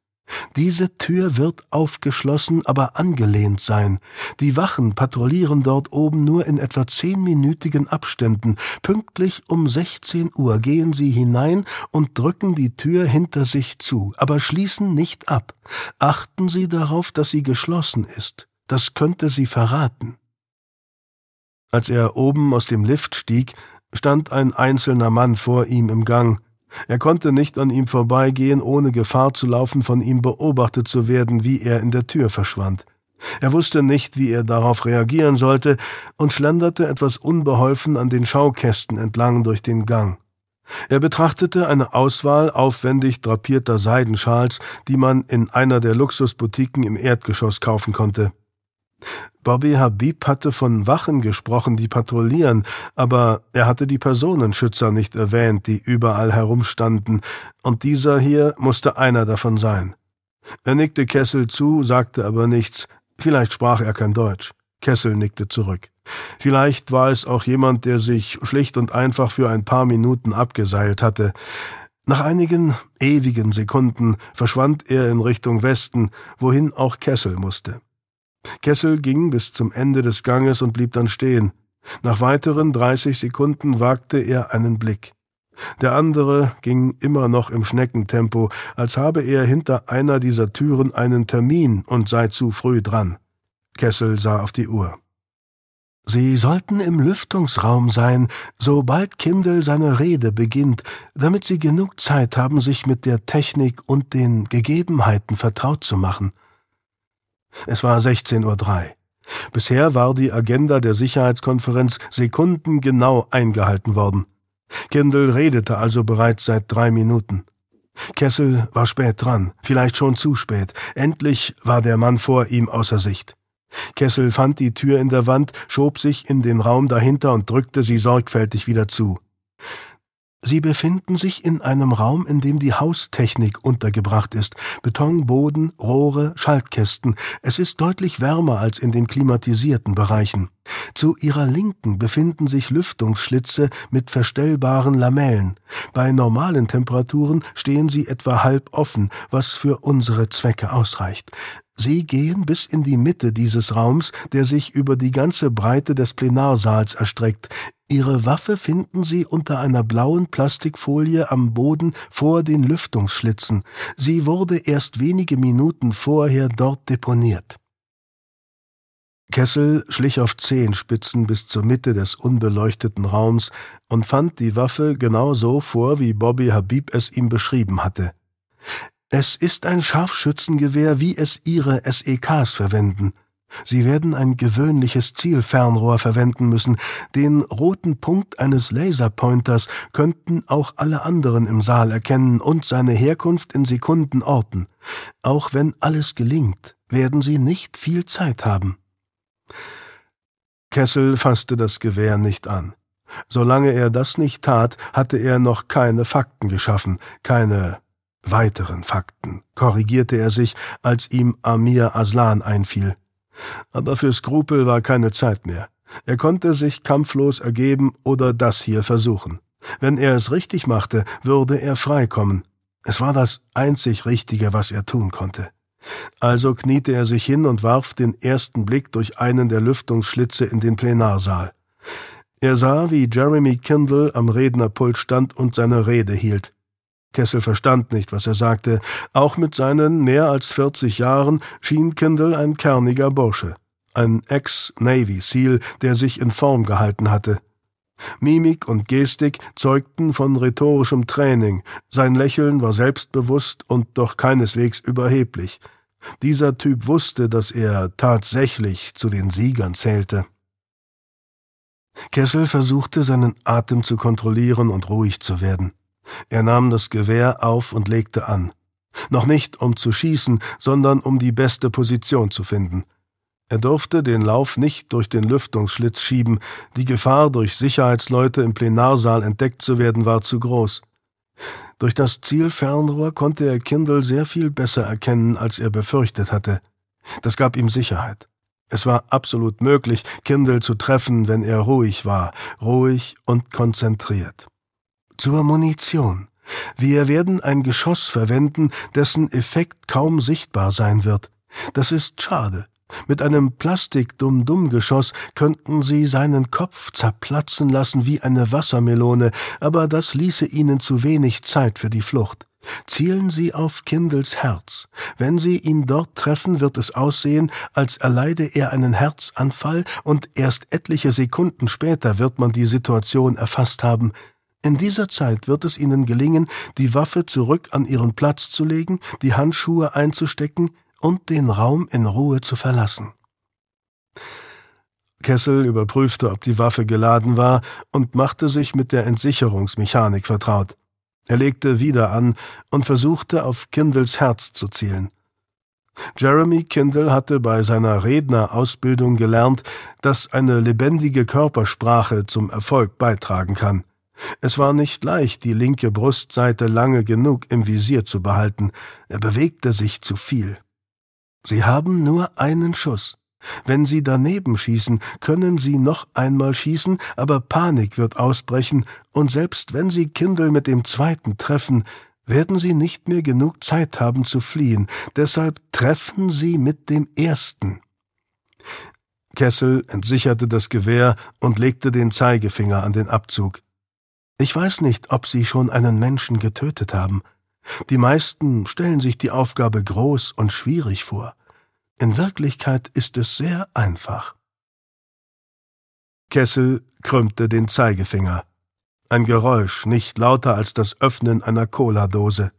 Diese Tür wird aufgeschlossen, aber angelehnt sein. Die Wachen patrouillieren dort oben nur in etwa zehnminütigen Abständen. Pünktlich um 16 Uhr gehen sie hinein und drücken die Tür hinter sich zu, aber schließen nicht ab. Achten Sie darauf, dass sie geschlossen ist. Das könnte sie verraten. Als er oben aus dem Lift stieg, stand ein einzelner Mann vor ihm im Gang. Er konnte nicht an ihm vorbeigehen, ohne Gefahr zu laufen, von ihm beobachtet zu werden, wie er in der Tür verschwand. Er wusste nicht, wie er darauf reagieren sollte und schlenderte etwas unbeholfen an den Schaukästen entlang durch den Gang. Er betrachtete eine Auswahl aufwendig drapierter Seidenschals, die man in einer der Luxusboutiquen im Erdgeschoss kaufen konnte. Bobby Habib hatte von Wachen gesprochen, die patrouillieren, aber er hatte die Personenschützer nicht erwähnt, die überall herumstanden, und dieser hier musste einer davon sein. Er nickte Kessel zu, sagte aber nichts, vielleicht sprach er kein Deutsch. Kessel nickte zurück. Vielleicht war es auch jemand, der sich schlicht und einfach für ein paar Minuten abgeseilt hatte. Nach einigen ewigen Sekunden verschwand er in Richtung Westen, wohin auch Kessel musste. Kessel ging bis zum Ende des Ganges und blieb dann stehen. Nach weiteren dreißig Sekunden wagte er einen Blick. Der andere ging immer noch im Schneckentempo, als habe er hinter einer dieser Türen einen Termin und sei zu früh dran. Kessel sah auf die Uhr. Sie sollten im Lüftungsraum sein, sobald Kindel seine Rede beginnt, damit Sie genug Zeit haben, sich mit der Technik und den Gegebenheiten vertraut zu machen. Es war 16.03 Uhr. Bisher war die Agenda der Sicherheitskonferenz sekundengenau eingehalten worden. Kindle redete also bereits seit drei Minuten. Kessel war spät dran, vielleicht schon zu spät. Endlich war der Mann vor ihm außer Sicht. Kessel fand die Tür in der Wand, schob sich in den Raum dahinter und drückte sie sorgfältig wieder zu. Sie befinden sich in einem Raum, in dem die Haustechnik untergebracht ist. Beton, Boden, Rohre, Schaltkästen. Es ist deutlich wärmer als in den klimatisierten Bereichen. Zu ihrer Linken befinden sich Lüftungsschlitze mit verstellbaren Lamellen. Bei normalen Temperaturen stehen sie etwa halb offen, was für unsere Zwecke ausreicht. Sie gehen bis in die Mitte dieses Raums, der sich über die ganze Breite des Plenarsaals erstreckt. Ihre Waffe finden Sie unter einer blauen Plastikfolie am Boden vor den Lüftungsschlitzen. Sie wurde erst wenige Minuten vorher dort deponiert. Kessel schlich auf Zehenspitzen bis zur Mitte des unbeleuchteten Raums und fand die Waffe genau so vor, wie Bobby Habib es ihm beschrieben hatte. Es ist ein Scharfschützengewehr, wie es ihre SEKs verwenden. Sie werden ein gewöhnliches Zielfernrohr verwenden müssen. Den roten Punkt eines Laserpointers könnten auch alle anderen im Saal erkennen und seine Herkunft in Sekunden orten. Auch wenn alles gelingt, werden Sie nicht viel Zeit haben. Kessel fasste das Gewehr nicht an. Solange er das nicht tat, hatte er noch keine Fakten geschaffen, keine weiteren Fakten, korrigierte er sich, als ihm Amir Aslan einfiel. Aber für Skrupel war keine Zeit mehr. Er konnte sich kampflos ergeben oder das hier versuchen. Wenn er es richtig machte, würde er freikommen. Es war das einzig Richtige, was er tun konnte. Also kniete er sich hin und warf den ersten Blick durch einen der Lüftungsschlitze in den Plenarsaal. Er sah, wie Jeremy Kindle am Rednerpult stand und seine Rede hielt. Kessel verstand nicht, was er sagte. Auch mit seinen mehr als vierzig Jahren schien Kindle ein kerniger Bursche. Ein Ex-Navy Seal, der sich in Form gehalten hatte. Mimik und Gestik zeugten von rhetorischem Training. Sein Lächeln war selbstbewusst und doch keineswegs überheblich. Dieser Typ wusste, dass er tatsächlich zu den Siegern zählte. Kessel versuchte, seinen Atem zu kontrollieren und ruhig zu werden. Er nahm das Gewehr auf und legte an. Noch nicht, um zu schießen, sondern um die beste Position zu finden. Er durfte den Lauf nicht durch den Lüftungsschlitz schieben, die Gefahr, durch Sicherheitsleute im Plenarsaal entdeckt zu werden, war zu groß. Durch das Zielfernrohr konnte er Kindle sehr viel besser erkennen, als er befürchtet hatte. Das gab ihm Sicherheit. Es war absolut möglich, Kindle zu treffen, wenn er ruhig war, ruhig und konzentriert zur Munition. Wir werden ein Geschoss verwenden, dessen Effekt kaum sichtbar sein wird. Das ist schade. Mit einem Plastik-Dum-Dum-Geschoss könnten sie seinen Kopf zerplatzen lassen wie eine Wassermelone, aber das ließe ihnen zu wenig Zeit für die Flucht. Zielen Sie auf Kindles Herz. Wenn Sie ihn dort treffen, wird es aussehen, als erleide er einen Herzanfall, und erst etliche Sekunden später wird man die Situation erfasst haben. In dieser Zeit wird es ihnen gelingen, die Waffe zurück an ihren Platz zu legen, die Handschuhe einzustecken und den Raum in Ruhe zu verlassen. Kessel überprüfte, ob die Waffe geladen war und machte sich mit der Entsicherungsmechanik vertraut. Er legte wieder an und versuchte, auf Kindles Herz zu zielen. Jeremy Kindle hatte bei seiner Rednerausbildung gelernt, dass eine lebendige Körpersprache zum Erfolg beitragen kann. Es war nicht leicht, die linke Brustseite lange genug im Visier zu behalten, er bewegte sich zu viel. Sie haben nur einen Schuss. Wenn Sie daneben schießen, können Sie noch einmal schießen, aber Panik wird ausbrechen, und selbst wenn Sie Kindle mit dem zweiten treffen, werden Sie nicht mehr genug Zeit haben zu fliehen, deshalb treffen Sie mit dem ersten. Kessel entsicherte das Gewehr und legte den Zeigefinger an den Abzug. Ich weiß nicht, ob sie schon einen Menschen getötet haben. Die meisten stellen sich die Aufgabe groß und schwierig vor. In Wirklichkeit ist es sehr einfach. Kessel krümmte den Zeigefinger. Ein Geräusch, nicht lauter als das Öffnen einer Cola-Dose.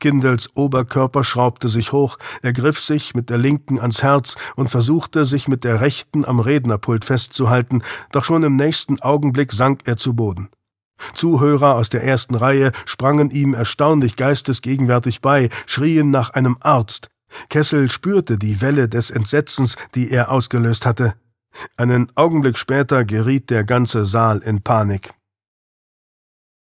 Kindels Oberkörper schraubte sich hoch, er griff sich mit der linken ans Herz und versuchte, sich mit der rechten am Rednerpult festzuhalten, doch schon im nächsten Augenblick sank er zu Boden. Zuhörer aus der ersten Reihe sprangen ihm erstaunlich geistesgegenwärtig bei, schrien nach einem Arzt. Kessel spürte die Welle des Entsetzens, die er ausgelöst hatte. Einen Augenblick später geriet der ganze Saal in Panik.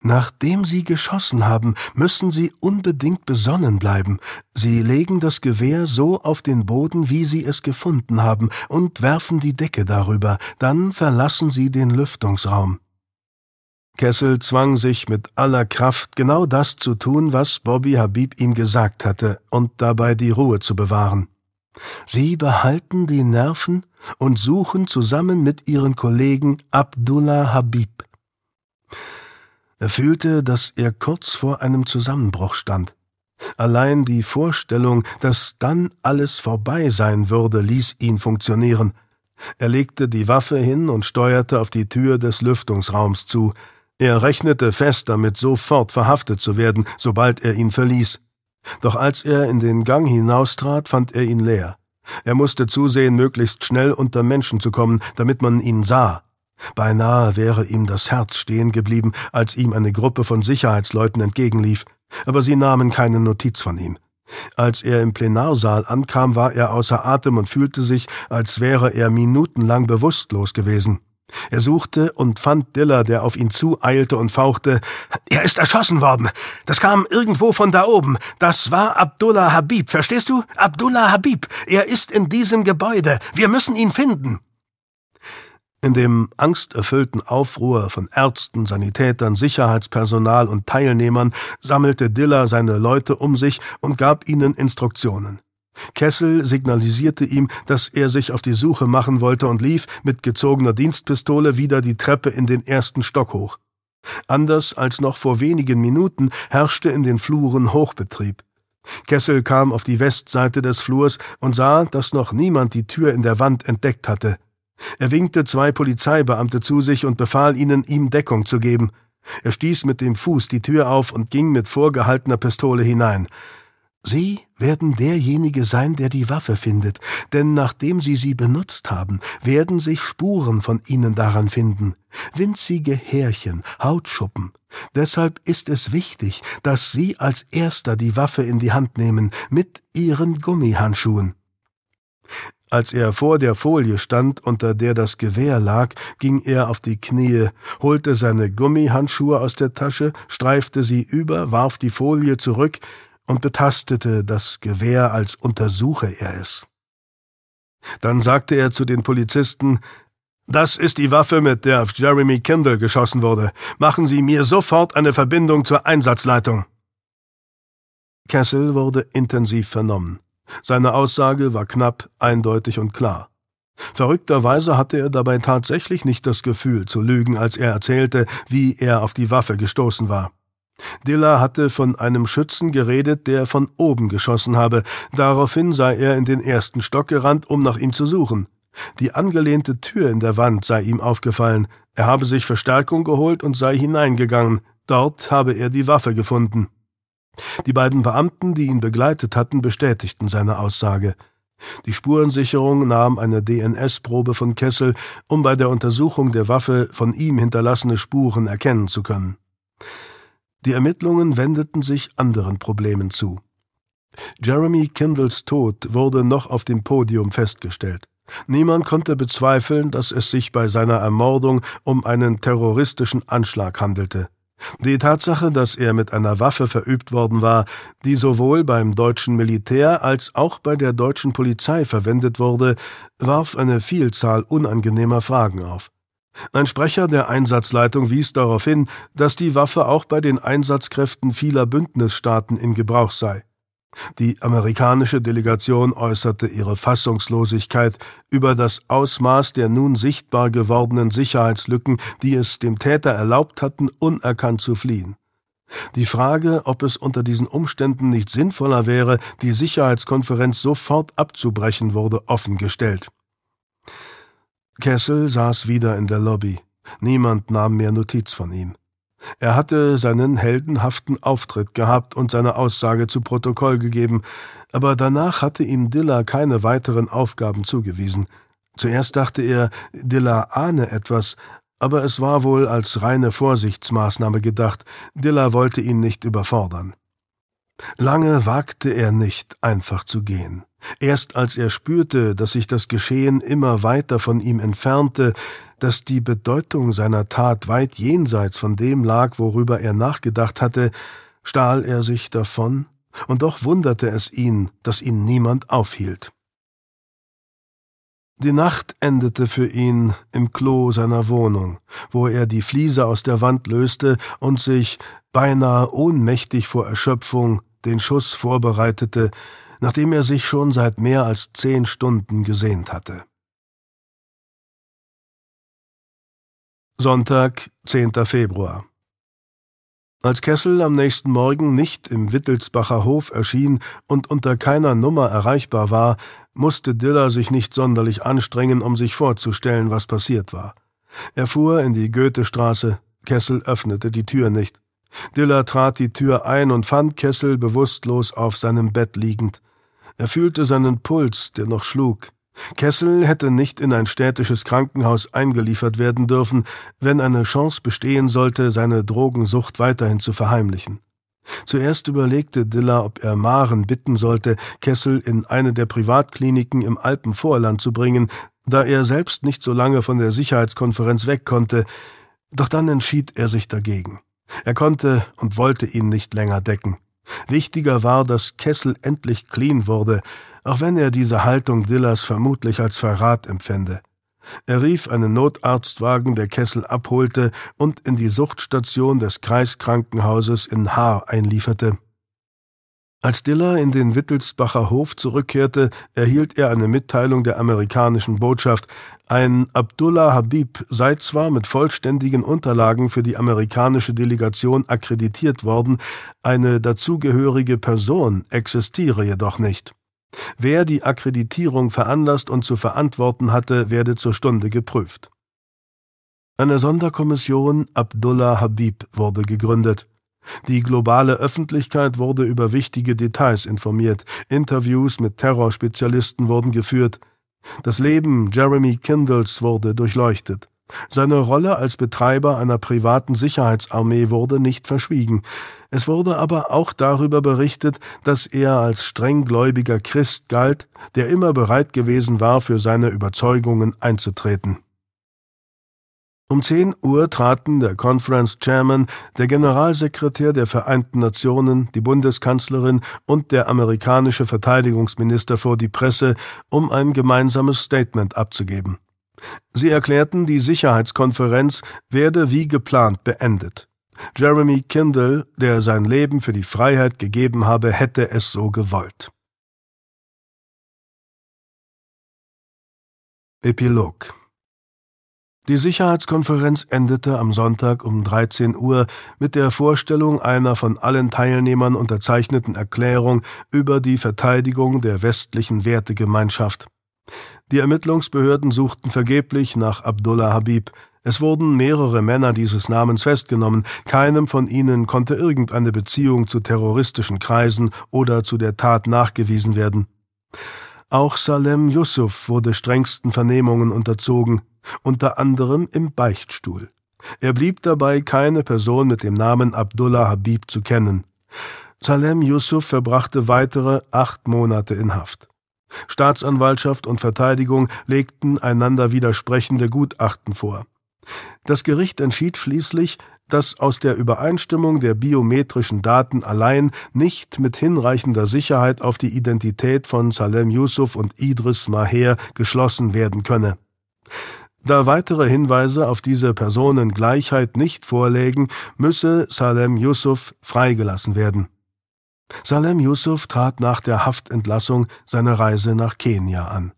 Nachdem Sie geschossen haben, müssen Sie unbedingt besonnen bleiben. Sie legen das Gewehr so auf den Boden, wie Sie es gefunden haben, und werfen die Decke darüber, dann verlassen Sie den Lüftungsraum. Kessel zwang sich mit aller Kraft, genau das zu tun, was Bobby Habib ihm gesagt hatte, und dabei die Ruhe zu bewahren. Sie behalten die Nerven und suchen zusammen mit ihren Kollegen Abdullah Habib. Er fühlte, dass er kurz vor einem Zusammenbruch stand. Allein die Vorstellung, dass dann alles vorbei sein würde, ließ ihn funktionieren. Er legte die Waffe hin und steuerte auf die Tür des Lüftungsraums zu, er rechnete fest damit, sofort verhaftet zu werden, sobald er ihn verließ. Doch als er in den Gang hinaustrat, fand er ihn leer. Er musste zusehen, möglichst schnell unter Menschen zu kommen, damit man ihn sah. Beinahe wäre ihm das Herz stehen geblieben, als ihm eine Gruppe von Sicherheitsleuten entgegenlief, aber sie nahmen keine Notiz von ihm. Als er im Plenarsaal ankam, war er außer Atem und fühlte sich, als wäre er minutenlang bewusstlos gewesen. Er suchte und fand Diller, der auf ihn zueilte und fauchte. Er ist erschossen worden. Das kam irgendwo von da oben. Das war Abdullah Habib, verstehst du? Abdullah Habib. Er ist in diesem Gebäude. Wir müssen ihn finden. In dem angsterfüllten Aufruhr von Ärzten, Sanitätern, Sicherheitspersonal und Teilnehmern sammelte Diller seine Leute um sich und gab ihnen Instruktionen. Kessel signalisierte ihm, dass er sich auf die Suche machen wollte und lief mit gezogener Dienstpistole wieder die Treppe in den ersten Stock hoch. Anders als noch vor wenigen Minuten herrschte in den Fluren Hochbetrieb. Kessel kam auf die Westseite des Flurs und sah, dass noch niemand die Tür in der Wand entdeckt hatte. Er winkte zwei Polizeibeamte zu sich und befahl ihnen, ihm Deckung zu geben. Er stieß mit dem Fuß die Tür auf und ging mit vorgehaltener Pistole hinein. Sie werden derjenige sein, der die Waffe findet, denn nachdem sie sie benutzt haben, werden sich Spuren von ihnen daran finden, winzige Härchen, Hautschuppen. Deshalb ist es wichtig, dass Sie als Erster die Waffe in die Hand nehmen, mit Ihren Gummihandschuhen. Als er vor der Folie stand, unter der das Gewehr lag, ging er auf die Knie, holte seine Gummihandschuhe aus der Tasche, streifte sie über, warf die Folie zurück, und betastete das Gewehr, als untersuche er es. Dann sagte er zu den Polizisten, das ist die Waffe, mit der auf Jeremy Kendall geschossen wurde. Machen Sie mir sofort eine Verbindung zur Einsatzleitung. Kessel wurde intensiv vernommen. Seine Aussage war knapp, eindeutig und klar. Verrückterweise hatte er dabei tatsächlich nicht das Gefühl zu lügen, als er erzählte, wie er auf die Waffe gestoßen war. Dilla hatte von einem Schützen geredet, der von oben geschossen habe. Daraufhin sei er in den ersten Stock gerannt, um nach ihm zu suchen. Die angelehnte Tür in der Wand sei ihm aufgefallen. Er habe sich Verstärkung geholt und sei hineingegangen. Dort habe er die Waffe gefunden. Die beiden Beamten, die ihn begleitet hatten, bestätigten seine Aussage. Die Spurensicherung nahm eine DNS-Probe von Kessel, um bei der Untersuchung der Waffe von ihm hinterlassene Spuren erkennen zu können. Die Ermittlungen wendeten sich anderen Problemen zu. Jeremy Kindles Tod wurde noch auf dem Podium festgestellt. Niemand konnte bezweifeln, dass es sich bei seiner Ermordung um einen terroristischen Anschlag handelte. Die Tatsache, dass er mit einer Waffe verübt worden war, die sowohl beim deutschen Militär als auch bei der deutschen Polizei verwendet wurde, warf eine Vielzahl unangenehmer Fragen auf. Ein Sprecher der Einsatzleitung wies darauf hin, dass die Waffe auch bei den Einsatzkräften vieler Bündnisstaaten in Gebrauch sei. Die amerikanische Delegation äußerte ihre Fassungslosigkeit über das Ausmaß der nun sichtbar gewordenen Sicherheitslücken, die es dem Täter erlaubt hatten, unerkannt zu fliehen. Die Frage, ob es unter diesen Umständen nicht sinnvoller wäre, die Sicherheitskonferenz sofort abzubrechen, wurde offen gestellt. Kessel saß wieder in der Lobby. Niemand nahm mehr Notiz von ihm. Er hatte seinen heldenhaften Auftritt gehabt und seine Aussage zu Protokoll gegeben, aber danach hatte ihm Diller keine weiteren Aufgaben zugewiesen. Zuerst dachte er, Diller ahne etwas, aber es war wohl als reine Vorsichtsmaßnahme gedacht, Diller wollte ihn nicht überfordern. Lange wagte er nicht, einfach zu gehen. Erst als er spürte, dass sich das Geschehen immer weiter von ihm entfernte, dass die Bedeutung seiner Tat weit jenseits von dem lag, worüber er nachgedacht hatte, stahl er sich davon, und doch wunderte es ihn, dass ihn niemand aufhielt. Die Nacht endete für ihn im Klo seiner Wohnung, wo er die Fliese aus der Wand löste und sich, beinahe ohnmächtig vor Erschöpfung, den Schuss vorbereitete, nachdem er sich schon seit mehr als zehn Stunden gesehnt hatte. Sonntag, 10. Februar. Als Kessel am nächsten Morgen nicht im Wittelsbacher Hof erschien und unter keiner Nummer erreichbar war, musste Diller sich nicht sonderlich anstrengen, um sich vorzustellen, was passiert war. Er fuhr in die Goethestraße, Kessel öffnete die Tür nicht. Diller trat die Tür ein und fand Kessel bewusstlos auf seinem Bett liegend. Er fühlte seinen Puls, der noch schlug. Kessel hätte nicht in ein städtisches Krankenhaus eingeliefert werden dürfen, wenn eine Chance bestehen sollte, seine Drogensucht weiterhin zu verheimlichen. Zuerst überlegte Diller, ob er Maren bitten sollte, Kessel in eine der Privatkliniken im Alpenvorland zu bringen, da er selbst nicht so lange von der Sicherheitskonferenz weg konnte, doch dann entschied er sich dagegen. Er konnte und wollte ihn nicht länger decken. Wichtiger war, dass Kessel endlich clean wurde, auch wenn er diese Haltung Dillers vermutlich als Verrat empfände. Er rief einen Notarztwagen, der Kessel abholte und in die Suchtstation des Kreiskrankenhauses in Haar einlieferte. Als Diller in den Wittelsbacher Hof zurückkehrte, erhielt er eine Mitteilung der amerikanischen Botschaft. Ein Abdullah Habib sei zwar mit vollständigen Unterlagen für die amerikanische Delegation akkreditiert worden, eine dazugehörige Person existiere jedoch nicht. Wer die Akkreditierung veranlasst und zu verantworten hatte, werde zur Stunde geprüft. Eine Sonderkommission Abdullah Habib wurde gegründet. Die globale Öffentlichkeit wurde über wichtige Details informiert, Interviews mit Terrorspezialisten wurden geführt, das Leben Jeremy Kindles wurde durchleuchtet. Seine Rolle als Betreiber einer privaten Sicherheitsarmee wurde nicht verschwiegen. Es wurde aber auch darüber berichtet, dass er als strenggläubiger Christ galt, der immer bereit gewesen war, für seine Überzeugungen einzutreten. Um 10 Uhr traten der Conference Chairman, der Generalsekretär der Vereinten Nationen, die Bundeskanzlerin und der amerikanische Verteidigungsminister vor die Presse, um ein gemeinsames Statement abzugeben. Sie erklärten, die Sicherheitskonferenz werde wie geplant beendet. Jeremy Kindle, der sein Leben für die Freiheit gegeben habe, hätte es so gewollt. Epilog die Sicherheitskonferenz endete am Sonntag um 13 Uhr mit der Vorstellung einer von allen Teilnehmern unterzeichneten Erklärung über die Verteidigung der westlichen Wertegemeinschaft. Die Ermittlungsbehörden suchten vergeblich nach Abdullah Habib. Es wurden mehrere Männer dieses Namens festgenommen. Keinem von ihnen konnte irgendeine Beziehung zu terroristischen Kreisen oder zu der Tat nachgewiesen werden. Auch Salem Yusuf wurde strengsten Vernehmungen unterzogen, unter anderem im Beichtstuhl. Er blieb dabei, keine Person mit dem Namen Abdullah Habib zu kennen. Salem Yusuf verbrachte weitere acht Monate in Haft. Staatsanwaltschaft und Verteidigung legten einander widersprechende Gutachten vor. Das Gericht entschied schließlich, dass aus der Übereinstimmung der biometrischen Daten allein nicht mit hinreichender Sicherheit auf die Identität von Salem Yusuf und Idris Maher geschlossen werden könne. Da weitere Hinweise auf diese Personengleichheit nicht vorlägen, müsse Salem Yusuf freigelassen werden. Salem Yusuf trat nach der Haftentlassung seine Reise nach Kenia an.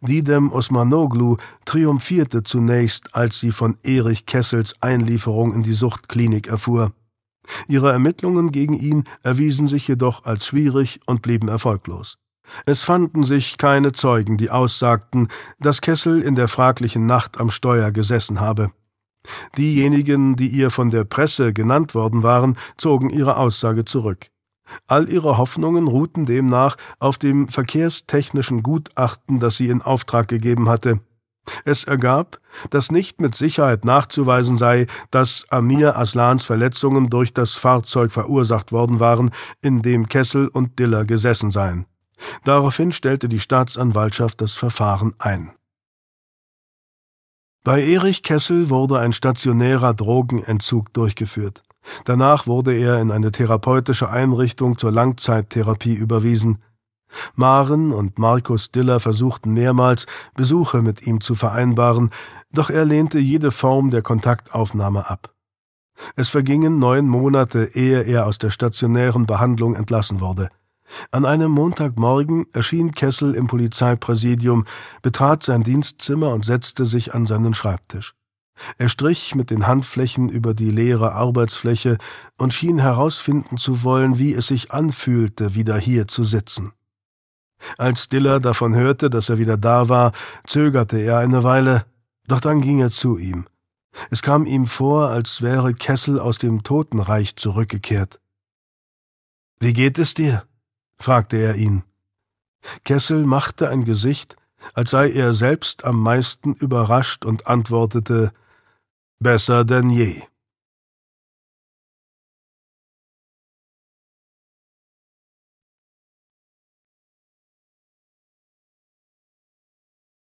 Didem Osmanoglu triumphierte zunächst, als sie von Erich Kessels Einlieferung in die Suchtklinik erfuhr. Ihre Ermittlungen gegen ihn erwiesen sich jedoch als schwierig und blieben erfolglos. Es fanden sich keine Zeugen, die aussagten, dass Kessel in der fraglichen Nacht am Steuer gesessen habe. Diejenigen, die ihr von der Presse genannt worden waren, zogen ihre Aussage zurück. All ihre Hoffnungen ruhten demnach auf dem verkehrstechnischen Gutachten, das sie in Auftrag gegeben hatte. Es ergab, dass nicht mit Sicherheit nachzuweisen sei, dass Amir Aslans Verletzungen durch das Fahrzeug verursacht worden waren, in dem Kessel und Diller gesessen seien. Daraufhin stellte die Staatsanwaltschaft das Verfahren ein. Bei Erich Kessel wurde ein stationärer Drogenentzug durchgeführt. Danach wurde er in eine therapeutische Einrichtung zur Langzeittherapie überwiesen. Maren und Markus Diller versuchten mehrmals, Besuche mit ihm zu vereinbaren, doch er lehnte jede Form der Kontaktaufnahme ab. Es vergingen neun Monate, ehe er aus der stationären Behandlung entlassen wurde. An einem Montagmorgen erschien Kessel im Polizeipräsidium, betrat sein Dienstzimmer und setzte sich an seinen Schreibtisch. Er strich mit den Handflächen über die leere Arbeitsfläche und schien herausfinden zu wollen, wie es sich anfühlte, wieder hier zu sitzen. Als Diller davon hörte, dass er wieder da war, zögerte er eine Weile, doch dann ging er zu ihm. Es kam ihm vor, als wäre Kessel aus dem Totenreich zurückgekehrt. Wie geht es dir? fragte er ihn. Kessel machte ein Gesicht, als sei er selbst am meisten überrascht und antwortete Besser denn je.